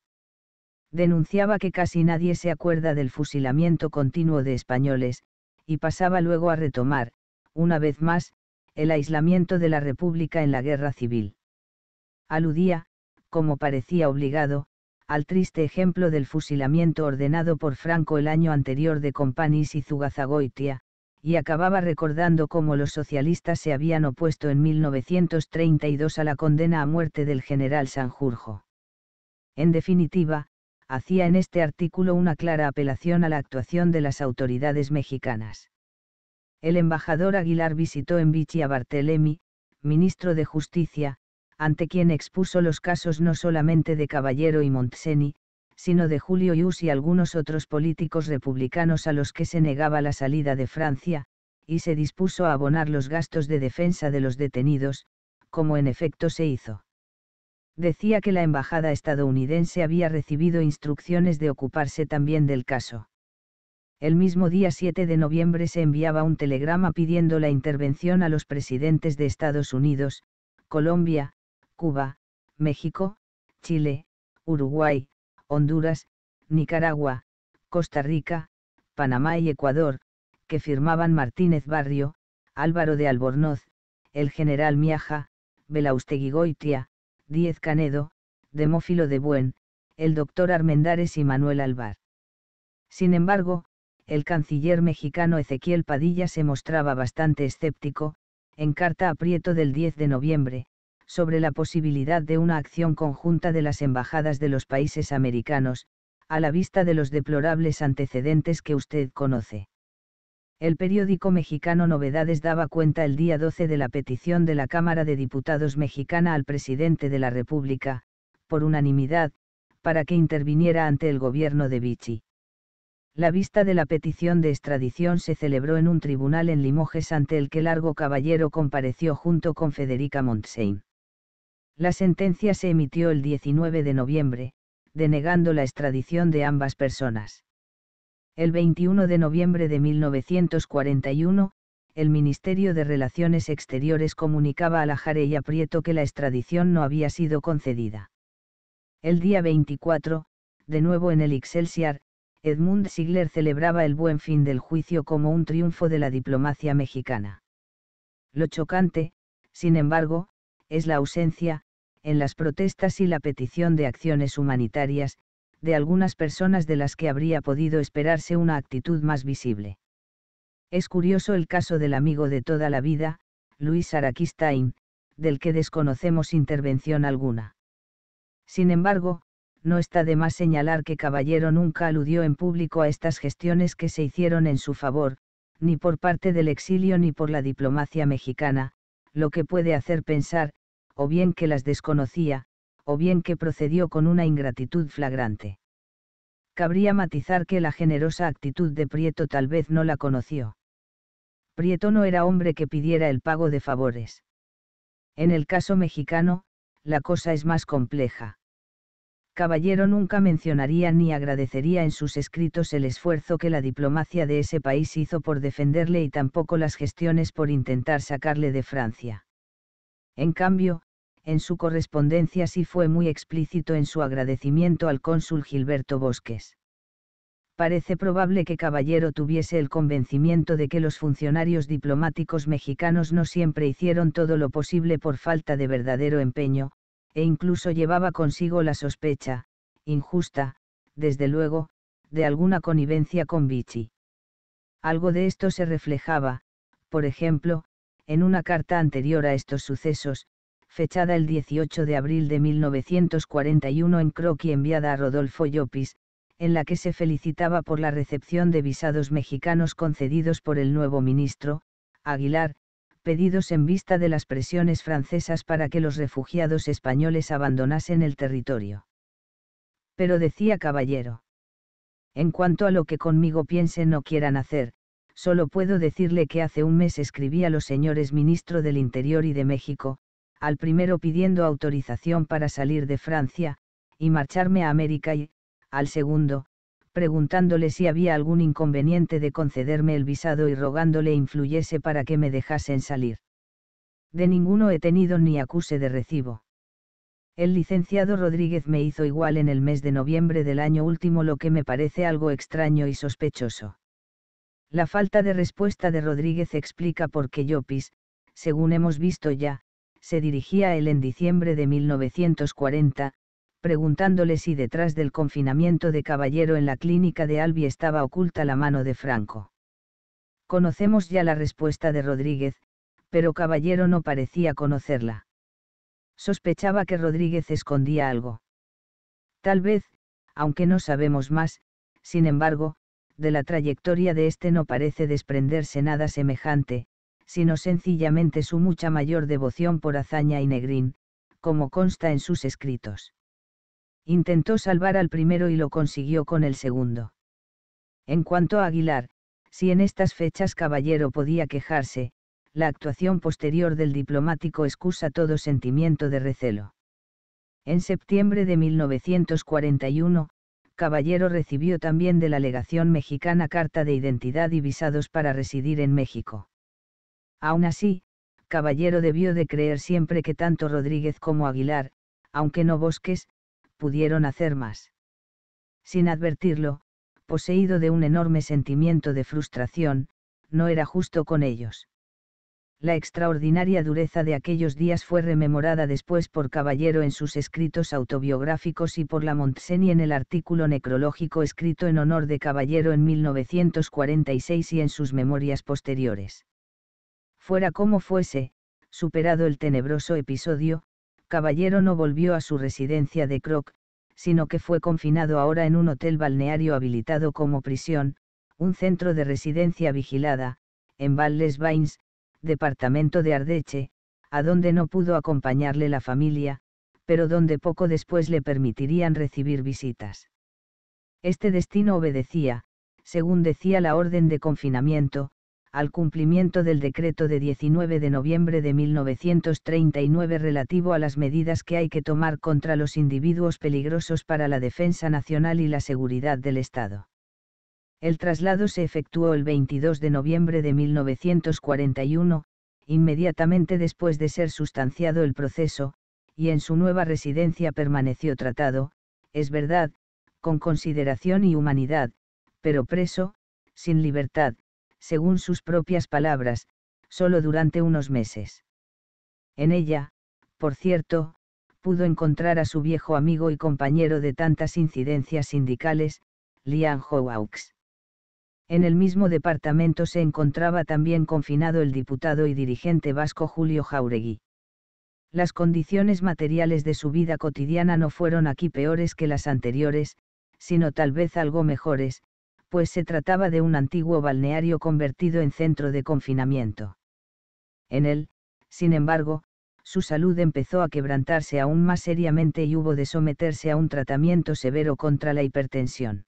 Denunciaba que casi nadie se acuerda del fusilamiento continuo de españoles, y pasaba luego a retomar, una vez más, el aislamiento de la República en la guerra civil. Aludía, como parecía obligado, al triste ejemplo del fusilamiento ordenado por Franco el año anterior de Companys y Zugazagoitia, y acababa recordando cómo los socialistas se habían opuesto en 1932 a la condena a muerte del general Sanjurjo. En definitiva, hacía en este artículo una clara apelación a la actuación de las autoridades mexicanas. El embajador Aguilar visitó en Vichy a Barthelemy, ministro de Justicia, ante quien expuso los casos no solamente de Caballero y Montseny, sino de Julio Yus y algunos otros políticos republicanos a los que se negaba la salida de Francia, y se dispuso a abonar los gastos de defensa de los detenidos, como en efecto se hizo. Decía que la embajada estadounidense había recibido instrucciones de ocuparse también del caso. El mismo día 7 de noviembre se enviaba un telegrama pidiendo la intervención a los presidentes de Estados Unidos, Colombia, Cuba, México, Chile, Uruguay, Honduras, Nicaragua, Costa Rica, Panamá y Ecuador, que firmaban Martínez Barrio, Álvaro de Albornoz, el general Miaja, Belaustegui Goitia, Díez Canedo, Demófilo de Buen, el doctor Armendares y Manuel Alvar. Sin embargo, el canciller mexicano Ezequiel Padilla se mostraba bastante escéptico, en carta a Prieto del 10 de noviembre, sobre la posibilidad de una acción conjunta de las embajadas de los países americanos, a la vista de los deplorables antecedentes que usted conoce. El periódico mexicano Novedades daba cuenta el día 12 de la petición de la Cámara de Diputados mexicana al presidente de la República, por unanimidad, para que interviniera ante el gobierno de Vichy. La vista de la petición de extradición se celebró en un tribunal en Limoges ante el que Largo Caballero compareció junto con Federica Montsein. La sentencia se emitió el 19 de noviembre, denegando la extradición de ambas personas. El 21 de noviembre de 1941, el Ministerio de Relaciones Exteriores comunicaba a la y a Prieto que la extradición no había sido concedida. El día 24, de nuevo en el Excelsior, Edmund Sigler celebraba el buen fin del juicio como un triunfo de la diplomacia mexicana. Lo chocante, sin embargo, es la ausencia, en las protestas y la petición de acciones humanitarias, de algunas personas de las que habría podido esperarse una actitud más visible. Es curioso el caso del amigo de toda la vida, Luis Araquistain, del que desconocemos intervención alguna. Sin embargo, no está de más señalar que Caballero nunca aludió en público a estas gestiones que se hicieron en su favor, ni por parte del exilio ni por la diplomacia mexicana, lo que puede hacer pensar, o bien que las desconocía, o bien que procedió con una ingratitud flagrante. Cabría matizar que la generosa actitud de Prieto tal vez no la conoció. Prieto no era hombre que pidiera el pago de favores. En el caso mexicano, la cosa es más compleja Caballero nunca mencionaría ni agradecería en sus escritos el esfuerzo que la diplomacia de ese país hizo por defenderle y tampoco las gestiones por intentar sacarle de Francia. En cambio, en su correspondencia sí fue muy explícito en su agradecimiento al cónsul Gilberto Bosques. Parece probable que Caballero tuviese el convencimiento de que los funcionarios diplomáticos mexicanos no siempre hicieron todo lo posible por falta de verdadero empeño, e incluso llevaba consigo la sospecha, injusta, desde luego, de alguna connivencia con Vichy. Algo de esto se reflejaba, por ejemplo, en una carta anterior a estos sucesos, fechada el 18 de abril de 1941 en Croqui enviada a Rodolfo Llopis, en la que se felicitaba por la recepción de visados mexicanos concedidos por el nuevo ministro, Aguilar, pedidos en vista de las presiones francesas para que los refugiados españoles abandonasen el territorio. Pero decía Caballero. En cuanto a lo que conmigo piensen o quieran hacer, solo puedo decirle que hace un mes escribí a los señores ministro del Interior y de México, al primero pidiendo autorización para salir de Francia, y marcharme a América y, al segundo, preguntándole si había algún inconveniente de concederme el visado y rogándole influyese para que me dejasen salir. De ninguno he tenido ni acuse de recibo. El licenciado Rodríguez me hizo igual en el mes de noviembre del año último, lo que me parece algo extraño y sospechoso. La falta de respuesta de Rodríguez explica por qué Llopis, según hemos visto ya, se dirigía a él en diciembre de 1940, preguntándole si detrás del confinamiento de Caballero en la clínica de Albi estaba oculta la mano de Franco. Conocemos ya la respuesta de Rodríguez, pero Caballero no parecía conocerla. Sospechaba que Rodríguez escondía algo. Tal vez, aunque no sabemos más, sin embargo, de la trayectoria de este no parece desprenderse nada semejante, sino sencillamente su mucha mayor devoción por Azaña y Negrín, como consta en sus escritos. Intentó salvar al primero y lo consiguió con el segundo. En cuanto a Aguilar, si en estas fechas Caballero podía quejarse, la actuación posterior del diplomático excusa todo sentimiento de recelo. En septiembre de 1941, Caballero recibió también de la legación mexicana carta de identidad y visados para residir en México. Aún así, Caballero debió de creer siempre que tanto Rodríguez como Aguilar, aunque no Bosques, pudieron hacer más. Sin advertirlo, poseído de un enorme sentimiento de frustración, no era justo con ellos. La extraordinaria dureza de aquellos días fue rememorada después por Caballero en sus escritos autobiográficos y por la Montseny en el artículo necrológico escrito en honor de Caballero en 1946 y en sus memorias posteriores. Fuera como fuese, superado el tenebroso episodio, Caballero no volvió a su residencia de Croc, sino que fue confinado ahora en un hotel balneario habilitado como prisión, un centro de residencia vigilada, en valles departamento de Ardeche, a donde no pudo acompañarle la familia, pero donde poco después le permitirían recibir visitas. Este destino obedecía, según decía la orden de confinamiento, al cumplimiento del decreto de 19 de noviembre de 1939 relativo a las medidas que hay que tomar contra los individuos peligrosos para la defensa nacional y la seguridad del Estado. El traslado se efectuó el 22 de noviembre de 1941, inmediatamente después de ser sustanciado el proceso, y en su nueva residencia permaneció tratado, es verdad, con consideración y humanidad, pero preso, sin libertad, según sus propias palabras, solo durante unos meses. En ella, por cierto, pudo encontrar a su viejo amigo y compañero de tantas incidencias sindicales, Lian Howaux. En el mismo departamento se encontraba también confinado el diputado y dirigente vasco Julio Jauregui. Las condiciones materiales de su vida cotidiana no fueron aquí peores que las anteriores, sino tal vez algo mejores, pues se trataba de un antiguo balneario convertido en centro de confinamiento. En él, sin embargo, su salud empezó a quebrantarse aún más seriamente y hubo de someterse a un tratamiento severo contra la hipertensión.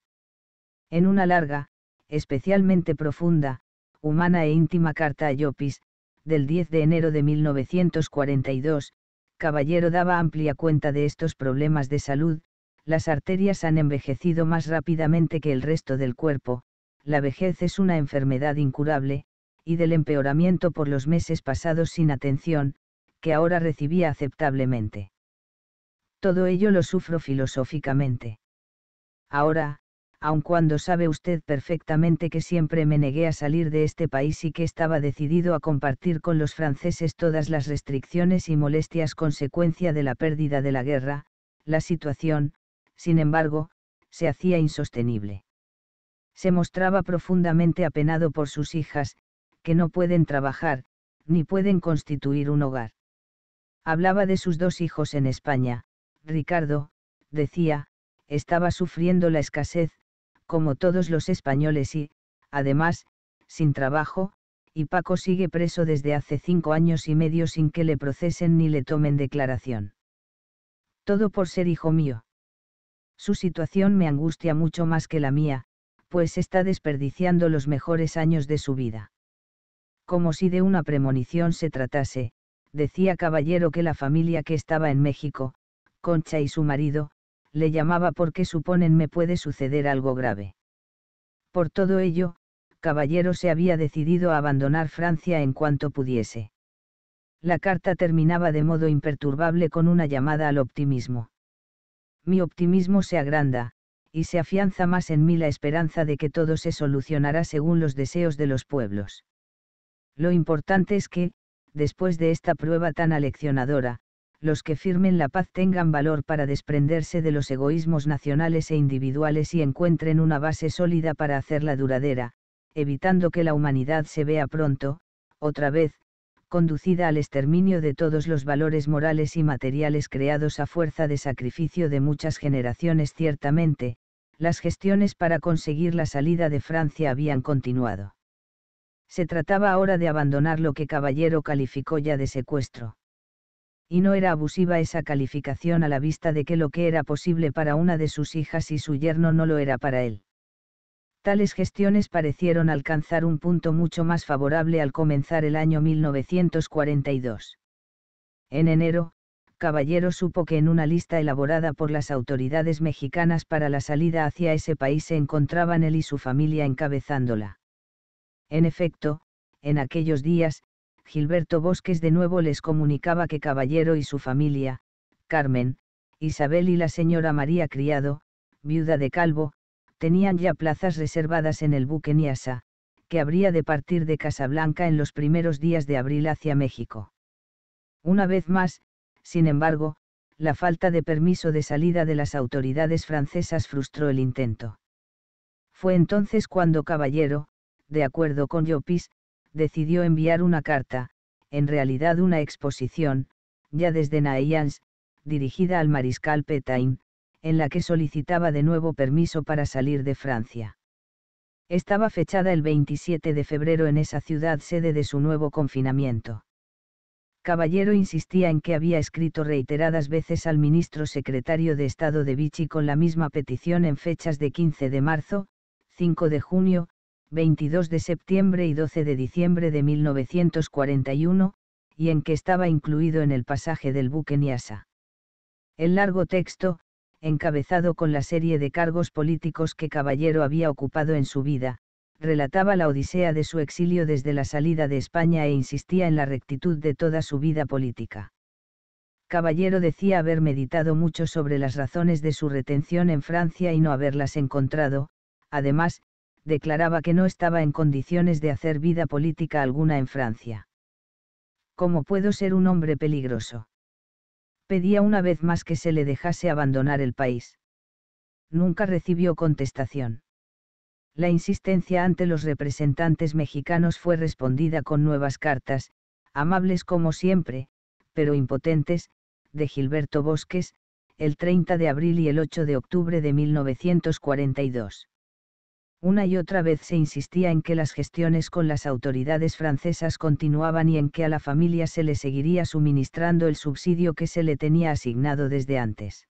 En una larga, especialmente profunda, humana e íntima carta a Llopis, del 10 de enero de 1942, Caballero daba amplia cuenta de estos problemas de salud, las arterias han envejecido más rápidamente que el resto del cuerpo, la vejez es una enfermedad incurable, y del empeoramiento por los meses pasados sin atención, que ahora recibía aceptablemente. Todo ello lo sufro filosóficamente. Ahora, aun cuando sabe usted perfectamente que siempre me negué a salir de este país y que estaba decidido a compartir con los franceses todas las restricciones y molestias consecuencia de la pérdida de la guerra, la situación, sin embargo, se hacía insostenible. Se mostraba profundamente apenado por sus hijas, que no pueden trabajar, ni pueden constituir un hogar. Hablaba de sus dos hijos en España, Ricardo, decía, estaba sufriendo la escasez, como todos los españoles y, además, sin trabajo, y Paco sigue preso desde hace cinco años y medio sin que le procesen ni le tomen declaración. Todo por ser hijo mío. Su situación me angustia mucho más que la mía, pues está desperdiciando los mejores años de su vida. Como si de una premonición se tratase, decía Caballero que la familia que estaba en México, Concha y su marido, le llamaba porque suponen me puede suceder algo grave. Por todo ello, Caballero se había decidido a abandonar Francia en cuanto pudiese. La carta terminaba de modo imperturbable con una llamada al optimismo mi optimismo se agranda, y se afianza más en mí la esperanza de que todo se solucionará según los deseos de los pueblos. Lo importante es que, después de esta prueba tan aleccionadora, los que firmen la paz tengan valor para desprenderse de los egoísmos nacionales e individuales y encuentren una base sólida para hacerla duradera, evitando que la humanidad se vea pronto, otra vez, conducida al exterminio de todos los valores morales y materiales creados a fuerza de sacrificio de muchas generaciones ciertamente, las gestiones para conseguir la salida de Francia habían continuado. Se trataba ahora de abandonar lo que Caballero calificó ya de secuestro. Y no era abusiva esa calificación a la vista de que lo que era posible para una de sus hijas y su yerno no lo era para él. Tales gestiones parecieron alcanzar un punto mucho más favorable al comenzar el año 1942. En enero, Caballero supo que en una lista elaborada por las autoridades mexicanas para la salida hacia ese país se encontraban él y su familia encabezándola. En efecto, en aquellos días, Gilberto Bosques de nuevo les comunicaba que Caballero y su familia, Carmen, Isabel y la señora María Criado, viuda de Calvo, tenían ya plazas reservadas en el buque Niasa, que habría de partir de Casablanca en los primeros días de abril hacia México. Una vez más, sin embargo, la falta de permiso de salida de las autoridades francesas frustró el intento. Fue entonces cuando Caballero, de acuerdo con Llopis, decidió enviar una carta, en realidad una exposición, ya desde Nayans, dirigida al mariscal Petain, en la que solicitaba de nuevo permiso para salir de Francia. Estaba fechada el 27 de febrero en esa ciudad sede de su nuevo confinamiento. Caballero insistía en que había escrito reiteradas veces al ministro secretario de Estado de Vichy con la misma petición en fechas de 15 de marzo, 5 de junio, 22 de septiembre y 12 de diciembre de 1941, y en que estaba incluido en el pasaje del buque Niasa. El largo texto, encabezado con la serie de cargos políticos que Caballero había ocupado en su vida, relataba la odisea de su exilio desde la salida de España e insistía en la rectitud de toda su vida política. Caballero decía haber meditado mucho sobre las razones de su retención en Francia y no haberlas encontrado, además, declaraba que no estaba en condiciones de hacer vida política alguna en Francia. ¿Cómo puedo ser un hombre peligroso? pedía una vez más que se le dejase abandonar el país. Nunca recibió contestación. La insistencia ante los representantes mexicanos fue respondida con nuevas cartas, amables como siempre, pero impotentes, de Gilberto Bosques, el 30 de abril y el 8 de octubre de 1942. Una y otra vez se insistía en que las gestiones con las autoridades francesas continuaban y en que a la familia se le seguiría suministrando el subsidio que se le tenía asignado desde antes.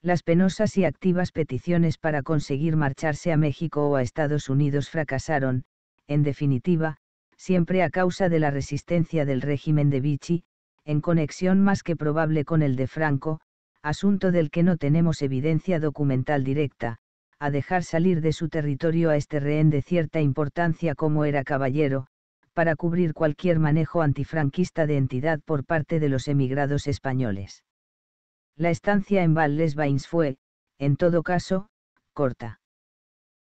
Las penosas y activas peticiones para conseguir marcharse a México o a Estados Unidos fracasaron, en definitiva, siempre a causa de la resistencia del régimen de Vichy, en conexión más que probable con el de Franco, asunto del que no tenemos evidencia documental directa, a dejar salir de su territorio a este rehén de cierta importancia como era caballero, para cubrir cualquier manejo antifranquista de entidad por parte de los emigrados españoles. La estancia en Val-les-Bains fue, en todo caso, corta.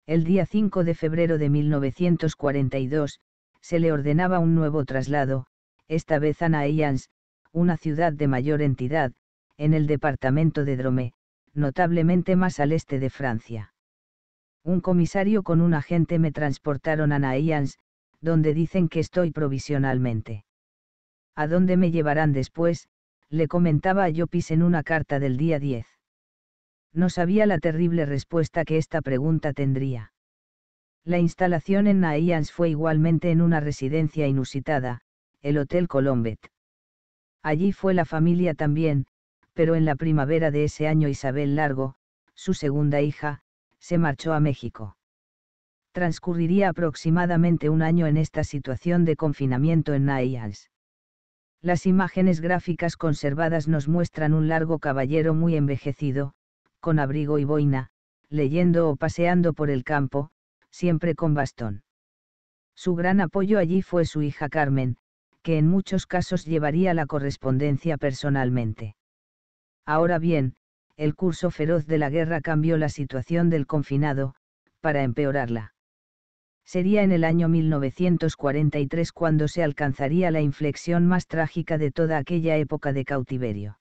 El día 5 de febrero de 1942, se le ordenaba un nuevo traslado, esta vez a Naeyans, una ciudad de mayor entidad, en el departamento de Dromé, notablemente más al este de Francia un comisario con un agente me transportaron a Nayans, donde dicen que estoy provisionalmente. ¿A dónde me llevarán después? le comentaba a Yopis en una carta del día 10. No sabía la terrible respuesta que esta pregunta tendría. La instalación en Nayans fue igualmente en una residencia inusitada, el Hotel Colombet. Allí fue la familia también, pero en la primavera de ese año Isabel Largo, su segunda hija, se marchó a México. Transcurriría aproximadamente un año en esta situación de confinamiento en Nayans. Las imágenes gráficas conservadas nos muestran un largo caballero muy envejecido, con abrigo y boina, leyendo o paseando por el campo, siempre con bastón. Su gran apoyo allí fue su hija Carmen, que en muchos casos llevaría la correspondencia personalmente. Ahora bien, el curso feroz de la guerra cambió la situación del confinado, para empeorarla. Sería en el año 1943 cuando se alcanzaría la inflexión más trágica de toda aquella época de cautiverio.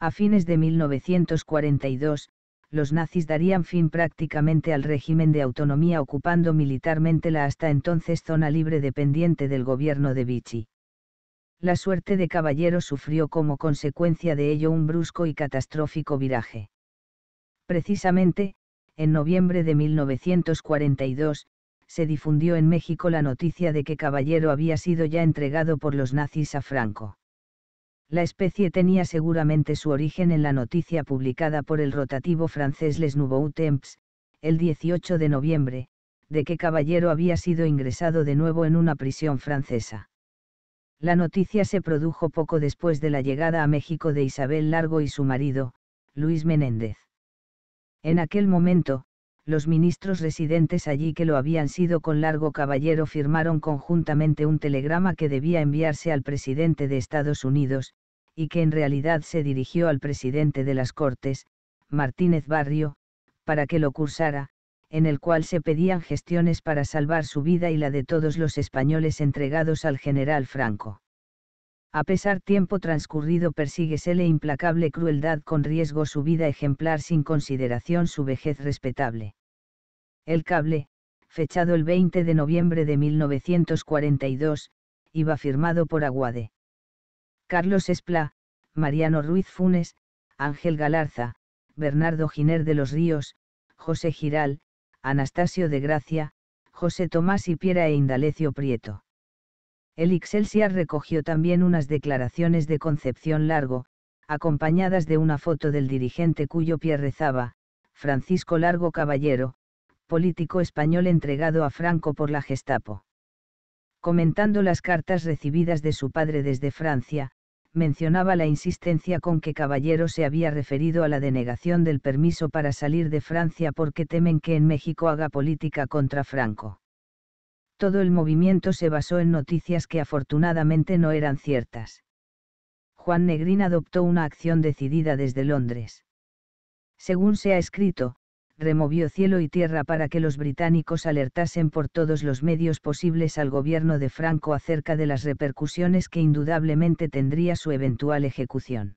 A fines de 1942, los nazis darían fin prácticamente al régimen de autonomía ocupando militarmente la hasta entonces zona libre dependiente del gobierno de Vichy la suerte de caballero sufrió como consecuencia de ello un brusco y catastrófico viraje. Precisamente, en noviembre de 1942, se difundió en México la noticia de que Caballero había sido ya entregado por los nazis a Franco. La especie tenía seguramente su origen en la noticia publicada por el rotativo francés Les Nouveaux Temps, el 18 de noviembre, de que Caballero había sido ingresado de nuevo en una prisión francesa. La noticia se produjo poco después de la llegada a México de Isabel Largo y su marido, Luis Menéndez. En aquel momento, los ministros residentes allí que lo habían sido con Largo Caballero firmaron conjuntamente un telegrama que debía enviarse al presidente de Estados Unidos, y que en realidad se dirigió al presidente de las Cortes, Martínez Barrio, para que lo cursara, en el cual se pedían gestiones para salvar su vida y la de todos los españoles entregados al general Franco. A pesar tiempo transcurrido persíguesele implacable crueldad con riesgo su vida ejemplar sin consideración su vejez respetable. El cable, fechado el 20 de noviembre de 1942, iba firmado por Aguade. Carlos Espla, Mariano Ruiz Funes, Ángel Galarza, Bernardo Giner de los Ríos, José Giral, Anastasio de Gracia, José Tomás y Piera e Indalecio Prieto. El Excelsior recogió también unas declaraciones de Concepción Largo, acompañadas de una foto del dirigente cuyo pie rezaba, Francisco Largo Caballero, político español entregado a Franco por la Gestapo. Comentando las cartas recibidas de su padre desde Francia, mencionaba la insistencia con que Caballero se había referido a la denegación del permiso para salir de Francia porque temen que en México haga política contra Franco. Todo el movimiento se basó en noticias que afortunadamente no eran ciertas. Juan Negrín adoptó una acción decidida desde Londres. Según se ha escrito, removió cielo y tierra para que los británicos alertasen por todos los medios posibles al gobierno de Franco acerca de las repercusiones que indudablemente tendría su eventual ejecución.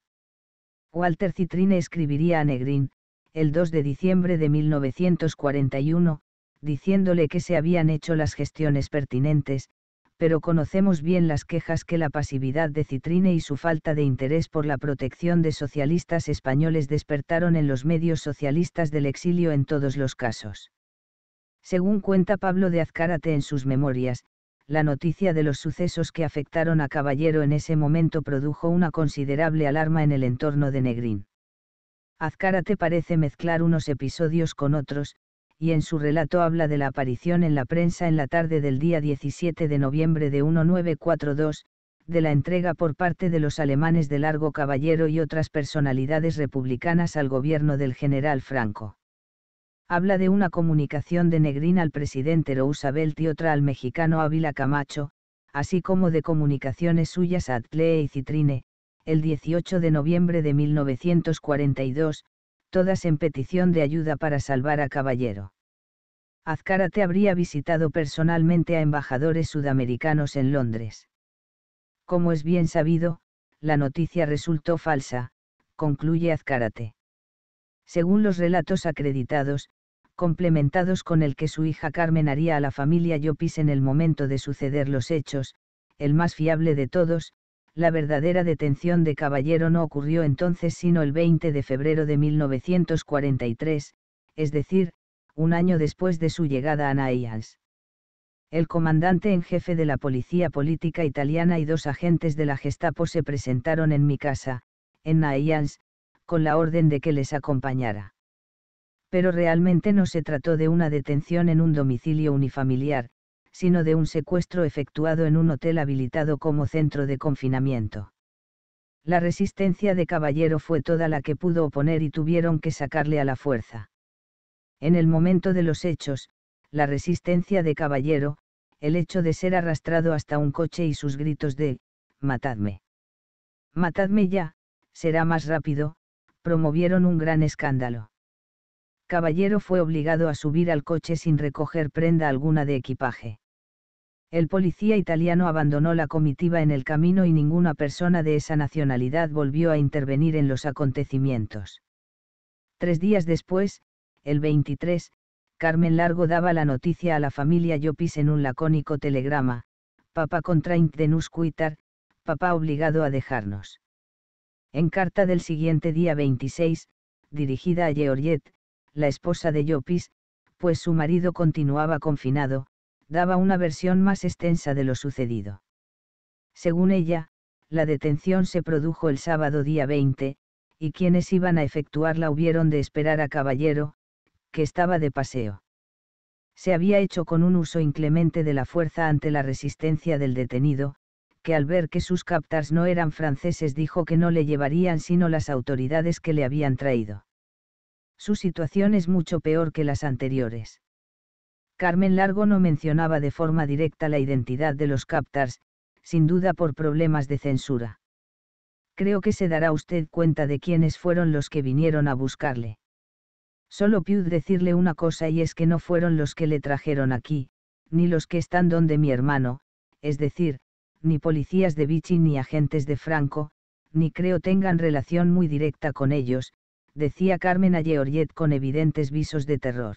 Walter Citrine escribiría a Negrín, el 2 de diciembre de 1941, diciéndole que se habían hecho las gestiones pertinentes, pero conocemos bien las quejas que la pasividad de Citrine y su falta de interés por la protección de socialistas españoles despertaron en los medios socialistas del exilio en todos los casos. Según cuenta Pablo de Azcárate en sus memorias, la noticia de los sucesos que afectaron a Caballero en ese momento produjo una considerable alarma en el entorno de Negrín. Azcárate parece mezclar unos episodios con otros, y en su relato habla de la aparición en la prensa en la tarde del día 17 de noviembre de 1942, de la entrega por parte de los alemanes de Largo Caballero y otras personalidades republicanas al gobierno del general Franco. Habla de una comunicación de Negrín al presidente Roosevelt y otra al mexicano Ávila Camacho, así como de comunicaciones suyas a Atlee y Citrine, el 18 de noviembre de 1942, todas en petición de ayuda para salvar a Caballero. Azcárate habría visitado personalmente a embajadores sudamericanos en Londres. Como es bien sabido, la noticia resultó falsa, concluye Azcárate. Según los relatos acreditados, complementados con el que su hija Carmen haría a la familia Yopis en el momento de suceder los hechos, el más fiable de todos, la verdadera detención de Caballero no ocurrió entonces sino el 20 de febrero de 1943, es decir, un año después de su llegada a Naillas. El comandante en jefe de la policía política italiana y dos agentes de la Gestapo se presentaron en mi casa, en Naillas, con la orden de que les acompañara. Pero realmente no se trató de una detención en un domicilio unifamiliar, sino de un secuestro efectuado en un hotel habilitado como centro de confinamiento. La resistencia de Caballero fue toda la que pudo oponer y tuvieron que sacarle a la fuerza. En el momento de los hechos, la resistencia de Caballero, el hecho de ser arrastrado hasta un coche y sus gritos de, matadme. Matadme ya, será más rápido, promovieron un gran escándalo. Caballero fue obligado a subir al coche sin recoger prenda alguna de equipaje. El policía italiano abandonó la comitiva en el camino y ninguna persona de esa nacionalidad volvió a intervenir en los acontecimientos. Tres días después, el 23, Carmen Largo daba la noticia a la familia yopis en un lacónico telegrama, papá contraint de papá obligado a dejarnos. En carta del siguiente día 26, dirigida a Georgette, la esposa de Jopis, pues su marido continuaba confinado, daba una versión más extensa de lo sucedido. Según ella, la detención se produjo el sábado día 20, y quienes iban a efectuarla hubieron de esperar a Caballero, que estaba de paseo. Se había hecho con un uso inclemente de la fuerza ante la resistencia del detenido, que al ver que sus captars no eran franceses dijo que no le llevarían sino las autoridades que le habían traído. Su situación es mucho peor que las anteriores. Carmen Largo no mencionaba de forma directa la identidad de los captars, sin duda por problemas de censura. Creo que se dará usted cuenta de quiénes fueron los que vinieron a buscarle. Solo pude decirle una cosa y es que no fueron los que le trajeron aquí, ni los que están donde mi hermano, es decir, ni policías de Vichy ni agentes de Franco, ni creo tengan relación muy directa con ellos, decía Carmen a Georgette con evidentes visos de terror.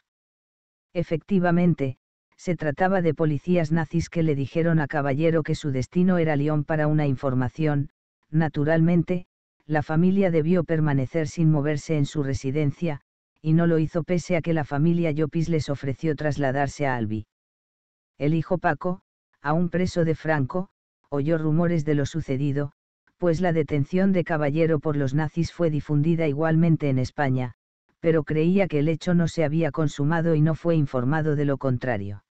Efectivamente, se trataba de policías nazis que le dijeron a Caballero que su destino era Lyon para una información, naturalmente, la familia debió permanecer sin moverse en su residencia, y no lo hizo pese a que la familia Llopis les ofreció trasladarse a Albi. El hijo Paco, aún preso de Franco, oyó rumores de lo sucedido, pues la detención de Caballero por los nazis fue difundida igualmente en España, pero creía que el hecho no se había consumado y no fue informado de lo contrario.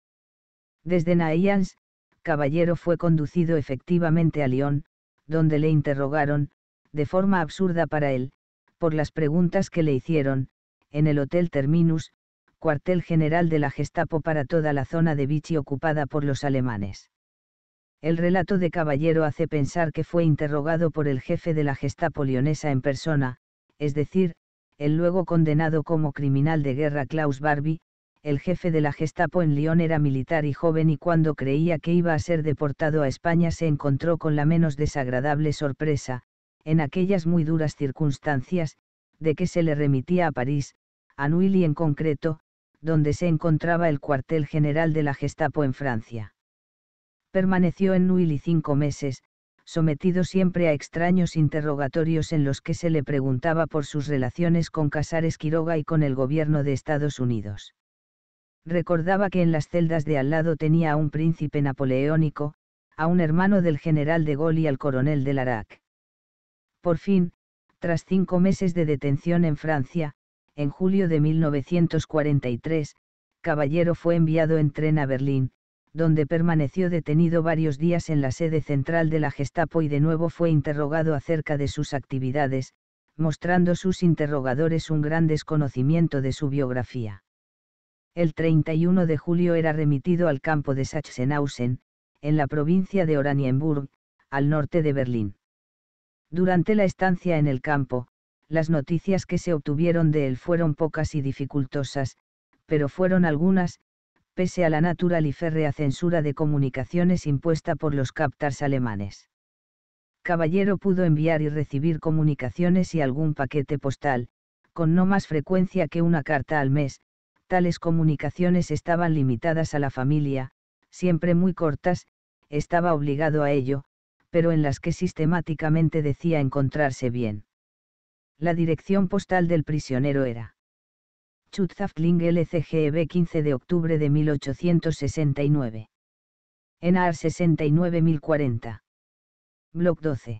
Desde Nayans, Caballero fue conducido efectivamente a Lyon, donde le interrogaron, de forma absurda para él, por las preguntas que le hicieron, en el Hotel Terminus, cuartel general de la Gestapo para toda la zona de Vichy ocupada por los alemanes. El relato de Caballero hace pensar que fue interrogado por el jefe de la Gestapo leonesa en persona, es decir, el luego condenado como criminal de guerra Klaus Barbie, el jefe de la Gestapo en Lyon era militar y joven y cuando creía que iba a ser deportado a España se encontró con la menos desagradable sorpresa, en aquellas muy duras circunstancias, de que se le remitía a París, a Nuili en concreto, donde se encontraba el cuartel general de la Gestapo en Francia permaneció en Nuili cinco meses, sometido siempre a extraños interrogatorios en los que se le preguntaba por sus relaciones con Casares Quiroga y con el gobierno de Estados Unidos. Recordaba que en las celdas de al lado tenía a un príncipe napoleónico, a un hermano del general de Gaulle y al coronel de Larac. Por fin, tras cinco meses de detención en Francia, en julio de 1943, Caballero fue enviado en tren a Berlín, donde permaneció detenido varios días en la sede central de la Gestapo y de nuevo fue interrogado acerca de sus actividades, mostrando sus interrogadores un gran desconocimiento de su biografía. El 31 de julio era remitido al campo de Sachsenhausen, en la provincia de Oranienburg, al norte de Berlín. Durante la estancia en el campo, las noticias que se obtuvieron de él fueron pocas y dificultosas, pero fueron algunas, pese a la natural y férrea censura de comunicaciones impuesta por los captars alemanes. Caballero pudo enviar y recibir comunicaciones y algún paquete postal, con no más frecuencia que una carta al mes, tales comunicaciones estaban limitadas a la familia, siempre muy cortas, estaba obligado a ello, pero en las que sistemáticamente decía encontrarse bien. La dirección postal del prisionero era Chutzafkling LCGB 15 de octubre de 1869. ENAR 69040. Block 12.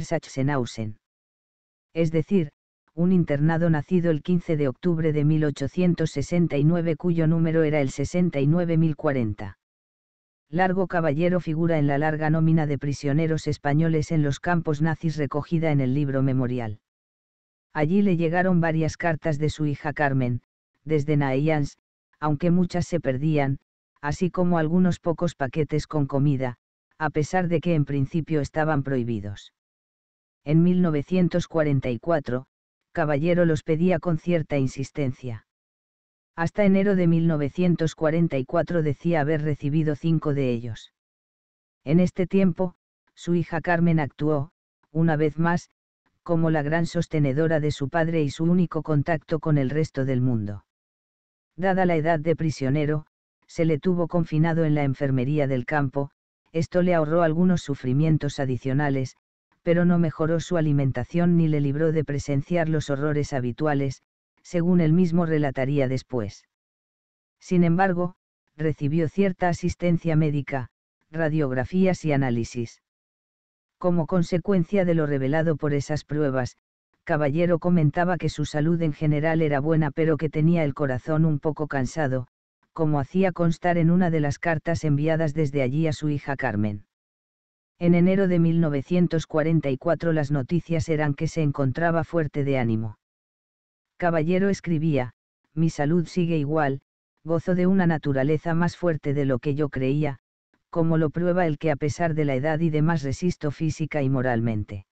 Sachsenhausen. Es decir, un internado nacido el 15 de octubre de 1869 cuyo número era el 69040. Largo Caballero figura en la larga nómina de prisioneros españoles en los campos nazis recogida en el libro memorial. Allí le llegaron varias cartas de su hija Carmen, desde Naeyans, aunque muchas se perdían, así como algunos pocos paquetes con comida, a pesar de que en principio estaban prohibidos. En 1944, Caballero los pedía con cierta insistencia. Hasta enero de 1944 decía haber recibido cinco de ellos. En este tiempo, su hija Carmen actuó, una vez más, como la gran sostenedora de su padre y su único contacto con el resto del mundo. Dada la edad de prisionero, se le tuvo confinado en la enfermería del campo, esto le ahorró algunos sufrimientos adicionales, pero no mejoró su alimentación ni le libró de presenciar los horrores habituales, según él mismo relataría después. Sin embargo, recibió cierta asistencia médica, radiografías y análisis. Como consecuencia de lo revelado por esas pruebas, Caballero comentaba que su salud en general era buena pero que tenía el corazón un poco cansado, como hacía constar en una de las cartas enviadas desde allí a su hija Carmen. En enero de 1944 las noticias eran que se encontraba fuerte de ánimo. Caballero escribía, mi salud sigue igual, gozo de una naturaleza más fuerte de lo que yo creía, como lo prueba el que a pesar de la edad y demás resisto física y moralmente.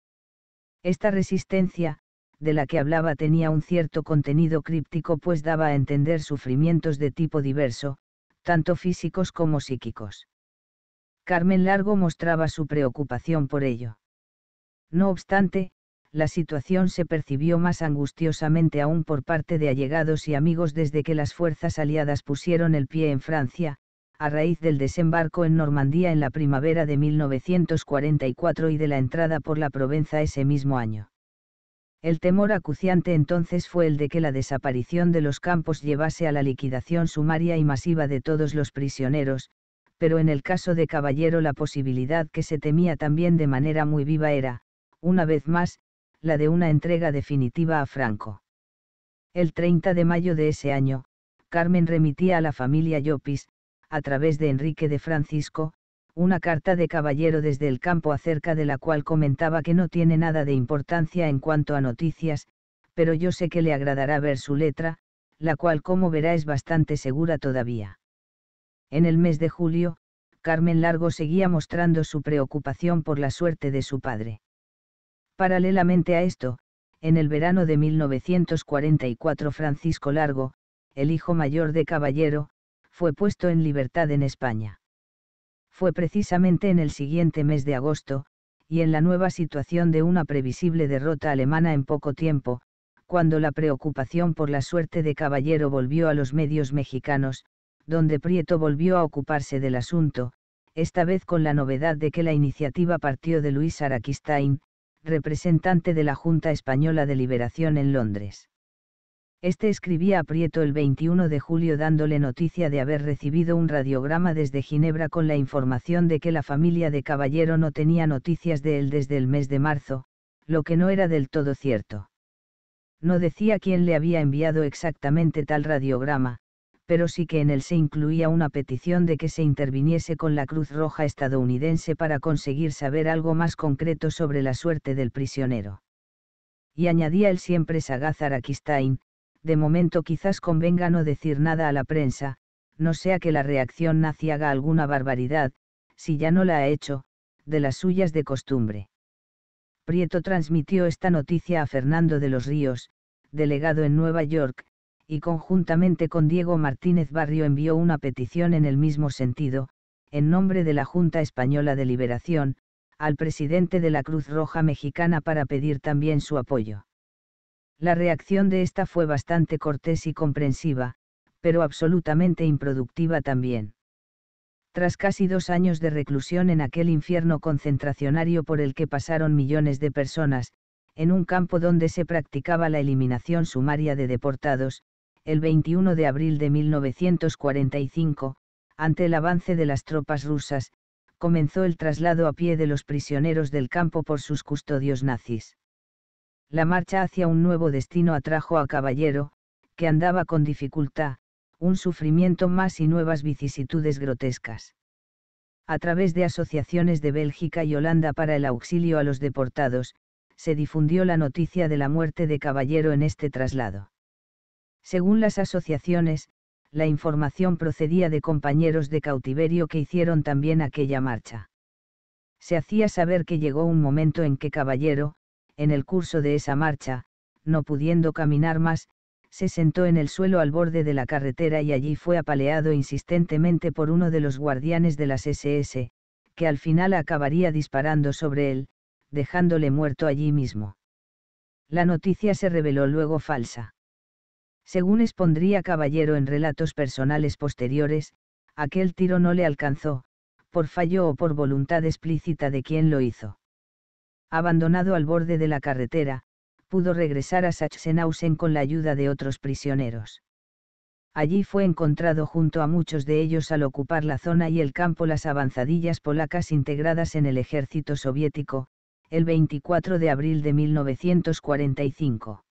Esta resistencia, de la que hablaba tenía un cierto contenido críptico pues daba a entender sufrimientos de tipo diverso, tanto físicos como psíquicos. Carmen Largo mostraba su preocupación por ello. No obstante, la situación se percibió más angustiosamente aún por parte de allegados y amigos desde que las fuerzas aliadas pusieron el pie en Francia, a raíz del desembarco en Normandía en la primavera de 1944 y de la entrada por la Provenza ese mismo año. El temor acuciante entonces fue el de que la desaparición de los campos llevase a la liquidación sumaria y masiva de todos los prisioneros, pero en el caso de Caballero la posibilidad que se temía también de manera muy viva era, una vez más, la de una entrega definitiva a Franco. El 30 de mayo de ese año, Carmen remitía a la familia Llopis, a través de Enrique de Francisco, una carta de caballero desde el campo acerca de la cual comentaba que no tiene nada de importancia en cuanto a noticias, pero yo sé que le agradará ver su letra, la cual como verá es bastante segura todavía. En el mes de julio, Carmen Largo seguía mostrando su preocupación por la suerte de su padre. Paralelamente a esto, en el verano de 1944 Francisco Largo, el hijo mayor de Caballero, fue puesto en libertad en España. Fue precisamente en el siguiente mes de agosto, y en la nueva situación de una previsible derrota alemana en poco tiempo, cuando la preocupación por la suerte de Caballero volvió a los medios mexicanos, donde Prieto volvió a ocuparse del asunto, esta vez con la novedad de que la iniciativa partió de Luis Araquistain, representante de la Junta Española de Liberación en Londres. Este escribía a Prieto el 21 de julio dándole noticia de haber recibido un radiograma desde Ginebra con la información de que la familia de Caballero no tenía noticias de él desde el mes de marzo, lo que no era del todo cierto. No decía quién le había enviado exactamente tal radiograma, pero sí que en él se incluía una petición de que se interviniese con la Cruz Roja estadounidense para conseguir saber algo más concreto sobre la suerte del prisionero. Y añadía el siempre sagaz Araquistain, de momento quizás convenga no decir nada a la prensa, no sea que la reacción nazi haga alguna barbaridad, si ya no la ha hecho, de las suyas de costumbre. Prieto transmitió esta noticia a Fernando de los Ríos, delegado en Nueva York, y conjuntamente con Diego Martínez Barrio envió una petición en el mismo sentido, en nombre de la Junta Española de Liberación, al presidente de la Cruz Roja Mexicana para pedir también su apoyo. La reacción de esta fue bastante cortés y comprensiva, pero absolutamente improductiva también. Tras casi dos años de reclusión en aquel infierno concentracionario por el que pasaron millones de personas, en un campo donde se practicaba la eliminación sumaria de deportados, el 21 de abril de 1945, ante el avance de las tropas rusas, comenzó el traslado a pie de los prisioneros del campo por sus custodios nazis. La marcha hacia un nuevo destino atrajo a Caballero, que andaba con dificultad, un sufrimiento más y nuevas vicisitudes grotescas. A través de asociaciones de Bélgica y Holanda para el auxilio a los deportados, se difundió la noticia de la muerte de Caballero en este traslado. Según las asociaciones, la información procedía de compañeros de cautiverio que hicieron también aquella marcha. Se hacía saber que llegó un momento en que Caballero, en el curso de esa marcha, no pudiendo caminar más, se sentó en el suelo al borde de la carretera y allí fue apaleado insistentemente por uno de los guardianes de las SS, que al final acabaría disparando sobre él, dejándole muerto allí mismo. La noticia se reveló luego falsa. Según expondría Caballero en relatos personales posteriores, aquel tiro no le alcanzó, por fallo o por voluntad explícita de quien lo hizo abandonado al borde de la carretera, pudo regresar a Sachsenhausen con la ayuda de otros prisioneros. Allí fue encontrado junto a muchos de ellos al ocupar la zona y el campo las avanzadillas polacas integradas en el ejército soviético, el 24 de abril de 1945.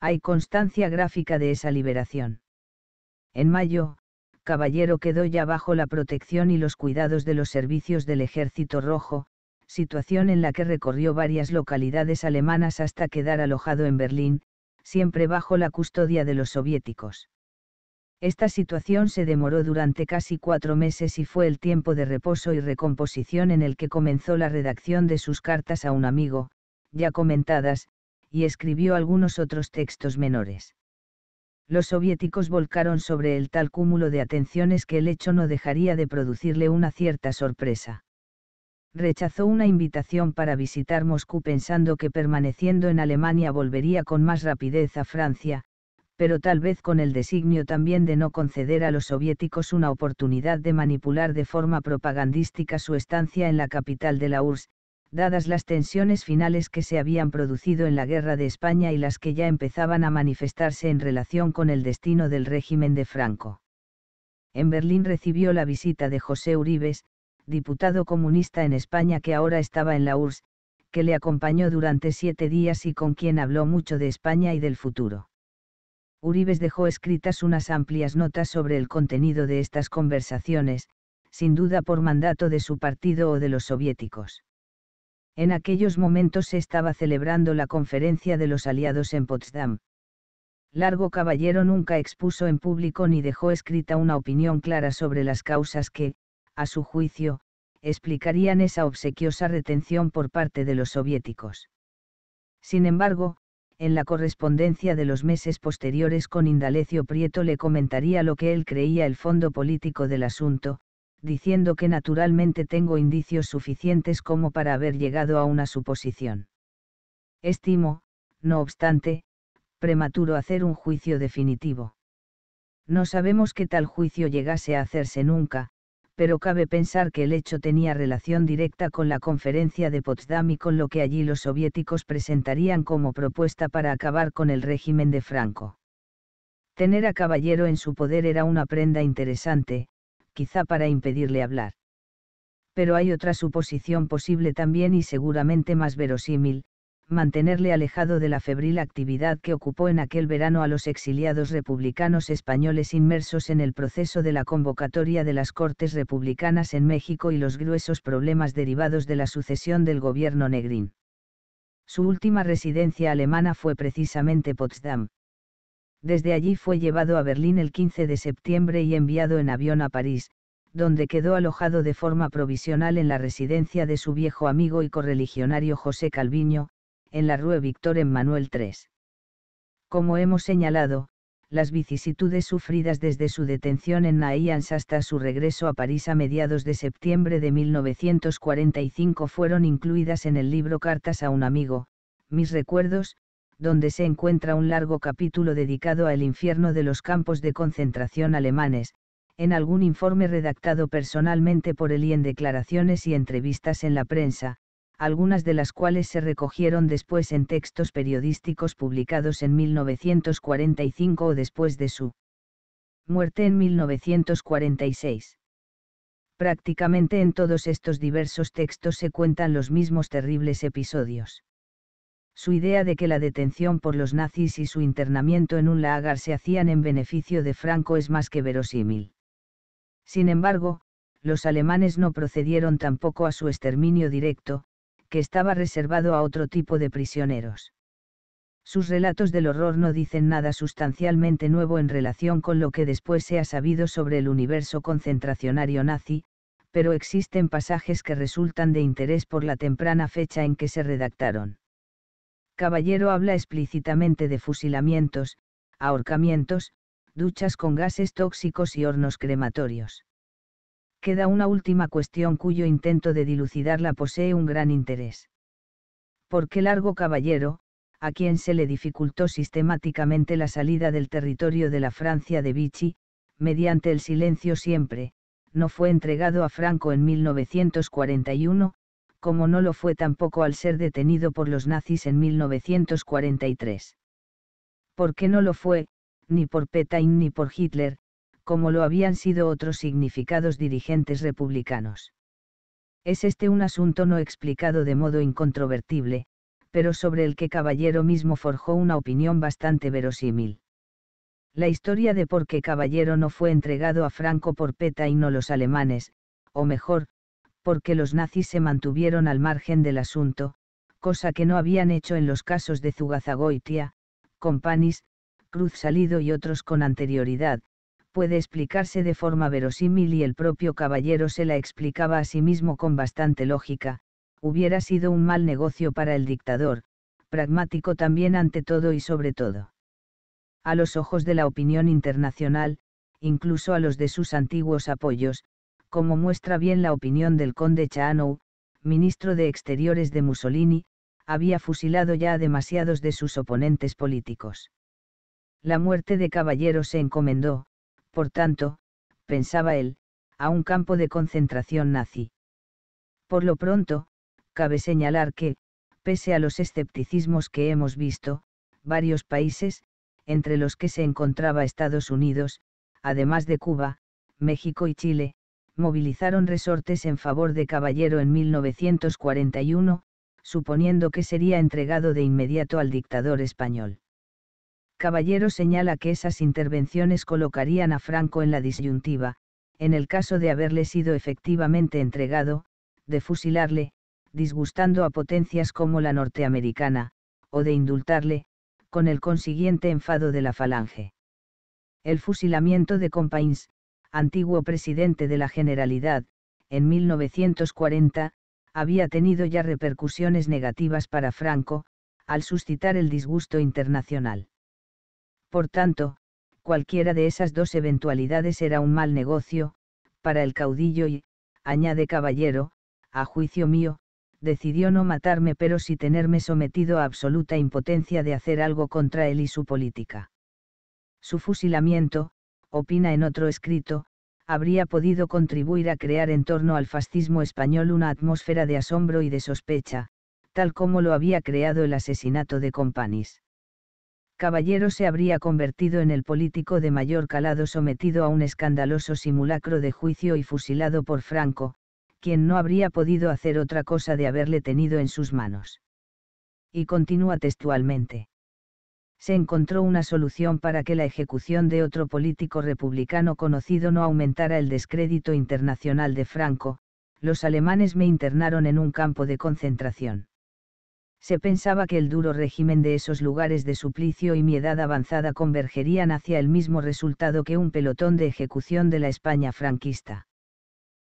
Hay constancia gráfica de esa liberación. En mayo, Caballero quedó ya bajo la protección y los cuidados de los servicios del Ejército Rojo, situación en la que recorrió varias localidades alemanas hasta quedar alojado en Berlín, siempre bajo la custodia de los soviéticos. Esta situación se demoró durante casi cuatro meses y fue el tiempo de reposo y recomposición en el que comenzó la redacción de sus cartas a un amigo, ya comentadas, y escribió algunos otros textos menores. Los soviéticos volcaron sobre él tal cúmulo de atenciones que el hecho no dejaría de producirle una cierta sorpresa. Rechazó una invitación para visitar Moscú pensando que permaneciendo en Alemania volvería con más rapidez a Francia, pero tal vez con el designio también de no conceder a los soviéticos una oportunidad de manipular de forma propagandística su estancia en la capital de la URSS, dadas las tensiones finales que se habían producido en la Guerra de España y las que ya empezaban a manifestarse en relación con el destino del régimen de Franco. En Berlín recibió la visita de José Uribes, diputado comunista en España que ahora estaba en la URSS, que le acompañó durante siete días y con quien habló mucho de España y del futuro. Uribes dejó escritas unas amplias notas sobre el contenido de estas conversaciones, sin duda por mandato de su partido o de los soviéticos. En aquellos momentos se estaba celebrando la conferencia de los aliados en Potsdam. Largo Caballero nunca expuso en público ni dejó escrita una opinión clara sobre las causas que, a su juicio, explicarían esa obsequiosa retención por parte de los soviéticos. Sin embargo, en la correspondencia de los meses posteriores con Indalecio Prieto le comentaría lo que él creía el fondo político del asunto, diciendo que naturalmente tengo indicios suficientes como para haber llegado a una suposición. Estimo, no obstante, prematuro hacer un juicio definitivo. No sabemos que tal juicio llegase a hacerse nunca, pero cabe pensar que el hecho tenía relación directa con la conferencia de Potsdam y con lo que allí los soviéticos presentarían como propuesta para acabar con el régimen de Franco. Tener a Caballero en su poder era una prenda interesante, quizá para impedirle hablar. Pero hay otra suposición posible también y seguramente más verosímil, mantenerle alejado de la febril actividad que ocupó en aquel verano a los exiliados republicanos españoles inmersos en el proceso de la convocatoria de las Cortes Republicanas en México y los gruesos problemas derivados de la sucesión del gobierno negrín. Su última residencia alemana fue precisamente Potsdam. Desde allí fue llevado a Berlín el 15 de septiembre y enviado en avión a París, donde quedó alojado de forma provisional en la residencia de su viejo amigo y correligionario José Calviño, en la Rue Victor Emmanuel III. Como hemos señalado, las vicisitudes sufridas desde su detención en Nayans hasta su regreso a París a mediados de septiembre de 1945 fueron incluidas en el libro Cartas a un amigo, Mis recuerdos, donde se encuentra un largo capítulo dedicado al infierno de los campos de concentración alemanes, en algún informe redactado personalmente por él y en declaraciones y entrevistas en la prensa, algunas de las cuales se recogieron después en textos periodísticos publicados en 1945 o después de su muerte en 1946. Prácticamente en todos estos diversos textos se cuentan los mismos terribles episodios. Su idea de que la detención por los nazis y su internamiento en un lagar se hacían en beneficio de Franco es más que verosímil. Sin embargo, los alemanes no procedieron tampoco a su exterminio directo, que estaba reservado a otro tipo de prisioneros. Sus relatos del horror no dicen nada sustancialmente nuevo en relación con lo que después se ha sabido sobre el universo concentracionario nazi, pero existen pasajes que resultan de interés por la temprana fecha en que se redactaron. Caballero habla explícitamente de fusilamientos, ahorcamientos, duchas con gases tóxicos y hornos crematorios queda una última cuestión cuyo intento de dilucidarla posee un gran interés. ¿Por qué Largo Caballero, a quien se le dificultó sistemáticamente la salida del territorio de la Francia de Vichy, mediante el silencio siempre, no fue entregado a Franco en 1941, como no lo fue tampoco al ser detenido por los nazis en 1943. ¿Por qué no lo fue, ni por Petain ni por Hitler, como lo habían sido otros significados dirigentes republicanos. Es este un asunto no explicado de modo incontrovertible, pero sobre el que Caballero mismo forjó una opinión bastante verosímil. La historia de por qué Caballero no fue entregado a Franco por Peta y no los alemanes, o mejor, porque los nazis se mantuvieron al margen del asunto, cosa que no habían hecho en los casos de Zugazagoitia, Companis, Cruz Salido y otros con anterioridad, puede explicarse de forma verosímil y el propio caballero se la explicaba a sí mismo con bastante lógica, hubiera sido un mal negocio para el dictador, pragmático también ante todo y sobre todo. A los ojos de la opinión internacional, incluso a los de sus antiguos apoyos, como muestra bien la opinión del conde Chanou, ministro de Exteriores de Mussolini, había fusilado ya a demasiados de sus oponentes políticos. La muerte de Caballero se encomendó, por tanto, pensaba él, a un campo de concentración nazi. Por lo pronto, cabe señalar que, pese a los escepticismos que hemos visto, varios países, entre los que se encontraba Estados Unidos, además de Cuba, México y Chile, movilizaron resortes en favor de Caballero en 1941, suponiendo que sería entregado de inmediato al dictador español. Caballero señala que esas intervenciones colocarían a Franco en la disyuntiva, en el caso de haberle sido efectivamente entregado, de fusilarle, disgustando a potencias como la norteamericana, o de indultarle, con el consiguiente enfado de la falange. El fusilamiento de Compains, antiguo presidente de la Generalidad, en 1940, había tenido ya repercusiones negativas para Franco, al suscitar el disgusto internacional. Por tanto, cualquiera de esas dos eventualidades era un mal negocio, para el caudillo y, añade caballero, a juicio mío, decidió no matarme pero sí tenerme sometido a absoluta impotencia de hacer algo contra él y su política. Su fusilamiento, opina en otro escrito, habría podido contribuir a crear en torno al fascismo español una atmósfera de asombro y de sospecha, tal como lo había creado el asesinato de Companys. Caballero se habría convertido en el político de mayor calado sometido a un escandaloso simulacro de juicio y fusilado por Franco, quien no habría podido hacer otra cosa de haberle tenido en sus manos. Y continúa textualmente. Se encontró una solución para que la ejecución de otro político republicano conocido no aumentara el descrédito internacional de Franco, los alemanes me internaron en un campo de concentración se pensaba que el duro régimen de esos lugares de suplicio y mi edad avanzada convergerían hacia el mismo resultado que un pelotón de ejecución de la España franquista.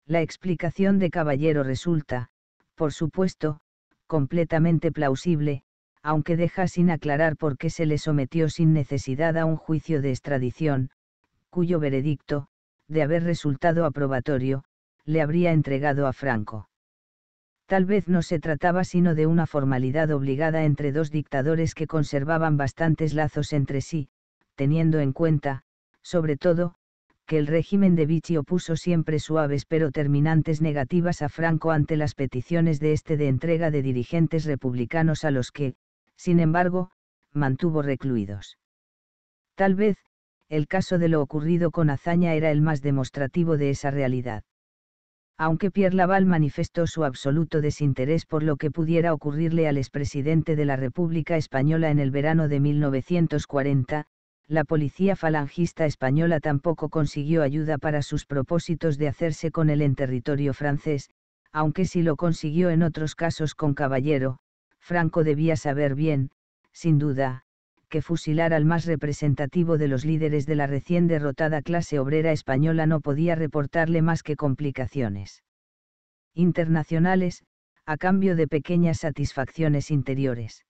La explicación de Caballero resulta, por supuesto, completamente plausible, aunque deja sin aclarar por qué se le sometió sin necesidad a un juicio de extradición, cuyo veredicto, de haber resultado aprobatorio, le habría entregado a Franco. Tal vez no se trataba sino de una formalidad obligada entre dos dictadores que conservaban bastantes lazos entre sí, teniendo en cuenta, sobre todo, que el régimen de Vichy opuso siempre suaves pero terminantes negativas a Franco ante las peticiones de este de entrega de dirigentes republicanos a los que, sin embargo, mantuvo recluidos. Tal vez, el caso de lo ocurrido con Azaña era el más demostrativo de esa realidad aunque Pierre Laval manifestó su absoluto desinterés por lo que pudiera ocurrirle al expresidente de la República Española en el verano de 1940, la policía falangista española tampoco consiguió ayuda para sus propósitos de hacerse con él en territorio francés, aunque sí lo consiguió en otros casos con Caballero, Franco debía saber bien, sin duda, que fusilar al más representativo de los líderes de la recién derrotada clase obrera española no podía reportarle más que complicaciones internacionales, a cambio de pequeñas satisfacciones interiores.